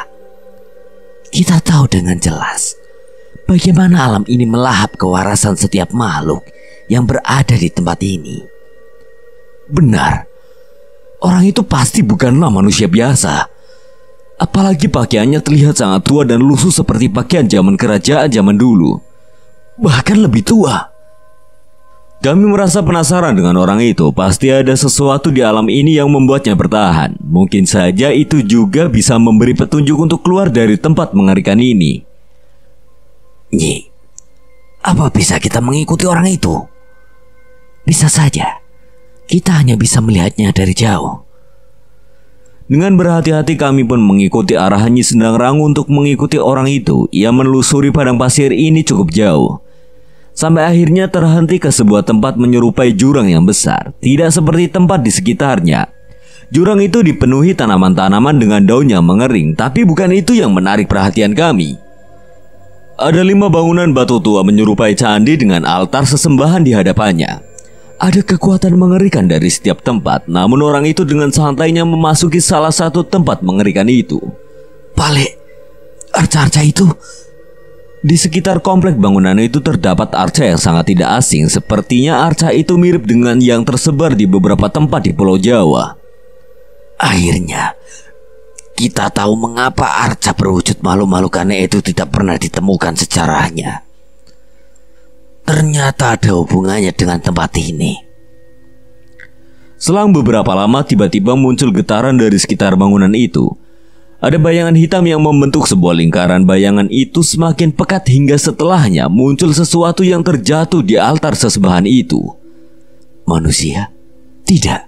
Kita tahu dengan jelas bagaimana alam ini melahap kewarasan setiap makhluk yang berada di tempat ini. Benar, Orang itu pasti bukanlah manusia biasa. Apalagi pakaiannya terlihat sangat tua dan lusuh seperti pakaian zaman kerajaan zaman dulu. Bahkan lebih tua. Kami merasa penasaran dengan orang itu. Pasti ada sesuatu di alam ini yang membuatnya bertahan. Mungkin saja itu juga bisa memberi petunjuk untuk keluar dari tempat mengerikan ini. Nyi, apa bisa kita mengikuti orang itu? Bisa saja kita hanya bisa melihatnya dari jauh. Dengan berhati-hati kami pun mengikuti arahannya sedang rangu untuk mengikuti orang itu. Ia menelusuri padang pasir ini cukup jauh. Sampai akhirnya terhenti ke sebuah tempat menyerupai jurang yang besar. Tidak seperti tempat di sekitarnya. Jurang itu dipenuhi tanaman-tanaman dengan daun yang mengering. Tapi bukan itu yang menarik perhatian kami. Ada lima bangunan batu tua menyerupai candi dengan altar sesembahan di hadapannya. Ada kekuatan mengerikan dari setiap tempat, namun orang itu dengan santainya memasuki salah satu tempat mengerikan itu. Pale, arca-arca itu. Di sekitar komplek bangunan itu terdapat arca yang sangat tidak asing. Sepertinya arca itu mirip dengan yang tersebar di beberapa tempat di Pulau Jawa. Akhirnya, kita tahu mengapa arca berwujud malu-malukannya itu tidak pernah ditemukan sejarahnya ternyata ada hubungannya dengan tempat ini. Selang beberapa lama tiba-tiba muncul getaran dari sekitar bangunan itu. Ada bayangan hitam yang membentuk sebuah lingkaran. Bayangan itu semakin pekat hingga setelahnya muncul sesuatu yang terjatuh di altar sesembahan itu. Manusia? Tidak.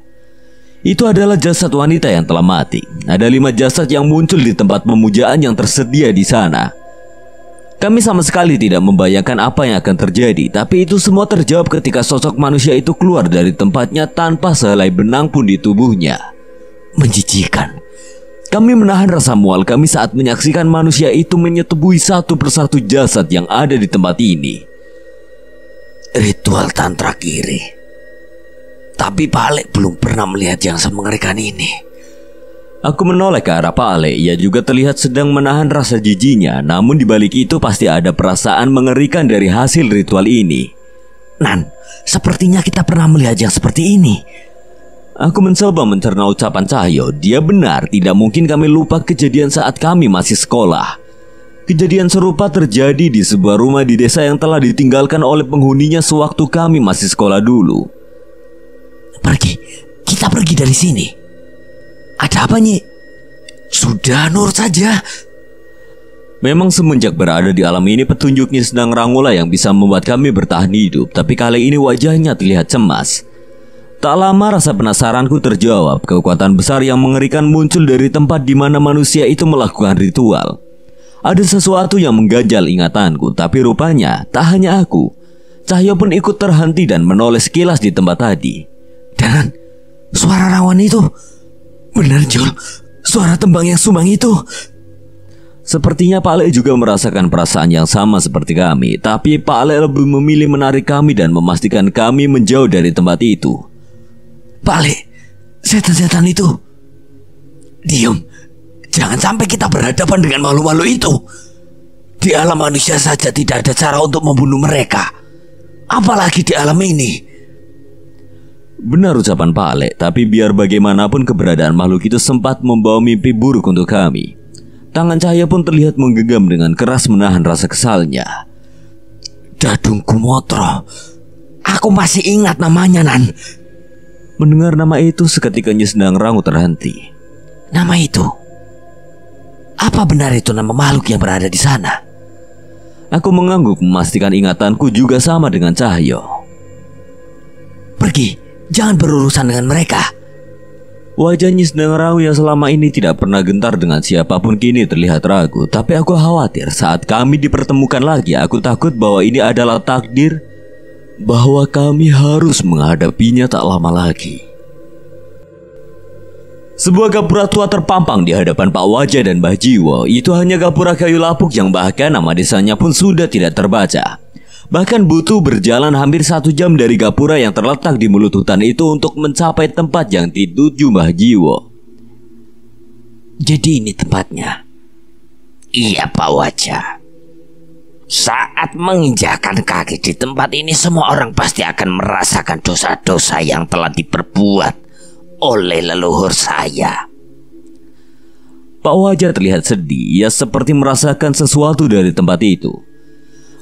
Itu adalah jasad wanita yang telah mati. Ada lima jasad yang muncul di tempat pemujaan yang tersedia di sana. Kami sama sekali tidak membayangkan apa yang akan terjadi, tapi itu semua terjawab ketika sosok manusia itu keluar dari tempatnya tanpa sehelai benang pun di tubuhnya. Menjijikan. Kami menahan rasa mual kami saat menyaksikan manusia itu menyetubui satu persatu jasad yang ada di tempat ini. Ritual tantra kiri. Tapi balik belum pernah melihat yang semengerikan ini. Aku menoleh ke arah Pak Ale. Ia juga terlihat sedang menahan rasa jijinya, namun dibalik itu pasti ada perasaan mengerikan dari hasil ritual ini. Nan, sepertinya kita pernah melihat yang seperti ini. Aku mencoba mencerna ucapan Cahyo. Dia benar, tidak mungkin kami lupa kejadian saat kami masih sekolah. Kejadian serupa terjadi di sebuah rumah di desa yang telah ditinggalkan oleh penghuninya sewaktu kami masih sekolah dulu. Pergi, kita pergi dari sini. Ada apa, Nyi? Sudah nurut saja. Memang semenjak berada di alam ini petunjuknya sedang rangula yang bisa membuat kami bertahan hidup Tapi kali ini wajahnya terlihat cemas Tak lama rasa penasaranku terjawab Kekuatan besar yang mengerikan muncul dari tempat di mana manusia itu melakukan ritual Ada sesuatu yang mengganjal ingatanku Tapi rupanya tak hanya aku Cahyo pun ikut terhenti dan menoleh sekilas di tempat tadi Dan suara rawan itu Benar, Jul. Suara tembang yang sumbang itu. Sepertinya Pak Le juga merasakan perasaan yang sama seperti kami, tapi Pak Le lebih memilih menarik kami dan memastikan kami menjauh dari tempat itu. Pak Le, setan-setan itu. Diam, jangan sampai kita berhadapan dengan malu-malu itu. Di alam manusia saja tidak ada cara untuk membunuh mereka, apalagi di alam ini. Benar ucapan Pak Ale, tapi biar bagaimanapun keberadaan makhluk itu sempat membawa mimpi buruk untuk kami. Tangan cahaya pun terlihat menggenggam dengan keras menahan rasa kesalnya. dadung Kumotro, aku masih ingat namanya Nan. Mendengar nama itu seketika sedang rangu terhenti. Nama itu? Apa benar itu nama makhluk yang berada di sana? Aku mengangguk memastikan ingatanku juga sama dengan Cahyo. Pergi, Jangan berurusan dengan mereka. Wajahnya sedang rawu yang selama ini tidak pernah gentar dengan siapapun kini terlihat ragu Tapi aku khawatir saat kami dipertemukan lagi Aku takut bahwa ini adalah takdir Bahwa kami harus menghadapinya tak lama lagi sebuah gapura tua terpampang di hadapan Pak Wajah dan Mbah Jiwo. Itu hanya gapura kayu lapuk yang bahkan nama desanya pun sudah tidak terbaca. Bahkan Butuh berjalan hampir satu jam dari gapura yang terletak di mulut hutan itu untuk mencapai tempat yang tidur Mbah Jiwo. Jadi ini tempatnya. Iya Pak Wajah. Saat menginjakan kaki di tempat ini semua orang pasti akan merasakan dosa-dosa yang telah diperbuat oleh leluhur saya. Pak Wajah terlihat sedih, ia seperti merasakan sesuatu dari tempat itu.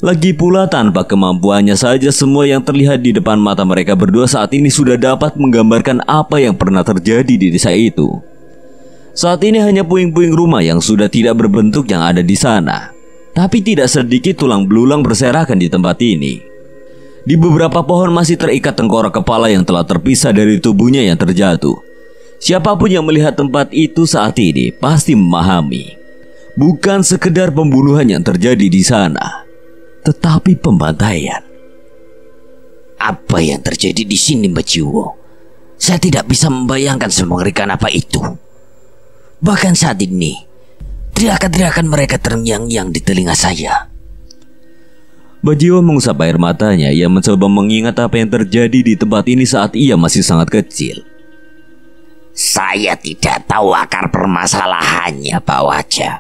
Lagi pula tanpa kemampuannya saja semua yang terlihat di depan mata mereka berdua saat ini sudah dapat menggambarkan apa yang pernah terjadi di desa itu. Saat ini hanya puing-puing rumah yang sudah tidak berbentuk yang ada di sana. Tapi tidak sedikit tulang belulang berserakan di tempat ini. Di beberapa pohon masih terikat tengkorak kepala yang telah terpisah dari tubuhnya yang terjatuh. Siapapun yang melihat tempat itu saat ini pasti memahami bukan sekedar pembunuhan yang terjadi di sana tetapi pembantaian. Apa yang terjadi di sini, Mbak Jiwo? Saya tidak bisa membayangkan semengerikan apa itu. Bahkan saat ini, teriakan-teriakan mereka terngiang-ngiang di telinga saya. Mbak Jiwo mengusap air matanya yang mencoba mengingat apa yang terjadi di tempat ini saat ia masih sangat kecil. Saya tidak tahu akar permasalahannya, Pak Wajah.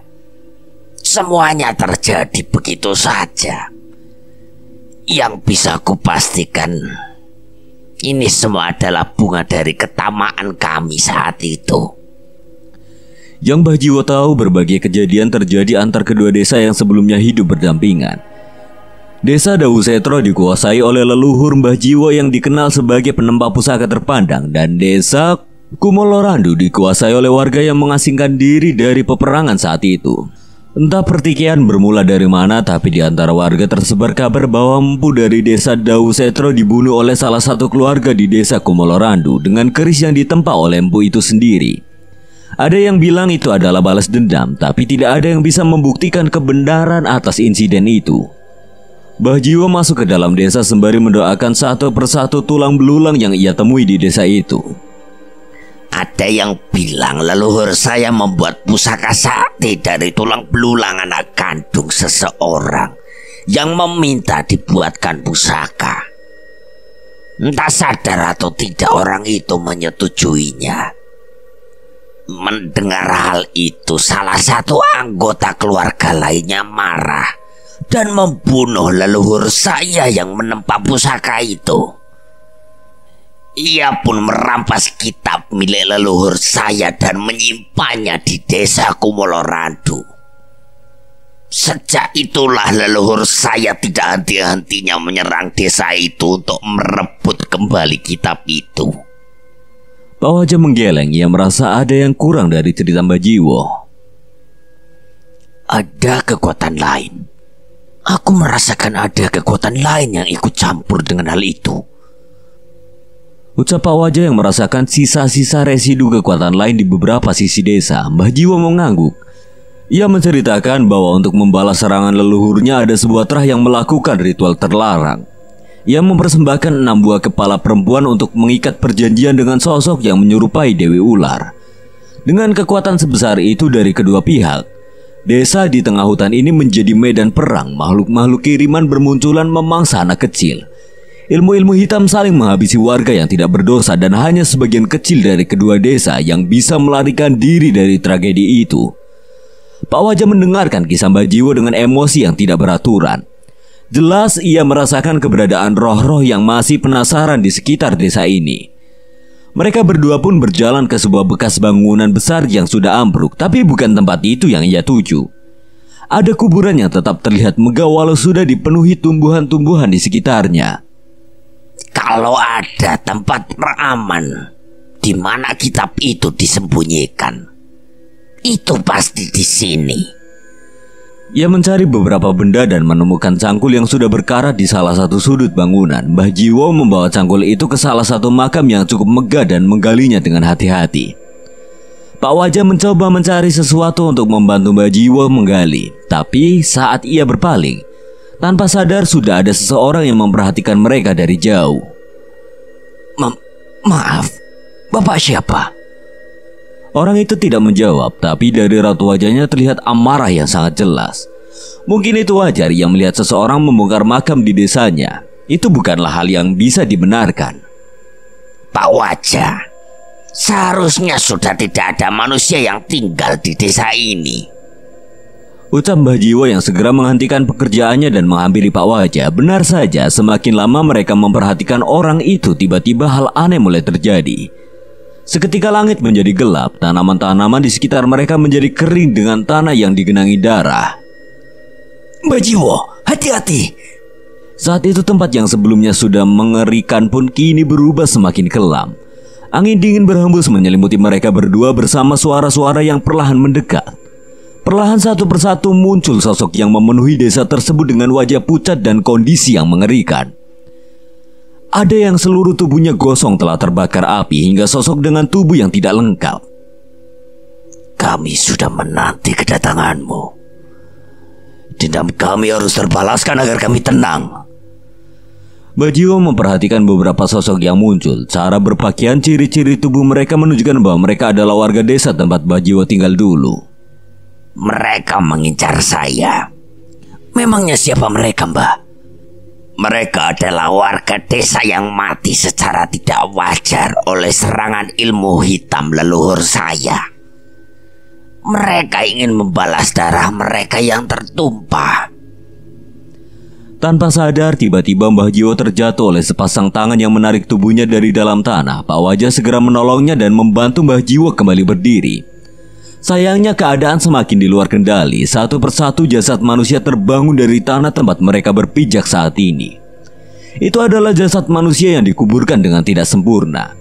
Semuanya terjadi begitu saja. Yang bisa kupastikan ini semua adalah bunga dari ketamaan kami saat itu. Yang Mbah Jiwo tahu berbagai kejadian terjadi antar kedua desa yang sebelumnya hidup berdampingan. Desa Dawusetro dikuasai oleh leluhur Mbah Jiwo yang dikenal sebagai penembak pusaka terpandang dan desa Kumolorandu dikuasai oleh warga yang mengasingkan diri dari peperangan saat itu. Entah pertikaian bermula dari mana, tapi di antara warga tersebar kabar bahwa empu dari desa Dausetro dibunuh oleh salah satu keluarga di desa Kumolorandu dengan keris yang ditempa oleh empu itu sendiri. Ada yang bilang itu adalah balas dendam, tapi tidak ada yang bisa membuktikan kebenaran atas insiden itu. Bah Jiwo masuk ke dalam desa sembari mendoakan satu persatu tulang belulang yang ia temui di desa itu. Ada yang bilang leluhur saya membuat pusaka sakti dari tulang belulang anak kandung seseorang yang meminta dibuatkan pusaka. Entah sadar atau tidak orang itu menyetujuinya. Mendengar hal itu, salah satu anggota keluarga lainnya marah dan membunuh leluhur saya yang menempa pusaka itu. Ia pun merampas kitab milik leluhur saya dan menyimpannya di desa Kumoloradu. Sejak itulah leluhur saya tidak henti-hentinya menyerang desa itu untuk merebut kembali kitab itu. Pak Wajah menggeleng, ia merasa ada yang kurang dari cerita Mbak Jiwo. Ada kekuatan lain. Aku merasakan ada kekuatan lain yang ikut campur dengan hal itu Ucap Pak Wajah yang merasakan sisa-sisa residu kekuatan lain di beberapa sisi desa, Mbah Jiwo mengangguk. Ia menceritakan bahwa untuk membalas serangan leluhurnya ada sebuah terah yang melakukan ritual terlarang. Ia mempersembahkan enam buah kepala perempuan untuk mengikat perjanjian dengan sosok yang menyerupai Dewi Ular. Dengan kekuatan sebesar itu dari kedua pihak, desa di tengah hutan ini menjadi medan perang makhluk-makhluk kiriman bermunculan memangsa anak kecil – Ilmu-ilmu hitam saling menghabisi warga yang tidak berdosa dan hanya sebagian kecil dari kedua desa yang bisa melarikan diri dari tragedi itu. Pak Wajah mendengarkan kisah Mbak Jiwo dengan emosi yang tidak beraturan. Jelas ia merasakan keberadaan roh-roh yang masih penasaran di sekitar desa ini. Mereka berdua pun berjalan ke sebuah bekas bangunan besar yang sudah ambruk, tapi bukan tempat itu yang ia tuju. Ada kuburan yang tetap terlihat megah walau sudah dipenuhi tumbuhan-tumbuhan di sekitarnya kalau ada tempat teraman di mana kitab itu disembunyikan, itu pasti di sini. Ia mencari beberapa benda dan menemukan cangkul yang sudah berkarat di salah satu sudut bangunan. Mbah Jiwo membawa cangkul itu ke salah satu makam yang cukup megah dan menggalinya dengan hati-hati. Pak Wajah mencoba mencari sesuatu untuk membantu Mbah Jiwo menggali, tapi saat ia berpaling, tanpa sadar sudah ada seseorang yang memperhatikan mereka dari jauh. Ma maaf, Bapak siapa? Orang itu tidak menjawab, tapi dari raut wajahnya terlihat amarah yang sangat jelas. Mungkin itu wajar yang melihat seseorang membongkar makam di desanya. Itu bukanlah hal yang bisa dibenarkan. Pak Wajah, seharusnya sudah tidak ada manusia yang tinggal di desa ini. Mbah Jiwo yang segera menghentikan pekerjaannya dan menghampiri Pak Wajah, Benar saja, semakin lama mereka memperhatikan orang itu, tiba-tiba hal aneh mulai terjadi. Seketika langit menjadi gelap, tanaman-tanaman di sekitar mereka menjadi kering dengan tanah yang digenangi darah. Mbah Jiwo, hati-hati. Saat itu tempat yang sebelumnya sudah mengerikan pun kini berubah semakin kelam. Angin dingin berhembus menyelimuti mereka berdua bersama suara-suara yang perlahan mendekat. Perlahan satu persatu muncul sosok yang memenuhi desa tersebut dengan wajah pucat dan kondisi yang mengerikan. Ada yang seluruh tubuhnya gosong telah terbakar api hingga sosok dengan tubuh yang tidak lengkap. Kami sudah menanti kedatanganmu. Dendam kami harus terbalaskan agar kami tenang. Bajio memperhatikan beberapa sosok yang muncul. Cara berpakaian ciri-ciri tubuh mereka menunjukkan bahwa mereka adalah warga desa tempat Bajio tinggal dulu. Mereka mengincar saya. Memangnya siapa mereka, Mbak? Mereka adalah warga desa yang mati secara tidak wajar oleh serangan ilmu hitam leluhur saya. Mereka ingin membalas darah mereka yang tertumpah. Tanpa sadar, tiba-tiba Mbah Jiwo terjatuh oleh sepasang tangan yang menarik tubuhnya dari dalam tanah. Pak Wajah segera menolongnya dan membantu Mbah Jiwo kembali berdiri. Sayangnya keadaan semakin di luar kendali. Satu persatu jasad manusia terbangun dari tanah tempat mereka berpijak saat ini. Itu adalah jasad manusia yang dikuburkan dengan tidak sempurna.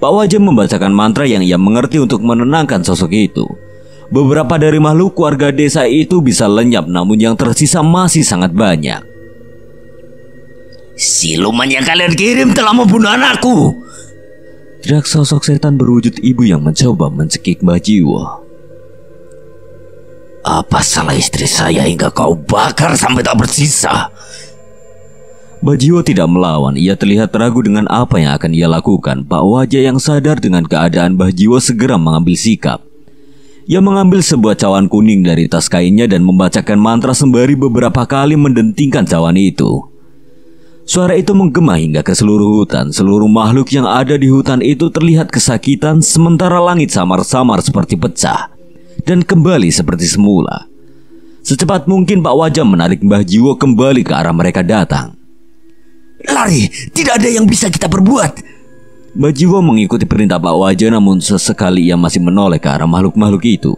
Pak Wajah membacakan mantra yang ia mengerti untuk menenangkan sosok itu. Beberapa dari makhluk warga desa itu bisa lenyap namun yang tersisa masih sangat banyak. Siluman yang kalian kirim telah membunuh anakku. Teriak sosok setan berwujud ibu yang mencoba mencekik Mbah Jiwo. Apa salah istri saya hingga kau bakar sampai tak bersisa? Bajiwo tidak melawan, ia terlihat ragu dengan apa yang akan ia lakukan. Pak Wajah yang sadar dengan keadaan Bajiwo segera mengambil sikap. Ia mengambil sebuah cawan kuning dari tas kainnya dan membacakan mantra sembari beberapa kali mendentingkan cawan itu. Suara itu menggema hingga ke seluruh hutan. Seluruh makhluk yang ada di hutan itu terlihat kesakitan sementara langit samar-samar seperti pecah dan kembali seperti semula. Secepat mungkin Pak Wajah menarik Mbah Jiwo kembali ke arah mereka datang. Lari, tidak ada yang bisa kita perbuat. Mbah Jiwo mengikuti perintah Pak Wajah, namun sesekali ia masih menoleh ke arah makhluk-makhluk itu.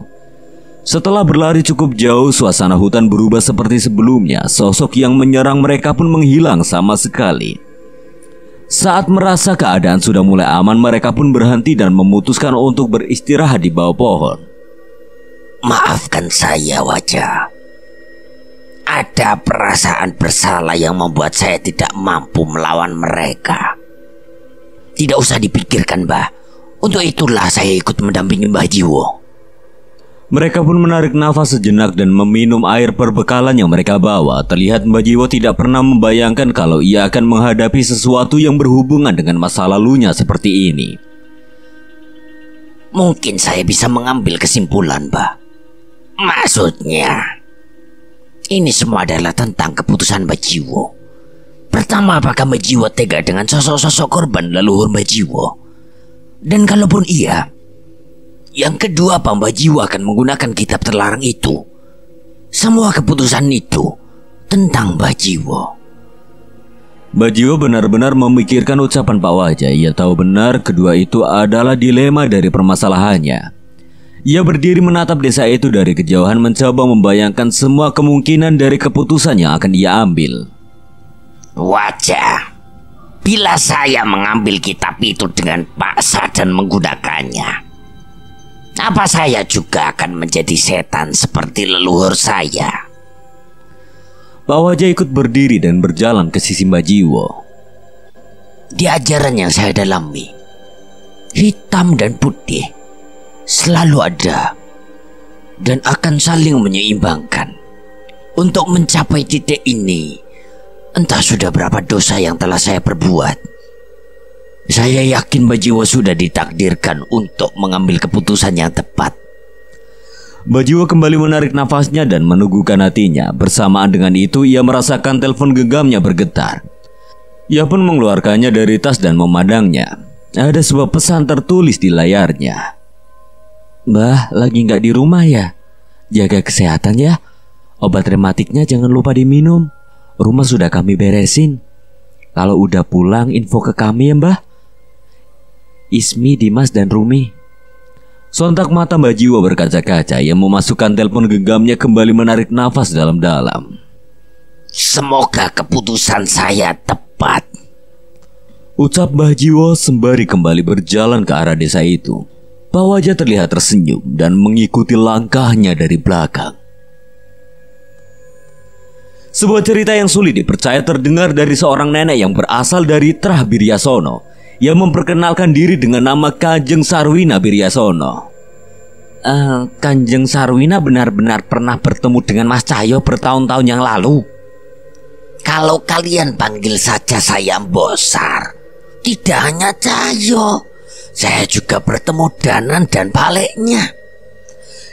Setelah berlari cukup jauh, suasana hutan berubah seperti sebelumnya. Sosok yang menyerang mereka pun menghilang sama sekali. Saat merasa keadaan sudah mulai aman, mereka pun berhenti dan memutuskan untuk beristirahat di bawah pohon. Maafkan saya wajah Ada perasaan bersalah yang membuat saya tidak mampu melawan mereka Tidak usah dipikirkan mbah Untuk itulah saya ikut mendampingi mbah Jiwo mereka pun menarik nafas sejenak dan meminum air perbekalan yang mereka bawa. Terlihat Mbak Jiwo tidak pernah membayangkan kalau ia akan menghadapi sesuatu yang berhubungan dengan masa lalunya seperti ini. Mungkin saya bisa mengambil kesimpulan, Mbak. Maksudnya, ini semua adalah tentang keputusan Mbak Jiwo. Pertama, apakah Mbak Jiwo tega dengan sosok-sosok korban leluhur Mbak Jiwo? Dan kalaupun iya, yang kedua apa Mbak Jiwo akan menggunakan kitab terlarang itu? Semua keputusan itu tentang Mbak Jiwo. Mbak Jiwo benar-benar memikirkan ucapan Pak Wajah. Ia tahu benar kedua itu adalah dilema dari permasalahannya. Ia berdiri menatap desa itu dari kejauhan mencoba membayangkan semua kemungkinan dari keputusan yang akan ia ambil. Wajah, bila saya mengambil kitab itu dengan paksa dan menggunakannya, apa saya juga akan menjadi setan seperti leluhur saya? Pak Wajah ikut berdiri dan berjalan ke sisi Mbak Jiwo. Di ajaran yang saya dalami, hitam dan putih selalu ada dan akan saling menyeimbangkan. Untuk mencapai titik ini, entah sudah berapa dosa yang telah saya perbuat. Saya yakin Bajiwo sudah ditakdirkan untuk mengambil keputusan yang tepat. Bajiwo kembali menarik nafasnya dan meneguhkan hatinya. Bersamaan dengan itu, ia merasakan telepon genggamnya bergetar. Ia pun mengeluarkannya dari tas dan memandangnya. Ada sebuah pesan tertulis di layarnya. Mbah lagi nggak di rumah ya? Jaga kesehatan ya. Obat rematiknya jangan lupa diminum. Rumah sudah kami beresin. Kalau udah pulang info ke kami ya mbah. Ismi, Dimas, dan Rumi. Sontak mata Mbah Jiwa berkaca-kaca yang memasukkan telepon genggamnya kembali menarik nafas dalam-dalam. Semoga keputusan saya tepat. Ucap Mbah Jiwa sembari kembali berjalan ke arah desa itu. Pak Wajah terlihat tersenyum dan mengikuti langkahnya dari belakang. Sebuah cerita yang sulit dipercaya terdengar dari seorang nenek yang berasal dari Trah Biryasono yang memperkenalkan diri dengan nama Kanjeng Sarwina Biryasono. Uh, Kanjeng Sarwina benar-benar pernah bertemu dengan Mas Cahyo bertahun-tahun yang lalu. Kalau kalian panggil saja saya Mbosar, tidak hanya Cahyo, saya juga bertemu Danan dan baliknya.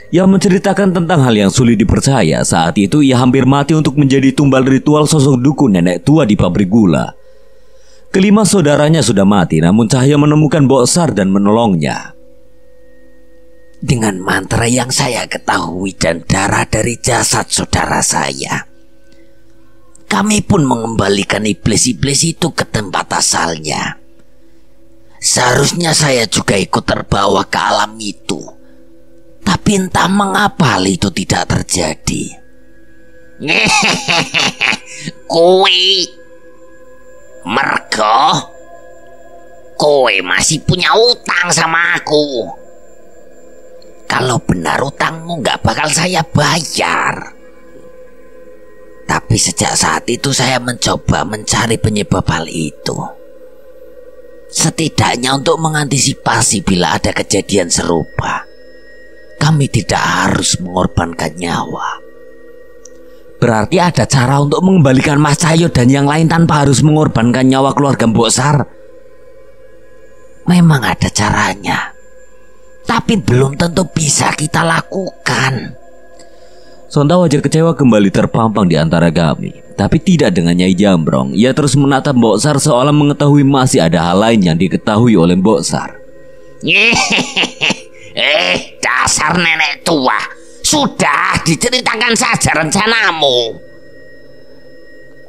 Ia menceritakan tentang hal yang sulit dipercaya saat itu ia hampir mati untuk menjadi tumbal ritual sosok dukun nenek tua di pabrik gula. Kelima saudaranya sudah mati namun Cahaya menemukan Boksar dan menolongnya. Dengan mantra yang saya ketahui dan darah dari jasad saudara saya. Kami pun mengembalikan iblis-iblis itu ke tempat asalnya. Seharusnya saya juga ikut terbawa ke alam itu. Tapi entah mengapa hal itu tidak terjadi. Kue Mergo Kowe masih punya utang sama aku Kalau benar utangmu gak bakal saya bayar Tapi sejak saat itu saya mencoba mencari penyebab hal itu Setidaknya untuk mengantisipasi bila ada kejadian serupa, kami tidak harus mengorbankan nyawa. Berarti ada cara untuk mengembalikan Mas Cahyo dan yang lain tanpa harus mengorbankan nyawa keluarga Mbok Sar. Memang ada caranya, tapi belum tentu bisa kita lakukan. Sonta wajar kecewa kembali terpampang di antara kami. Tapi tidak dengan Nyai Jambrong, ia terus menatap Mbok Sar seolah mengetahui masih ada hal lain yang diketahui oleh Mbok Sar. Eh, dasar nenek tua, sudah diceritakan saja rencanamu.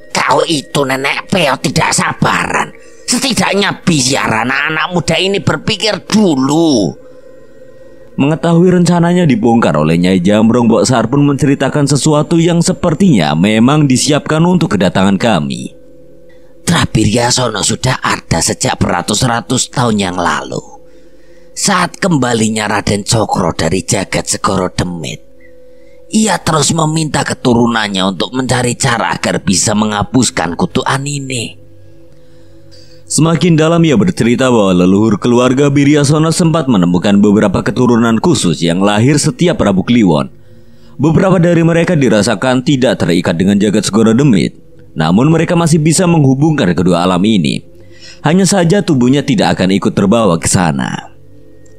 Kau itu nenek peo tidak sabaran. Setidaknya biar anak-anak muda ini berpikir dulu. Mengetahui rencananya dibongkar oleh Nyai Jambrong, Mbok Sar pun menceritakan sesuatu yang sepertinya memang disiapkan untuk kedatangan kami. Trabirya Sono sudah ada sejak beratus-ratus tahun yang lalu. Saat kembalinya Raden Cokro dari jagat Segoro Demit, ia terus meminta keturunannya untuk mencari cara agar bisa menghapuskan kutuan ini. Semakin dalam ia bercerita bahwa leluhur keluarga Biryasono sempat menemukan beberapa keturunan khusus yang lahir setiap Rabu Kliwon. Beberapa dari mereka dirasakan tidak terikat dengan jagat segoro demit, namun mereka masih bisa menghubungkan kedua alam ini. Hanya saja tubuhnya tidak akan ikut terbawa ke sana.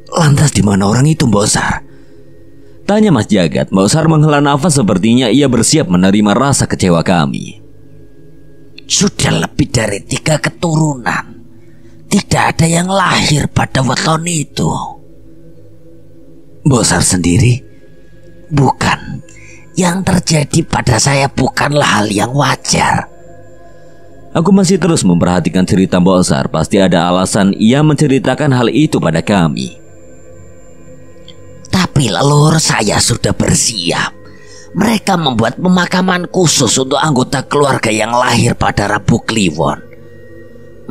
Lantas di mana orang itu, Bosar? Tanya Mas Jagat, Bosar menghela nafas sepertinya ia bersiap menerima rasa kecewa kami sudah lebih dari tiga keturunan. Tidak ada yang lahir pada weton itu. Bosar sendiri? Bukan. Yang terjadi pada saya bukanlah hal yang wajar. Aku masih terus memperhatikan cerita Bosar. Pasti ada alasan ia menceritakan hal itu pada kami. Tapi leluhur saya sudah bersiap. Mereka membuat pemakaman khusus untuk anggota keluarga yang lahir pada Rabu Kliwon.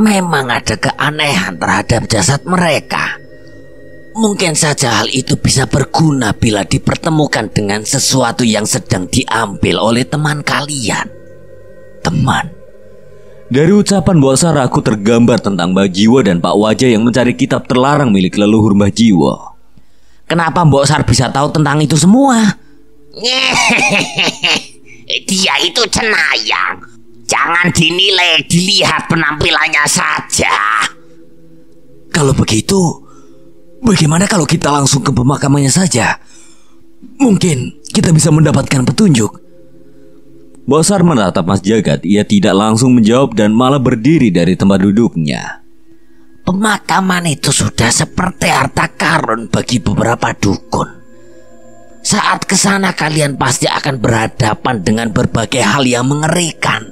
Memang ada keanehan terhadap jasad mereka. Mungkin saja hal itu bisa berguna bila dipertemukan dengan sesuatu yang sedang diambil oleh teman kalian. Teman. Dari ucapan Mbok Sarah aku tergambar tentang Mbak Jiwa dan Pak Wajah yang mencari kitab terlarang milik leluhur Mbak Jiwa. Kenapa Mbok Sar bisa tahu tentang itu semua? Dia itu cenayang. Jangan dinilai, dilihat penampilannya saja. Kalau begitu, bagaimana kalau kita langsung ke pemakamannya saja? Mungkin kita bisa mendapatkan petunjuk. Bosar menatap Mas Jagat, ia tidak langsung menjawab dan malah berdiri dari tempat duduknya. Pemakaman itu sudah seperti harta karun bagi beberapa dukun. Saat ke sana kalian pasti akan berhadapan dengan berbagai hal yang mengerikan.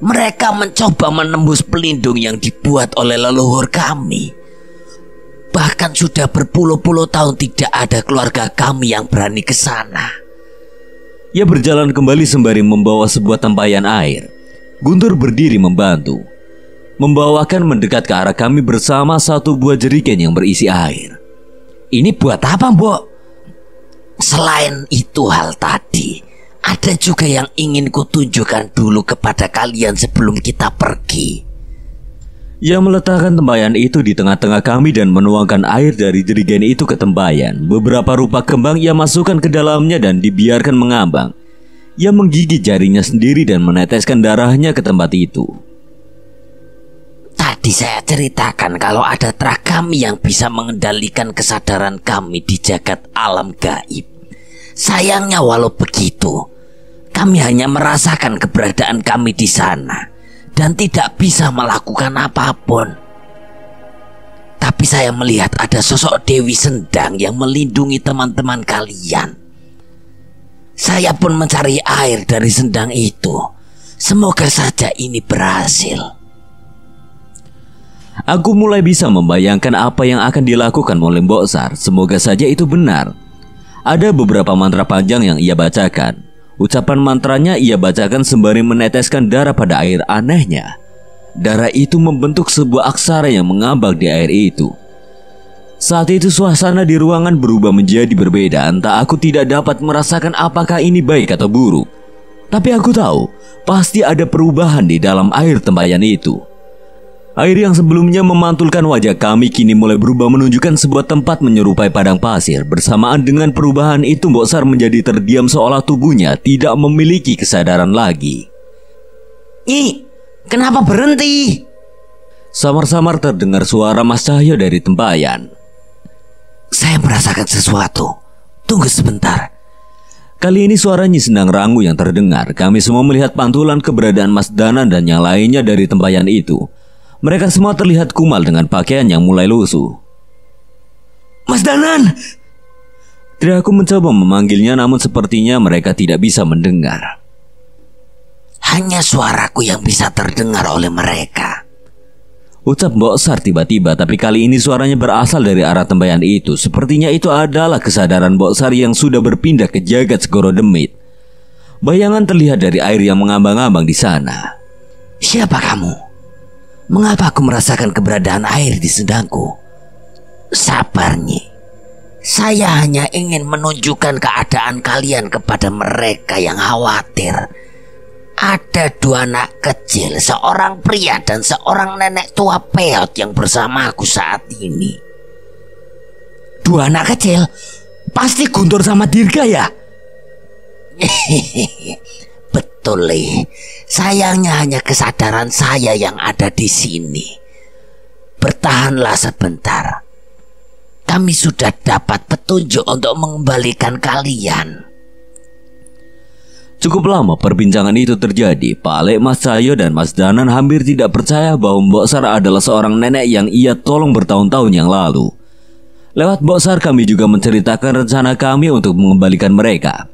Mereka mencoba menembus pelindung yang dibuat oleh leluhur kami. Bahkan sudah berpuluh-puluh tahun tidak ada keluarga kami yang berani ke sana. Ia berjalan kembali sembari membawa sebuah tempayan air. Guntur berdiri membantu, membawakan mendekat ke arah kami bersama satu buah jerigen yang berisi air. Ini buat apa, Mbok? Selain itu hal tadi, ada juga yang ingin kutunjukkan dulu kepada kalian sebelum kita pergi. Ia meletakkan tembayan itu di tengah-tengah kami dan menuangkan air dari jerigen itu ke tembayan. Beberapa rupa kembang ia masukkan ke dalamnya dan dibiarkan mengambang. Ia menggigit jarinya sendiri dan meneteskan darahnya ke tempat itu. Tadi saya ceritakan kalau ada terah kami yang bisa mengendalikan kesadaran kami di jagat alam gaib. Sayangnya walau begitu, kami hanya merasakan keberadaan kami di sana dan tidak bisa melakukan apapun. Tapi saya melihat ada sosok Dewi Sendang yang melindungi teman-teman kalian. Saya pun mencari air dari sendang itu. Semoga saja ini berhasil. Aku mulai bisa membayangkan apa yang akan dilakukan oleh Mbok Sar. Semoga saja itu benar. Ada beberapa mantra panjang yang ia bacakan. Ucapan mantranya ia bacakan sembari meneteskan darah pada air anehnya. Darah itu membentuk sebuah aksara yang mengambang di air itu. Saat itu suasana di ruangan berubah menjadi berbeda Entah aku tidak dapat merasakan apakah ini baik atau buruk Tapi aku tahu, pasti ada perubahan di dalam air tembayan itu Air yang sebelumnya memantulkan wajah kami kini mulai berubah menunjukkan sebuah tempat menyerupai padang pasir. Bersamaan dengan perubahan itu, Mbok Sar menjadi terdiam seolah tubuhnya tidak memiliki kesadaran lagi. Nyi, kenapa berhenti? Samar-samar terdengar suara Mas Cahyo dari tempayan. Saya merasakan sesuatu. Tunggu sebentar. Kali ini suaranya senang rangu yang terdengar. Kami semua melihat pantulan keberadaan Mas Danan dan yang lainnya dari tempayan itu. Mereka semua terlihat kumal dengan pakaian yang mulai lusuh. Mas Danan! aku mencoba memanggilnya namun sepertinya mereka tidak bisa mendengar. Hanya suaraku yang bisa terdengar oleh mereka. Ucap Mbok Sar tiba-tiba tapi kali ini suaranya berasal dari arah tembayan itu. Sepertinya itu adalah kesadaran Mbok Sar yang sudah berpindah ke jagat segoro demit. Bayangan terlihat dari air yang mengambang-ambang di sana. Siapa kamu? Mengapa aku merasakan keberadaan air di sedangku? Sabar, Nyi. Saya hanya ingin menunjukkan keadaan kalian kepada mereka yang khawatir. Ada dua anak kecil, seorang pria dan seorang nenek tua peot yang bersama aku saat ini. Dua anak kecil? Pasti Guntur sama Dirga ya? Hehehe. Betul, Le. Sayangnya hanya kesadaran saya yang ada di sini. Bertahanlah sebentar. Kami sudah dapat petunjuk untuk mengembalikan kalian. Cukup lama perbincangan itu terjadi. Pak Alek, Mas Cahyo, dan Mas Danan hampir tidak percaya bahwa Mbok Sar adalah seorang nenek yang ia tolong bertahun-tahun yang lalu. Lewat Mbok Sar, kami juga menceritakan rencana kami untuk mengembalikan mereka.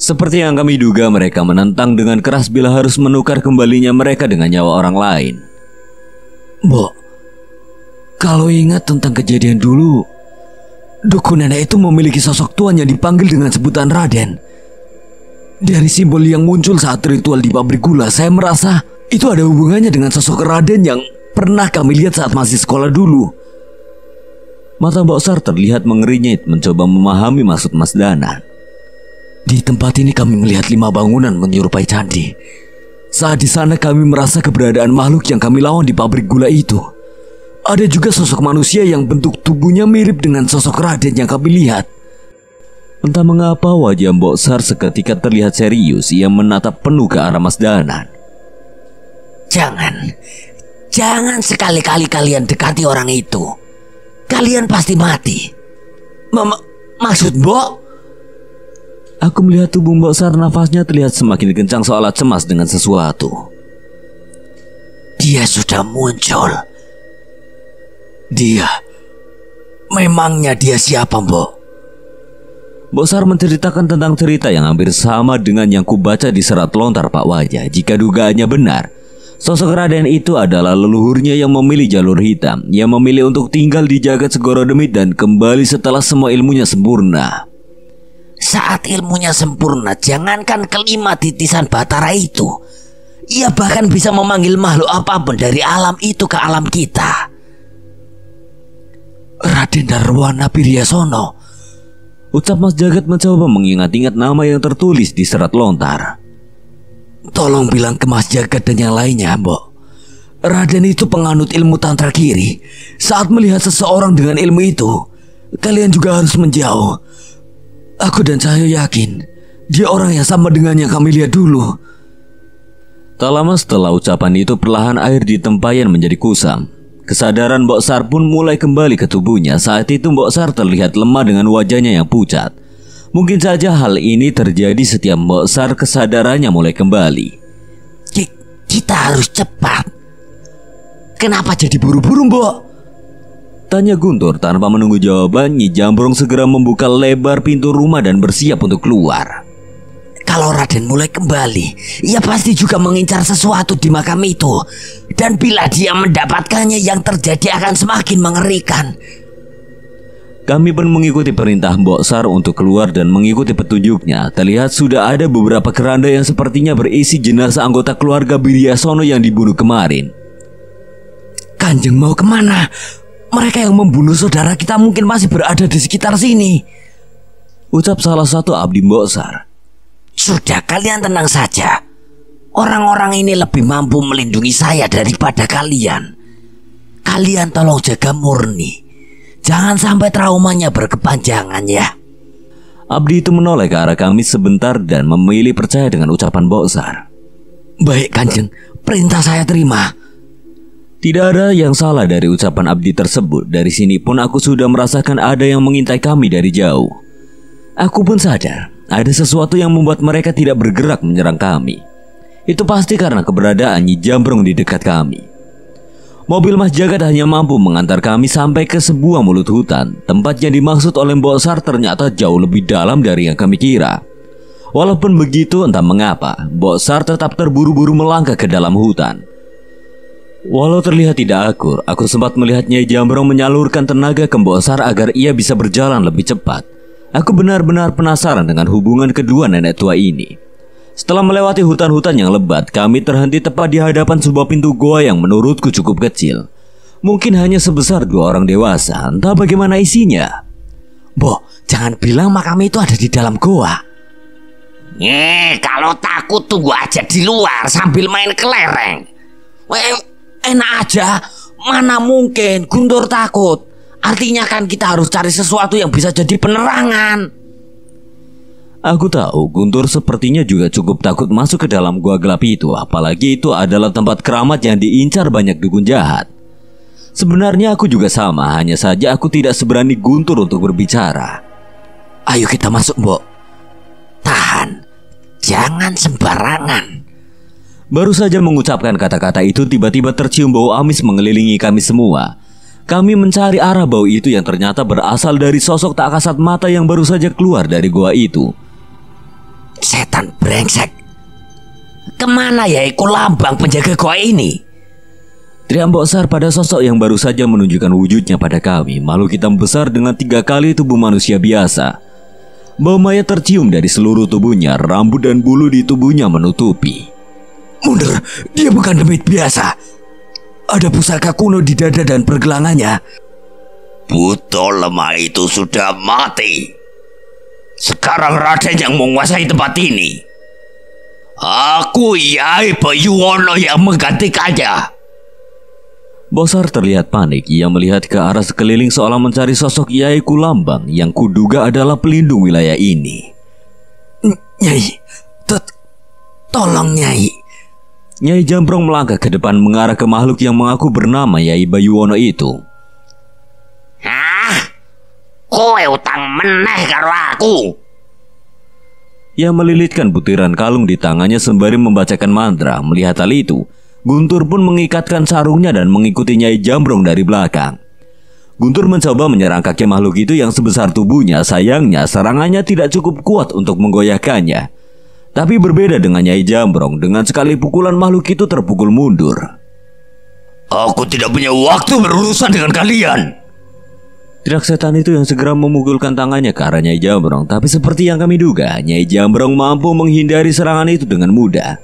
Seperti yang kami duga mereka menentang dengan keras bila harus menukar kembalinya mereka dengan nyawa orang lain. Bo, kalau ingat tentang kejadian dulu, dukun nenek itu memiliki sosok tuan yang dipanggil dengan sebutan Raden. Dari simbol yang muncul saat ritual di pabrik gula, saya merasa itu ada hubungannya dengan sosok Raden yang pernah kami lihat saat masih sekolah dulu. Mata Mbok Sar terlihat mengerinyit mencoba memahami maksud Mas Danan. Di tempat ini kami melihat lima bangunan menyerupai candi. Saat di sana kami merasa keberadaan makhluk yang kami lawan di pabrik gula itu. Ada juga sosok manusia yang bentuk tubuhnya mirip dengan sosok Raden yang kami lihat. Entah mengapa wajah Mbok Sar seketika terlihat serius ia menatap penuh ke arah Mas Danan. Jangan, jangan sekali-kali kalian dekati orang itu. Kalian pasti mati. Mama, maksud Mbok? Aku melihat tubuh Mbok Sar nafasnya terlihat semakin kencang seolah cemas dengan sesuatu. Dia sudah muncul. Dia. Memangnya dia siapa, Mbok? Bosar menceritakan tentang cerita yang hampir sama dengan yang kubaca di serat lontar Pak Wajah. Jika dugaannya benar, sosok Raden itu adalah leluhurnya yang memilih jalur hitam, yang memilih untuk tinggal di jagat segoro demit dan kembali setelah semua ilmunya sempurna. Saat ilmunya sempurna, jangankan kelima titisan batara itu, ia bahkan bisa memanggil makhluk apapun dari alam itu ke alam kita. Raden Darwana Piryasono Ucap Mas Jagat mencoba mengingat-ingat nama yang tertulis di serat lontar. Tolong bilang ke Mas Jagat dan yang lainnya, Mbok. Raden itu penganut ilmu tantra kiri. Saat melihat seseorang dengan ilmu itu, kalian juga harus menjauh. Aku dan Cahyo yakin dia orang yang sama dengannya yang kami lihat dulu. Tak lama setelah ucapan itu perlahan air di tempayan menjadi kusam. Kesadaran Mbok Sar pun mulai kembali ke tubuhnya Saat itu Mbok Sar terlihat lemah dengan wajahnya yang pucat Mungkin saja hal ini terjadi setiap Mbok Sar kesadarannya mulai kembali Kita harus cepat Kenapa jadi buru-buru Mbok? Tanya Guntur tanpa menunggu jawaban, Nyi Jambrong segera membuka lebar pintu rumah dan bersiap untuk keluar. Kalau Raden mulai kembali, ia pasti juga mengincar sesuatu di makam itu. Dan bila dia mendapatkannya, yang terjadi akan semakin mengerikan. Kami pun mengikuti perintah Mbok Sar untuk keluar dan mengikuti petunjuknya. Terlihat sudah ada beberapa keranda yang sepertinya berisi jenazah anggota keluarga Biryasono yang dibunuh kemarin. Kanjeng mau kemana? Mereka yang membunuh saudara kita mungkin masih berada di sekitar sini. Ucap salah satu abdi Mbosar. Sudah kalian tenang saja. Orang-orang ini lebih mampu melindungi saya daripada kalian. Kalian tolong jaga murni. Jangan sampai traumanya berkepanjangan ya. Abdi itu menoleh ke arah kami sebentar dan memilih percaya dengan ucapan Bosar. Baik kanjeng, perintah saya terima. Tidak ada yang salah dari ucapan Abdi tersebut. Dari sini pun aku sudah merasakan ada yang mengintai kami dari jauh. Aku pun sadar ada sesuatu yang membuat mereka tidak bergerak menyerang kami. Itu pasti karena keberadaan Nyi Jambrong di dekat kami. Mobil Mas Jagat hanya mampu mengantar kami sampai ke sebuah mulut hutan. Tempat yang dimaksud oleh Mbok Sar ternyata jauh lebih dalam dari yang kami kira. Walaupun begitu entah mengapa, Mbok Sar tetap terburu-buru melangkah ke dalam hutan. Walau terlihat tidak akur, aku sempat melihatnya Jambrong menyalurkan tenaga ke Mbok agar ia bisa berjalan lebih cepat. Aku benar-benar penasaran dengan hubungan kedua nenek tua ini. Setelah melewati hutan-hutan yang lebat, kami terhenti tepat di hadapan sebuah pintu goa yang menurutku cukup kecil. Mungkin hanya sebesar dua orang dewasa, entah bagaimana isinya. Boh, jangan bilang makam itu ada di dalam goa. Eh, kalau takut tunggu aja di luar sambil main kelereng. Weh, enak aja mana mungkin Guntur takut artinya kan kita harus cari sesuatu yang bisa jadi penerangan Aku tahu Guntur sepertinya juga cukup takut masuk ke dalam gua gelap itu Apalagi itu adalah tempat keramat yang diincar banyak dukun jahat Sebenarnya aku juga sama Hanya saja aku tidak seberani Guntur untuk berbicara Ayo kita masuk mbok Tahan Jangan sembarangan Baru saja mengucapkan kata-kata itu tiba-tiba tercium bau amis mengelilingi kami semua. Kami mencari arah bau itu yang ternyata berasal dari sosok tak kasat mata yang baru saja keluar dari gua itu. Setan brengsek. Kemana ya iku lambang penjaga gua ini? Teriak besar pada sosok yang baru saja menunjukkan wujudnya pada kami. malu kita besar dengan tiga kali tubuh manusia biasa. Bau mayat tercium dari seluruh tubuhnya, rambut dan bulu di tubuhnya menutupi. Mundur, dia bukan demit biasa. Ada pusaka kuno di dada dan pergelangannya. Buto lemah itu sudah mati. Sekarang Raden yang menguasai tempat ini. Aku Yai Yuwono yang menggantikannya. Bosar terlihat panik. Ia melihat ke arah sekeliling seolah mencari sosok Yai Kulambang yang kuduga adalah pelindung wilayah ini. Nyai, tolong Nyai. Nyai Jambrong melangkah ke depan mengarah ke makhluk yang mengaku bernama Yai Bayuwono itu. Hah? Kowe utang meneh karo aku. Ia melilitkan butiran kalung di tangannya sembari membacakan mantra. Melihat hal itu, Guntur pun mengikatkan sarungnya dan mengikuti Nyai Jambrong dari belakang. Guntur mencoba menyerang kaki makhluk itu yang sebesar tubuhnya. Sayangnya, serangannya tidak cukup kuat untuk menggoyahkannya. Tapi berbeda dengan Nyai Jambrong, dengan sekali pukulan makhluk itu terpukul mundur. Aku tidak punya waktu berurusan dengan kalian. Tidak setan itu yang segera memukulkan tangannya ke arah Nyai Jambrong Tapi seperti yang kami duga, Nyai Jambrong mampu menghindari serangan itu dengan mudah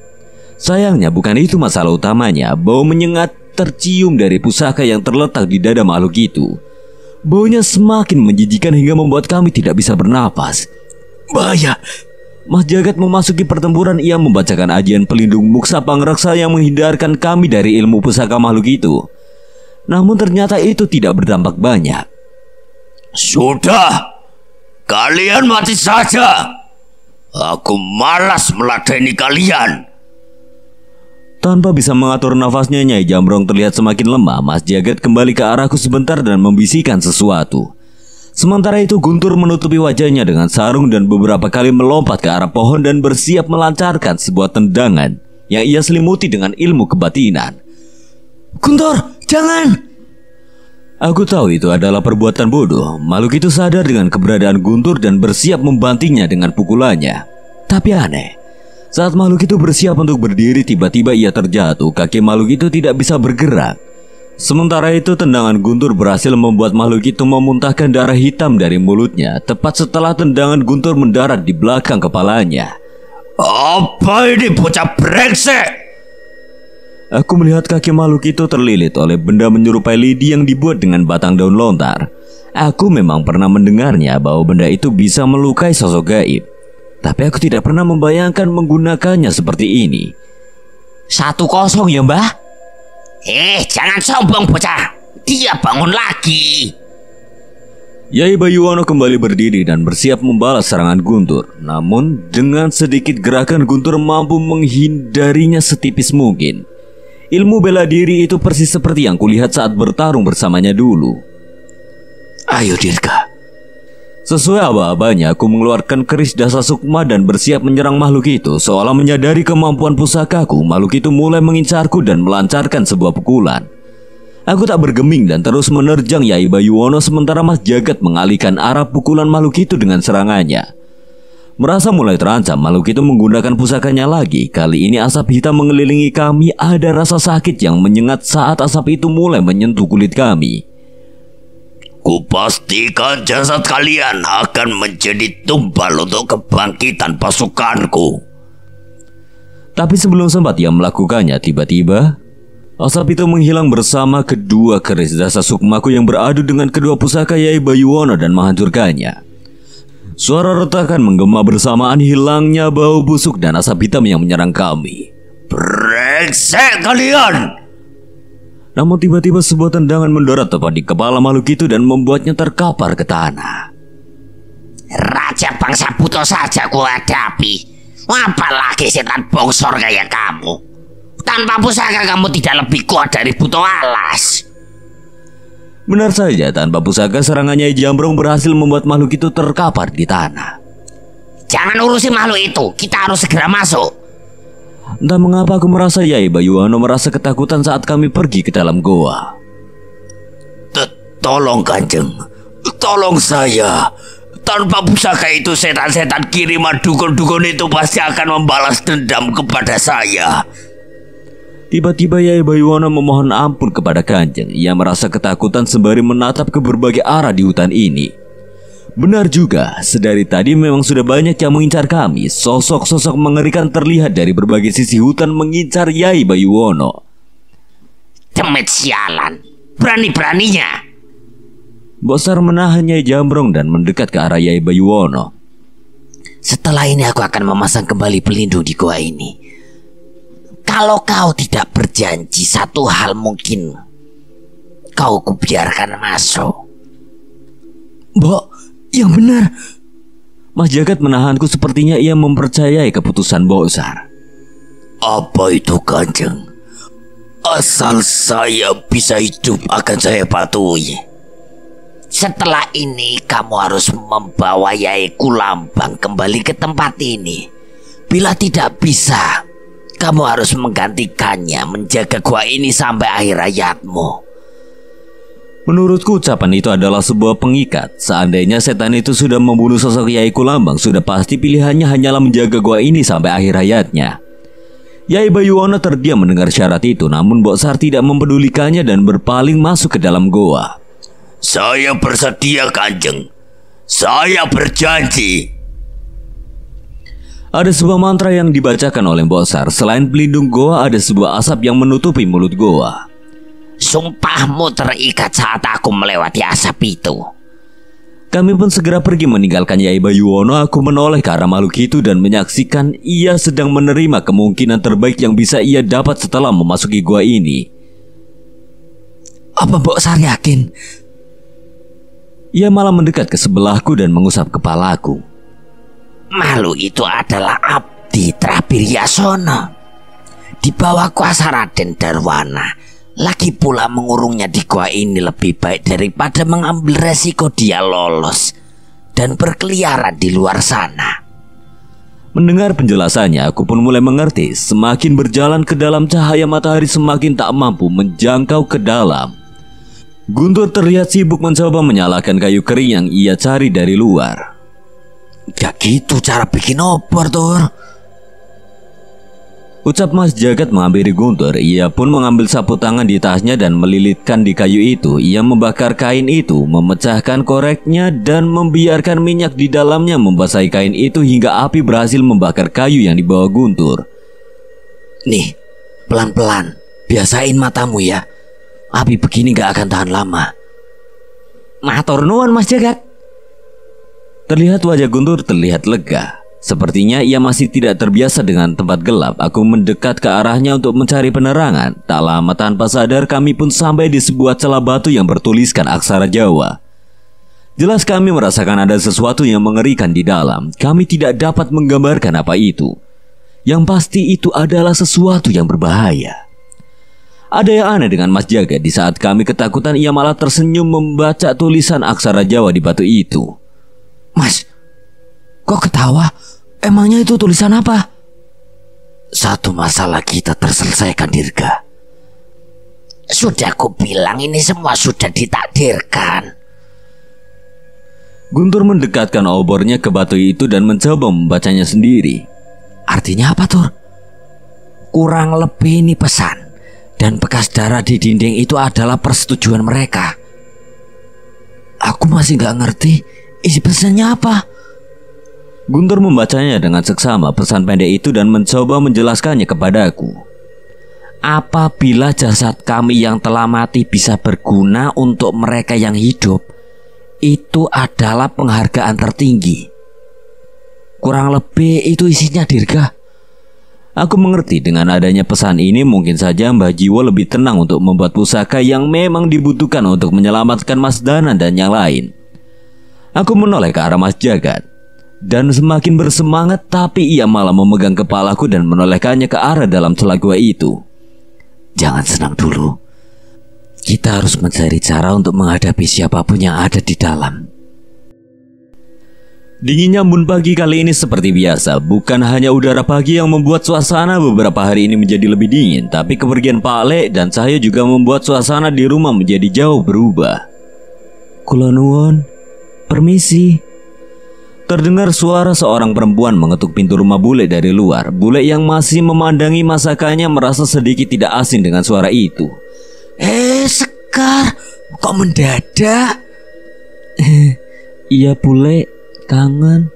Sayangnya bukan itu masalah utamanya Bau menyengat tercium dari pusaka yang terletak di dada makhluk itu Baunya semakin menjijikan hingga membuat kami tidak bisa bernapas. Bahaya, Mas Jagat memasuki pertempuran ia membacakan ajian pelindung muksa pangraksa yang menghindarkan kami dari ilmu pusaka makhluk itu. Namun ternyata itu tidak berdampak banyak. Sudah, kalian mati saja. Aku malas meladeni kalian. Tanpa bisa mengatur nafasnya, Nyai Jambrong terlihat semakin lemah. Mas Jagat kembali ke arahku sebentar dan membisikkan sesuatu. Sementara itu Guntur menutupi wajahnya dengan sarung dan beberapa kali melompat ke arah pohon dan bersiap melancarkan sebuah tendangan yang ia selimuti dengan ilmu kebatinan. Guntur, jangan! Aku tahu itu adalah perbuatan bodoh. Makhluk itu sadar dengan keberadaan Guntur dan bersiap membantingnya dengan pukulannya. Tapi aneh, saat makhluk itu bersiap untuk berdiri tiba-tiba ia terjatuh, kaki makhluk itu tidak bisa bergerak. Sementara itu, tendangan Guntur berhasil membuat makhluk itu memuntahkan darah hitam dari mulutnya tepat setelah tendangan Guntur mendarat di belakang kepalanya. Apa ini bocah brengsek? Aku melihat kaki makhluk itu terlilit oleh benda menyerupai lidi yang dibuat dengan batang daun lontar. Aku memang pernah mendengarnya bahwa benda itu bisa melukai sosok gaib. Tapi aku tidak pernah membayangkan menggunakannya seperti ini. Satu kosong ya mbah? Eh, jangan sombong bocah. Dia bangun lagi. Yai Bayuwono kembali berdiri dan bersiap membalas serangan Guntur. Namun, dengan sedikit gerakan Guntur mampu menghindarinya setipis mungkin. Ilmu bela diri itu persis seperti yang kulihat saat bertarung bersamanya dulu. Ayo Dirga, Sesuai aba-abanya, aku mengeluarkan keris dasar sukma dan bersiap menyerang makhluk itu. Seolah menyadari kemampuan pusakaku, makhluk itu mulai mengincarku dan melancarkan sebuah pukulan. Aku tak bergeming dan terus menerjang Yai Bayuwono sementara Mas Jagat mengalihkan arah pukulan makhluk itu dengan serangannya. Merasa mulai terancam, makhluk itu menggunakan pusakanya lagi. Kali ini asap hitam mengelilingi kami, ada rasa sakit yang menyengat saat asap itu mulai menyentuh kulit kami. Kupastikan jasad kalian akan menjadi tumbal untuk kebangkitan pasukanku. Tapi sebelum sempat ia melakukannya, tiba-tiba asap itu menghilang bersama kedua keris dasar sukmaku yang beradu dengan kedua pusaka Yai Bayuwono dan menghancurkannya. Suara retakan menggema bersamaan hilangnya bau busuk dan asap hitam yang menyerang kami. Brengsek kalian! Namun tiba-tiba sebuah tendangan mendarat tepat di kepala makhluk itu dan membuatnya terkapar ke tanah. Raja bangsa buto saja ku hadapi. Apalagi setan bongsor kayak kamu. Tanpa pusaka kamu tidak lebih kuat dari buto alas. Benar saja, tanpa pusaka serangannya Jambrong berhasil membuat makhluk itu terkapar di tanah. Jangan urusi makhluk itu, kita harus segera masuk. Entah mengapa aku merasa Yai Bayuwono anu, merasa ketakutan saat kami pergi ke dalam goa. Tolong kanjeng, tolong saya. Tanpa pusaka itu setan-setan kiriman dukun-dukun itu pasti akan membalas dendam kepada saya. Tiba-tiba Yai Bayuwono anu memohon ampun kepada Kanjeng. Ia merasa ketakutan sembari menatap ke berbagai arah di hutan ini. Benar juga, sedari tadi memang sudah banyak yang mengincar kami. Sosok-sosok mengerikan terlihat dari berbagai sisi hutan mengincar Yai Bayuwono. Cemet sialan, berani-beraninya. Bosar menahan Nyai Jambrong dan mendekat ke arah Yai Bayuwono. Setelah ini aku akan memasang kembali pelindung di gua ini. Kalau kau tidak berjanji satu hal mungkin kau kubiarkan masuk. Mbok, yang benar. Mas Jagat menahanku sepertinya ia mempercayai keputusan Bosar. Apa itu kanjeng? Asal saya bisa hidup akan saya patuhi. Setelah ini kamu harus membawa Yai Kulambang kembali ke tempat ini. Bila tidak bisa, kamu harus menggantikannya menjaga gua ini sampai akhir hayatmu. Menurutku ucapan itu adalah sebuah pengikat. Seandainya setan itu sudah membunuh sosok Yai Kulambang, sudah pasti pilihannya hanyalah menjaga gua ini sampai akhir hayatnya. Yai Bayuwono terdiam mendengar syarat itu, namun Boksar tidak mempedulikannya dan berpaling masuk ke dalam goa. Saya bersedia, Kanjeng. Saya berjanji. Ada sebuah mantra yang dibacakan oleh Boksar. Selain pelindung goa, ada sebuah asap yang menutupi mulut goa. Sumpahmu terikat saat aku melewati asap itu. Kami pun segera pergi meninggalkan Yai Bayuwono. Aku menoleh ke arah makhluk itu dan menyaksikan ia sedang menerima kemungkinan terbaik yang bisa ia dapat setelah memasuki gua ini. Apa Mbok Sar yakin? Ia malah mendekat ke sebelahku dan mengusap kepalaku. Malu itu adalah Abdi Trapiryasono di bawah kuasa Raden Darwana lagi pula mengurungnya di gua ini lebih baik daripada mengambil resiko dia lolos dan berkeliaran di luar sana. Mendengar penjelasannya, aku pun mulai mengerti. Semakin berjalan ke dalam cahaya matahari semakin tak mampu menjangkau ke dalam. Guntur terlihat sibuk mencoba menyalakan kayu kering yang ia cari dari luar. Gak gitu cara bikin opor, tuh. Ucap Mas Jagat menghampiri Guntur. Ia pun mengambil sapu tangan di tasnya dan melilitkan di kayu itu. Ia membakar kain itu, memecahkan koreknya, dan membiarkan minyak di dalamnya membasahi kain itu hingga api berhasil membakar kayu yang dibawa Guntur. Nih, pelan-pelan. Biasain matamu ya. Api begini gak akan tahan lama. Matur nuwun Mas Jagat. Terlihat wajah Guntur terlihat lega. Sepertinya ia masih tidak terbiasa dengan tempat gelap. Aku mendekat ke arahnya untuk mencari penerangan. Tak lama tanpa sadar kami pun sampai di sebuah celah batu yang bertuliskan aksara Jawa. Jelas kami merasakan ada sesuatu yang mengerikan di dalam. Kami tidak dapat menggambarkan apa itu. Yang pasti itu adalah sesuatu yang berbahaya. Ada yang aneh dengan Mas Jaga di saat kami ketakutan ia malah tersenyum membaca tulisan aksara Jawa di batu itu. Mas, kok ketawa? Emangnya itu tulisan apa? Satu masalah kita terselesaikan, Dirga. Sudah aku bilang ini semua sudah ditakdirkan. Guntur mendekatkan obornya ke batu itu dan mencoba membacanya sendiri. Artinya apa, Tur? Kurang lebih ini pesan. Dan bekas darah di dinding itu adalah persetujuan mereka. Aku masih gak ngerti isi pesannya apa. Guntur membacanya dengan seksama pesan pendek itu dan mencoba menjelaskannya kepadaku. Apabila jasad kami yang telah mati bisa berguna untuk mereka yang hidup, itu adalah penghargaan tertinggi. Kurang lebih itu isinya dirga. Aku mengerti dengan adanya pesan ini mungkin saja Mbah Jiwo lebih tenang untuk membuat pusaka yang memang dibutuhkan untuk menyelamatkan Mas Danan dan yang lain. Aku menoleh ke arah Mas Jagat dan semakin bersemangat tapi ia malah memegang kepalaku dan menolehkannya ke arah dalam celah gua itu. Jangan senang dulu. Kita harus mencari cara untuk menghadapi siapapun yang ada di dalam. Dinginnya embun pagi kali ini seperti biasa, bukan hanya udara pagi yang membuat suasana beberapa hari ini menjadi lebih dingin, tapi kepergian Pak Le dan saya juga membuat suasana di rumah menjadi jauh berubah. Kulanuwon, permisi, Terdengar suara seorang perempuan mengetuk pintu rumah bule dari luar. Bule yang masih memandangi masakannya merasa sedikit tidak asing dengan suara itu. Eh, Sekar, kok mendadak? Eh, iya bule, kangen.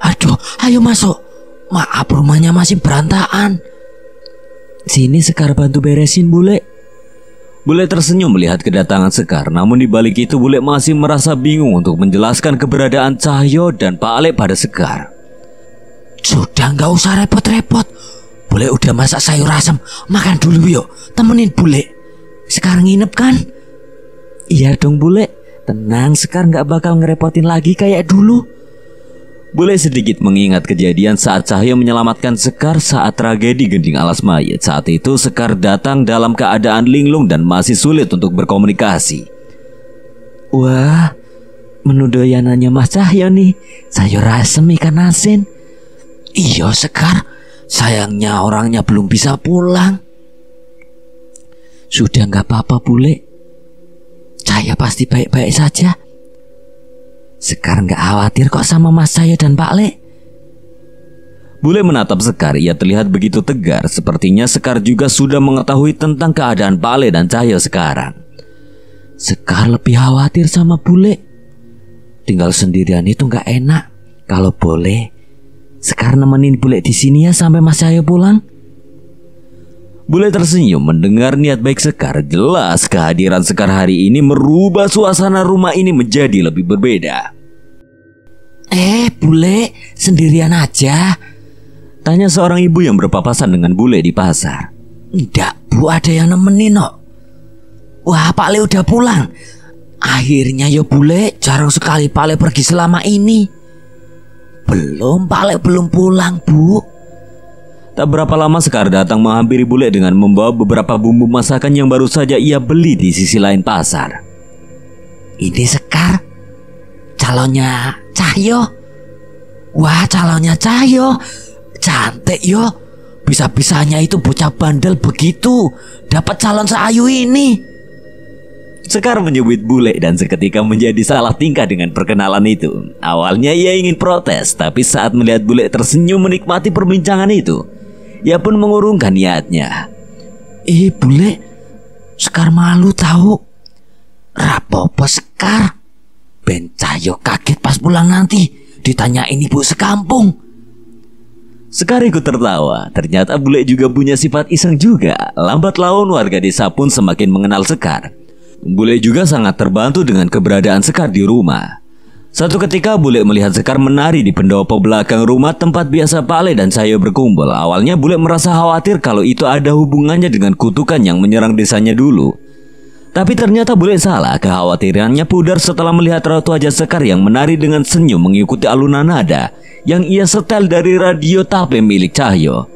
Aduh, ayo masuk. Maaf rumahnya masih berantakan. Sini Sekar bantu beresin bule. Bule tersenyum melihat kedatangan Sekar, namun dibalik itu Bule masih merasa bingung untuk menjelaskan keberadaan Cahyo dan Pak Ale pada Sekar. Sudah nggak usah repot-repot. Bule udah masak sayur asam, makan dulu yuk. Temenin Bule. Sekar nginep kan? Iya dong Bule. Tenang, Sekar nggak bakal ngerepotin lagi kayak dulu. Boleh sedikit mengingat kejadian saat Cahyo menyelamatkan Sekar saat tragedi gending alas mayat. Saat itu Sekar datang dalam keadaan linglung dan masih sulit untuk berkomunikasi. Wah, menu doyanannya Mas Cahyo nih, sayur asem ikan asin. Iya Sekar, sayangnya orangnya belum bisa pulang. Sudah nggak apa-apa bule, saya pasti baik-baik saja. Sekar gak khawatir kok sama Mas saya dan Pak Le. Bule menatap Sekar, ia terlihat begitu tegar. Sepertinya Sekar juga sudah mengetahui tentang keadaan Pak Le dan Cahyo sekarang. Sekar lebih khawatir sama Bule. Tinggal sendirian itu gak enak. Kalau boleh, Sekar nemenin Bule di sini ya sampai Mas Cahyo pulang. Bule tersenyum mendengar niat baik Sekar. Jelas kehadiran Sekar hari ini merubah suasana rumah ini menjadi lebih berbeda. Eh, Bule, sendirian aja. Tanya seorang ibu yang berpapasan dengan Bule di pasar. Tidak, Bu ada yang nemenin no. Wah, Pak Le udah pulang. Akhirnya ya Bule, jarang sekali Pak Le pergi selama ini. Belum, Pak Le belum pulang, Bu. Tak berapa lama Sekar datang menghampiri bule dengan membawa beberapa bumbu masakan yang baru saja ia beli di sisi lain pasar. Ini Sekar, calonnya Cahyo. Wah, calonnya Cahyo. Cantik yo. Bisa-bisanya itu bocah bandel begitu dapat calon seayu ini. Sekar menyebut bule dan seketika menjadi salah tingkah dengan perkenalan itu. Awalnya ia ingin protes, tapi saat melihat bule tersenyum menikmati perbincangan itu, ia pun mengurungkan niatnya. Eh bule, Sekar malu tahu. Rapopo Sekar. Ben Cahyo kaget pas pulang nanti. Ditanyain ibu sekampung. Sekar ikut tertawa, ternyata bule juga punya sifat iseng juga. Lambat laun warga desa pun semakin mengenal Sekar. Bule juga sangat terbantu dengan keberadaan Sekar di rumah. Satu ketika Bule melihat Sekar menari di pendopo belakang rumah tempat biasa Pale dan Sayo berkumpul. Awalnya Bule merasa khawatir kalau itu ada hubungannya dengan kutukan yang menyerang desanya dulu. Tapi ternyata Bule salah, kekhawatirannya pudar setelah melihat Ratu Aja Sekar yang menari dengan senyum mengikuti alunan nada yang ia setel dari radio tape milik Cahyo.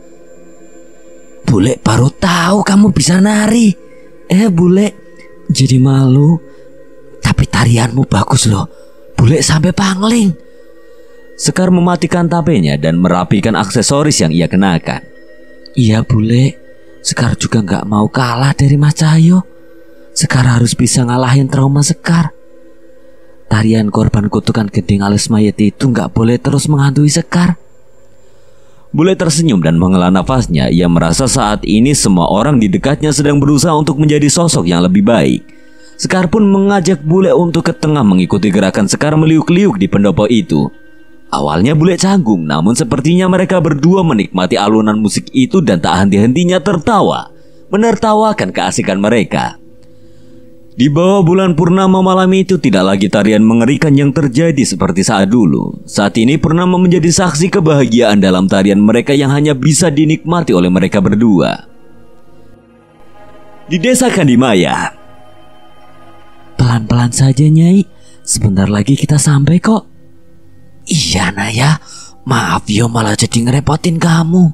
Bule baru tahu kamu bisa nari. Eh Bule, jadi malu. Tapi tarianmu bagus loh Bule sampai pangling. Sekar mematikan tapenya dan merapikan aksesoris yang ia kenakan. Iya bule, Sekar juga nggak mau kalah dari Mas Cahyo. Sekar harus bisa ngalahin trauma Sekar. Tarian korban kutukan gending alis mayat itu nggak boleh terus menghantui Sekar. Bule tersenyum dan menghela nafasnya. Ia merasa saat ini semua orang di dekatnya sedang berusaha untuk menjadi sosok yang lebih baik Sekar pun mengajak bule untuk ke tengah mengikuti gerakan Sekar meliuk-liuk di pendopo itu. Awalnya bule canggung, namun sepertinya mereka berdua menikmati alunan musik itu dan tak henti-hentinya tertawa, menertawakan keasikan mereka. Di bawah bulan purnama malam itu tidak lagi tarian mengerikan yang terjadi seperti saat dulu. Saat ini purnama menjadi saksi kebahagiaan dalam tarian mereka yang hanya bisa dinikmati oleh mereka berdua. Di desa Kandimaya, Pelan-pelan saja, Nyai. Sebentar lagi kita sampai kok. Iya, Naya. Maaf yo malah jadi ngerepotin kamu.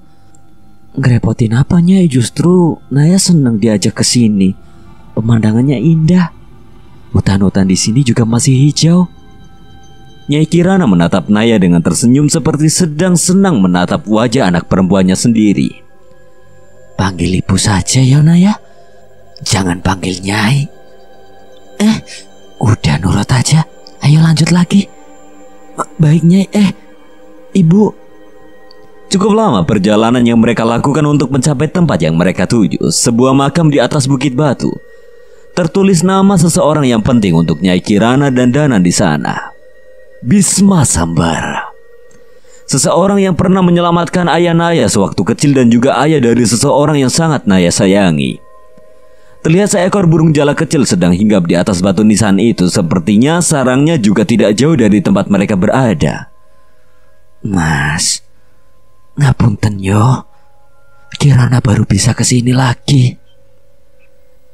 Ngerepotin apa, Nyai? Justru Naya seneng diajak ke sini. Pemandangannya indah. Hutan-hutan di sini juga masih hijau. Nyai Kirana menatap Naya dengan tersenyum seperti sedang senang menatap wajah anak perempuannya sendiri. Panggil ibu saja ya Naya. Jangan panggil Nyai. Eh, udah nurut aja. Ayo lanjut lagi. Baiknya eh ibu Cukup lama perjalanan yang mereka lakukan untuk mencapai tempat yang mereka tuju, sebuah makam di atas bukit batu. Tertulis nama seseorang yang penting untuk Nyai Kirana dan Danan di sana. Bisma Sambar. Seseorang yang pernah menyelamatkan ayah Naya sewaktu kecil dan juga ayah dari seseorang yang sangat Naya sayangi. Terlihat seekor burung jala kecil sedang hinggap di atas batu nisan itu. Sepertinya sarangnya juga tidak jauh dari tempat mereka berada. Mas, ngapunten tenyo Kirana baru bisa ke sini lagi.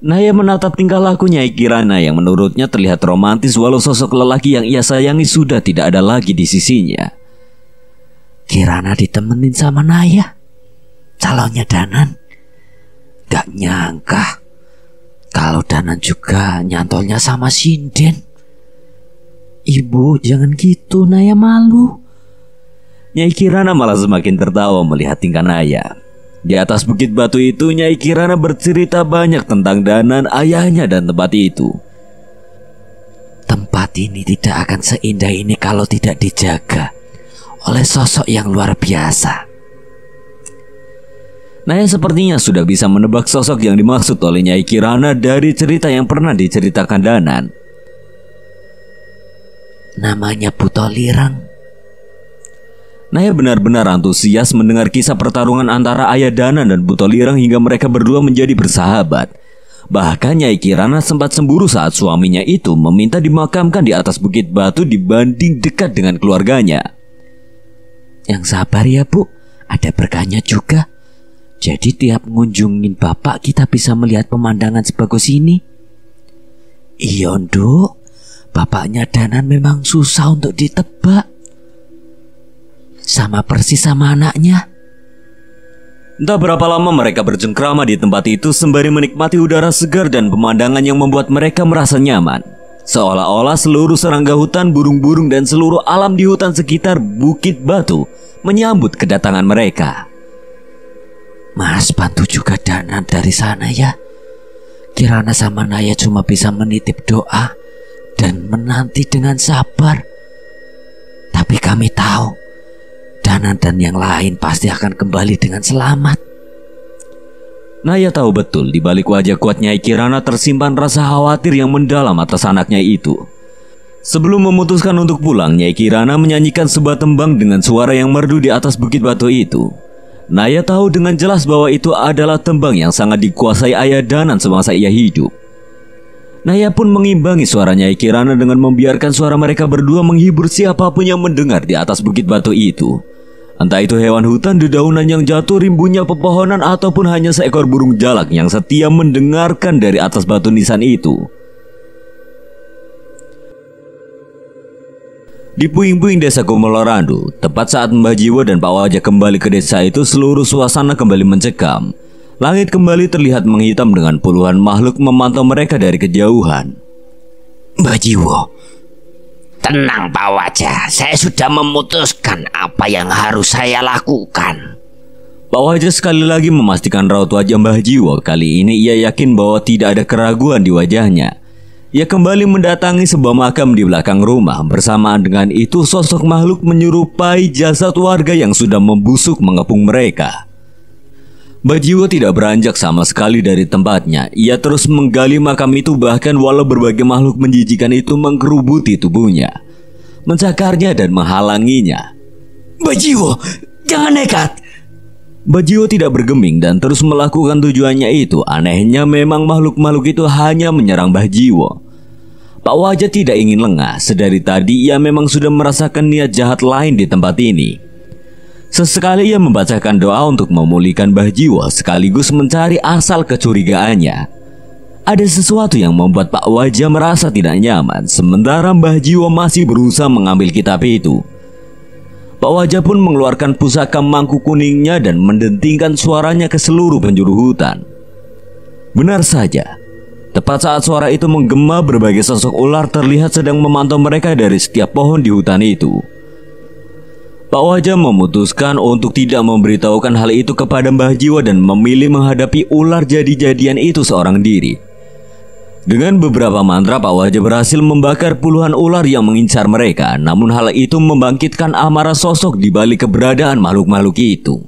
Naya menatap tingkah laku Kirana yang menurutnya terlihat romantis walau sosok lelaki yang ia sayangi sudah tidak ada lagi di sisinya. Kirana ditemenin sama Naya, calonnya Danan. Gak nyangka kalau Danan juga nyantolnya sama Sinden. Ibu, jangan gitu, Naya malu. Nyai Kirana malah semakin tertawa melihat tingkah Naya. Di atas bukit batu itu, Nyai Kirana bercerita banyak tentang Danan, ayahnya, dan tempat itu. Tempat ini tidak akan seindah ini kalau tidak dijaga oleh sosok yang luar biasa. Naya sepertinya sudah bisa menebak sosok yang dimaksud oleh Nyai Kirana dari cerita yang pernah diceritakan Danan. Namanya Buto Naya benar-benar antusias mendengar kisah pertarungan antara ayah Danan dan Buto hingga mereka berdua menjadi bersahabat. Bahkan Nyai Kirana sempat semburu saat suaminya itu meminta dimakamkan di atas bukit batu dibanding dekat dengan keluarganya. Yang sabar ya bu, ada berkahnya juga. Jadi tiap ngunjungin bapak kita bisa melihat pemandangan sebagus ini. Iya, Dok. Bapaknya Danan memang susah untuk ditebak. Sama persis sama anaknya. Entah berapa lama mereka berjengkrama di tempat itu sembari menikmati udara segar dan pemandangan yang membuat mereka merasa nyaman. Seolah-olah seluruh serangga hutan, burung-burung dan seluruh alam di hutan sekitar Bukit Batu menyambut kedatangan mereka. Mas bantu juga dana dari sana ya Kirana sama Naya cuma bisa menitip doa Dan menanti dengan sabar Tapi kami tahu Dana dan yang lain pasti akan kembali dengan selamat Naya tahu betul di balik wajah kuatnya Kirana tersimpan rasa khawatir yang mendalam atas anaknya itu. Sebelum memutuskan untuk pulang, Nyai Kirana menyanyikan sebuah tembang dengan suara yang merdu di atas bukit batu itu. Naya tahu dengan jelas bahwa itu adalah tembang yang sangat dikuasai ayah Danan semasa ia hidup. Naya pun mengimbangi suara Nyai Kirana dengan membiarkan suara mereka berdua menghibur siapapun yang mendengar di atas bukit batu itu. Entah itu hewan hutan, dedaunan yang jatuh, rimbunya pepohonan, ataupun hanya seekor burung jalak yang setia mendengarkan dari atas batu nisan itu. Di puing-puing desa Kumelorandu, tepat saat Mbah Jiwo dan Pak Wajah kembali ke desa itu seluruh suasana kembali mencekam. Langit kembali terlihat menghitam dengan puluhan makhluk memantau mereka dari kejauhan. Mbah Jiwo, tenang Pak Wajah, saya sudah memutuskan apa yang harus saya lakukan. Pak Wajah sekali lagi memastikan raut wajah Mbah Jiwo kali ini ia yakin bahwa tidak ada keraguan di wajahnya. Ia kembali mendatangi sebuah makam di belakang rumah. Bersamaan dengan itu, sosok makhluk menyerupai jasad warga yang sudah membusuk mengepung mereka. Bajiwo tidak beranjak sama sekali dari tempatnya. Ia terus menggali makam itu bahkan walau berbagai makhluk menjijikan itu mengkerubuti tubuhnya, mencakarnya dan menghalanginya. Bajiwo, jangan nekat. Bajio tidak bergeming dan terus melakukan tujuannya itu. Anehnya memang makhluk-makhluk itu hanya menyerang Bajio. Pak Wajah tidak ingin lengah. Sedari tadi ia memang sudah merasakan niat jahat lain di tempat ini. Sesekali ia membacakan doa untuk memulihkan Bajio sekaligus mencari asal kecurigaannya. Ada sesuatu yang membuat Pak Wajah merasa tidak nyaman sementara Mbah Jiwo masih berusaha mengambil kitab itu. Pak Wajah pun mengeluarkan pusaka mangku kuningnya dan mendentingkan suaranya ke seluruh penjuru hutan. Benar saja, tepat saat suara itu menggema berbagai sosok ular terlihat sedang memantau mereka dari setiap pohon di hutan itu. Pak Wajah memutuskan untuk tidak memberitahukan hal itu kepada Mbah Jiwa dan memilih menghadapi ular jadi-jadian itu seorang diri. Dengan beberapa mantra, Pak Wajah berhasil membakar puluhan ular yang mengincar mereka. Namun hal itu membangkitkan amarah sosok di balik keberadaan makhluk-makhluk itu.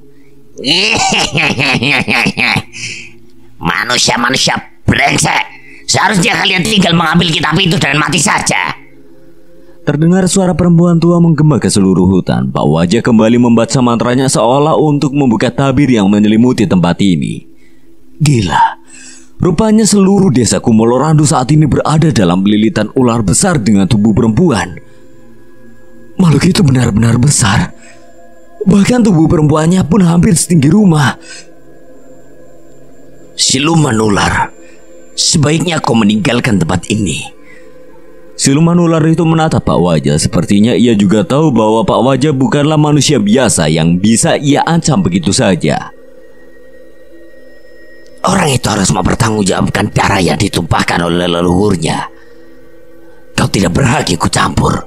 Manusia-manusia brengsek, seharusnya kalian tinggal mengambil kitab itu dan mati saja. Terdengar suara perempuan tua menggema ke seluruh hutan. Pak Wajah kembali membaca mantranya seolah untuk membuka tabir yang menyelimuti tempat ini. Gila, Rupanya seluruh desa Kumolorando saat ini berada dalam lilitan ular besar dengan tubuh perempuan. Makhluk itu benar-benar besar. Bahkan tubuh perempuannya pun hampir setinggi rumah. Siluman ular, sebaiknya kau meninggalkan tempat ini. Siluman ular itu menatap Pak Wajah. Sepertinya ia juga tahu bahwa Pak Wajah bukanlah manusia biasa yang bisa ia ancam begitu saja. Orang itu harus mempertanggungjawabkan darah yang ditumpahkan oleh leluhurnya. Kau tidak berhak ikut campur.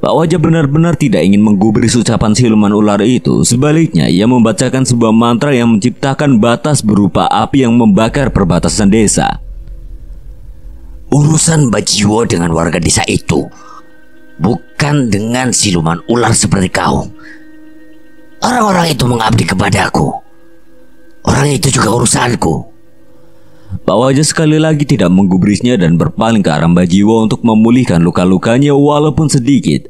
Pak Wajah benar-benar tidak ingin menggubris ucapan siluman ular itu. Sebaliknya, ia membacakan sebuah mantra yang menciptakan batas berupa api yang membakar perbatasan desa. Urusan Bajiwo dengan warga desa itu bukan dengan siluman ular seperti kau. Orang-orang itu mengabdi kepadaku. Orang itu juga urusanku. Pak Wajah sekali lagi tidak menggubrisnya dan berpaling ke arah Mbak Jiwo untuk memulihkan luka-lukanya walaupun sedikit.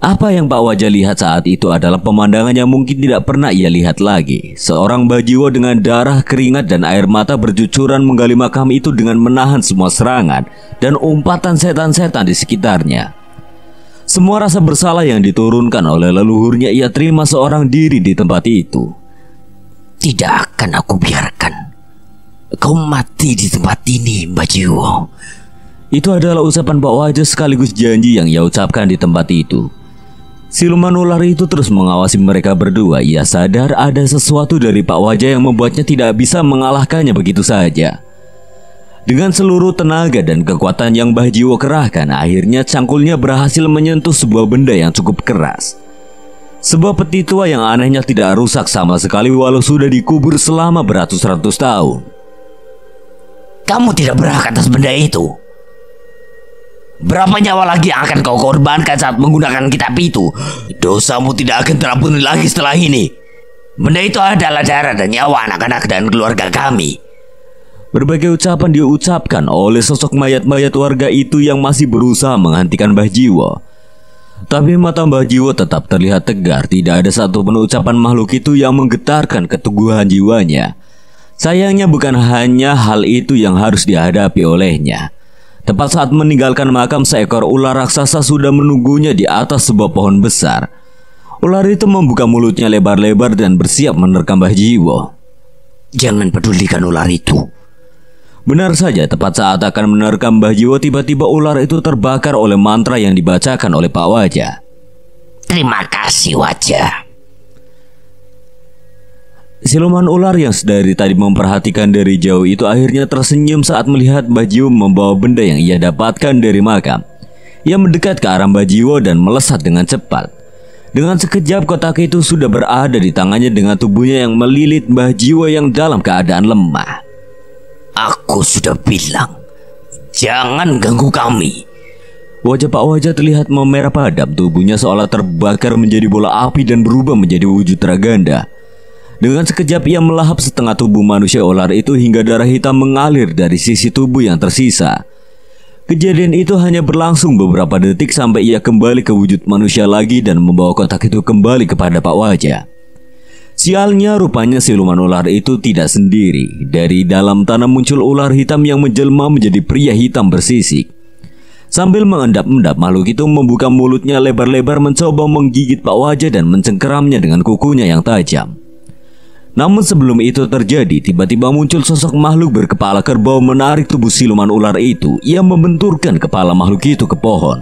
Apa yang Pak Wajah lihat saat itu adalah pemandangan yang mungkin tidak pernah ia lihat lagi. Seorang Jiwo dengan darah keringat dan air mata berjucuran menggali makam itu dengan menahan semua serangan dan umpatan setan-setan di sekitarnya. Semua rasa bersalah yang diturunkan oleh leluhurnya ia terima seorang diri di tempat itu. Tidak akan aku biarkan Kau mati di tempat ini Mbak Jiwo Itu adalah ucapan Pak Wajah sekaligus janji yang ia ucapkan di tempat itu Siluman ular itu terus mengawasi mereka berdua Ia sadar ada sesuatu dari Pak Wajah yang membuatnya tidak bisa mengalahkannya begitu saja dengan seluruh tenaga dan kekuatan yang Mbah Jiwo kerahkan, akhirnya cangkulnya berhasil menyentuh sebuah benda yang cukup keras. Sebuah peti tua yang anehnya tidak rusak sama sekali walau sudah dikubur selama beratus-ratus tahun. Kamu tidak berhak atas benda itu. Berapa nyawa lagi yang akan kau korbankan saat menggunakan kitab itu? Dosamu tidak akan terampuni lagi setelah ini. Benda itu adalah darah dan nyawa anak-anak dan keluarga kami. Berbagai ucapan diucapkan oleh sosok mayat-mayat warga itu yang masih berusaha menghentikan Mbah tapi mata Mbah Jiwo tetap terlihat tegar, tidak ada satu pun ucapan makhluk itu yang menggetarkan keteguhan jiwanya. Sayangnya bukan hanya hal itu yang harus dihadapi olehnya. Tepat saat meninggalkan makam, seekor ular raksasa sudah menunggunya di atas sebuah pohon besar. Ular itu membuka mulutnya lebar-lebar dan bersiap menerkam Mbah Jiwo. Jangan pedulikan ular itu, Benar saja, tepat saat akan menerkam Mbah Jiwo, tiba-tiba ular itu terbakar oleh mantra yang dibacakan oleh Pak Wajah. Terima kasih Wajah. Siluman ular yang sedari tadi memperhatikan dari jauh itu akhirnya tersenyum saat melihat Mbah Jiwo membawa benda yang ia dapatkan dari makam. Ia mendekat ke arah Mbah Jiwo dan melesat dengan cepat. Dengan sekejap kotak itu sudah berada di tangannya dengan tubuhnya yang melilit Mbah Jiwo yang dalam keadaan lemah. Aku sudah bilang, jangan ganggu kami. Wajah Pak Wajah terlihat memerah padam tubuhnya seolah terbakar menjadi bola api dan berubah menjadi wujud teraganda Dengan sekejap ia melahap setengah tubuh manusia ular itu hingga darah hitam mengalir dari sisi tubuh yang tersisa. Kejadian itu hanya berlangsung beberapa detik sampai ia kembali ke wujud manusia lagi dan membawa kotak itu kembali kepada Pak Wajah. Sialnya rupanya siluman ular itu tidak sendiri. Dari dalam tanah muncul ular hitam yang menjelma menjadi pria hitam bersisik. Sambil mengendap-endap makhluk itu membuka mulutnya lebar-lebar mencoba menggigit Pak Wajah dan mencengkeramnya dengan kukunya yang tajam. Namun sebelum itu terjadi, tiba-tiba muncul sosok makhluk berkepala kerbau menarik tubuh siluman ular itu. Ia membenturkan kepala makhluk itu ke pohon,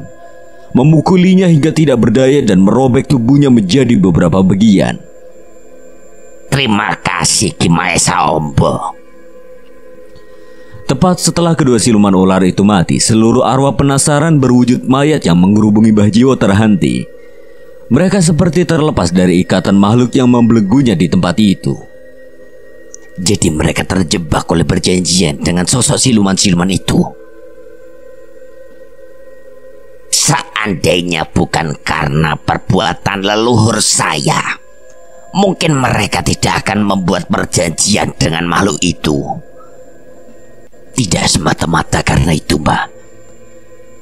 memukulinya hingga tidak berdaya dan merobek tubuhnya menjadi beberapa bagian. Terima kasih Ki Maesa Ombo. Tepat setelah kedua siluman ular itu mati, seluruh arwah penasaran berwujud mayat yang mengerubungi Jiwo terhenti. Mereka seperti terlepas dari ikatan makhluk yang membelenggunya di tempat itu. Jadi mereka terjebak oleh perjanjian dengan sosok siluman-siluman itu. Seandainya bukan karena perbuatan leluhur saya, mungkin mereka tidak akan membuat perjanjian dengan makhluk itu. Tidak semata-mata karena itu, Mbak.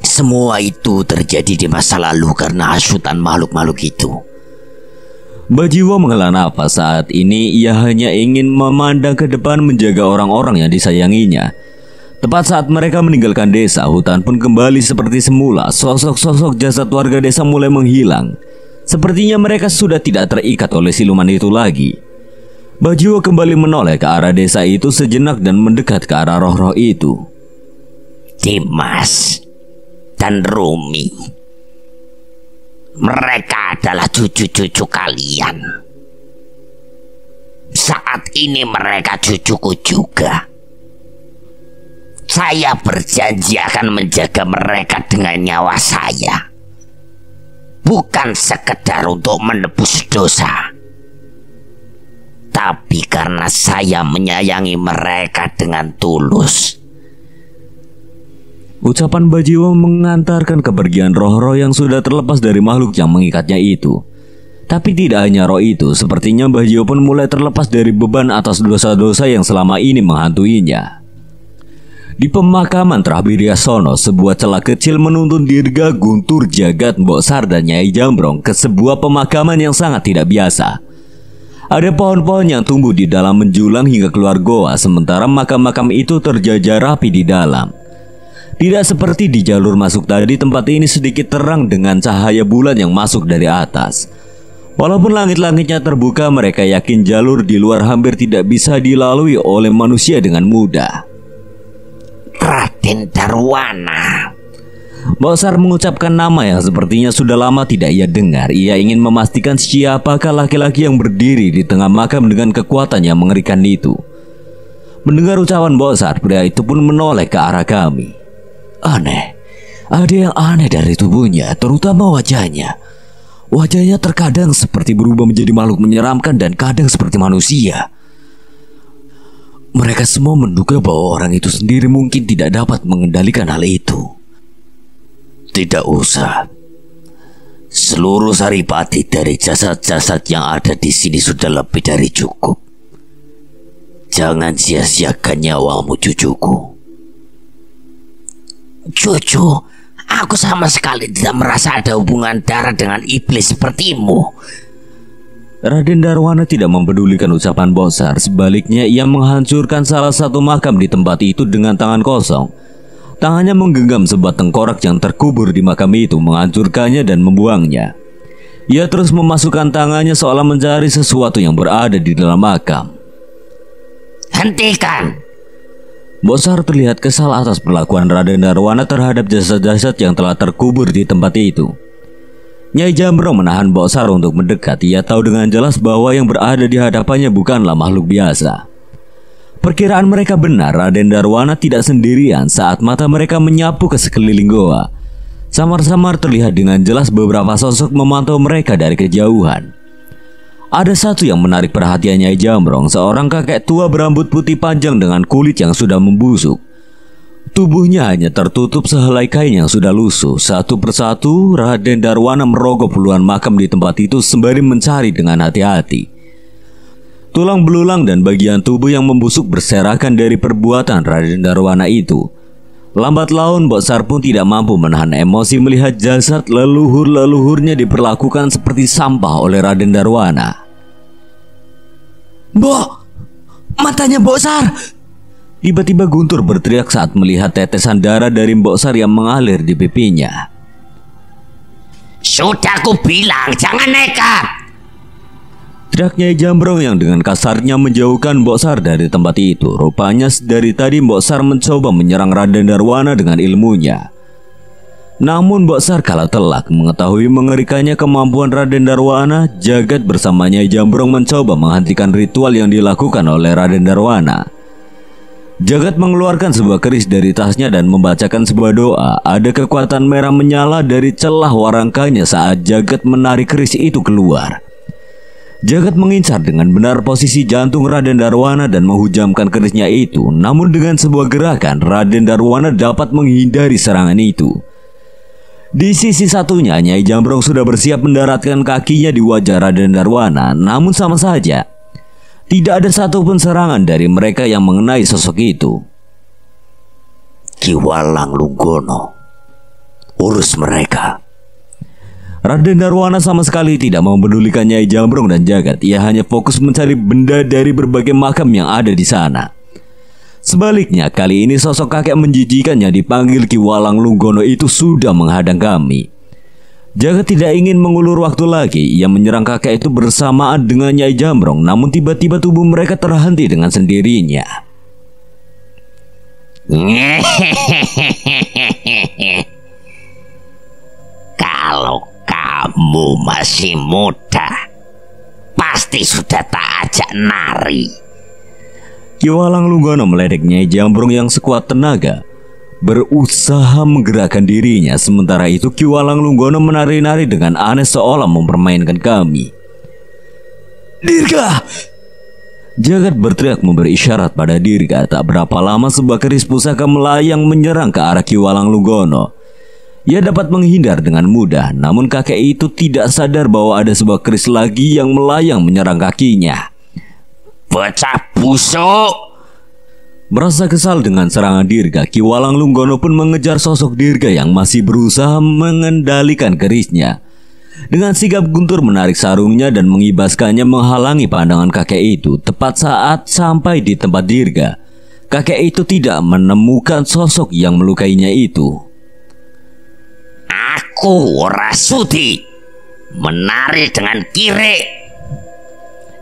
Semua itu terjadi di masa lalu karena hasutan makhluk-makhluk itu. Mbak Jiwa menghela nafas saat ini ia hanya ingin memandang ke depan menjaga orang-orang yang disayanginya. Tepat saat mereka meninggalkan desa, hutan pun kembali seperti semula. Sosok-sosok jasad warga desa mulai menghilang. Sepertinya mereka sudah tidak terikat oleh siluman itu lagi. Bajiwo kembali menoleh ke arah desa itu sejenak dan mendekat ke arah roh-roh itu. Dimas dan Rumi. Mereka adalah cucu-cucu kalian. Saat ini mereka cucuku juga. Saya berjanji akan menjaga mereka dengan nyawa saya bukan sekedar untuk menebus dosa tapi karena saya menyayangi mereka dengan tulus. Ucapan Bajiwa mengantarkan kepergian roh-roh yang sudah terlepas dari makhluk yang mengikatnya itu. Tapi tidak hanya roh itu, sepertinya Bajiwa pun mulai terlepas dari beban atas dosa-dosa yang selama ini menghantuinya. Di pemakaman Trahbirya Sono, sebuah celah kecil menuntun Dirga Guntur Jagat Mbok Sar dan Nyai Jambrong ke sebuah pemakaman yang sangat tidak biasa. Ada pohon-pohon yang tumbuh di dalam menjulang hingga keluar goa, sementara makam-makam itu terjajar rapi di dalam. Tidak seperti di jalur masuk tadi, tempat ini sedikit terang dengan cahaya bulan yang masuk dari atas. Walaupun langit-langitnya terbuka, mereka yakin jalur di luar hampir tidak bisa dilalui oleh manusia dengan mudah. Raden Darwana. Bosar mengucapkan nama yang sepertinya sudah lama tidak ia dengar. Ia ingin memastikan siapakah laki-laki yang berdiri di tengah makam dengan kekuatan yang mengerikan itu. Mendengar ucapan Bosar, pria itu pun menoleh ke arah kami. Aneh, ada yang aneh dari tubuhnya, terutama wajahnya. Wajahnya terkadang seperti berubah menjadi makhluk menyeramkan dan kadang seperti manusia. Mereka semua menduga bahwa orang itu sendiri mungkin tidak dapat mengendalikan hal itu. Tidak usah. Seluruh saripati dari jasad-jasad yang ada di sini sudah lebih dari cukup. Jangan sia-siakan nyawamu cucuku. Cucu, aku sama sekali tidak merasa ada hubungan darah dengan iblis sepertimu. Raden Darwana tidak mempedulikan ucapan Bosar, sebaliknya ia menghancurkan salah satu makam di tempat itu dengan tangan kosong. Tangannya menggenggam sebatang tengkorak yang terkubur di makam itu, menghancurkannya dan membuangnya. Ia terus memasukkan tangannya seolah mencari sesuatu yang berada di dalam makam. Hentikan! Bosar terlihat kesal atas perlakuan Raden Darwana terhadap jasad-jasad yang telah terkubur di tempat itu. Nyai Jamro menahan Mbok untuk mendekat. Ia tahu dengan jelas bahwa yang berada di hadapannya bukanlah makhluk biasa. Perkiraan mereka benar, Raden Darwana tidak sendirian saat mata mereka menyapu ke sekeliling goa. Samar-samar terlihat dengan jelas beberapa sosok memantau mereka dari kejauhan. Ada satu yang menarik perhatiannya Jamrong, seorang kakek tua berambut putih panjang dengan kulit yang sudah membusuk. Tubuhnya hanya tertutup sehelai kain yang sudah lusuh. Satu persatu, Raden Darwana merogoh puluhan makam di tempat itu sembari mencari dengan hati-hati. Tulang belulang dan bagian tubuh yang membusuk berserakan dari perbuatan Raden Darwana itu. Lambat laun, Mbok Sar pun tidak mampu menahan emosi melihat jasad leluhur-leluhurnya diperlakukan seperti sampah oleh Raden Darwana. Mbok, matanya Mbok Sar Tiba-tiba Guntur berteriak saat melihat tetesan darah dari Mbok Sar yang mengalir di pipinya. Sudah aku bilang jangan nekat. Teriaknya Jambrong yang dengan kasarnya menjauhkan Mbok Sar dari tempat itu. Rupanya dari tadi Mbok Sar mencoba menyerang Raden Darwana dengan ilmunya. Namun Mbok Sar kalah telak mengetahui mengerikannya kemampuan Raden Darwana. Jagat bersamanya Jambrong mencoba menghentikan ritual yang dilakukan oleh Raden Darwana. Jagat mengeluarkan sebuah keris dari tasnya dan membacakan sebuah doa. Ada kekuatan merah menyala dari celah warangkanya saat Jagat menarik keris itu keluar. Jagat mengincar dengan benar posisi jantung Raden Darwana dan menghujamkan kerisnya itu. Namun dengan sebuah gerakan, Raden Darwana dapat menghindari serangan itu. Di sisi satunya, Nyai Jambrong sudah bersiap mendaratkan kakinya di wajah Raden Darwana, namun sama saja, tidak ada satupun serangan dari mereka yang mengenai sosok itu. Kiwalang Lugono urus mereka. Raden Darwana sama sekali tidak mempedulikan Nyai Jambrong dan Jagat. Ia hanya fokus mencari benda dari berbagai makam yang ada di sana. Sebaliknya, kali ini sosok kakek menjijikannya yang dipanggil Kiwalang Lunggono itu sudah menghadang kami. Jaga tidak ingin mengulur waktu lagi. Ia menyerang kakek itu bersamaan dengan Nyai Jamrong, namun tiba-tiba tubuh mereka terhenti dengan sendirinya. Kalau kamu masih muda, pasti sudah tak ajak nari. Kiwalang Lunggana meledek Nyai Jambrong yang sekuat tenaga berusaha menggerakkan dirinya. Sementara itu Kiwalang Lunggono menari-nari dengan aneh seolah mempermainkan kami. Dirga! Jagat berteriak memberi isyarat pada Dirga tak berapa lama sebuah keris pusaka melayang menyerang ke arah Kiwalang Lunggono. Ia dapat menghindar dengan mudah, namun kakek itu tidak sadar bahwa ada sebuah keris lagi yang melayang menyerang kakinya. Pecah busuk! Merasa kesal dengan serangan Dirga, Kiwalang Lunggono pun mengejar sosok Dirga yang masih berusaha mengendalikan kerisnya. Dengan sigap Guntur menarik sarungnya dan mengibaskannya menghalangi pandangan kakek itu tepat saat sampai di tempat Dirga. Kakek itu tidak menemukan sosok yang melukainya itu. Aku Rasuti menarik dengan kiri.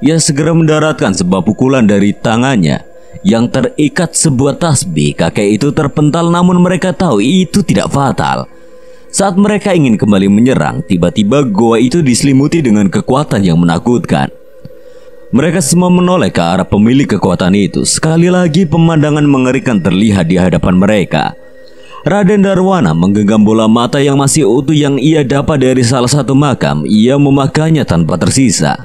Ia segera mendaratkan sebuah pukulan dari tangannya yang terikat sebuah tasbih. Kakek itu terpental namun mereka tahu itu tidak fatal. Saat mereka ingin kembali menyerang, tiba-tiba goa itu diselimuti dengan kekuatan yang menakutkan. Mereka semua menoleh ke arah pemilik kekuatan itu. Sekali lagi pemandangan mengerikan terlihat di hadapan mereka. Raden Darwana menggenggam bola mata yang masih utuh yang ia dapat dari salah satu makam. Ia memakannya tanpa tersisa.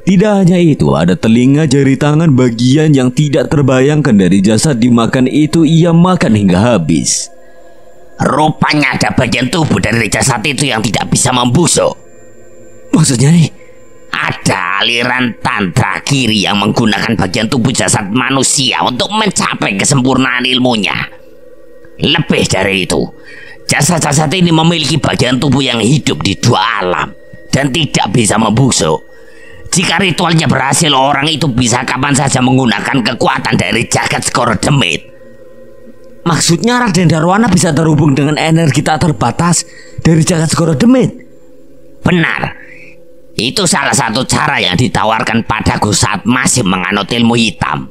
Tidak hanya itu, ada telinga jari tangan bagian yang tidak terbayangkan dari jasad dimakan itu ia makan hingga habis. Rupanya ada bagian tubuh dari jasad itu yang tidak bisa membusuk. Maksudnya nih? Ada aliran tantra kiri yang menggunakan bagian tubuh jasad manusia untuk mencapai kesempurnaan ilmunya. Lebih dari itu, jasad-jasad ini memiliki bagian tubuh yang hidup di dua alam dan tidak bisa membusuk. Jika ritualnya berhasil, orang itu bisa kapan saja menggunakan kekuatan dari jagat skor demit. Maksudnya Raden Darwana bisa terhubung dengan energi tak terbatas dari jagat skor demit. Benar. Itu salah satu cara yang ditawarkan padaku saat masih menganut ilmu hitam.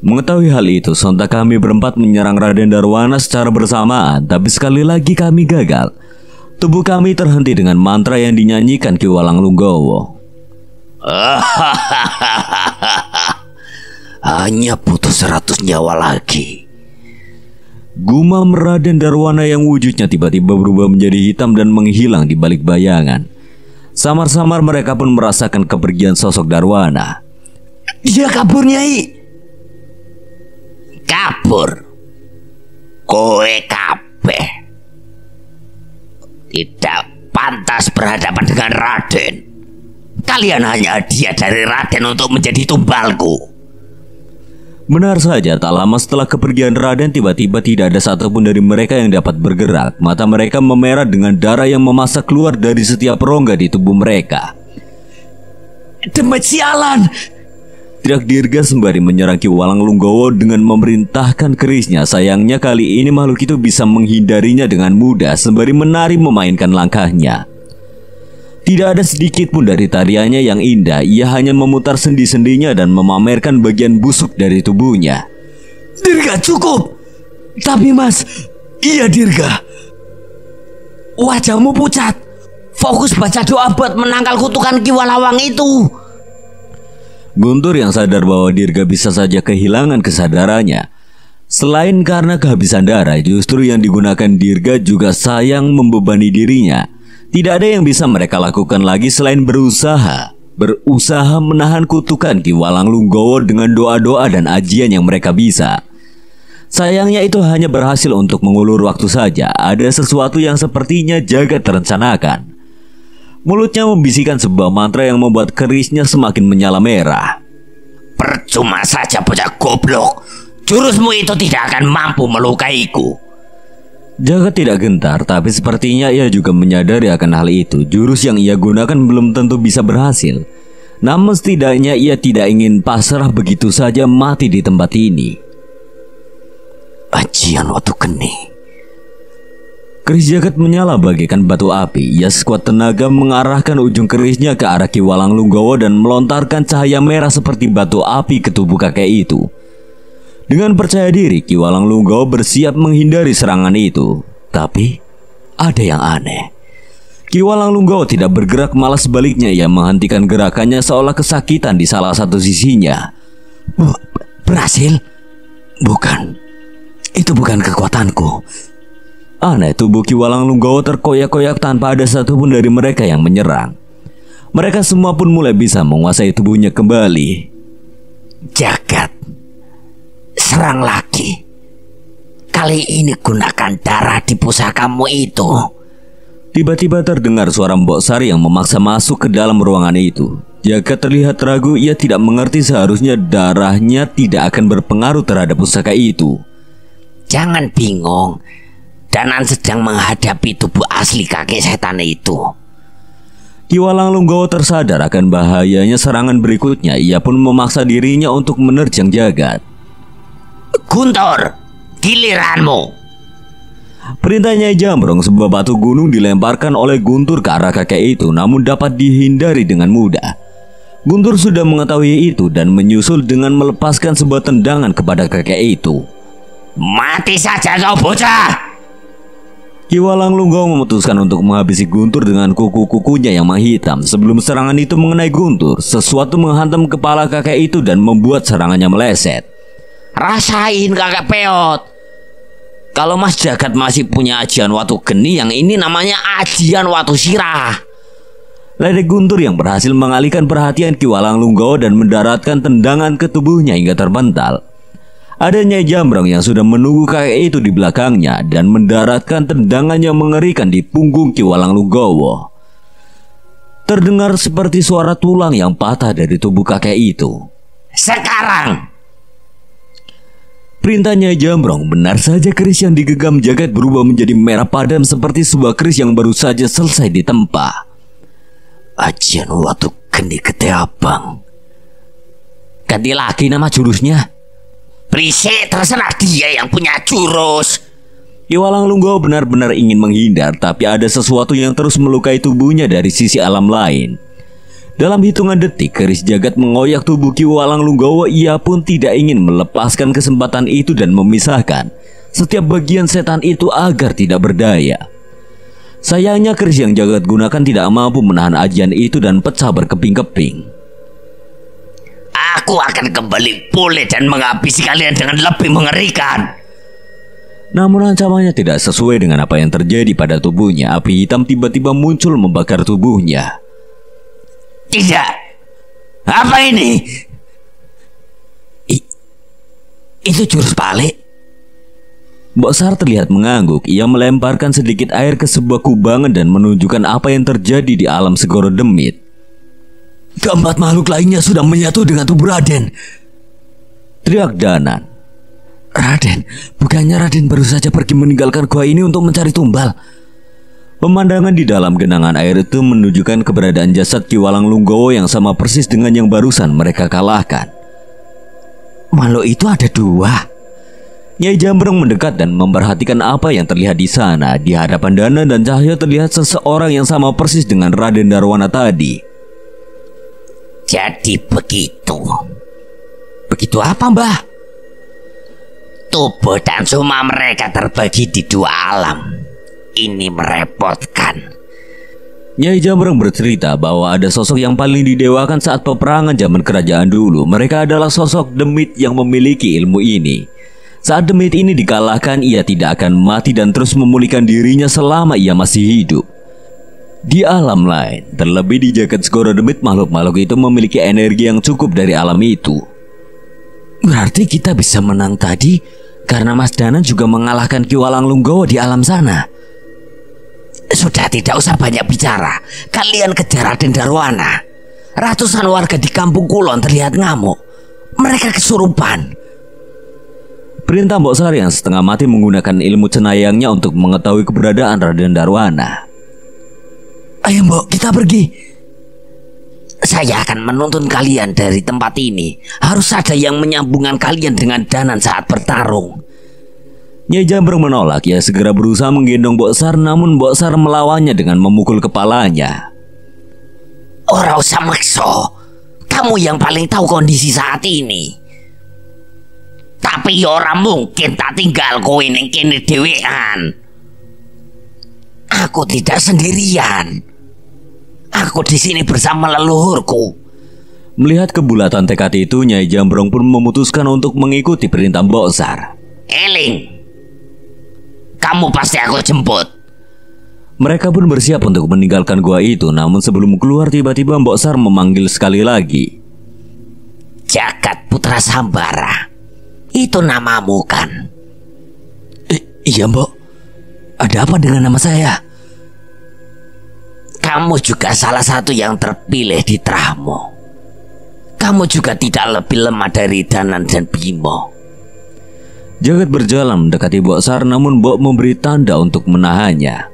Mengetahui hal itu, sontak kami berempat menyerang Raden Darwana secara bersamaan, tapi sekali lagi kami gagal. Tubuh kami terhenti dengan mantra yang dinyanyikan Ki Walang Lunggowo. Hanya butuh seratus nyawa lagi. Gumam Raden Darwana yang wujudnya tiba-tiba berubah menjadi hitam dan menghilang di balik bayangan. Samar-samar mereka pun merasakan kepergian sosok Darwana. Dia kabur, Nyai. Kabur. Kowe kape, Tidak pantas berhadapan dengan Raden. Kalian hanya hadiah dari Raden untuk menjadi tumbalku. Benar saja, tak lama setelah kepergian Raden tiba-tiba tidak ada satupun dari mereka yang dapat bergerak. Mata mereka memerah dengan darah yang memasak keluar dari setiap rongga di tubuh mereka. Demet sialan! Teriak Dirga sembari menyerang Ki Walang Lunggowo dengan memerintahkan kerisnya. Sayangnya kali ini makhluk itu bisa menghindarinya dengan mudah sembari menari memainkan langkahnya. Tidak ada sedikit pun dari tariannya yang indah, ia hanya memutar sendi-sendinya dan memamerkan bagian busuk dari tubuhnya. Dirga cukup! Tapi mas, iya Dirga. Wajahmu pucat. Fokus baca doa buat menangkal kutukan Kiwalawang itu. Guntur yang sadar bahwa Dirga bisa saja kehilangan kesadarannya. Selain karena kehabisan darah, justru yang digunakan Dirga juga sayang membebani dirinya. Tidak ada yang bisa mereka lakukan lagi selain berusaha berusaha menahan kutukan Ki Walang Lunggowo dengan doa-doa dan ajian yang mereka bisa. Sayangnya itu hanya berhasil untuk mengulur waktu saja. Ada sesuatu yang sepertinya jaga terencanakan. Mulutnya membisikkan sebuah mantra yang membuat kerisnya semakin menyala merah. Percuma saja bocah goblok. Jurusmu itu tidak akan mampu melukaiku. Jaga tidak gentar, tapi sepertinya ia juga menyadari akan hal itu. Jurus yang ia gunakan belum tentu bisa berhasil. Namun setidaknya ia tidak ingin pasrah begitu saja mati di tempat ini. Ajian waktu keni. Keris jagat menyala bagaikan batu api. Ia sekuat tenaga mengarahkan ujung kerisnya ke arah Kiwalang Lunggowo dan melontarkan cahaya merah seperti batu api ke tubuh kakek itu. Dengan percaya diri, Ki Walang Lunggau bersiap menghindari serangan itu. Tapi, ada yang aneh. Ki Walang Lunggau tidak bergerak malas baliknya ia menghentikan gerakannya seolah kesakitan di salah satu sisinya. B berhasil? Bukan. Itu bukan kekuatanku. Aneh tubuh Ki Walang Lunggau terkoyak-koyak tanpa ada satupun dari mereka yang menyerang. Mereka semua pun mulai bisa menguasai tubuhnya kembali. Jagat serang lagi. Kali ini gunakan darah di pusakamu itu. Tiba-tiba terdengar suara Mbok Sari yang memaksa masuk ke dalam ruangan itu. Jaga terlihat ragu ia tidak mengerti seharusnya darahnya tidak akan berpengaruh terhadap pusaka itu. Jangan bingung. Danan sedang menghadapi tubuh asli kakek setan itu. Kiwalang Lunggawa tersadar akan bahayanya serangan berikutnya. Ia pun memaksa dirinya untuk menerjang jagat. Guntur, giliranmu. Perintahnya Jamrong, sebuah batu gunung dilemparkan oleh Guntur ke arah kakek itu namun dapat dihindari dengan mudah. Guntur sudah mengetahui itu dan menyusul dengan melepaskan sebuah tendangan kepada kakek itu. Mati saja kau bocah! Kiwalang Lunggong memutuskan untuk menghabisi Guntur dengan kuku-kukunya yang menghitam. Sebelum serangan itu mengenai Guntur, sesuatu menghantam kepala kakek itu dan membuat serangannya meleset. Rasain kakak peot. Kalau Mas Jagat masih punya ajian watu geni yang ini namanya ajian watu sirah. Lede Guntur yang berhasil mengalihkan perhatian walang Lunggawa dan mendaratkan tendangan ke tubuhnya hingga terbental Adanya Jambrong yang sudah menunggu kakek itu di belakangnya dan mendaratkan tendangan yang mengerikan di punggung Kiwalang Lunggawa. Terdengar seperti suara tulang yang patah dari tubuh kakek itu. Sekarang Perintahnya jamrong, benar saja keris yang digegam jagat berubah menjadi merah padam seperti sebuah keris yang baru saja selesai ditempa. Ajian waktu kendi keteabang. abang. Ganti lagi nama jurusnya. Prise terserah dia yang punya jurus. Iwalang Lunggo benar-benar ingin menghindar, tapi ada sesuatu yang terus melukai tubuhnya dari sisi alam lain. Dalam hitungan detik, keris jagat mengoyak tubuh Ki Walang Lunggawa. Ia pun tidak ingin melepaskan kesempatan itu dan memisahkan setiap bagian setan itu agar tidak berdaya. Sayangnya keris yang jagat gunakan tidak mampu menahan ajian itu dan pecah berkeping-keping. Aku akan kembali pulih dan menghabisi kalian dengan lebih mengerikan. Namun ancamannya tidak sesuai dengan apa yang terjadi pada tubuhnya. Api hitam tiba-tiba muncul membakar tubuhnya. Tidak. Apa ini? I, itu jurus balik. Sar terlihat mengangguk. Ia melemparkan sedikit air ke sebuah kubangan dan menunjukkan apa yang terjadi di alam segoro demit. Keempat makhluk lainnya sudah menyatu dengan tubuh Raden. Teriak Danan. Raden, bukannya Raden baru saja pergi meninggalkan gua ini untuk mencari tumbal? Pemandangan di dalam genangan air itu menunjukkan keberadaan jasad Kiwalang Lunggowo yang sama persis dengan yang barusan mereka kalahkan. Makhluk itu ada dua. Nyai Jambrong mendekat dan memperhatikan apa yang terlihat di sana. Di hadapan Dana dan Cahyo terlihat seseorang yang sama persis dengan Raden Darwana tadi. Jadi begitu. Begitu apa, Mbah? Tubuh dan semua mereka terbagi di dua alam ini merepotkan. Nyai Jamreng bercerita bahwa ada sosok yang paling didewakan saat peperangan zaman kerajaan dulu. Mereka adalah sosok demit yang memiliki ilmu ini. Saat demit ini dikalahkan, ia tidak akan mati dan terus memulihkan dirinya selama ia masih hidup. Di alam lain, terlebih di jagat demit makhluk-makhluk itu memiliki energi yang cukup dari alam itu. Berarti kita bisa menang tadi karena Mas Danan juga mengalahkan Kiwalang Lunggawa di alam sana. Sudah tidak usah banyak bicara. Kalian kejar Raden Darwana. Ratusan warga di kampung Kulon terlihat ngamuk. Mereka kesurupan. Perintah Mbok Sari yang setengah mati menggunakan ilmu cenayangnya untuk mengetahui keberadaan Raden Darwana. Ayo Mbok, kita pergi. Saya akan menuntun kalian dari tempat ini. Harus ada yang menyambungkan kalian dengan Danan saat bertarung. Nyai Jambrong menolak, ia segera berusaha menggendong Boksar namun Boksar melawannya dengan memukul kepalanya. Ora usah makso, kamu yang paling tahu kondisi saat ini. Tapi ya ora mungkin tak tinggal kowe ning kene dhewean. Aku tidak sendirian. Aku di sini bersama leluhurku. Melihat kebulatan tekad itu, Nyai Jambrong pun memutuskan untuk mengikuti perintah Boksar. Eling, kamu pasti aku jemput. Mereka pun bersiap untuk meninggalkan gua itu, namun sebelum keluar tiba-tiba Mbok Sar memanggil sekali lagi. Jagat Putra Sambara, itu namamu kan? I iya Mbok, ada apa dengan nama saya? Kamu juga salah satu yang terpilih di Trahmo. Kamu juga tidak lebih lemah dari Danan dan Bimo. Jagat berjalan mendekati Mbok Sar namun Mbok memberi tanda untuk menahannya.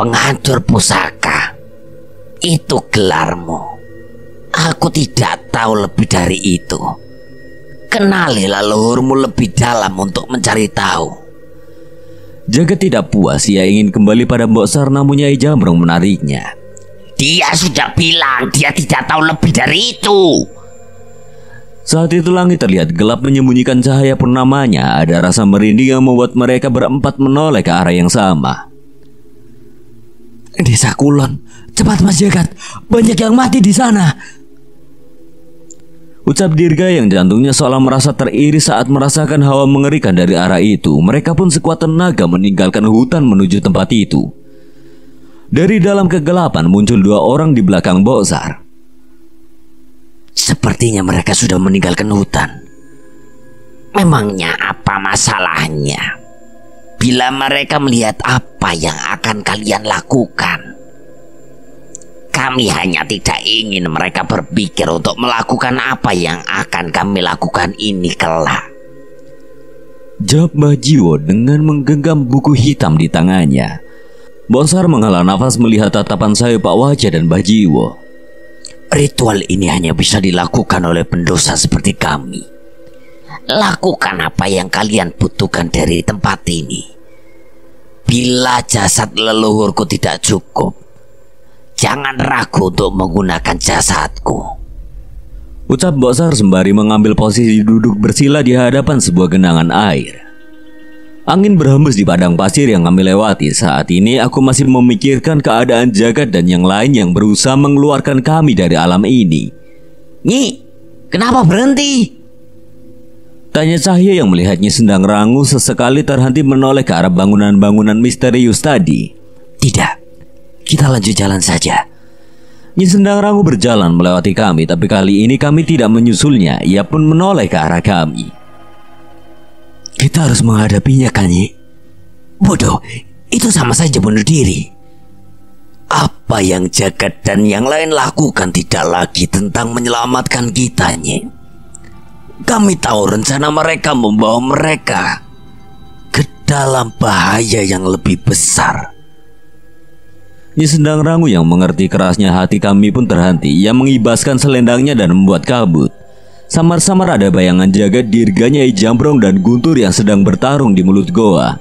Penghancur pusaka, itu gelarmu. Aku tidak tahu lebih dari itu. Kenali leluhurmu lebih dalam untuk mencari tahu. Jagat tidak puas, ia ingin kembali pada Mbok Sar namun Nyai Jamrong menariknya. Dia sudah bilang dia tidak tahu lebih dari itu. Saat itu langit terlihat gelap menyembunyikan cahaya purnamanya. Ada rasa merinding yang membuat mereka berempat menoleh ke arah yang sama. Desa Kulon, cepat Mas Jagat, banyak yang mati di sana. Ucap Dirga yang jantungnya seolah merasa teriris saat merasakan hawa mengerikan dari arah itu. Mereka pun sekuat tenaga meninggalkan hutan menuju tempat itu. Dari dalam kegelapan muncul dua orang di belakang Bozar. Sepertinya mereka sudah meninggalkan hutan. Memangnya apa masalahnya? Bila mereka melihat apa yang akan kalian lakukan, kami hanya tidak ingin mereka berpikir untuk melakukan apa yang akan kami lakukan ini kelak. Jawab Mbah Jiwo dengan menggenggam buku hitam di tangannya. Bosar menghela nafas melihat tatapan saya Pak Wajah dan Mbah Jiwo. Ritual ini hanya bisa dilakukan oleh pendosa seperti kami. Lakukan apa yang kalian butuhkan dari tempat ini. Bila jasad leluhurku tidak cukup, jangan ragu untuk menggunakan jasadku. Ucap Bosar sembari mengambil posisi duduk bersila di hadapan sebuah genangan air. Angin berhembus di padang pasir yang kami lewati saat ini aku masih memikirkan keadaan jagat dan yang lain yang berusaha mengeluarkan kami dari alam ini. Nyi, kenapa berhenti? Tanya Cahya yang melihatnya sedang rangu sesekali terhenti menoleh ke arah bangunan-bangunan misterius tadi. Tidak, kita lanjut jalan saja. Nyi Sendang Rangu berjalan melewati kami, tapi kali ini kami tidak menyusulnya. Ia pun menoleh ke arah kami. Kita harus menghadapinya, Kanyi. Bodoh, itu sama saja bunuh diri. Apa yang jagat dan yang lain lakukan tidak lagi tentang menyelamatkan kita, Nyi. Kami tahu rencana mereka membawa mereka ke dalam bahaya yang lebih besar. Nyi Sendang Rangu yang mengerti kerasnya hati kami pun terhenti. Ia mengibaskan selendangnya dan membuat kabut. Samar-samar ada bayangan jagat dirganya Jambrong dan Guntur yang sedang bertarung di mulut goa.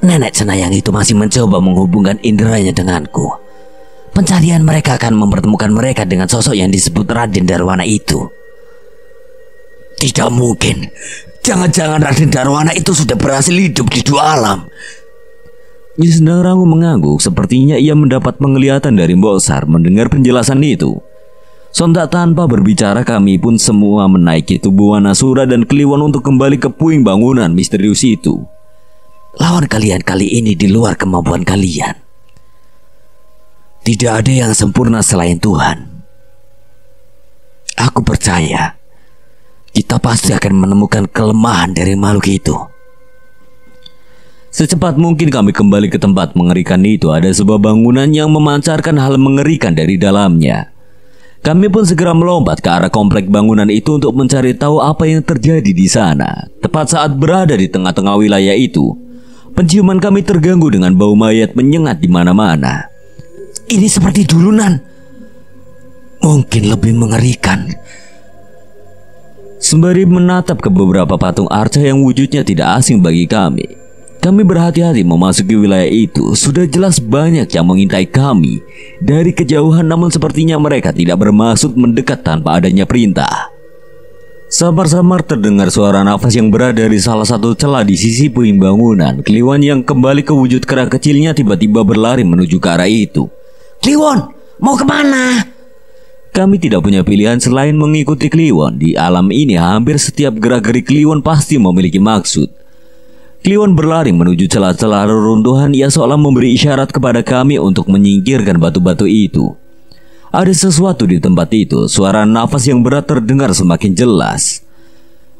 Nenek senayang itu masih mencoba menghubungkan inderanya denganku. Pencarian mereka akan mempertemukan mereka dengan sosok yang disebut Raden Darwana itu. Tidak mungkin. Jangan-jangan Raden Darwana itu sudah berhasil hidup di dua alam. Nyi Rangu mengangguk, sepertinya ia mendapat penglihatan dari Mbok Sar mendengar penjelasan itu. Sontak tanpa berbicara kami pun semua menaiki tubuh Wanasura dan Kliwon untuk kembali ke puing bangunan misterius itu. Lawan kalian kali ini di luar kemampuan kalian. Tidak ada yang sempurna selain Tuhan. Aku percaya kita pasti akan menemukan kelemahan dari makhluk itu. Secepat mungkin kami kembali ke tempat mengerikan itu. Ada sebuah bangunan yang memancarkan hal mengerikan dari dalamnya. Kami pun segera melompat ke arah komplek bangunan itu untuk mencari tahu apa yang terjadi di sana. Tepat saat berada di tengah-tengah wilayah itu, penciuman kami terganggu dengan bau mayat menyengat di mana-mana. Ini seperti dulunan. Mungkin lebih mengerikan. Sembari menatap ke beberapa patung arca yang wujudnya tidak asing bagi kami, kami berhati-hati memasuki wilayah itu. Sudah jelas banyak yang mengintai kami dari kejauhan namun sepertinya mereka tidak bermaksud mendekat tanpa adanya perintah. Samar-samar terdengar suara nafas yang berada dari salah satu celah di sisi puing bangunan. Kliwon yang kembali ke wujud kera kecilnya tiba-tiba berlari menuju ke arah itu. Kliwon, mau kemana? Kami tidak punya pilihan selain mengikuti Kliwon. Di alam ini hampir setiap gerak-gerik Kliwon pasti memiliki maksud. Kliwon berlari menuju celah-celah reruntuhan. Ia seolah memberi isyarat kepada kami untuk menyingkirkan batu-batu itu. Ada sesuatu di tempat itu. Suara nafas yang berat terdengar semakin jelas.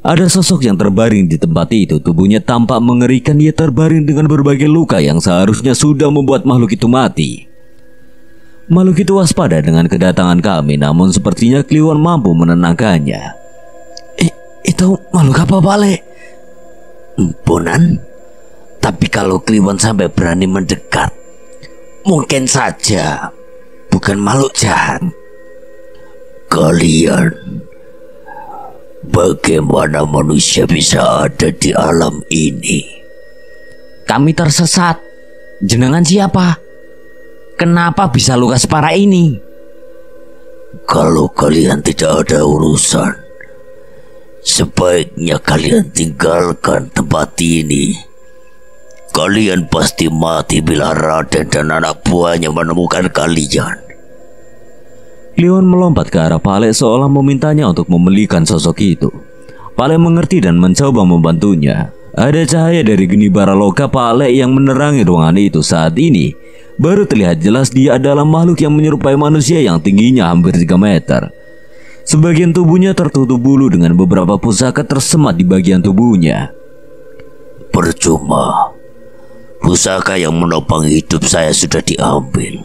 Ada sosok yang terbaring di tempat itu, tubuhnya tampak mengerikan Ia terbaring dengan berbagai luka yang seharusnya sudah membuat makhluk itu mati. Makhluk itu waspada dengan kedatangan kami, namun sepertinya Kliwon mampu menenangkannya. itu makhluk apa, Pak Empunan? Tapi kalau Kliwon sampai berani mendekat, mungkin saja bukan makhluk jahat. Kalian, bagaimana manusia bisa ada di alam ini? Kami tersesat. Jenengan siapa? Kenapa bisa luka separah ini? Kalau kalian tidak ada urusan, Sebaiknya kalian tinggalkan tempat ini. Kalian pasti mati bila Raden dan anak buahnya menemukan kalian. Leon melompat ke arah Pale seolah memintanya untuk membelikan sosok itu. Pale mengerti dan mencoba membantunya. Ada cahaya dari geni Baraloka Pale yang menerangi ruangan itu saat ini. Baru terlihat jelas dia adalah makhluk yang menyerupai manusia yang tingginya hampir 3 meter. Sebagian tubuhnya tertutup bulu dengan beberapa pusaka tersemat di bagian tubuhnya. Percuma. Pusaka yang menopang hidup saya sudah diambil.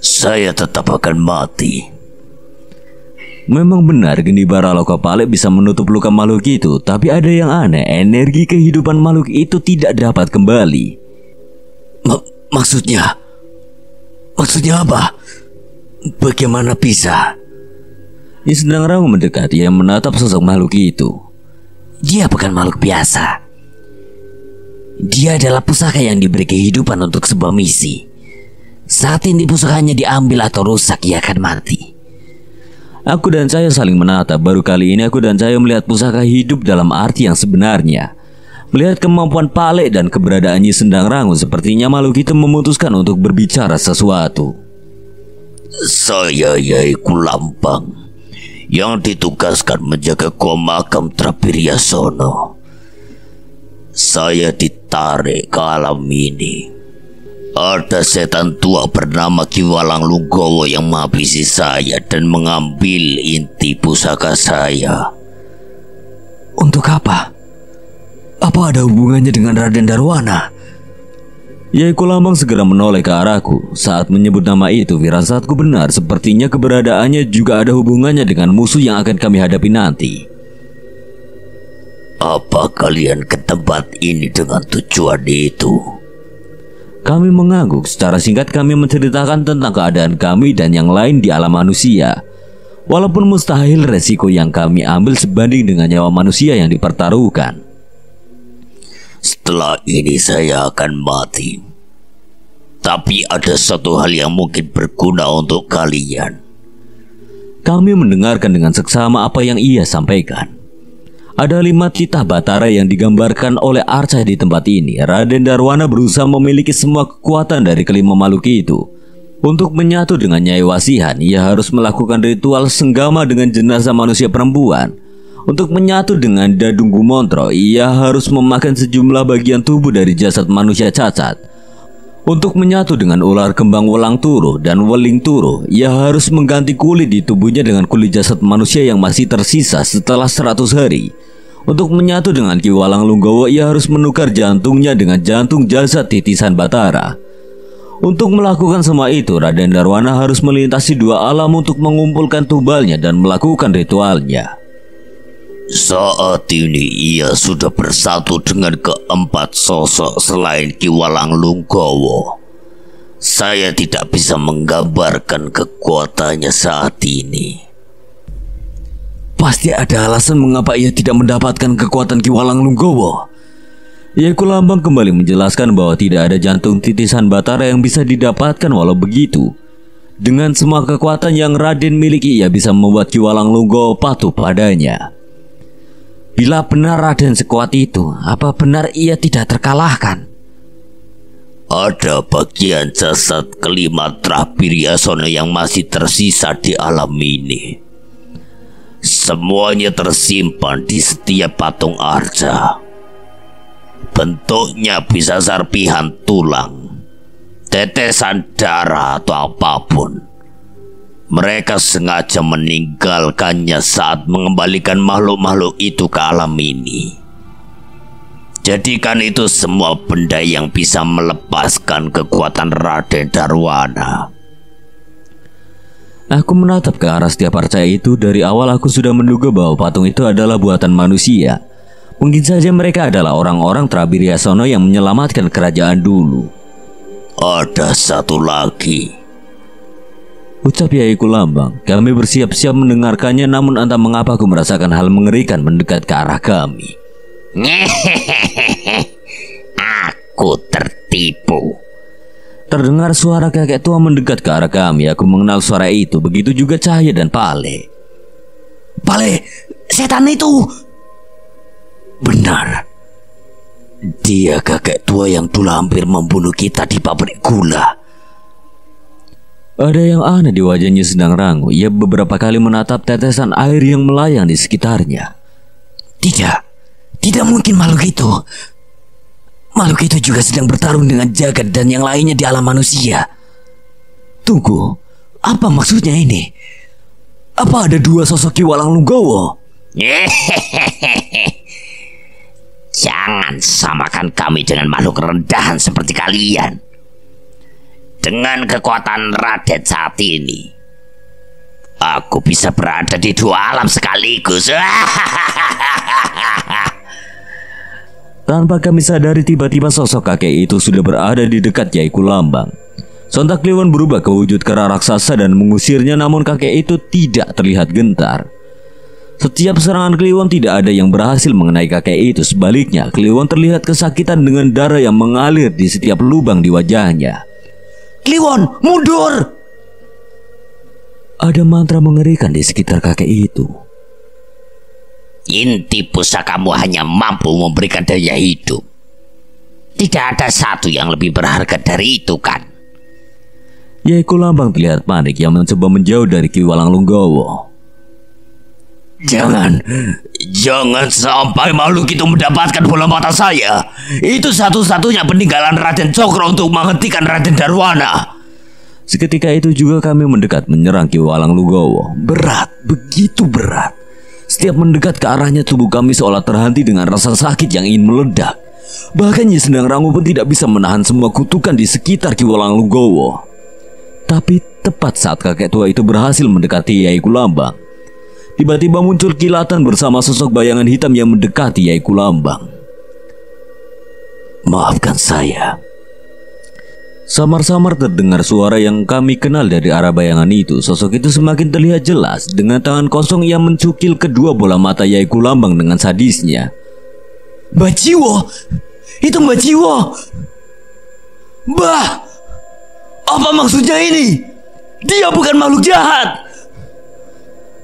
Saya tetap akan mati. Memang benar geni Baraloka Pale bisa menutup luka makhluk itu, tapi ada yang aneh, energi kehidupan makhluk itu tidak dapat kembali. M maksudnya? Maksudnya apa? Bagaimana bisa? Yang sedang ragu mendekat, ia menatap sosok makhluk itu. Dia bukan makhluk biasa. Dia adalah pusaka yang diberi kehidupan untuk sebuah misi. Saat ini pusakanya diambil atau rusak, ia akan mati. Aku dan saya saling menatap. Baru kali ini aku dan saya melihat pusaka hidup dalam arti yang sebenarnya. Melihat kemampuan Pale dan keberadaannya Sendang Rangu, sepertinya makhluk itu memutuskan untuk berbicara sesuatu. Saya Yai Kulampang yang ditugaskan menjaga gua makam Yasono. Saya ditarik ke alam ini. Ada setan tua bernama Kiwalang Lugowo yang menghabisi saya dan mengambil inti pusaka saya. Untuk apa? Apa ada hubungannya dengan Raden Darwana? Ya, Yaiku Lambang segera menoleh ke arahku saat menyebut nama itu. Firasatku benar, sepertinya keberadaannya juga ada hubungannya dengan musuh yang akan kami hadapi nanti. Apa kalian ke tempat ini dengan tujuan itu? Kami mengangguk. Secara singkat kami menceritakan tentang keadaan kami dan yang lain di alam manusia. Walaupun mustahil resiko yang kami ambil sebanding dengan nyawa manusia yang dipertaruhkan. Setelah ini saya akan mati. Tapi ada satu hal yang mungkin berguna untuk kalian. Kami mendengarkan dengan seksama apa yang ia sampaikan. Ada lima titah batara yang digambarkan oleh arca di tempat ini. Raden Darwana berusaha memiliki semua kekuatan dari kelima makhluk itu. Untuk menyatu dengan Nyai Wasihan, ia harus melakukan ritual senggama dengan jenazah manusia perempuan. Untuk menyatu dengan Dadung Gumontro, ia harus memakan sejumlah bagian tubuh dari jasad manusia cacat. Untuk menyatu dengan ular kembang welang turu dan weling turu, ia harus mengganti kulit di tubuhnya dengan kulit jasad manusia yang masih tersisa setelah 100 hari. Untuk menyatu dengan Ki Walang Lunggawa, ia harus menukar jantungnya dengan jantung jasad titisan Batara. Untuk melakukan semua itu, Raden Darwana harus melintasi dua alam untuk mengumpulkan tubalnya dan melakukan ritualnya. Saat ini ia sudah bersatu dengan keempat sosok selain Kiwalang Lunggowo. Saya tidak bisa menggambarkan kekuatannya saat ini. Pasti ada alasan mengapa ia tidak mendapatkan kekuatan Kiwalang Lunggowo. Yaku Lambang kembali menjelaskan bahwa tidak ada jantung titisan Batara yang bisa didapatkan walau begitu. Dengan semua kekuatan yang Raden miliki, ia bisa membuat Kiwalang Lunggowo patuh padanya. Bila benar Raden sekuat itu, apa benar ia tidak terkalahkan? Ada bagian jasad kelima Trapiriasona yang masih tersisa di alam ini. Semuanya tersimpan di setiap patung arca. Bentuknya bisa serpihan tulang, tetesan darah atau apapun. Mereka sengaja meninggalkannya saat mengembalikan makhluk-makhluk itu ke alam ini. Jadikan itu semua benda yang bisa melepaskan kekuatan Raden Darwana. Aku menatap ke arah setiap percaya itu dari awal aku sudah menduga bahwa patung itu adalah buatan manusia. Mungkin saja mereka adalah orang-orang Trabiriasono yang menyelamatkan kerajaan dulu. Ada satu lagi. Ucap Yai lambang kami bersiap-siap mendengarkannya namun entah mengapa aku merasakan hal mengerikan mendekat ke arah kami. aku tertipu. Terdengar suara kakek tua mendekat ke arah kami. Aku mengenal suara itu. Begitu juga Cahaya dan Pale. Pale, setan itu. Benar. Dia kakek tua yang dulu hampir membunuh kita di pabrik gula. Ada yang aneh di wajahnya sedang rangu. Ia beberapa kali menatap tetesan air yang melayang di sekitarnya. Tidak, tidak mungkin makhluk itu. Makhluk itu juga sedang bertarung dengan jagat dan yang lainnya di alam manusia. Tunggu, apa maksudnya ini? Apa ada dua sosok kiwalang Walang Lunggowo? Jangan samakan kami dengan makhluk rendahan seperti kalian. Dengan kekuatan Raden saat ini, aku bisa berada di dua alam sekaligus. Tanpa kami sadari tiba-tiba sosok kakek itu sudah berada di dekat Yaiku lambang. Sontak Kliwon berubah ke wujud kera raksasa dan mengusirnya namun kakek itu tidak terlihat gentar. Setiap serangan Kliwon tidak ada yang berhasil mengenai kakek itu Sebaliknya Kliwon terlihat kesakitan dengan darah yang mengalir di setiap lubang di wajahnya Kliwon, mundur! Ada mantra mengerikan di sekitar kakek itu. Inti pusaka pusakamu hanya mampu memberikan daya hidup. Tidak ada satu yang lebih berharga dari itu kan? Yaiku Lambang terlihat panik yang mencoba menjauh dari Ki Walang Lunggawa. Jangan, jangan sampai makhluk itu mendapatkan bola mata saya. Itu satu-satunya peninggalan Raden Cokro untuk menghentikan Raden Darwana. Seketika itu juga kami mendekat menyerang Ki Walang Lugowo. Berat, begitu berat. Setiap mendekat ke arahnya tubuh kami seolah terhenti dengan rasa sakit yang ingin meledak. Bahkan Nyi Sendang Rangu pun tidak bisa menahan semua kutukan di sekitar Ki Walang Lugowo. Tapi tepat saat kakek tua itu berhasil mendekati Yai Kulambang, Tiba-tiba muncul kilatan bersama sosok bayangan hitam yang mendekati Yaiku Lambang. Maafkan saya. Samar-samar terdengar suara yang kami kenal dari arah bayangan itu. Sosok itu semakin terlihat jelas dengan tangan kosong ia mencukil kedua bola mata Yaiku Lambang dengan sadisnya. Mbak Jiwo! Itu Mbak Jiwo! Apa maksudnya ini? Dia bukan makhluk jahat!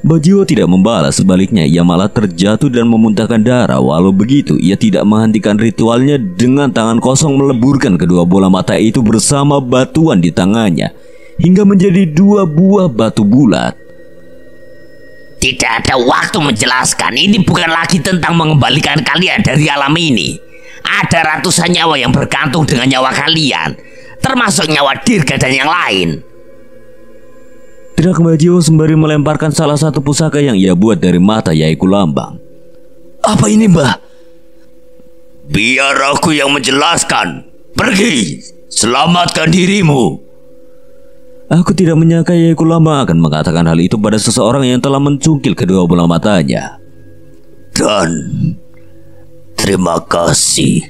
Bajiwo tidak membalas, sebaliknya ia malah terjatuh dan memuntahkan darah. Walau begitu, ia tidak menghentikan ritualnya dengan tangan kosong meleburkan kedua bola mata itu bersama batuan di tangannya hingga menjadi dua buah batu bulat. Tidak ada waktu menjelaskan, ini bukan lagi tentang mengembalikan kalian dari alam ini. Ada ratusan nyawa yang bergantung dengan nyawa kalian, termasuk nyawa Dirga dan yang lain. Tidak Bajio sembari melemparkan salah satu pusaka yang ia buat dari mata yaiku lambang. Apa ini mbah? Biar aku yang menjelaskan. Pergi, selamatkan dirimu. Aku tidak menyangka Yaiku lambang akan mengatakan hal itu pada seseorang yang telah mencungkil kedua bola matanya. Dan terima kasih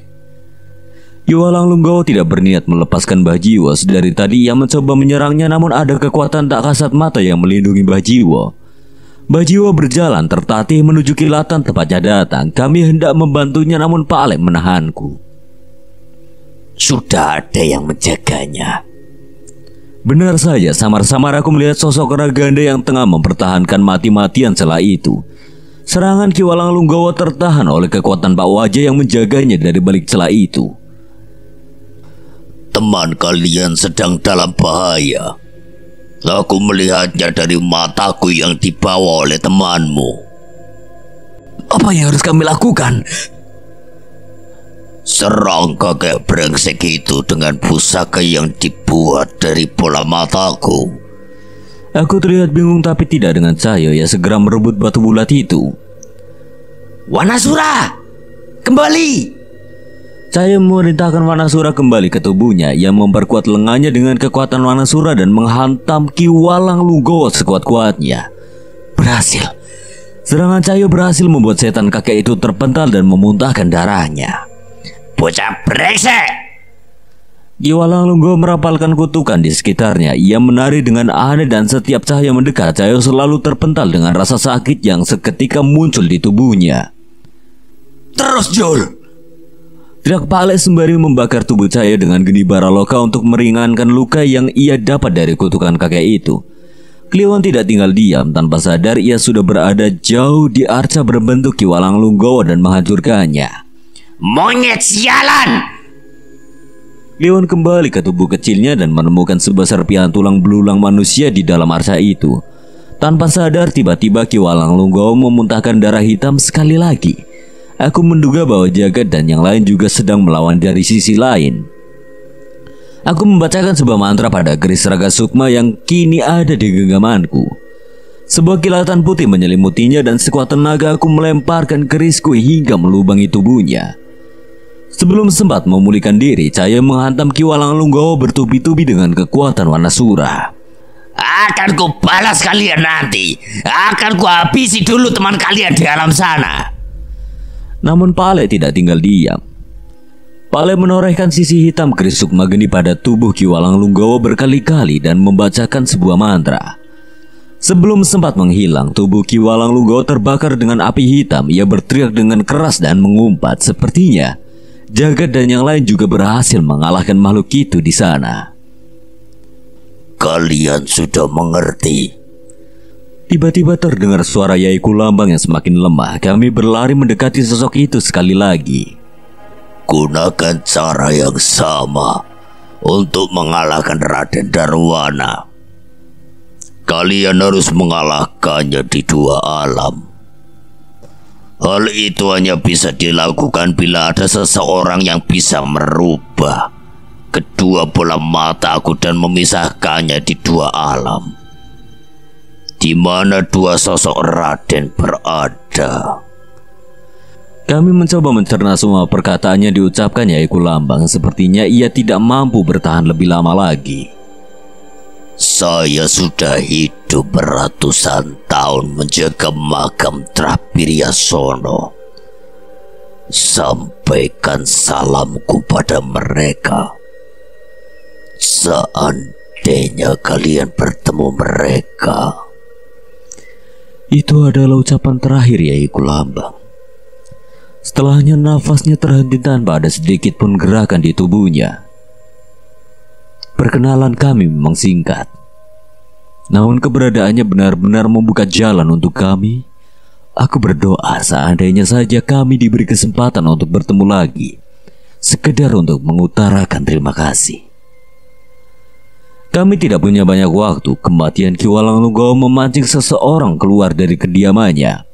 Yualang Lunggau tidak berniat melepaskan Bajiwo. Dari tadi ia mencoba menyerangnya namun ada kekuatan tak kasat mata yang melindungi Bajiwo. Bajiwo berjalan tertatih menuju kilatan tempatnya datang. Kami hendak membantunya namun Pak Alek menahanku. Sudah ada yang menjaganya. Benar saja, samar-samar aku melihat sosok Raganda yang tengah mempertahankan mati-matian celah itu. Serangan Kiwalang Lunggawa tertahan oleh kekuatan Pak Wajah yang menjaganya dari balik celah itu teman kalian sedang dalam bahaya. Aku melihatnya dari mataku yang dibawa oleh temanmu. Apa yang harus kami lakukan? Serang kakek brengsek itu dengan pusaka yang dibuat dari bola mataku. Aku terlihat bingung tapi tidak dengan saya ya segera merebut batu bulat itu. Wanasura, kembali! Cahaya memerintahkan Wanasura kembali ke tubuhnya yang memperkuat lengannya dengan kekuatan Wanasura dan menghantam Ki Walang Lugowo sekuat-kuatnya. Berhasil. Serangan Cahaya berhasil membuat setan kakek itu terpental dan memuntahkan darahnya. Bocah Ki Walang Lugo merapalkan kutukan di sekitarnya. Ia menari dengan aneh dan setiap cahaya mendekat, cahaya selalu terpental dengan rasa sakit yang seketika muncul di tubuhnya. Terus, jol. Drak Palek sembari membakar tubuh Cahaya dengan geni Baraloka untuk meringankan luka yang ia dapat dari kutukan kakek itu. Kliwon tidak tinggal diam, tanpa sadar ia sudah berada jauh di arca berbentuk Kiwalang lunggawa dan menghancurkannya. Monyet sialan! Kliwon kembali ke tubuh kecilnya dan menemukan sebesar serpihan tulang belulang manusia di dalam arca itu. Tanpa sadar, tiba-tiba Kiwalang lunggawa memuntahkan darah hitam sekali lagi. Aku menduga bahwa Jagat dan yang lain juga sedang melawan dari sisi lain. Aku membacakan sebuah mantra pada keris raga sukma yang kini ada di genggamanku. Sebuah kilatan putih menyelimutinya dan sekuat tenaga aku melemparkan kerisku hingga melubangi tubuhnya. Sebelum sempat memulihkan diri, cahaya menghantam Kiwalang Lunggawa bertubi-tubi dengan kekuatan warna surah. Akan ku balas kalian nanti. Akan ku habisi dulu teman kalian di alam sana. Namun Pale tidak tinggal diam. Pale menorehkan sisi hitam kerisuk mageni pada tubuh Kiwalang Lunggawa berkali-kali dan membacakan sebuah mantra. Sebelum sempat menghilang, tubuh Kiwalang Lunggawa terbakar dengan api hitam. Ia berteriak dengan keras dan mengumpat. Sepertinya, Jagat dan yang lain juga berhasil mengalahkan makhluk itu di sana. Kalian sudah mengerti Tiba-tiba terdengar suara Yai Lambang yang semakin lemah. Kami berlari mendekati sosok itu sekali lagi. Gunakan cara yang sama untuk mengalahkan Raden Darwana. Kalian harus mengalahkannya di dua alam. Hal itu hanya bisa dilakukan bila ada seseorang yang bisa merubah kedua bola mata aku dan memisahkannya di dua alam di mana dua sosok Raden berada. Kami mencoba mencerna semua perkataannya diucapkan Yaiku Lambang Sepertinya ia tidak mampu bertahan lebih lama lagi Saya sudah hidup beratusan tahun menjaga makam Trapiriasono Sampaikan salamku pada mereka Seandainya kalian bertemu mereka itu adalah ucapan terakhir Yai Kulambang. Setelahnya nafasnya terhenti tanpa ada sedikit pun gerakan di tubuhnya. Perkenalan kami memang singkat. Namun keberadaannya benar-benar membuka jalan untuk kami. Aku berdoa seandainya saja kami diberi kesempatan untuk bertemu lagi. Sekedar untuk mengutarakan terima kasih. Kami tidak punya banyak waktu. Kematian Kiwalang Nugau memancing seseorang keluar dari kediamannya.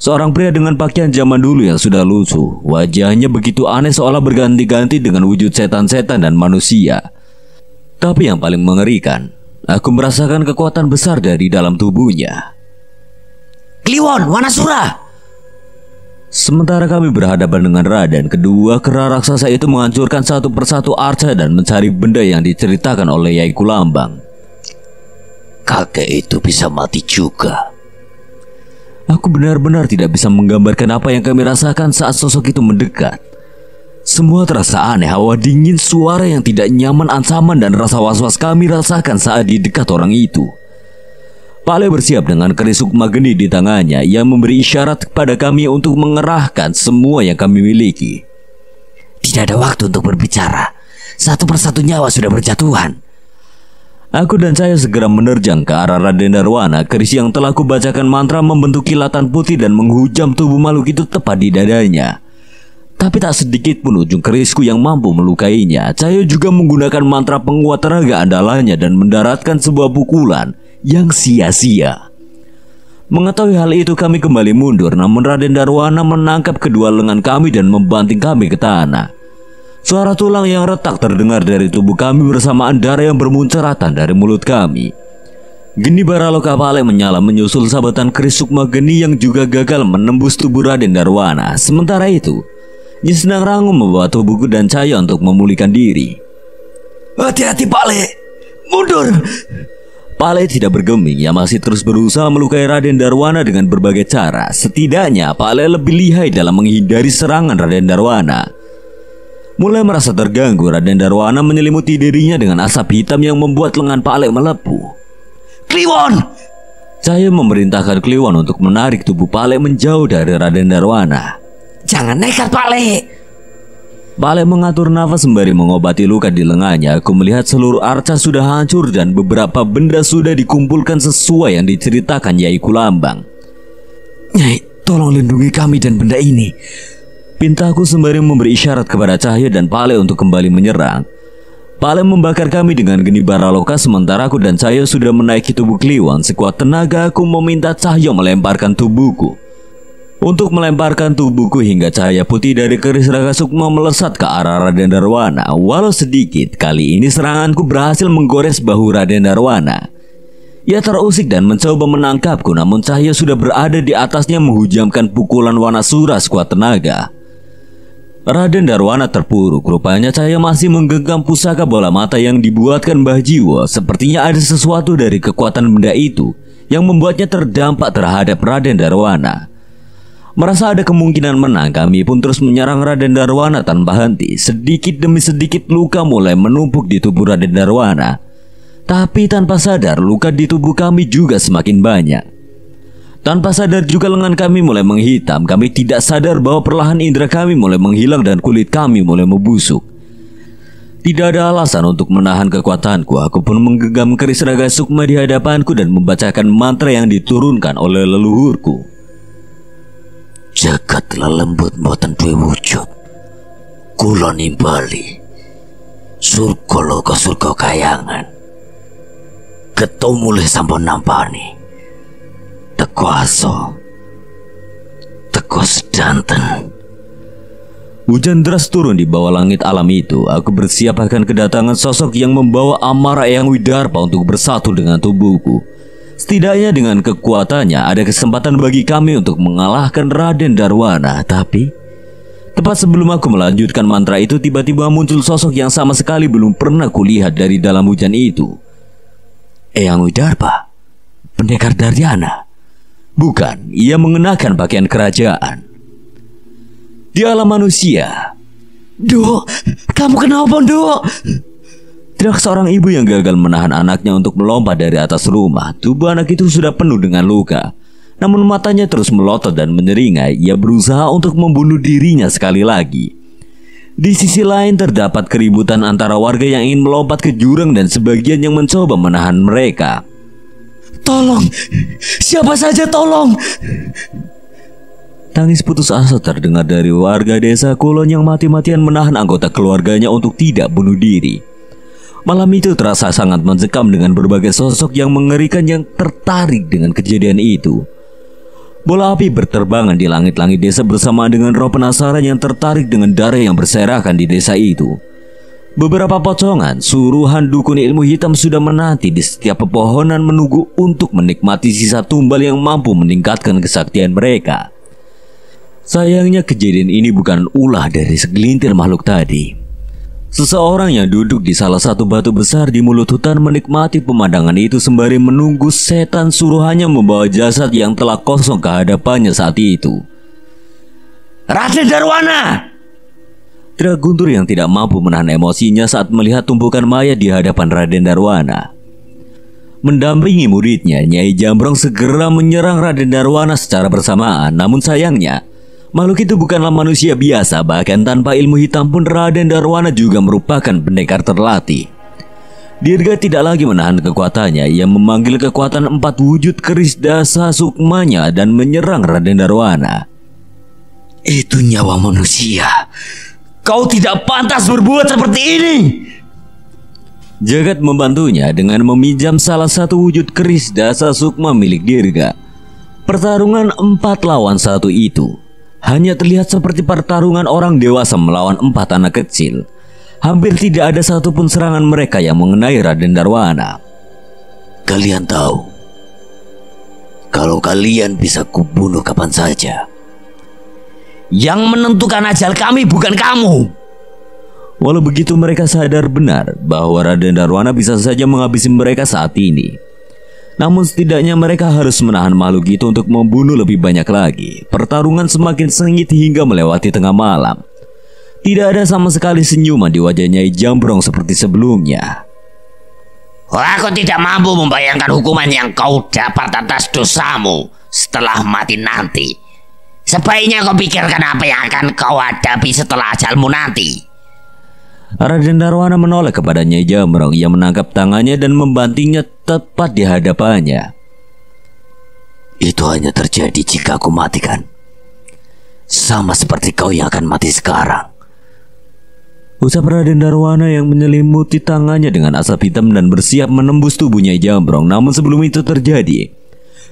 Seorang pria dengan pakaian zaman dulu yang sudah lusuh, wajahnya begitu aneh seolah berganti-ganti dengan wujud setan-setan dan manusia. Tapi yang paling mengerikan, aku merasakan kekuatan besar dari dalam tubuhnya. Kliwon, Wanasura! Sementara kami berhadapan dengan Raden, kedua kera raksasa itu menghancurkan satu persatu arca dan mencari benda yang diceritakan oleh Yai Kulambang. Kakek itu bisa mati juga. Aku benar-benar tidak bisa menggambarkan apa yang kami rasakan saat sosok itu mendekat. Semua terasa aneh, hawa dingin, suara yang tidak nyaman, ancaman, dan rasa was-was kami rasakan saat di dekat orang itu. Pale bersiap dengan kerisuk Geni di tangannya yang memberi isyarat kepada kami untuk mengerahkan semua yang kami miliki. Tidak ada waktu untuk berbicara. Satu persatu nyawa sudah berjatuhan. Aku dan saya segera menerjang ke arah Raden Darwana. Keris yang telah kubacakan mantra membentuk kilatan putih dan menghujam tubuh makhluk itu tepat di dadanya. Tapi tak sedikit pun ujung kerisku yang mampu melukainya. Saya juga menggunakan mantra penguat tenaga andalannya dan mendaratkan sebuah pukulan yang sia-sia. Mengetahui hal itu kami kembali mundur namun Raden Darwana menangkap kedua lengan kami dan membanting kami ke tanah. Suara tulang yang retak terdengar dari tubuh kami bersamaan darah yang bermunceratan dari mulut kami. Geni Baraloka Pale menyala menyusul sabetan keris Sukma Geni yang juga gagal menembus tubuh Raden Darwana. Sementara itu, Nyesenang Rangu membawa tubuhku dan Cahaya untuk memulihkan diri. Hati-hati Pale, mundur! Pale tidak bergeming, ia masih terus berusaha melukai Raden Darwana dengan berbagai cara. Setidaknya Pale lebih lihai dalam menghindari serangan Raden Darwana. Mulai merasa terganggu, Raden Darwana menyelimuti dirinya dengan asap hitam yang membuat lengan Pale melepuh. Kliwon! Cahaya memerintahkan Kliwon untuk menarik tubuh Pale menjauh dari Raden Darwana. Jangan nekat Pale! Pale mengatur nafas sembari mengobati luka di lengannya. Aku melihat seluruh arca sudah hancur dan beberapa benda sudah dikumpulkan sesuai yang diceritakan Yai Kulambang. Nyai, tolong lindungi kami dan benda ini. Pintaku sembari memberi isyarat kepada Cahaya dan Pale untuk kembali menyerang. Pale membakar kami dengan geni baraloka sementara aku dan Cahyo sudah menaiki tubuh Kliwon. Sekuat tenaga aku meminta Cahyo melemparkan tubuhku untuk melemparkan tubuhku hingga cahaya putih dari keris Raga Sukma melesat ke arah Raden Darwana. Walau sedikit, kali ini seranganku berhasil menggores bahu Raden Darwana. Ia terusik dan mencoba menangkapku namun cahaya sudah berada di atasnya menghujamkan pukulan warna Wanasura sekuat tenaga. Raden Darwana terpuruk, rupanya cahaya masih menggenggam pusaka bola mata yang dibuatkan Mbah Jiwo. Sepertinya ada sesuatu dari kekuatan benda itu yang membuatnya terdampak terhadap Raden Darwana. Merasa ada kemungkinan menang, kami pun terus menyerang Raden Darwana tanpa henti. Sedikit demi sedikit luka mulai menumpuk di tubuh Raden Darwana. Tapi tanpa sadar, luka di tubuh kami juga semakin banyak. Tanpa sadar juga lengan kami mulai menghitam. Kami tidak sadar bahwa perlahan indera kami mulai menghilang dan kulit kami mulai membusuk. Tidak ada alasan untuk menahan kekuatanku. Aku pun menggenggam keris raga sukma di hadapanku dan membacakan mantra yang diturunkan oleh leluhurku jagat telah lembut buatan dua wujud kula nimbali surga loka surga kayangan ketemu le sampun nampani teko aso teko sedanten Hujan deras turun di bawah langit alam itu. Aku bersiap akan kedatangan sosok yang membawa amarah yang widarpa untuk bersatu dengan tubuhku. Setidaknya dengan kekuatannya ada kesempatan bagi kami untuk mengalahkan Raden Darwana, tapi tepat sebelum aku melanjutkan mantra itu tiba-tiba muncul sosok yang sama sekali belum pernah kulihat dari dalam hujan itu. Eyang Widarpa, pendekar Daryana. Bukan, ia mengenakan pakaian kerajaan. Di alam manusia. Duh, kamu kenapa, Dok? Tidak seorang ibu yang gagal menahan anaknya untuk melompat dari atas rumah, tubuh anak itu sudah penuh dengan luka. Namun matanya terus melotot dan menyeringai, ia berusaha untuk membunuh dirinya sekali lagi. Di sisi lain terdapat keributan antara warga yang ingin melompat ke jurang dan sebagian yang mencoba menahan mereka. Tolong, siapa saja tolong. Tangis putus asa terdengar dari warga desa Kulon yang mati-matian menahan anggota keluarganya untuk tidak bunuh diri. Malam itu terasa sangat mencekam dengan berbagai sosok yang mengerikan yang tertarik dengan kejadian itu. Bola api berterbangan di langit-langit desa bersama dengan roh penasaran yang tertarik dengan darah yang berserakan di desa itu. Beberapa pocongan, suruhan dukun ilmu hitam sudah menanti di setiap pepohonan menunggu untuk menikmati sisa tumbal yang mampu meningkatkan kesaktian mereka. Sayangnya kejadian ini bukan ulah dari segelintir makhluk tadi, Seseorang yang duduk di salah satu batu besar di mulut hutan menikmati pemandangan itu sembari menunggu setan suruhannya membawa jasad yang telah kosong ke hadapannya saat itu. Raden Darwana! Guntur yang tidak mampu menahan emosinya saat melihat tumpukan mayat di hadapan Raden Darwana. Mendampingi muridnya, Nyai Jambrong segera menyerang Raden Darwana secara bersamaan, namun sayangnya, Makhluk itu bukanlah manusia biasa, bahkan tanpa ilmu hitam pun Raden Darwana juga merupakan pendekar terlatih. Dirga tidak lagi menahan kekuatannya, ia memanggil kekuatan empat wujud keris dasa sukmanya dan menyerang Raden Darwana. Itu nyawa manusia. Kau tidak pantas berbuat seperti ini. Jagat membantunya dengan meminjam salah satu wujud keris dasa sukma milik Dirga. Pertarungan empat lawan satu itu hanya terlihat seperti pertarungan orang dewasa melawan empat anak kecil. Hampir tidak ada satupun serangan mereka yang mengenai Raden Darwana. Kalian tahu, kalau kalian bisa kubunuh kapan saja. Yang menentukan ajal kami bukan kamu. Walau begitu mereka sadar benar bahwa Raden Darwana bisa saja menghabisi mereka saat ini. Namun setidaknya mereka harus menahan makhluk itu untuk membunuh lebih banyak lagi. Pertarungan semakin sengit hingga melewati tengah malam. Tidak ada sama sekali senyuman di wajahnya Nyai Jambrong seperti sebelumnya. Aku tidak mampu membayangkan hukuman yang kau dapat atas dosamu setelah mati nanti. Sebaiknya kau pikirkan apa yang akan kau hadapi setelah ajalmu nanti. Raden Darwana menoleh kepadanya Nyai Jamrong yang menangkap tangannya dan membantingnya tepat di hadapannya. Itu hanya terjadi jika aku matikan. Sama seperti kau yang akan mati sekarang. Usap Raden Darwana yang menyelimuti tangannya dengan asap hitam dan bersiap menembus tubuhnya Jamrong. Namun sebelum itu terjadi,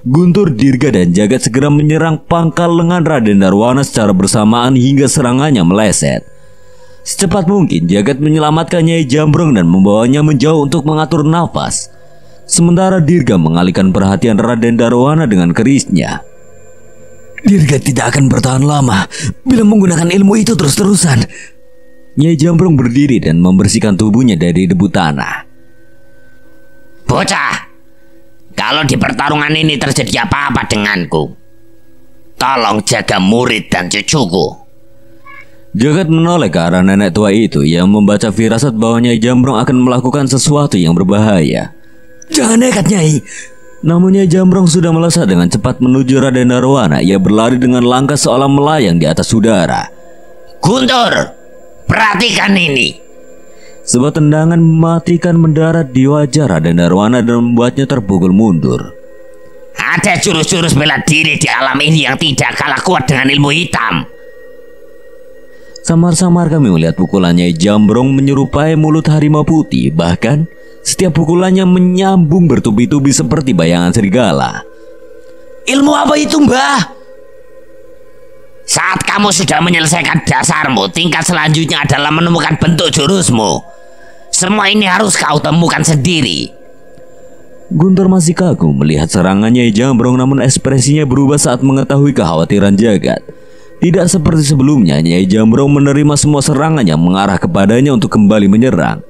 Guntur Dirga dan Jagat segera menyerang pangkal lengan Raden Darwana secara bersamaan hingga serangannya meleset. Secepat mungkin Jagat menyelamatkan Nyai Jambrong dan membawanya menjauh untuk mengatur nafas. Sementara Dirga mengalihkan perhatian Raden Darwana dengan kerisnya. Dirga tidak akan bertahan lama bila menggunakan ilmu itu terus-terusan. Nyai Jambrong berdiri dan membersihkan tubuhnya dari debu tanah. Bocah, kalau di pertarungan ini terjadi apa-apa denganku, tolong jaga murid dan cucuku. Jagat menoleh ke arah nenek tua itu yang membaca firasat bahwa Nyai Jambrong akan melakukan sesuatu yang berbahaya. Jangan nekat Nyai. Namun Nyai Jambrong sudah melesat dengan cepat menuju Raden Narwana. Ia berlari dengan langkah seolah melayang di atas udara. Guntur, perhatikan ini. Sebuah tendangan mematikan mendarat di wajah Raden Narwana dan membuatnya terpukul mundur. Ada jurus-jurus bela diri di alam ini yang tidak kalah kuat dengan ilmu hitam. Samar-samar kami melihat pukulannya jambrong menyerupai mulut harimau putih, bahkan setiap pukulannya menyambung bertubi-tubi seperti bayangan serigala. Ilmu apa itu, Mbah? Saat kamu sudah menyelesaikan dasarmu, tingkat selanjutnya adalah menemukan bentuk jurusmu. Semua ini harus kau temukan sendiri. Guntur masih kagum melihat serangannya Jambrong namun ekspresinya berubah saat mengetahui kekhawatiran jagat. Tidak seperti sebelumnya, Nyai Jambrong menerima semua serangan yang mengarah kepadanya untuk kembali menyerang.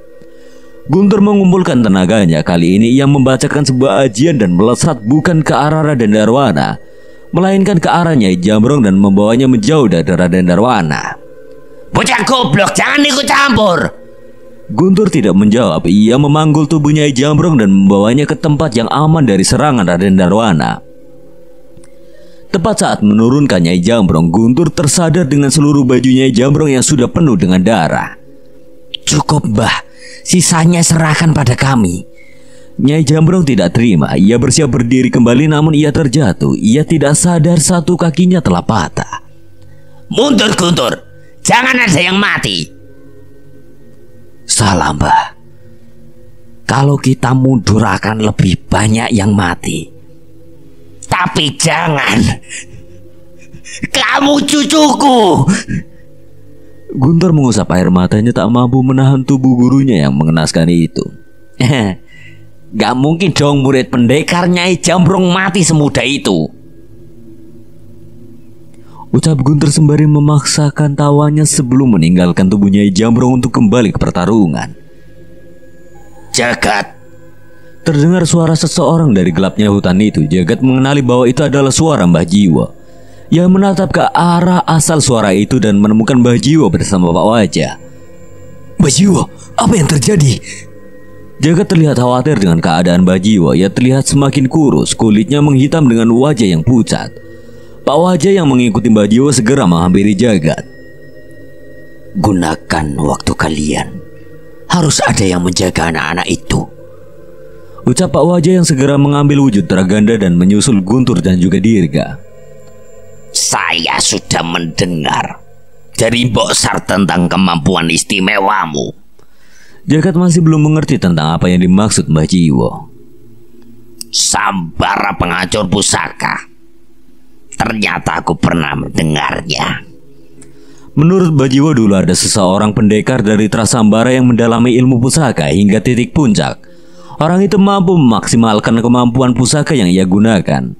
Guntur mengumpulkan tenaganya kali ini ia membacakan sebuah ajian dan melesat bukan ke arah Raden Darwana, melainkan ke arah Nyai Jambrong dan membawanya menjauh dari Raden Darwana. Bocah goblok, jangan ikut campur. Guntur tidak menjawab, ia memanggul tubuhnya Jambrong dan membawanya ke tempat yang aman dari serangan Raden Darwana. Tepat saat menurunkan Nyai Jambrong, Guntur tersadar dengan seluruh bajunya Jambrong yang sudah penuh dengan darah. Cukup, Mbah. Sisanya serahkan pada kami. Nyai Jambrong tidak terima. Ia bersiap berdiri kembali namun ia terjatuh. Ia tidak sadar satu kakinya telah patah. Mundur, Guntur. Jangan ada yang mati. Salah, Mbah. Kalau kita mundur akan lebih banyak yang mati. Tapi jangan Kamu cucuku Guntur mengusap air matanya tak mampu menahan tubuh gurunya yang mengenaskan itu Gak mungkin dong murid pendekar Nyai Jambrong mati semudah itu Ucap Guntur sembari memaksakan tawanya sebelum meninggalkan tubuhnya Nyai Jambrong untuk kembali ke pertarungan. Jagat Terdengar suara seseorang dari gelapnya hutan itu. Jagat mengenali bahwa itu adalah suara Mbah Jiwa. Yang menatap ke arah asal suara itu dan menemukan Mbah Jiwa bersama Pak Wajah. Mbah Jiwa, apa yang terjadi? Jagat terlihat khawatir dengan keadaan Mbah Jiwa. Ia terlihat semakin kurus, kulitnya menghitam dengan wajah yang pucat. Pak Wajah yang mengikuti Mbah Jiwa segera menghampiri Jagat. Gunakan waktu kalian. Harus ada yang menjaga anak-anak itu. Ucap Pak Wajah yang segera mengambil wujud teraganda dan menyusul Guntur dan juga Dirga. Saya sudah mendengar dari Mbok Sar tentang kemampuan istimewamu. Jagat masih belum mengerti tentang apa yang dimaksud Mbah Jiwo. Sambara pengacur pusaka. Ternyata aku pernah mendengarnya. Menurut Mbah Jiwo dulu ada seseorang pendekar dari Trasambara yang mendalami ilmu pusaka hingga titik puncak. Orang itu mampu memaksimalkan kemampuan pusaka yang ia gunakan.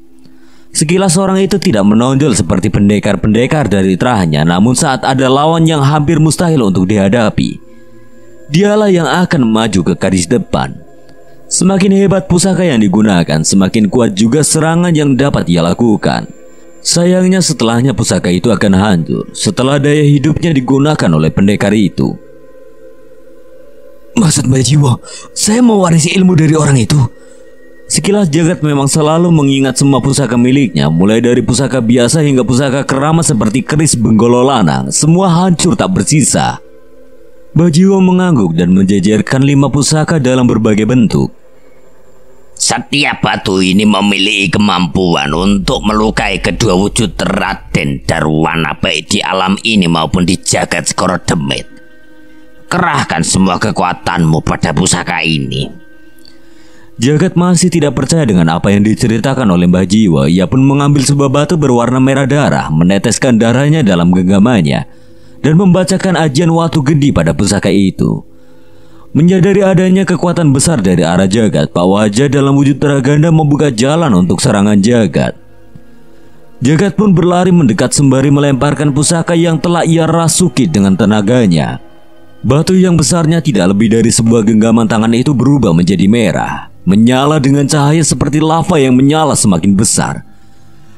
Sekilas orang itu tidak menonjol seperti pendekar-pendekar dari terahnya, namun saat ada lawan yang hampir mustahil untuk dihadapi, dialah yang akan maju ke garis depan. Semakin hebat pusaka yang digunakan, semakin kuat juga serangan yang dapat ia lakukan. Sayangnya setelahnya pusaka itu akan hancur setelah daya hidupnya digunakan oleh pendekar itu. Maksud Mbak Jiwo, saya mewarisi ilmu dari orang itu. Sekilas jagat memang selalu mengingat semua pusaka miliknya, mulai dari pusaka biasa hingga pusaka keramat seperti keris benggolo lanang, semua hancur tak bersisa. Bajiwo mengangguk dan menjajarkan lima pusaka dalam berbagai bentuk. Setiap batu ini memiliki kemampuan untuk melukai kedua wujud Raden Darwana baik di alam ini maupun di jagat skoro demit. Kerahkan semua kekuatanmu pada pusaka ini. Jagat masih tidak percaya dengan apa yang diceritakan oleh Mbah Jiwa. Ia pun mengambil sebuah batu berwarna merah darah, meneteskan darahnya dalam genggamannya, dan membacakan ajian Watu Gedi pada pusaka itu. Menyadari adanya kekuatan besar dari arah jagat, Pak Wajah dalam wujud teraganda membuka jalan untuk serangan jagat. Jagat pun berlari mendekat sembari melemparkan pusaka yang telah ia rasuki dengan tenaganya. Batu yang besarnya tidak lebih dari sebuah genggaman tangan itu berubah menjadi merah, menyala dengan cahaya seperti lava yang menyala semakin besar.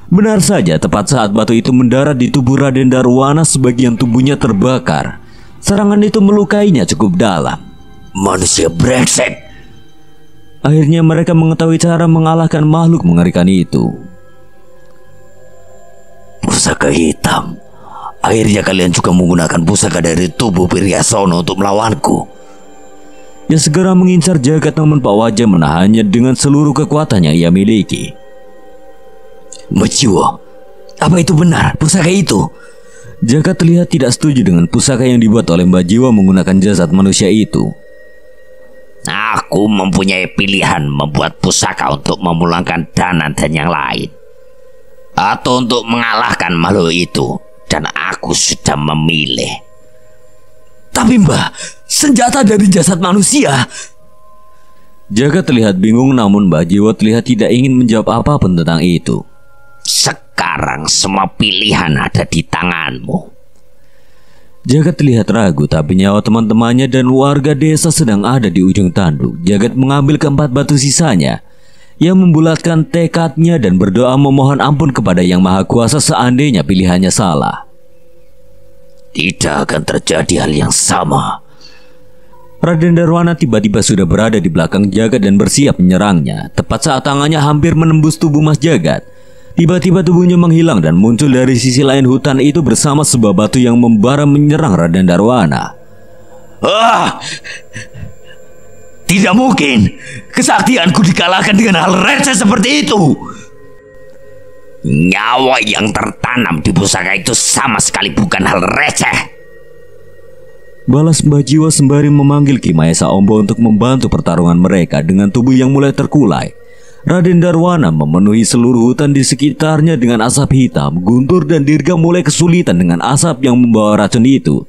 Benar saja, tepat saat batu itu mendarat di tubuh Raden Darwana, sebagian tubuhnya terbakar. Serangan itu melukainya cukup dalam. Manusia brengsek! Akhirnya mereka mengetahui cara mengalahkan makhluk mengerikan itu. Pusaka hitam Akhirnya kalian juga menggunakan pusaka dari tubuh sono untuk melawanku. Yang segera mengincar jagat namun Pak Wajah menahannya dengan seluruh kekuatan yang ia miliki. Mejiwo, apa itu benar pusaka itu? Jagat terlihat tidak setuju dengan pusaka yang dibuat oleh Mbak Jiwa menggunakan jasad manusia itu. Aku mempunyai pilihan membuat pusaka untuk memulangkan Danan dan yang lain. Atau untuk mengalahkan makhluk itu dan aku sudah memilih. Tapi mbah, senjata dari jasad manusia. Jaga terlihat bingung namun Mbah jiwa terlihat tidak ingin menjawab apa apapun tentang itu. Sekarang semua pilihan ada di tanganmu. Jagat terlihat ragu tapi nyawa teman-temannya dan warga desa sedang ada di ujung tanduk. Jagat mengambil keempat batu sisanya yang membulatkan tekadnya dan berdoa memohon ampun kepada Yang Maha Kuasa seandainya pilihannya salah. Tidak akan terjadi hal yang sama. Raden Darwana tiba-tiba sudah berada di belakang Jagat dan bersiap menyerangnya, tepat saat tangannya hampir menembus tubuh Mas Jagat. Tiba-tiba tubuhnya menghilang dan muncul dari sisi lain hutan itu bersama sebuah batu yang membara menyerang Raden Darwana. Ah! Tidak mungkin kesaktianku dikalahkan dengan hal receh seperti itu. Nyawa yang tertanam di pusaka itu sama sekali bukan hal receh. Balas Mbah Jiwa sembari memanggil Kimaisa Ombo untuk membantu pertarungan mereka dengan tubuh yang mulai terkulai. Raden Darwana memenuhi seluruh hutan di sekitarnya dengan asap hitam. Guntur dan Dirga mulai kesulitan dengan asap yang membawa racun itu.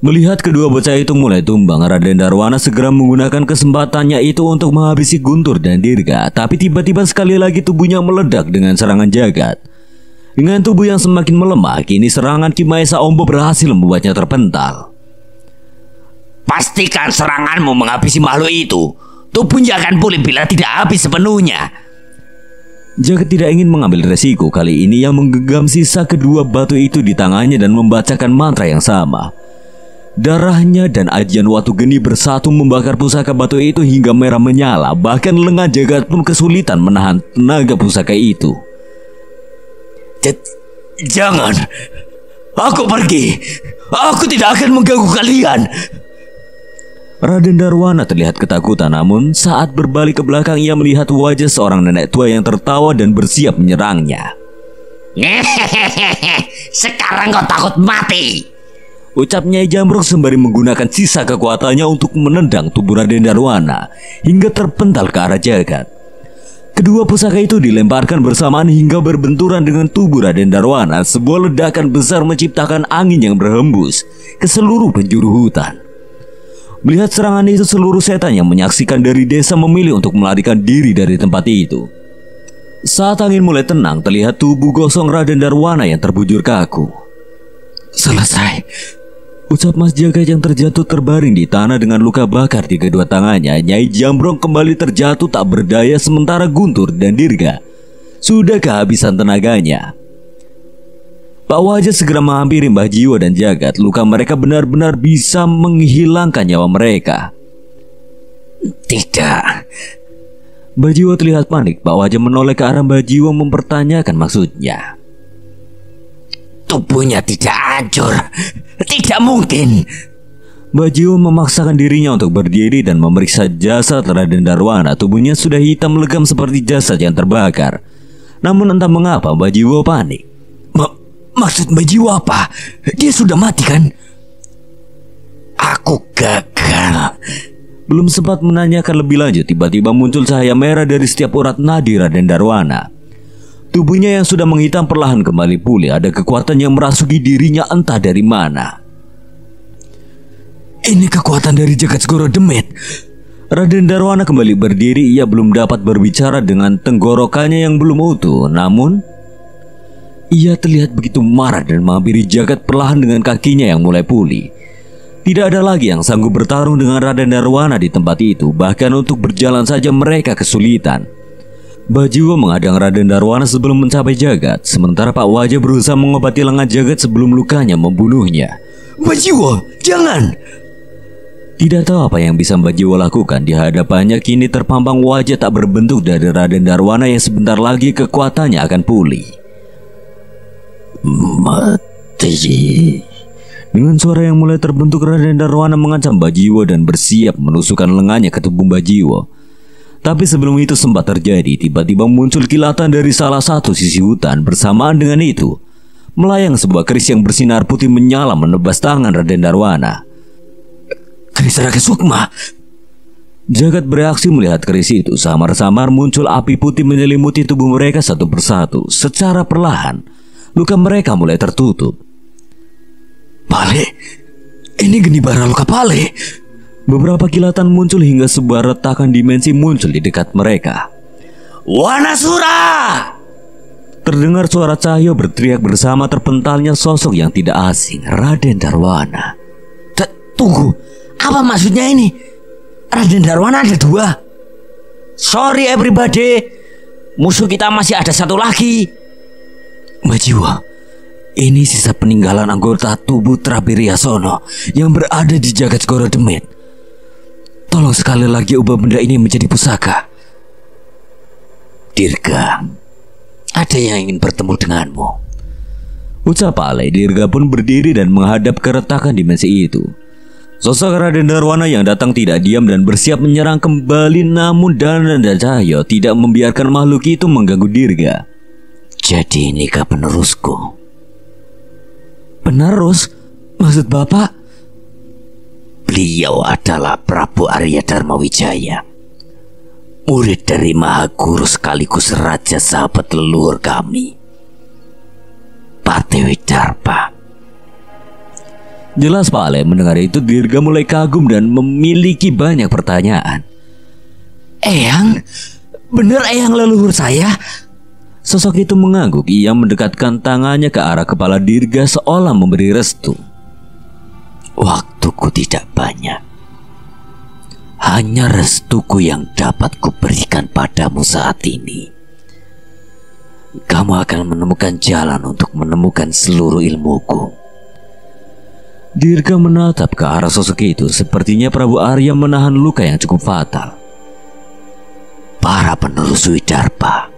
Melihat kedua bocah itu mulai tumbang, Raden Darwana segera menggunakan kesempatannya itu untuk menghabisi Guntur dan Dirga. Tapi tiba-tiba sekali lagi tubuhnya meledak dengan serangan jagat. Dengan tubuh yang semakin melemah, kini serangan Kimaisa Ombo berhasil membuatnya terpental. Pastikan seranganmu menghabisi makhluk itu. Tubuhnya akan pulih bila tidak habis sepenuhnya. Jagat tidak ingin mengambil resiko kali ini yang menggenggam sisa kedua batu itu di tangannya dan membacakan mantra yang sama. Darahnya dan ajian Watu Geni bersatu membakar pusaka batu itu hingga merah menyala, bahkan lengan jagat pun kesulitan menahan tenaga pusaka itu. Jangan, aku pergi. Aku tidak akan mengganggu kalian. Raden Darwana terlihat ketakutan namun saat berbalik ke belakang ia melihat wajah seorang nenek tua yang tertawa dan bersiap menyerangnya. Sekarang kau takut mati. Ucap Nyai Jamrong sembari menggunakan sisa kekuatannya untuk menendang tubuh Raden Darwana hingga terpental ke arah jagat. Kedua pusaka itu dilemparkan bersamaan hingga berbenturan dengan tubuh Raden Darwana. Sebuah ledakan besar menciptakan angin yang berhembus ke seluruh penjuru hutan. Melihat serangan itu seluruh setan yang menyaksikan dari desa memilih untuk melarikan diri dari tempat itu. Saat angin mulai tenang, terlihat tubuh gosong Raden Darwana yang terbujur kaku. Selesai, Ucap Mas Jaga yang terjatuh terbaring di tanah dengan luka bakar di kedua tangannya, Nyai Jambrong kembali terjatuh tak berdaya sementara Guntur dan Dirga sudah kehabisan tenaganya. Pak Wajah segera menghampiri Mbah Jiwa dan Jagat. Luka mereka benar-benar bisa menghilangkan nyawa mereka. Tidak. Mbah Jiwa terlihat panik. Pak Wajah menoleh ke arah Mbah Jiwa mempertanyakan maksudnya tubuhnya tidak hancur. Tidak mungkin. Bajio memaksakan dirinya untuk berdiri dan memeriksa jasad Raden Darwana. Tubuhnya sudah hitam legam seperti jasad yang terbakar. Namun entah mengapa Bajio panik. Ma maksud Bajio apa? Dia sudah mati kan? Aku gagal. Belum sempat menanyakan lebih lanjut, tiba-tiba muncul cahaya merah dari setiap urat nadi Raden Darwana. Tubuhnya yang sudah menghitam perlahan kembali pulih. Ada kekuatan yang merasuki dirinya entah dari mana. Ini kekuatan dari jagat segoro demit. Raden Darwana kembali berdiri. Ia belum dapat berbicara dengan tenggorokannya yang belum utuh. Namun, ia terlihat begitu marah dan menghampiri jagat perlahan dengan kakinya yang mulai pulih. Tidak ada lagi yang sanggup bertarung dengan Raden Darwana di tempat itu. Bahkan untuk berjalan saja mereka kesulitan. Bajiwo mengadang Raden Darwana sebelum mencapai jagat, sementara Pak Waja berusaha mengobati lengan jagat sebelum lukanya membunuhnya. Bajiwo, jangan! Tidak tahu apa yang bisa Bajiwo lakukan di hadapannya kini terpampang wajah tak berbentuk dari Raden Darwana yang sebentar lagi kekuatannya akan pulih. Mati. Dengan suara yang mulai terbentuk Raden Darwana mengancam Bajiwo dan bersiap menusukkan lengannya ke tubuh Bajiwo. Tapi sebelum itu sempat terjadi, tiba-tiba muncul kilatan dari salah satu sisi hutan bersamaan dengan itu. Melayang sebuah keris yang bersinar putih menyala menebas tangan Raden Darwana. Keris Raga Sukma! Jagat bereaksi melihat keris itu samar-samar muncul api putih menyelimuti tubuh mereka satu persatu secara perlahan. Luka mereka mulai tertutup. Pale, ini geni bara luka Pale. Beberapa kilatan muncul hingga sebuah retakan dimensi muncul di dekat mereka. Wanasura! Terdengar suara Cahyo berteriak bersama terpentalnya sosok yang tidak asing, Raden Darwana. Tunggu, apa maksudnya ini? Raden Darwana ada dua. Sorry everybody, musuh kita masih ada satu lagi. Majiwa, ini sisa peninggalan anggota tubuh Trapiriasono yang berada di jagat Goro Demit. Tolong sekali lagi ubah benda ini menjadi pusaka. Dirga, ada yang ingin bertemu denganmu. Ucap Ale, Dirga pun berdiri dan menghadap keretakan dimensi itu. Sosok Raden Darwana yang datang tidak diam dan bersiap menyerang kembali namun Dana dan Cahyo tidak membiarkan makhluk itu mengganggu Dirga. Jadi ini penerusku. Penerus? Maksud Bapak? Beliau adalah Prabu Arya Dharma Wijaya Murid dari Maha Guru sekaligus Raja Sahabat Leluhur kami Patewi Darpa Jelas Pak Ale mendengar itu Dirga mulai kagum dan memiliki banyak pertanyaan Eyang, benar Eyang leluhur saya? Sosok itu mengangguk ia mendekatkan tangannya ke arah kepala Dirga seolah memberi restu Waktuku tidak banyak. Hanya restuku yang dapat kuberikan padamu saat ini. Kamu akan menemukan jalan untuk menemukan seluruh ilmuku. Dirga menatap ke arah sosok itu sepertinya Prabu Arya menahan luka yang cukup fatal. Para penerus Widarpa,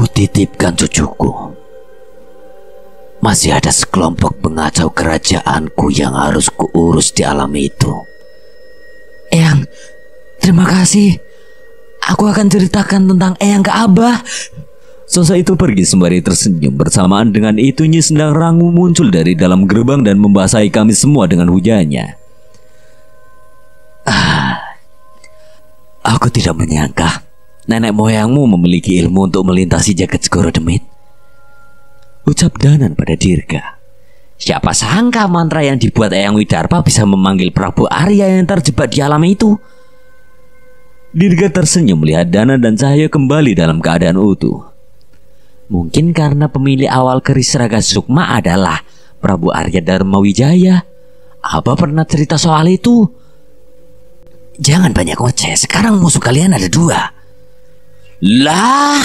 kutitipkan cucuku masih ada sekelompok pengacau kerajaanku yang harus kuurus di alam itu. Eyang, terima kasih. Aku akan ceritakan tentang Eyang ke Abah. Sosa itu pergi sembari tersenyum bersamaan dengan itu Nyi Sendang Rangu muncul dari dalam gerbang dan membasahi kami semua dengan hujannya. Ah, aku tidak menyangka nenek moyangmu memiliki ilmu untuk melintasi jaket segoro demit ucap Danan pada Dirga. Siapa sangka mantra yang dibuat Eyang Widarpa bisa memanggil Prabu Arya yang terjebak di alam itu? Dirga tersenyum melihat Dana dan Cahaya kembali dalam keadaan utuh. Mungkin karena pemilih awal keris raga Sukma adalah Prabu Arya Dharma Wijaya. Apa pernah cerita soal itu? Jangan banyak ngoceh, sekarang musuh kalian ada dua. Lah,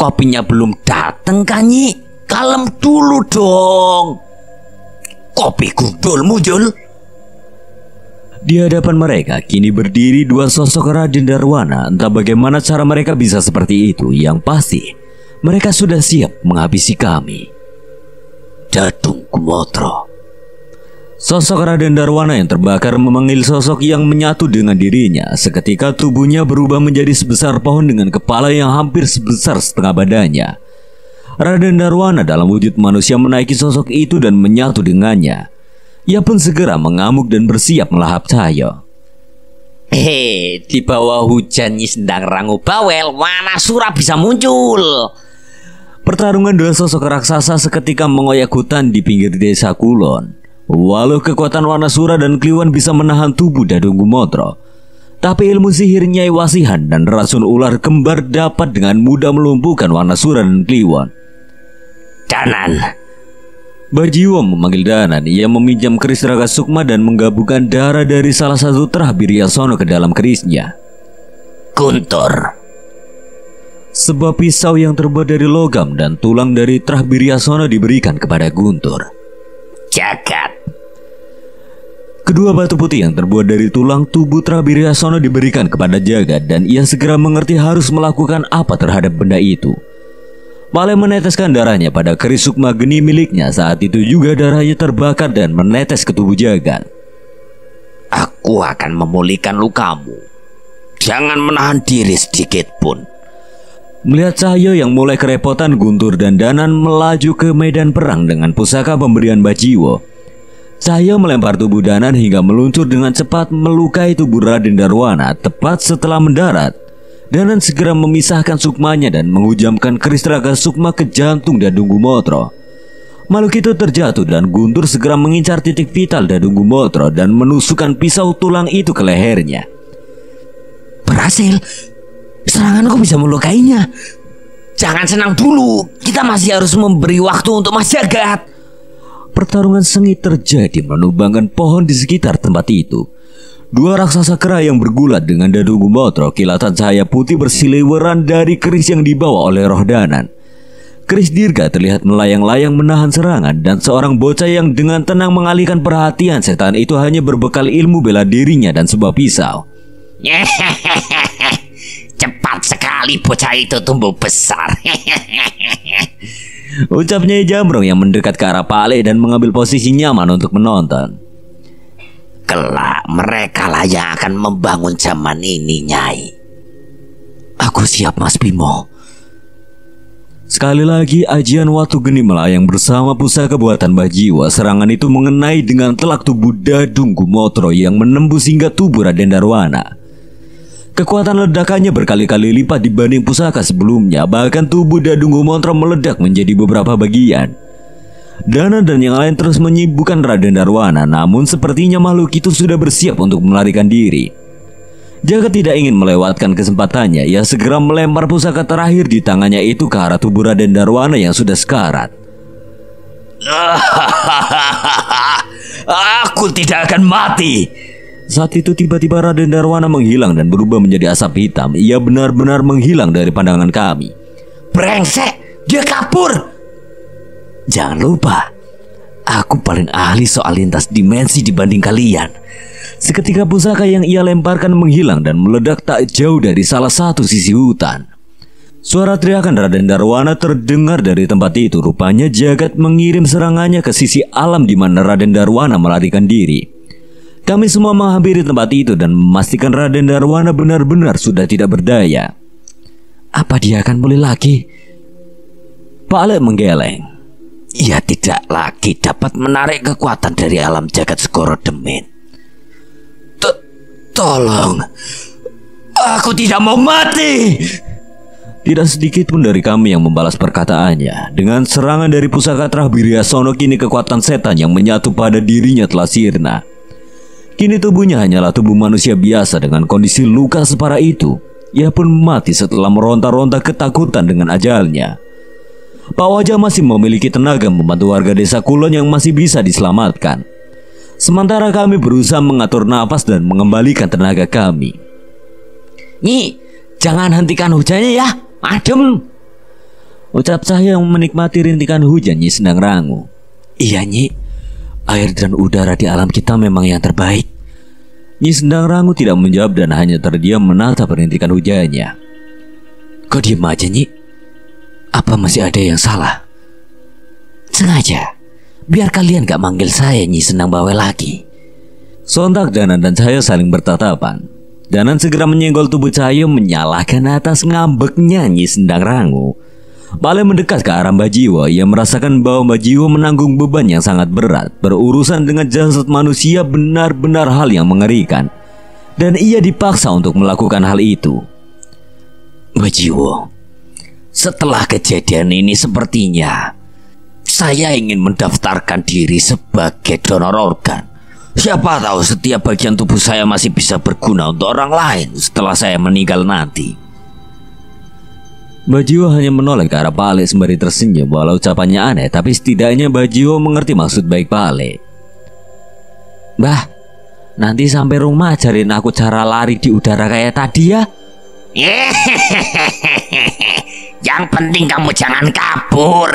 kopinya belum datang Nyi? Kalem dulu dong. Kopi gundul muncul. Di hadapan mereka kini berdiri dua sosok Raden Darwana. Entah bagaimana cara mereka bisa seperti itu, yang pasti mereka sudah siap menghabisi kami. Datung Kumotro. Sosok Raden Darwana yang terbakar memanggil sosok yang menyatu dengan dirinya. Seketika tubuhnya berubah menjadi sebesar pohon dengan kepala yang hampir sebesar setengah badannya. Raden Darwana dalam wujud manusia menaiki sosok itu dan menyatu dengannya. Ia pun segera mengamuk dan bersiap melahap Cahyo. Hei, di bawah hujan ini sedang Rangu Bawel, surah bisa muncul. Pertarungan dua sosok raksasa seketika mengoyak hutan di pinggir desa Kulon. Walau kekuatan warna surah dan Kliwon bisa menahan tubuh Dadung Gumotro, tapi ilmu sihir Nyai Wasihan dan racun ular kembar dapat dengan mudah melumpuhkan warna surah dan Kliwon. Danan. Bajiwa memanggil Danan. Ia meminjam keris Raga Sukma dan menggabungkan darah dari salah satu terah Biryasono ke dalam kerisnya. Guntur. Sebab pisau yang terbuat dari logam dan tulang dari terah Biryasono diberikan kepada Guntur. Jagat. Kedua batu putih yang terbuat dari tulang tubuh terah Biryasono diberikan kepada Jagat dan ia segera mengerti harus melakukan apa terhadap benda itu. Pale meneteskan darahnya pada keris sukma geni miliknya saat itu juga darahnya terbakar dan menetes ke tubuh jagat. Aku akan memulihkan lukamu. Jangan menahan diri sedikit pun. Melihat Cahyo yang mulai kerepotan Guntur dan Danan melaju ke medan perang dengan pusaka pemberian Bajiwo, Cahyo melempar tubuh Danan hingga meluncur dengan cepat melukai tubuh Raden Darwana tepat setelah mendarat. Danan segera memisahkan sukmanya dan menghujamkan keris raga sukma ke jantung Dadunggu Motro. Makhluk itu terjatuh dan Guntur segera mengincar titik vital Dadunggu Motro dan menusukkan pisau tulang itu ke lehernya. Berhasil, seranganku bisa melukainya. Jangan senang dulu, kita masih harus memberi waktu untuk Mas Jagat. Pertarungan sengit terjadi menubangkan pohon di sekitar tempat itu. Dua raksasa kera yang bergulat dengan dadu gumbotro kilatan cahaya putih bersiliweran dari keris yang dibawa oleh roh danan. Keris Dirga terlihat melayang-layang menahan serangan dan seorang bocah yang dengan tenang mengalihkan perhatian setan itu hanya berbekal ilmu bela dirinya dan sebuah pisau. Cepat sekali bocah itu tumbuh besar. Ucapnya Jamrong yang mendekat ke arah Pale dan mengambil posisi nyaman untuk menonton. Kelak mereka lah yang akan membangun zaman ini Nyai Aku siap Mas Bimo Sekali lagi ajian Watu Geni melayang bersama pusaka buatan Bajiwa Serangan itu mengenai dengan telak tubuh Dadung Gumotro yang menembus hingga tubuh Raden Darwana Kekuatan ledakannya berkali-kali lipat dibanding pusaka sebelumnya Bahkan tubuh Dadung Gumotro meledak menjadi beberapa bagian Dana dan yang lain terus menyibukkan Raden Darwana namun sepertinya makhluk itu sudah bersiap untuk melarikan diri. Jaga tidak ingin melewatkan kesempatannya, ia segera melempar pusaka terakhir di tangannya itu ke arah tubuh Raden Darwana yang sudah sekarat. Aku tidak akan mati. Saat itu tiba-tiba Raden Darwana menghilang dan berubah menjadi asap hitam. Ia benar-benar menghilang dari pandangan kami. Brengsek, dia kabur. Jangan lupa, aku paling ahli soal lintas dimensi dibanding kalian. Seketika pusaka yang ia lemparkan menghilang dan meledak tak jauh dari salah satu sisi hutan. Suara teriakan Raden Darwana terdengar dari tempat itu. Rupanya Jagat mengirim serangannya ke sisi alam di mana Raden Darwana melarikan diri. Kami semua menghampiri tempat itu dan memastikan Raden Darwana benar-benar sudah tidak berdaya. Apa dia akan mulai lagi? Pak Ale menggeleng ia tidak lagi dapat menarik kekuatan dari alam jagat skoro demit. To Tolong, aku tidak mau mati. Tidak sedikit pun dari kami yang membalas perkataannya. Dengan serangan dari pusaka Sono kini kekuatan setan yang menyatu pada dirinya telah sirna. Kini tubuhnya hanyalah tubuh manusia biasa dengan kondisi luka separa itu. Ia pun mati setelah meronta-ronta ketakutan dengan ajalnya. Pak Wajah masih memiliki tenaga membantu warga desa Kulon yang masih bisa diselamatkan. Sementara kami berusaha mengatur nafas dan mengembalikan tenaga kami. Nyi, jangan hentikan hujannya ya, adem. Ucap saya yang menikmati rintikan hujan Nyi sedang rangu. Iya Nyi, air dan udara di alam kita memang yang terbaik. Nyi Sendang Rangu tidak menjawab dan hanya terdiam menatap rintikan hujannya. Kok diam aja, Nyi, apa masih ada yang salah? Sengaja, biar kalian gak manggil saya Nyi Senang Bawel lagi. Sontak Danan dan Cahyo saling bertatapan. Danan segera menyenggol tubuh Cahyo menyalahkan atas ngambeknya Nyi Sendang Rangu. Paling mendekat ke arah Mbah Jiwo, ia merasakan bahwa Mbah Jiwo menanggung beban yang sangat berat, berurusan dengan jasad manusia benar-benar hal yang mengerikan. Dan ia dipaksa untuk melakukan hal itu. Mbah Jiwo, setelah kejadian ini sepertinya saya ingin mendaftarkan diri sebagai donor organ. Siapa tahu setiap bagian tubuh saya masih bisa berguna untuk orang lain setelah saya meninggal nanti. Bajiwo hanya menoleh ke arah Pak sembari tersenyum walau ucapannya aneh tapi setidaknya Bajiwo mengerti maksud baik Pak Bah, nanti sampai rumah ajarin aku cara lari di udara kayak tadi ya. Yang penting kamu jangan kabur.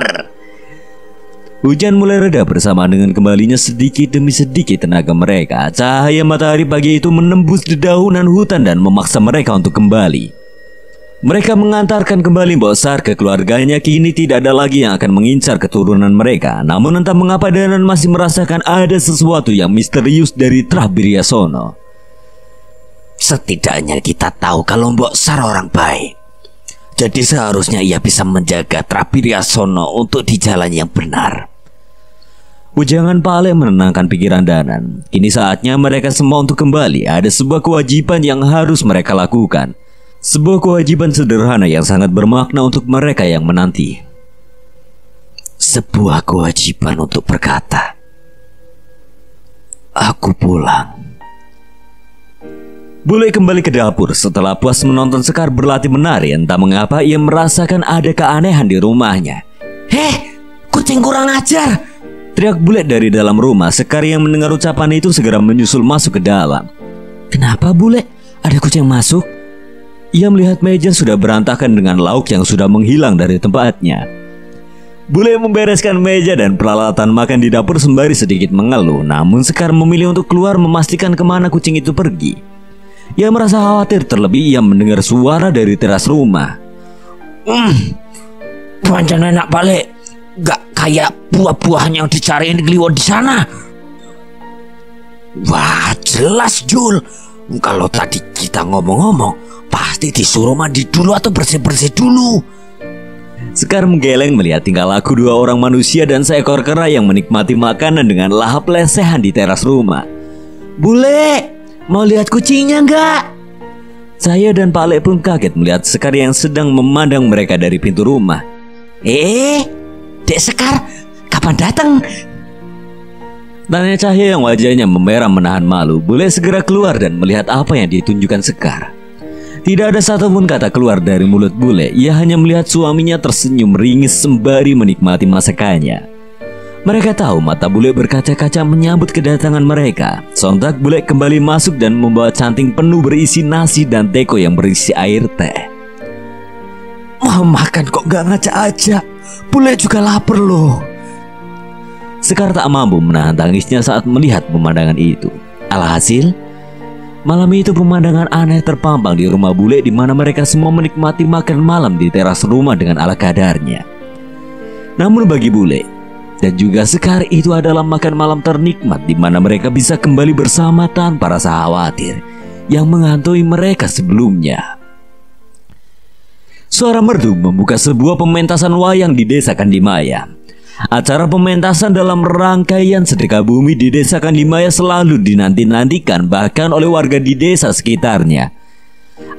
Hujan mulai reda bersama dengan kembalinya sedikit demi sedikit tenaga mereka. Cahaya matahari pagi itu menembus dedaunan hutan dan memaksa mereka untuk kembali. Mereka mengantarkan kembali Mbok Sar ke keluarganya kini tidak ada lagi yang akan mengincar keturunan mereka. Namun entah mengapa Danan masih merasakan ada sesuatu yang misterius dari Trah Setidaknya kita tahu kalau Mbok Sar orang baik. Jadi seharusnya ia bisa menjaga Riasono untuk di jalan yang benar. Ujangan Pale menenangkan pikiran Danan. Kini saatnya mereka semua untuk kembali. Ada sebuah kewajiban yang harus mereka lakukan. Sebuah kewajiban sederhana yang sangat bermakna untuk mereka yang menanti. Sebuah kewajiban untuk berkata, Aku pulang. Bule kembali ke dapur setelah puas menonton Sekar berlatih menari. Entah mengapa ia merasakan ada keanehan di rumahnya. Heh, kucing kurang ajar! Teriak bule dari dalam rumah. Sekar yang mendengar ucapan itu segera menyusul masuk ke dalam. Kenapa bule? Ada kucing masuk? Ia melihat meja sudah berantakan dengan lauk yang sudah menghilang dari tempatnya. Bule membereskan meja dan peralatan makan di dapur sembari sedikit mengeluh. Namun Sekar memilih untuk keluar memastikan kemana kucing itu pergi. Ia merasa khawatir terlebih ia mendengar suara dari teras rumah. Hmm, Panjang enak balik. Gak kayak buah-buahan yang dicariin Kliwon di sana. Wah, jelas Jul. Kalau tadi kita ngomong-ngomong, pasti disuruh mandi dulu atau bersih-bersih dulu. Sekar menggeleng melihat tingkah laku dua orang manusia dan seekor kera yang menikmati makanan dengan lahap lesehan di teras rumah. Bule, Mau lihat kucingnya enggak? Saya dan Pak Ale pun kaget melihat Sekar yang sedang memandang mereka dari pintu rumah. Eh, Dek Sekar, kapan datang? Tanya Cahya yang wajahnya memerah menahan malu boleh segera keluar dan melihat apa yang ditunjukkan Sekar. Tidak ada satupun kata keluar dari mulut bule, ia hanya melihat suaminya tersenyum ringis sembari menikmati masakannya. Mereka tahu mata bule berkaca-kaca menyambut kedatangan mereka. Sontak bule kembali masuk dan membawa canting penuh berisi nasi dan teko yang berisi air teh. Mau makan kok gak ngaca aja. Bule juga lapar loh. Sekar tak mampu menahan tangisnya saat melihat pemandangan itu. Alhasil, malam itu pemandangan aneh terpampang di rumah bule di mana mereka semua menikmati makan malam di teras rumah dengan ala kadarnya. Namun bagi bule, dan juga Sekar itu adalah makan malam ternikmat di mana mereka bisa kembali bersama tanpa rasa khawatir yang menghantui mereka sebelumnya. Suara merdu membuka sebuah pementasan wayang di desa Kandimaya. Acara pementasan dalam rangkaian sedekah bumi di desa Kandimaya selalu dinanti-nantikan bahkan oleh warga di desa sekitarnya.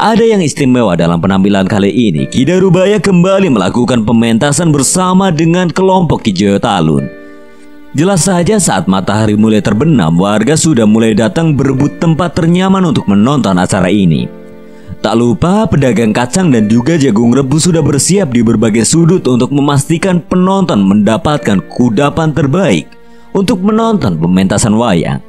Ada yang istimewa dalam penampilan kali ini, Kida Rubaya kembali melakukan pementasan bersama dengan kelompok Kijoyo Talun. Jelas saja saat matahari mulai terbenam, warga sudah mulai datang berebut tempat ternyaman untuk menonton acara ini. Tak lupa pedagang kacang dan juga jagung rebus sudah bersiap di berbagai sudut untuk memastikan penonton mendapatkan kudapan terbaik untuk menonton pementasan wayang.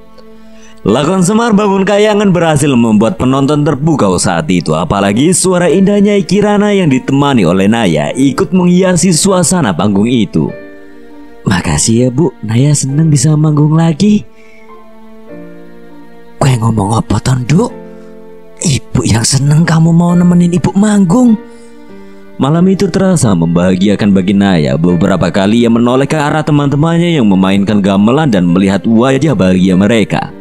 Lakon Semar Bangun Kayangan berhasil membuat penonton terpukau saat itu Apalagi suara indahnya Kirana yang ditemani oleh Naya ikut menghiasi suasana panggung itu Makasih ya bu, Naya seneng bisa manggung lagi Kue ngomong apa Tondo? Ibu yang seneng kamu mau nemenin ibu manggung Malam itu terasa membahagiakan bagi Naya Beberapa kali ia menoleh ke arah teman-temannya yang memainkan gamelan dan melihat wajah bahagia mereka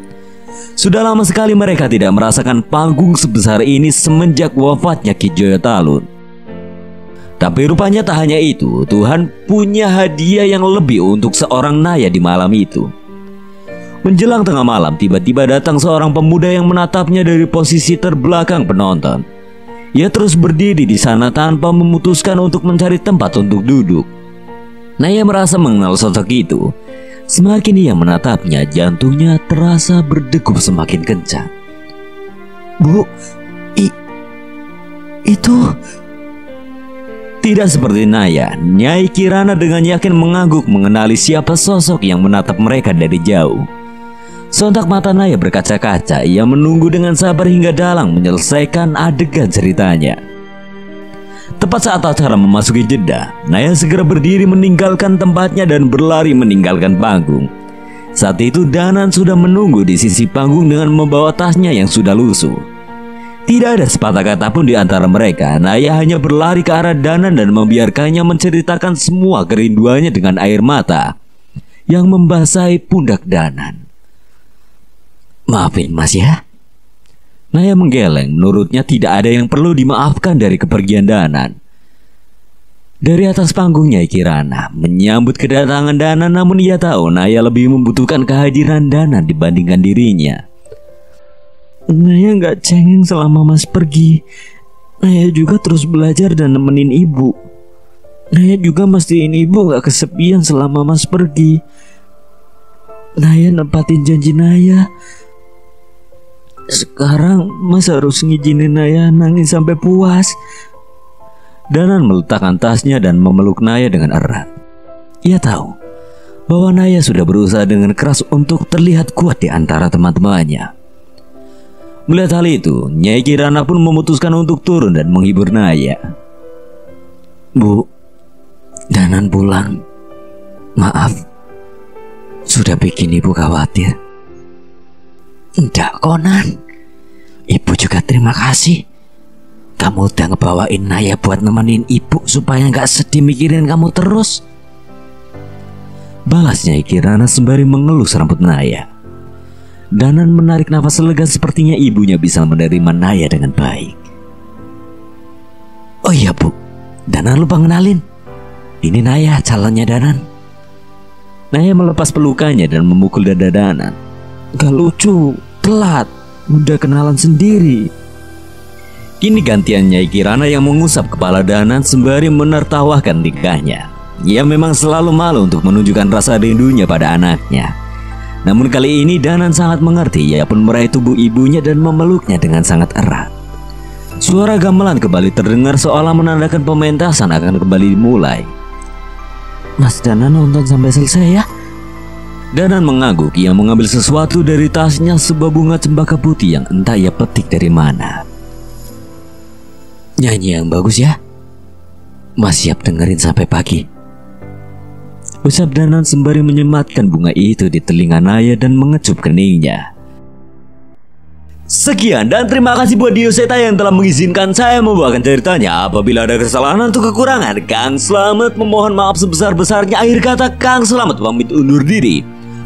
sudah lama sekali mereka tidak merasakan panggung sebesar ini semenjak wafatnya Ki Joyo Talun. Tapi rupanya tak hanya itu, Tuhan punya hadiah yang lebih untuk seorang Naya di malam itu. Menjelang tengah malam, tiba-tiba datang seorang pemuda yang menatapnya dari posisi terbelakang penonton. Ia terus berdiri di sana tanpa memutuskan untuk mencari tempat untuk duduk. Naya merasa mengenal sosok itu. Semakin ia menatapnya, jantungnya terasa berdegup semakin kencang. Bu, i, itu tidak seperti Naya, Nyai Kirana dengan yakin mengangguk mengenali siapa sosok yang menatap mereka dari jauh. Sontak mata Naya berkaca-kaca, ia menunggu dengan sabar hingga Dalang menyelesaikan adegan ceritanya. Tepat saat acara memasuki jeda, Naya segera berdiri meninggalkan tempatnya dan berlari meninggalkan panggung. Saat itu Danan sudah menunggu di sisi panggung dengan membawa tasnya yang sudah lusuh. Tidak ada sepatah kata pun di antara mereka. Naya hanya berlari ke arah Danan dan membiarkannya menceritakan semua kerinduannya dengan air mata yang membasahi pundak Danan. Maafin Mas ya, Naya menggeleng, menurutnya tidak ada yang perlu dimaafkan dari kepergian Danan. Dari atas panggungnya Kirana menyambut kedatangan Danan namun ia tahu Naya lebih membutuhkan kehadiran Danan dibandingkan dirinya. Naya nggak cengeng selama Mas pergi. Naya juga terus belajar dan nemenin ibu. Naya juga mastiin ibu nggak kesepian selama Mas pergi. Naya nempatin janji Naya sekarang masa harus ngizinin Naya nangis sampai puas. Danan meletakkan tasnya dan memeluk Naya dengan erat. Ia tahu bahwa Naya sudah berusaha dengan keras untuk terlihat kuat di antara teman-temannya. Melihat hal itu, Nyai Kirana pun memutuskan untuk turun dan menghibur Naya. Bu, Danan pulang. Maaf, sudah bikin ibu khawatir. Enggak Konan Ibu juga terima kasih Kamu udah ngebawain Naya buat nemenin ibu Supaya nggak sedih mikirin kamu terus Balasnya Kirana sembari mengelus rambut Naya Danan menarik nafas lega sepertinya ibunya bisa menerima Naya dengan baik Oh iya bu Danan lupa ngenalin Ini Naya calonnya Danan Naya melepas pelukannya dan memukul dada Danan Gak lucu telat, udah kenalan sendiri. Kini gantian Nyai Kirana yang mengusap kepala Danan sembari menertawakan tingkahnya. Ia memang selalu malu untuk menunjukkan rasa rindunya pada anaknya. Namun kali ini Danan sangat mengerti, ia pun meraih tubuh ibunya dan memeluknya dengan sangat erat. Suara gamelan kembali terdengar seolah menandakan pementasan akan kembali dimulai. Mas Danan nonton sampai selesai ya. Danan mengangguk ia mengambil sesuatu dari tasnya sebuah bunga cembaka putih yang entah ia petik dari mana. Nyanyi yang bagus ya. Mas siap dengerin sampai pagi. Ucap Danan sembari menyematkan bunga itu di telinga Naya dan mengecup keningnya. Sekian dan terima kasih buat Dioseta yang telah mengizinkan saya membawakan ceritanya Apabila ada kesalahan atau kekurangan Kang selamat memohon maaf sebesar-besarnya Akhir kata Kang selamat pamit undur diri